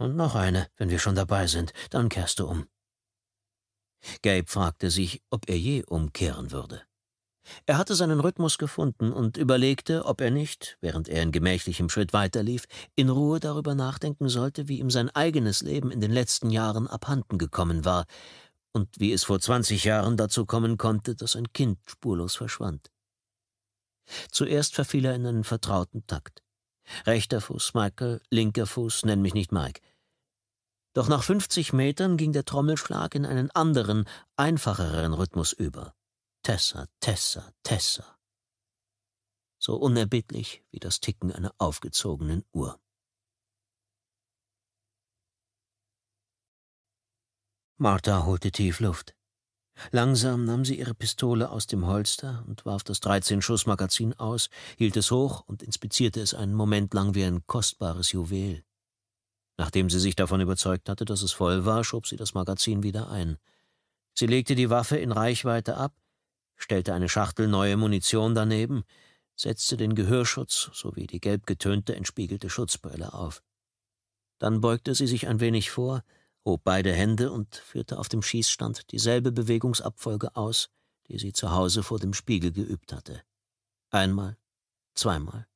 Und noch eine, wenn wir schon dabei sind, dann kehrst du um. Gabe fragte sich, ob er je umkehren würde. Er hatte seinen Rhythmus gefunden und überlegte, ob er nicht, während er in gemächlichem Schritt weiterlief, in Ruhe darüber nachdenken sollte, wie ihm sein eigenes Leben in den letzten Jahren abhanden gekommen war und wie es vor zwanzig Jahren dazu kommen konnte, dass ein Kind spurlos verschwand. Zuerst verfiel er in einen vertrauten Takt. Rechter Fuß Michael, linker Fuß nenn mich nicht Mike. Doch nach fünfzig Metern ging der Trommelschlag in einen anderen, einfacheren Rhythmus über. Tessa, Tessa, Tessa. So unerbittlich wie das Ticken einer aufgezogenen Uhr. Martha holte tief Luft. Langsam nahm sie ihre Pistole aus dem Holster und warf das 13-Schuss-Magazin aus, hielt es hoch und inspizierte es einen Moment lang wie ein kostbares Juwel. Nachdem sie sich davon überzeugt hatte, dass es voll war, schob sie das Magazin wieder ein. Sie legte die Waffe in Reichweite ab, stellte eine Schachtel neue Munition daneben, setzte den Gehörschutz sowie die gelb getönte, entspiegelte Schutzbrille auf. Dann beugte sie sich ein wenig vor, hob beide Hände und führte auf dem Schießstand dieselbe Bewegungsabfolge aus, die sie zu Hause vor dem Spiegel geübt hatte. Einmal, zweimal.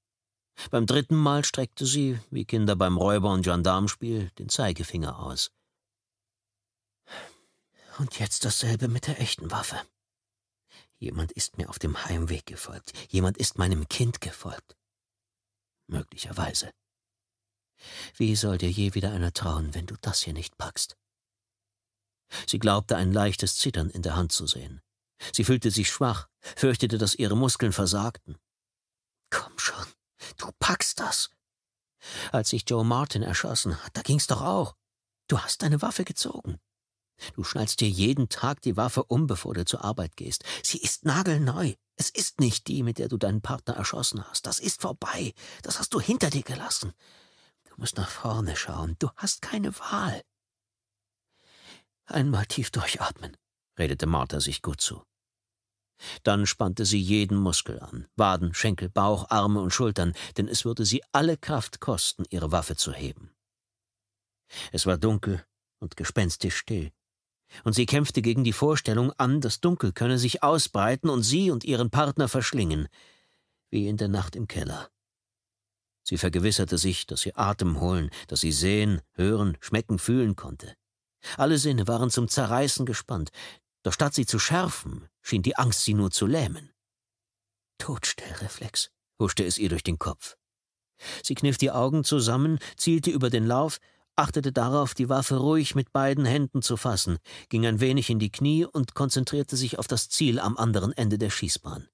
Beim dritten Mal streckte sie, wie Kinder beim Räuber- und Gendarmspiel, den Zeigefinger aus. Und jetzt dasselbe mit der echten Waffe, Jemand ist mir auf dem Heimweg gefolgt. Jemand ist meinem Kind gefolgt. Möglicherweise. Wie soll dir je wieder einer trauen, wenn du das hier nicht packst? Sie glaubte ein leichtes Zittern in der Hand zu sehen. Sie fühlte sich schwach, fürchtete, dass ihre Muskeln versagten. Komm schon, du packst das. Als sich Joe Martin erschossen hat, da ging's doch auch. Du hast deine Waffe gezogen. Du schnallst dir jeden Tag die Waffe um, bevor du zur Arbeit gehst. Sie ist nagelneu. Es ist nicht die, mit der du deinen Partner erschossen hast. Das ist vorbei. Das hast du hinter dir gelassen. Du musst nach vorne schauen. Du hast keine Wahl. Einmal tief durchatmen, redete Martha sich gut zu. Dann spannte sie jeden Muskel an, Waden, Schenkel, Bauch, Arme und Schultern, denn es würde sie alle Kraft kosten, ihre Waffe zu heben. Es war dunkel und gespenstisch still und sie kämpfte gegen die Vorstellung an, das Dunkel könne sich ausbreiten und sie und ihren Partner verschlingen, wie in der Nacht im Keller. Sie vergewisserte sich, dass sie Atem holen, dass sie sehen, hören, schmecken, fühlen konnte. Alle Sinne waren zum Zerreißen gespannt, doch statt sie zu schärfen, schien die Angst sie nur zu lähmen. Todstellreflex, huschte es ihr durch den Kopf. Sie kniff die Augen zusammen, zielte über den Lauf achtete darauf, die Waffe ruhig mit beiden Händen zu fassen, ging ein wenig in die Knie und konzentrierte sich auf das Ziel am anderen Ende der Schießbahn.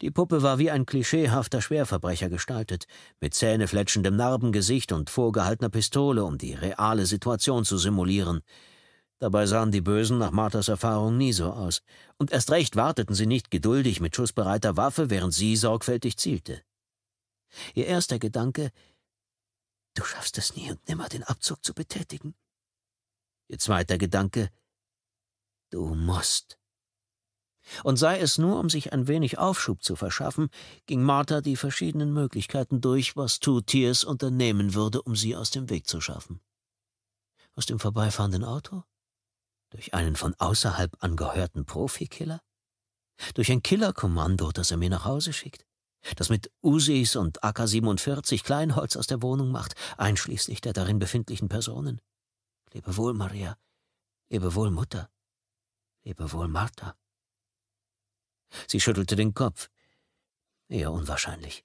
Die Puppe war wie ein klischeehafter Schwerverbrecher gestaltet, mit zähnefletschendem Narbengesicht und vorgehaltener Pistole, um die reale Situation zu simulieren. Dabei sahen die Bösen nach Marthas Erfahrung nie so aus, und erst recht warteten sie nicht geduldig mit schussbereiter Waffe, während sie sorgfältig zielte. Ihr erster Gedanke Du schaffst es nie und nimmer, den Abzug zu betätigen. Ihr zweiter Gedanke, du musst. Und sei es nur, um sich ein wenig Aufschub zu verschaffen, ging Martha die verschiedenen Möglichkeiten durch, was Two Tears unternehmen würde, um sie aus dem Weg zu schaffen. Aus dem vorbeifahrenden Auto? Durch einen von außerhalb angehörten Profikiller? Durch ein Killerkommando, das er mir nach Hause schickt? das mit Usis und AK-47 Kleinholz aus der Wohnung macht, einschließlich der darin befindlichen Personen. Lebe wohl, Maria. Lebe wohl, Mutter. Lebe wohl, Martha. Sie schüttelte den Kopf. Eher unwahrscheinlich.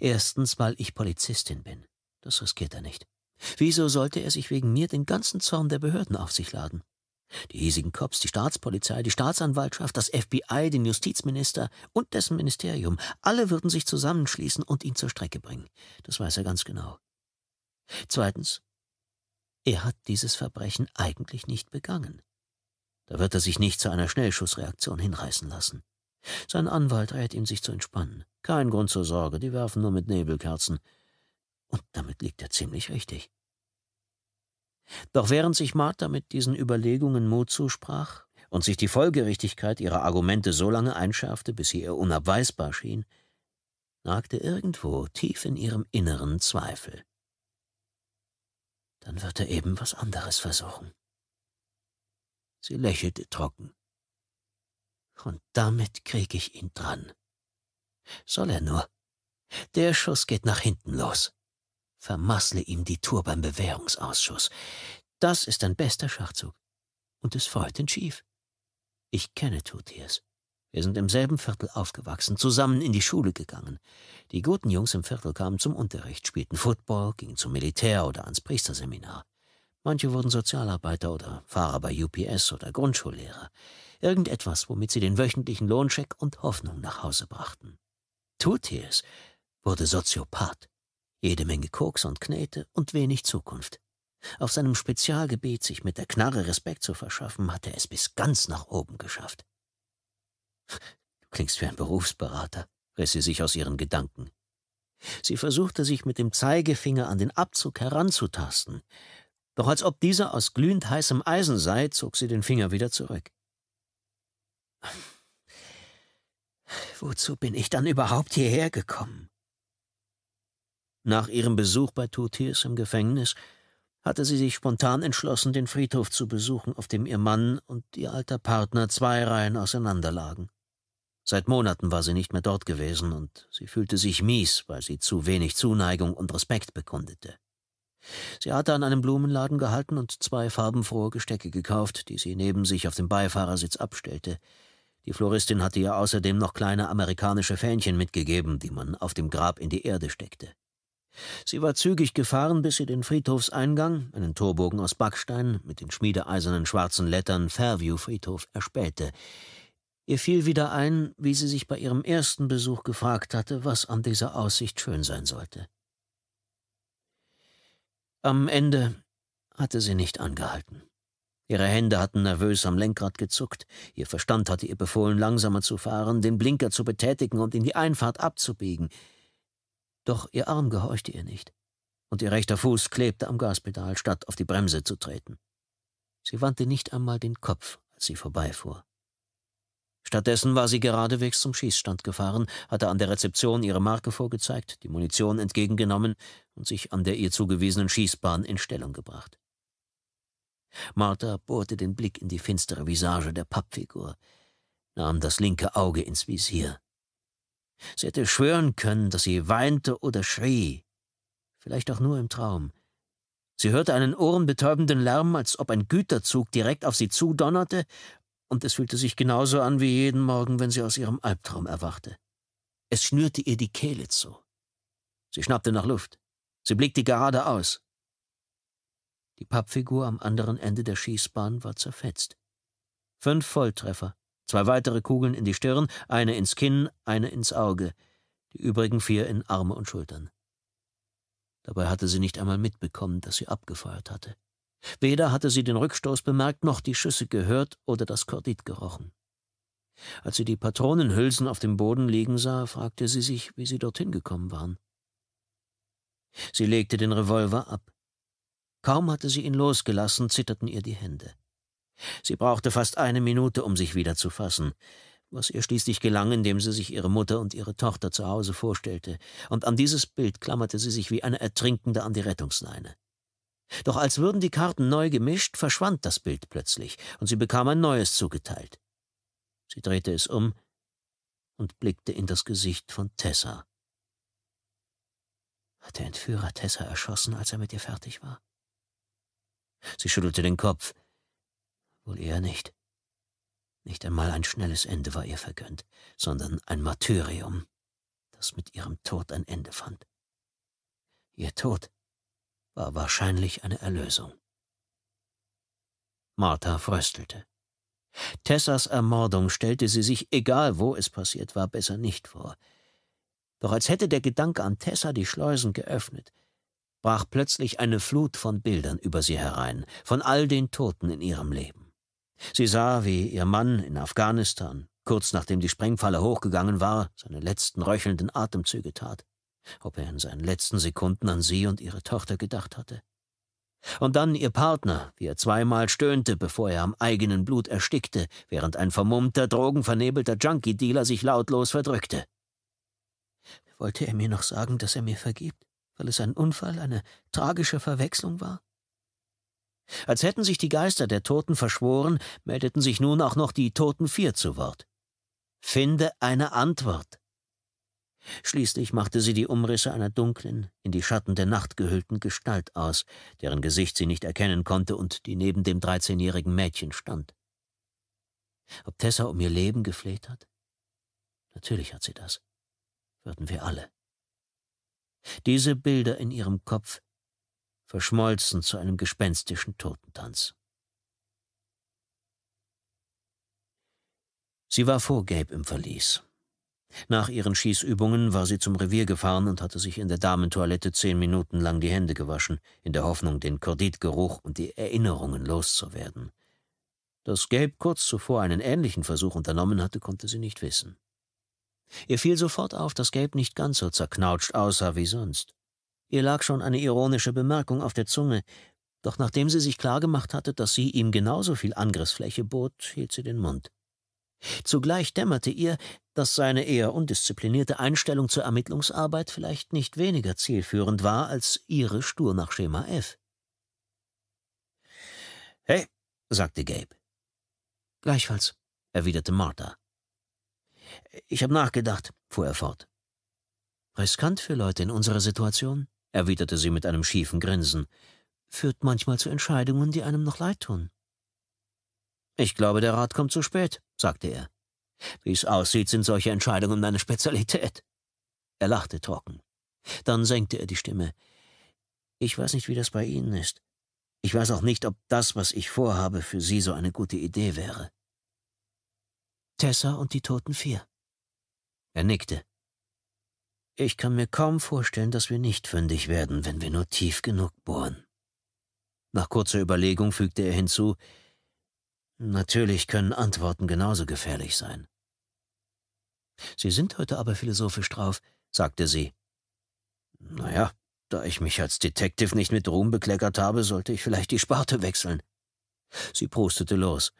Erstens, weil ich Polizistin bin. Das riskiert er nicht. Wieso sollte er sich wegen mir den ganzen Zorn der Behörden auf sich laden? Die hiesigen Cops, die Staatspolizei, die Staatsanwaltschaft, das FBI, den Justizminister und dessen Ministerium, alle würden sich zusammenschließen und ihn zur Strecke bringen. Das weiß er ganz genau. Zweitens, er hat dieses Verbrechen eigentlich nicht begangen. Da wird er sich nicht zu einer Schnellschussreaktion hinreißen lassen. Sein Anwalt rät ihm, sich zu entspannen. Kein Grund zur Sorge, die werfen nur mit Nebelkerzen. Und damit liegt er ziemlich richtig. Doch während sich Martha mit diesen Überlegungen Mut zusprach und sich die Folgerichtigkeit ihrer Argumente so lange einschärfte, bis sie ihr unabweisbar schien, nagte irgendwo tief in ihrem Inneren Zweifel. Dann wird er eben was anderes versuchen. Sie lächelte trocken. Und damit krieg ich ihn dran. Soll er nur. Der Schuss geht nach hinten los vermassle ihm die Tour beim Bewährungsausschuss. Das ist ein bester Schachzug. Und es freut den Chief. Ich kenne Tutiers. Wir sind im selben Viertel aufgewachsen, zusammen in die Schule gegangen. Die guten Jungs im Viertel kamen zum Unterricht, spielten Football, gingen zum Militär oder ans Priesterseminar. Manche wurden Sozialarbeiter oder Fahrer bei UPS oder Grundschullehrer. Irgendetwas, womit sie den wöchentlichen Lohnscheck und Hoffnung nach Hause brachten. Tutiers wurde Soziopath jede Menge Koks und Knete und wenig Zukunft. Auf seinem Spezialgebiet, sich mit der Knarre Respekt zu verschaffen, hat er es bis ganz nach oben geschafft. Du klingst wie ein Berufsberater, riss sie sich aus ihren Gedanken. Sie versuchte sich mit dem Zeigefinger an den Abzug heranzutasten, doch als ob dieser aus glühend heißem Eisen sei, zog sie den Finger wieder zurück. Wozu bin ich dann überhaupt hierher gekommen? Nach ihrem Besuch bei Tuthirs im Gefängnis hatte sie sich spontan entschlossen, den Friedhof zu besuchen, auf dem ihr Mann und ihr alter Partner zwei Reihen auseinander lagen. Seit Monaten war sie nicht mehr dort gewesen, und sie fühlte sich mies, weil sie zu wenig Zuneigung und Respekt bekundete. Sie hatte an einem Blumenladen gehalten und zwei farbenfrohe Gestecke gekauft, die sie neben sich auf dem Beifahrersitz abstellte. Die Floristin hatte ihr außerdem noch kleine amerikanische Fähnchen mitgegeben, die man auf dem Grab in die Erde steckte. Sie war zügig gefahren, bis sie den Friedhofseingang, einen Torbogen aus Backstein mit den schmiedeeisernen schwarzen Lettern Fairview Friedhof, erspähte. Ihr fiel wieder ein, wie sie sich bei ihrem ersten Besuch gefragt hatte, was an dieser Aussicht schön sein sollte. Am Ende hatte sie nicht angehalten. Ihre Hände hatten nervös am Lenkrad gezuckt, ihr Verstand hatte ihr befohlen, langsamer zu fahren, den Blinker zu betätigen und in die Einfahrt abzubiegen – doch ihr Arm gehorchte ihr nicht, und ihr rechter Fuß klebte am Gaspedal, statt auf die Bremse zu treten. Sie wandte nicht einmal den Kopf, als sie vorbeifuhr. Stattdessen war sie geradewegs zum Schießstand gefahren, hatte an der Rezeption ihre Marke vorgezeigt, die Munition entgegengenommen und sich an der ihr zugewiesenen Schießbahn in Stellung gebracht. Martha bohrte den Blick in die finstere Visage der Pappfigur, nahm das linke Auge ins Visier Sie hätte schwören können, dass sie weinte oder schrie, vielleicht auch nur im Traum. Sie hörte einen ohrenbetäubenden Lärm, als ob ein Güterzug direkt auf sie zudonnerte, und es fühlte sich genauso an wie jeden Morgen, wenn sie aus ihrem Albtraum erwachte. Es schnürte ihr die Kehle zu. Sie schnappte nach Luft. Sie blickte geradeaus. Die Pappfigur am anderen Ende der Schießbahn war zerfetzt. Fünf Volltreffer, Zwei weitere Kugeln in die Stirn, eine ins Kinn, eine ins Auge, die übrigen vier in Arme und Schultern. Dabei hatte sie nicht einmal mitbekommen, dass sie abgefeuert hatte. Weder hatte sie den Rückstoß bemerkt, noch die Schüsse gehört oder das Kordit gerochen. Als sie die Patronenhülsen auf dem Boden liegen sah, fragte sie sich, wie sie dorthin gekommen waren. Sie legte den Revolver ab. Kaum hatte sie ihn losgelassen, zitterten ihr die Hände. Sie brauchte fast eine Minute, um sich wieder zu fassen, was ihr schließlich gelang, indem sie sich ihre Mutter und ihre Tochter zu Hause vorstellte, und an dieses Bild klammerte sie sich wie eine Ertrinkende an die Rettungsleine. Doch als würden die Karten neu gemischt, verschwand das Bild plötzlich, und sie bekam ein neues zugeteilt. Sie drehte es um und blickte in das Gesicht von Tessa. Hat der Entführer Tessa erschossen, als er mit ihr fertig war? Sie schüttelte den Kopf, Wohl eher nicht. Nicht einmal ein schnelles Ende war ihr vergönnt, sondern ein Martyrium, das mit ihrem Tod ein Ende fand. Ihr Tod war wahrscheinlich eine Erlösung. Martha fröstelte. Tessas Ermordung stellte sie sich, egal wo es passiert war, besser nicht vor. Doch als hätte der Gedanke an Tessa die Schleusen geöffnet, brach plötzlich eine Flut von Bildern über sie herein, von all den Toten in ihrem Leben. Sie sah, wie ihr Mann in Afghanistan, kurz nachdem die Sprengfalle hochgegangen war, seine letzten röchelnden Atemzüge tat, ob er in seinen letzten Sekunden an sie und ihre Tochter gedacht hatte. Und dann ihr Partner, wie er zweimal stöhnte, bevor er am eigenen Blut erstickte, während ein vermummter, drogenvernebelter Junkie-Dealer sich lautlos verdrückte. Wollte er mir noch sagen, dass er mir vergibt, weil es ein Unfall, eine tragische Verwechslung war? Als hätten sich die Geister der Toten verschworen, meldeten sich nun auch noch die Toten Vier zu Wort. Finde eine Antwort. Schließlich machte sie die Umrisse einer dunklen, in die Schatten der Nacht gehüllten Gestalt aus, deren Gesicht sie nicht erkennen konnte und die neben dem dreizehnjährigen Mädchen stand. Ob Tessa um ihr Leben gefleht hat? Natürlich hat sie das. Würden wir alle. Diese Bilder in ihrem Kopf verschmolzen zu einem gespenstischen Totentanz. Sie war vor vorgelb im Verlies. Nach ihren Schießübungen war sie zum Revier gefahren und hatte sich in der Damentoilette zehn Minuten lang die Hände gewaschen, in der Hoffnung, den Korditgeruch und die Erinnerungen loszuwerden. Dass Gelb kurz zuvor einen ähnlichen Versuch unternommen hatte, konnte sie nicht wissen. Ihr fiel sofort auf, dass Gelb nicht ganz so zerknautscht aussah wie sonst. Ihr lag schon eine ironische Bemerkung auf der Zunge, doch nachdem sie sich klargemacht hatte, dass sie ihm genauso viel Angriffsfläche bot, hielt sie den Mund. Zugleich dämmerte ihr, dass seine eher undisziplinierte Einstellung zur Ermittlungsarbeit vielleicht nicht weniger zielführend war als ihre stur nach Schema F. Hey, sagte Gabe. Gleichfalls, erwiderte Martha. Ich habe nachgedacht, fuhr er fort. Riskant für Leute in unserer Situation? erwiderte sie mit einem schiefen Grinsen, führt manchmal zu Entscheidungen, die einem noch leid tun. Ich glaube, der Rat kommt zu spät, sagte er. Wie es aussieht, sind solche Entscheidungen meine Spezialität. Er lachte trocken. Dann senkte er die Stimme. Ich weiß nicht, wie das bei Ihnen ist. Ich weiß auch nicht, ob das, was ich vorhabe, für Sie so eine gute Idee wäre. Tessa und die toten vier. Er nickte. Ich kann mir kaum vorstellen, dass wir nicht fündig werden, wenn wir nur tief genug bohren. Nach kurzer Überlegung fügte er hinzu, Natürlich können Antworten genauso gefährlich sein. Sie sind heute aber philosophisch drauf, sagte sie. Naja, da ich mich als Detective nicht mit Ruhm bekleckert habe, sollte ich vielleicht die Sparte wechseln. Sie prustete los.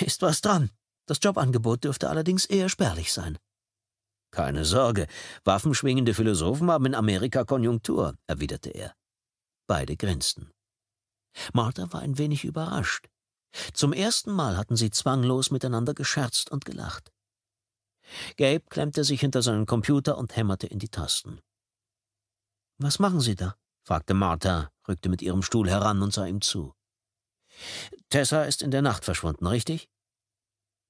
Ist was dran. Das Jobangebot dürfte allerdings eher spärlich sein. Keine Sorge, waffenschwingende Philosophen haben in Amerika Konjunktur, erwiderte er. Beide grinsten. Martha war ein wenig überrascht. Zum ersten Mal hatten sie zwanglos miteinander gescherzt und gelacht. Gabe klemmte sich hinter seinen Computer und hämmerte in die Tasten. Was machen Sie da? fragte Martha, rückte mit ihrem Stuhl heran und sah ihm zu. Tessa ist in der Nacht verschwunden, richtig?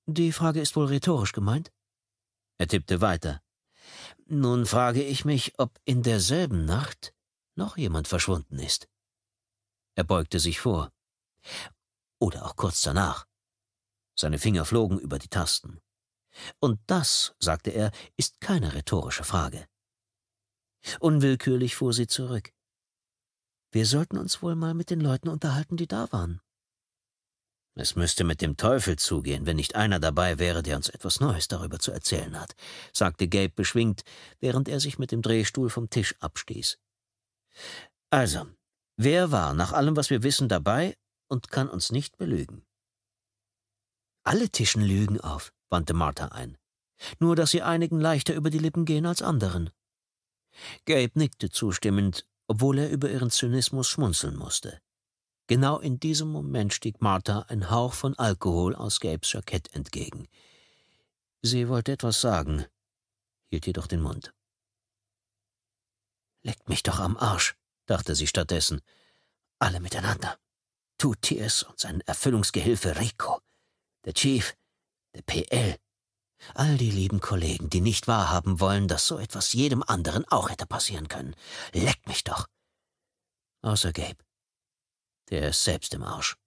Die Frage ist wohl rhetorisch gemeint. Er tippte weiter. Nun frage ich mich, ob in derselben Nacht noch jemand verschwunden ist. Er beugte sich vor. Oder auch kurz danach. Seine Finger flogen über die Tasten. Und das, sagte er, ist keine rhetorische Frage. Unwillkürlich fuhr sie zurück. Wir sollten uns wohl mal mit den Leuten unterhalten, die da waren. Es müsste mit dem Teufel zugehen, wenn nicht einer dabei wäre, der uns etwas Neues darüber zu erzählen hat, sagte Gabe beschwingt, während er sich mit dem Drehstuhl vom Tisch abstieß. Also, wer war nach allem, was wir wissen, dabei und kann uns nicht belügen? Alle Tischen lügen auf, wandte Martha ein. Nur, dass sie einigen leichter über die Lippen gehen als anderen. Gabe nickte zustimmend, obwohl er über ihren Zynismus schmunzeln musste. Genau in diesem Moment stieg Martha ein Hauch von Alkohol aus Gabes Jackett entgegen. Sie wollte etwas sagen, hielt jedoch den Mund. Leckt mich doch am Arsch, dachte sie stattdessen. Alle miteinander. Two Tears und sein Erfüllungsgehilfe Rico, der Chief, der PL, all die lieben Kollegen, die nicht wahrhaben wollen, dass so etwas jedem anderen auch hätte passieren können. Leckt mich doch. Außer Gabe. Der ist selbst im Arsch.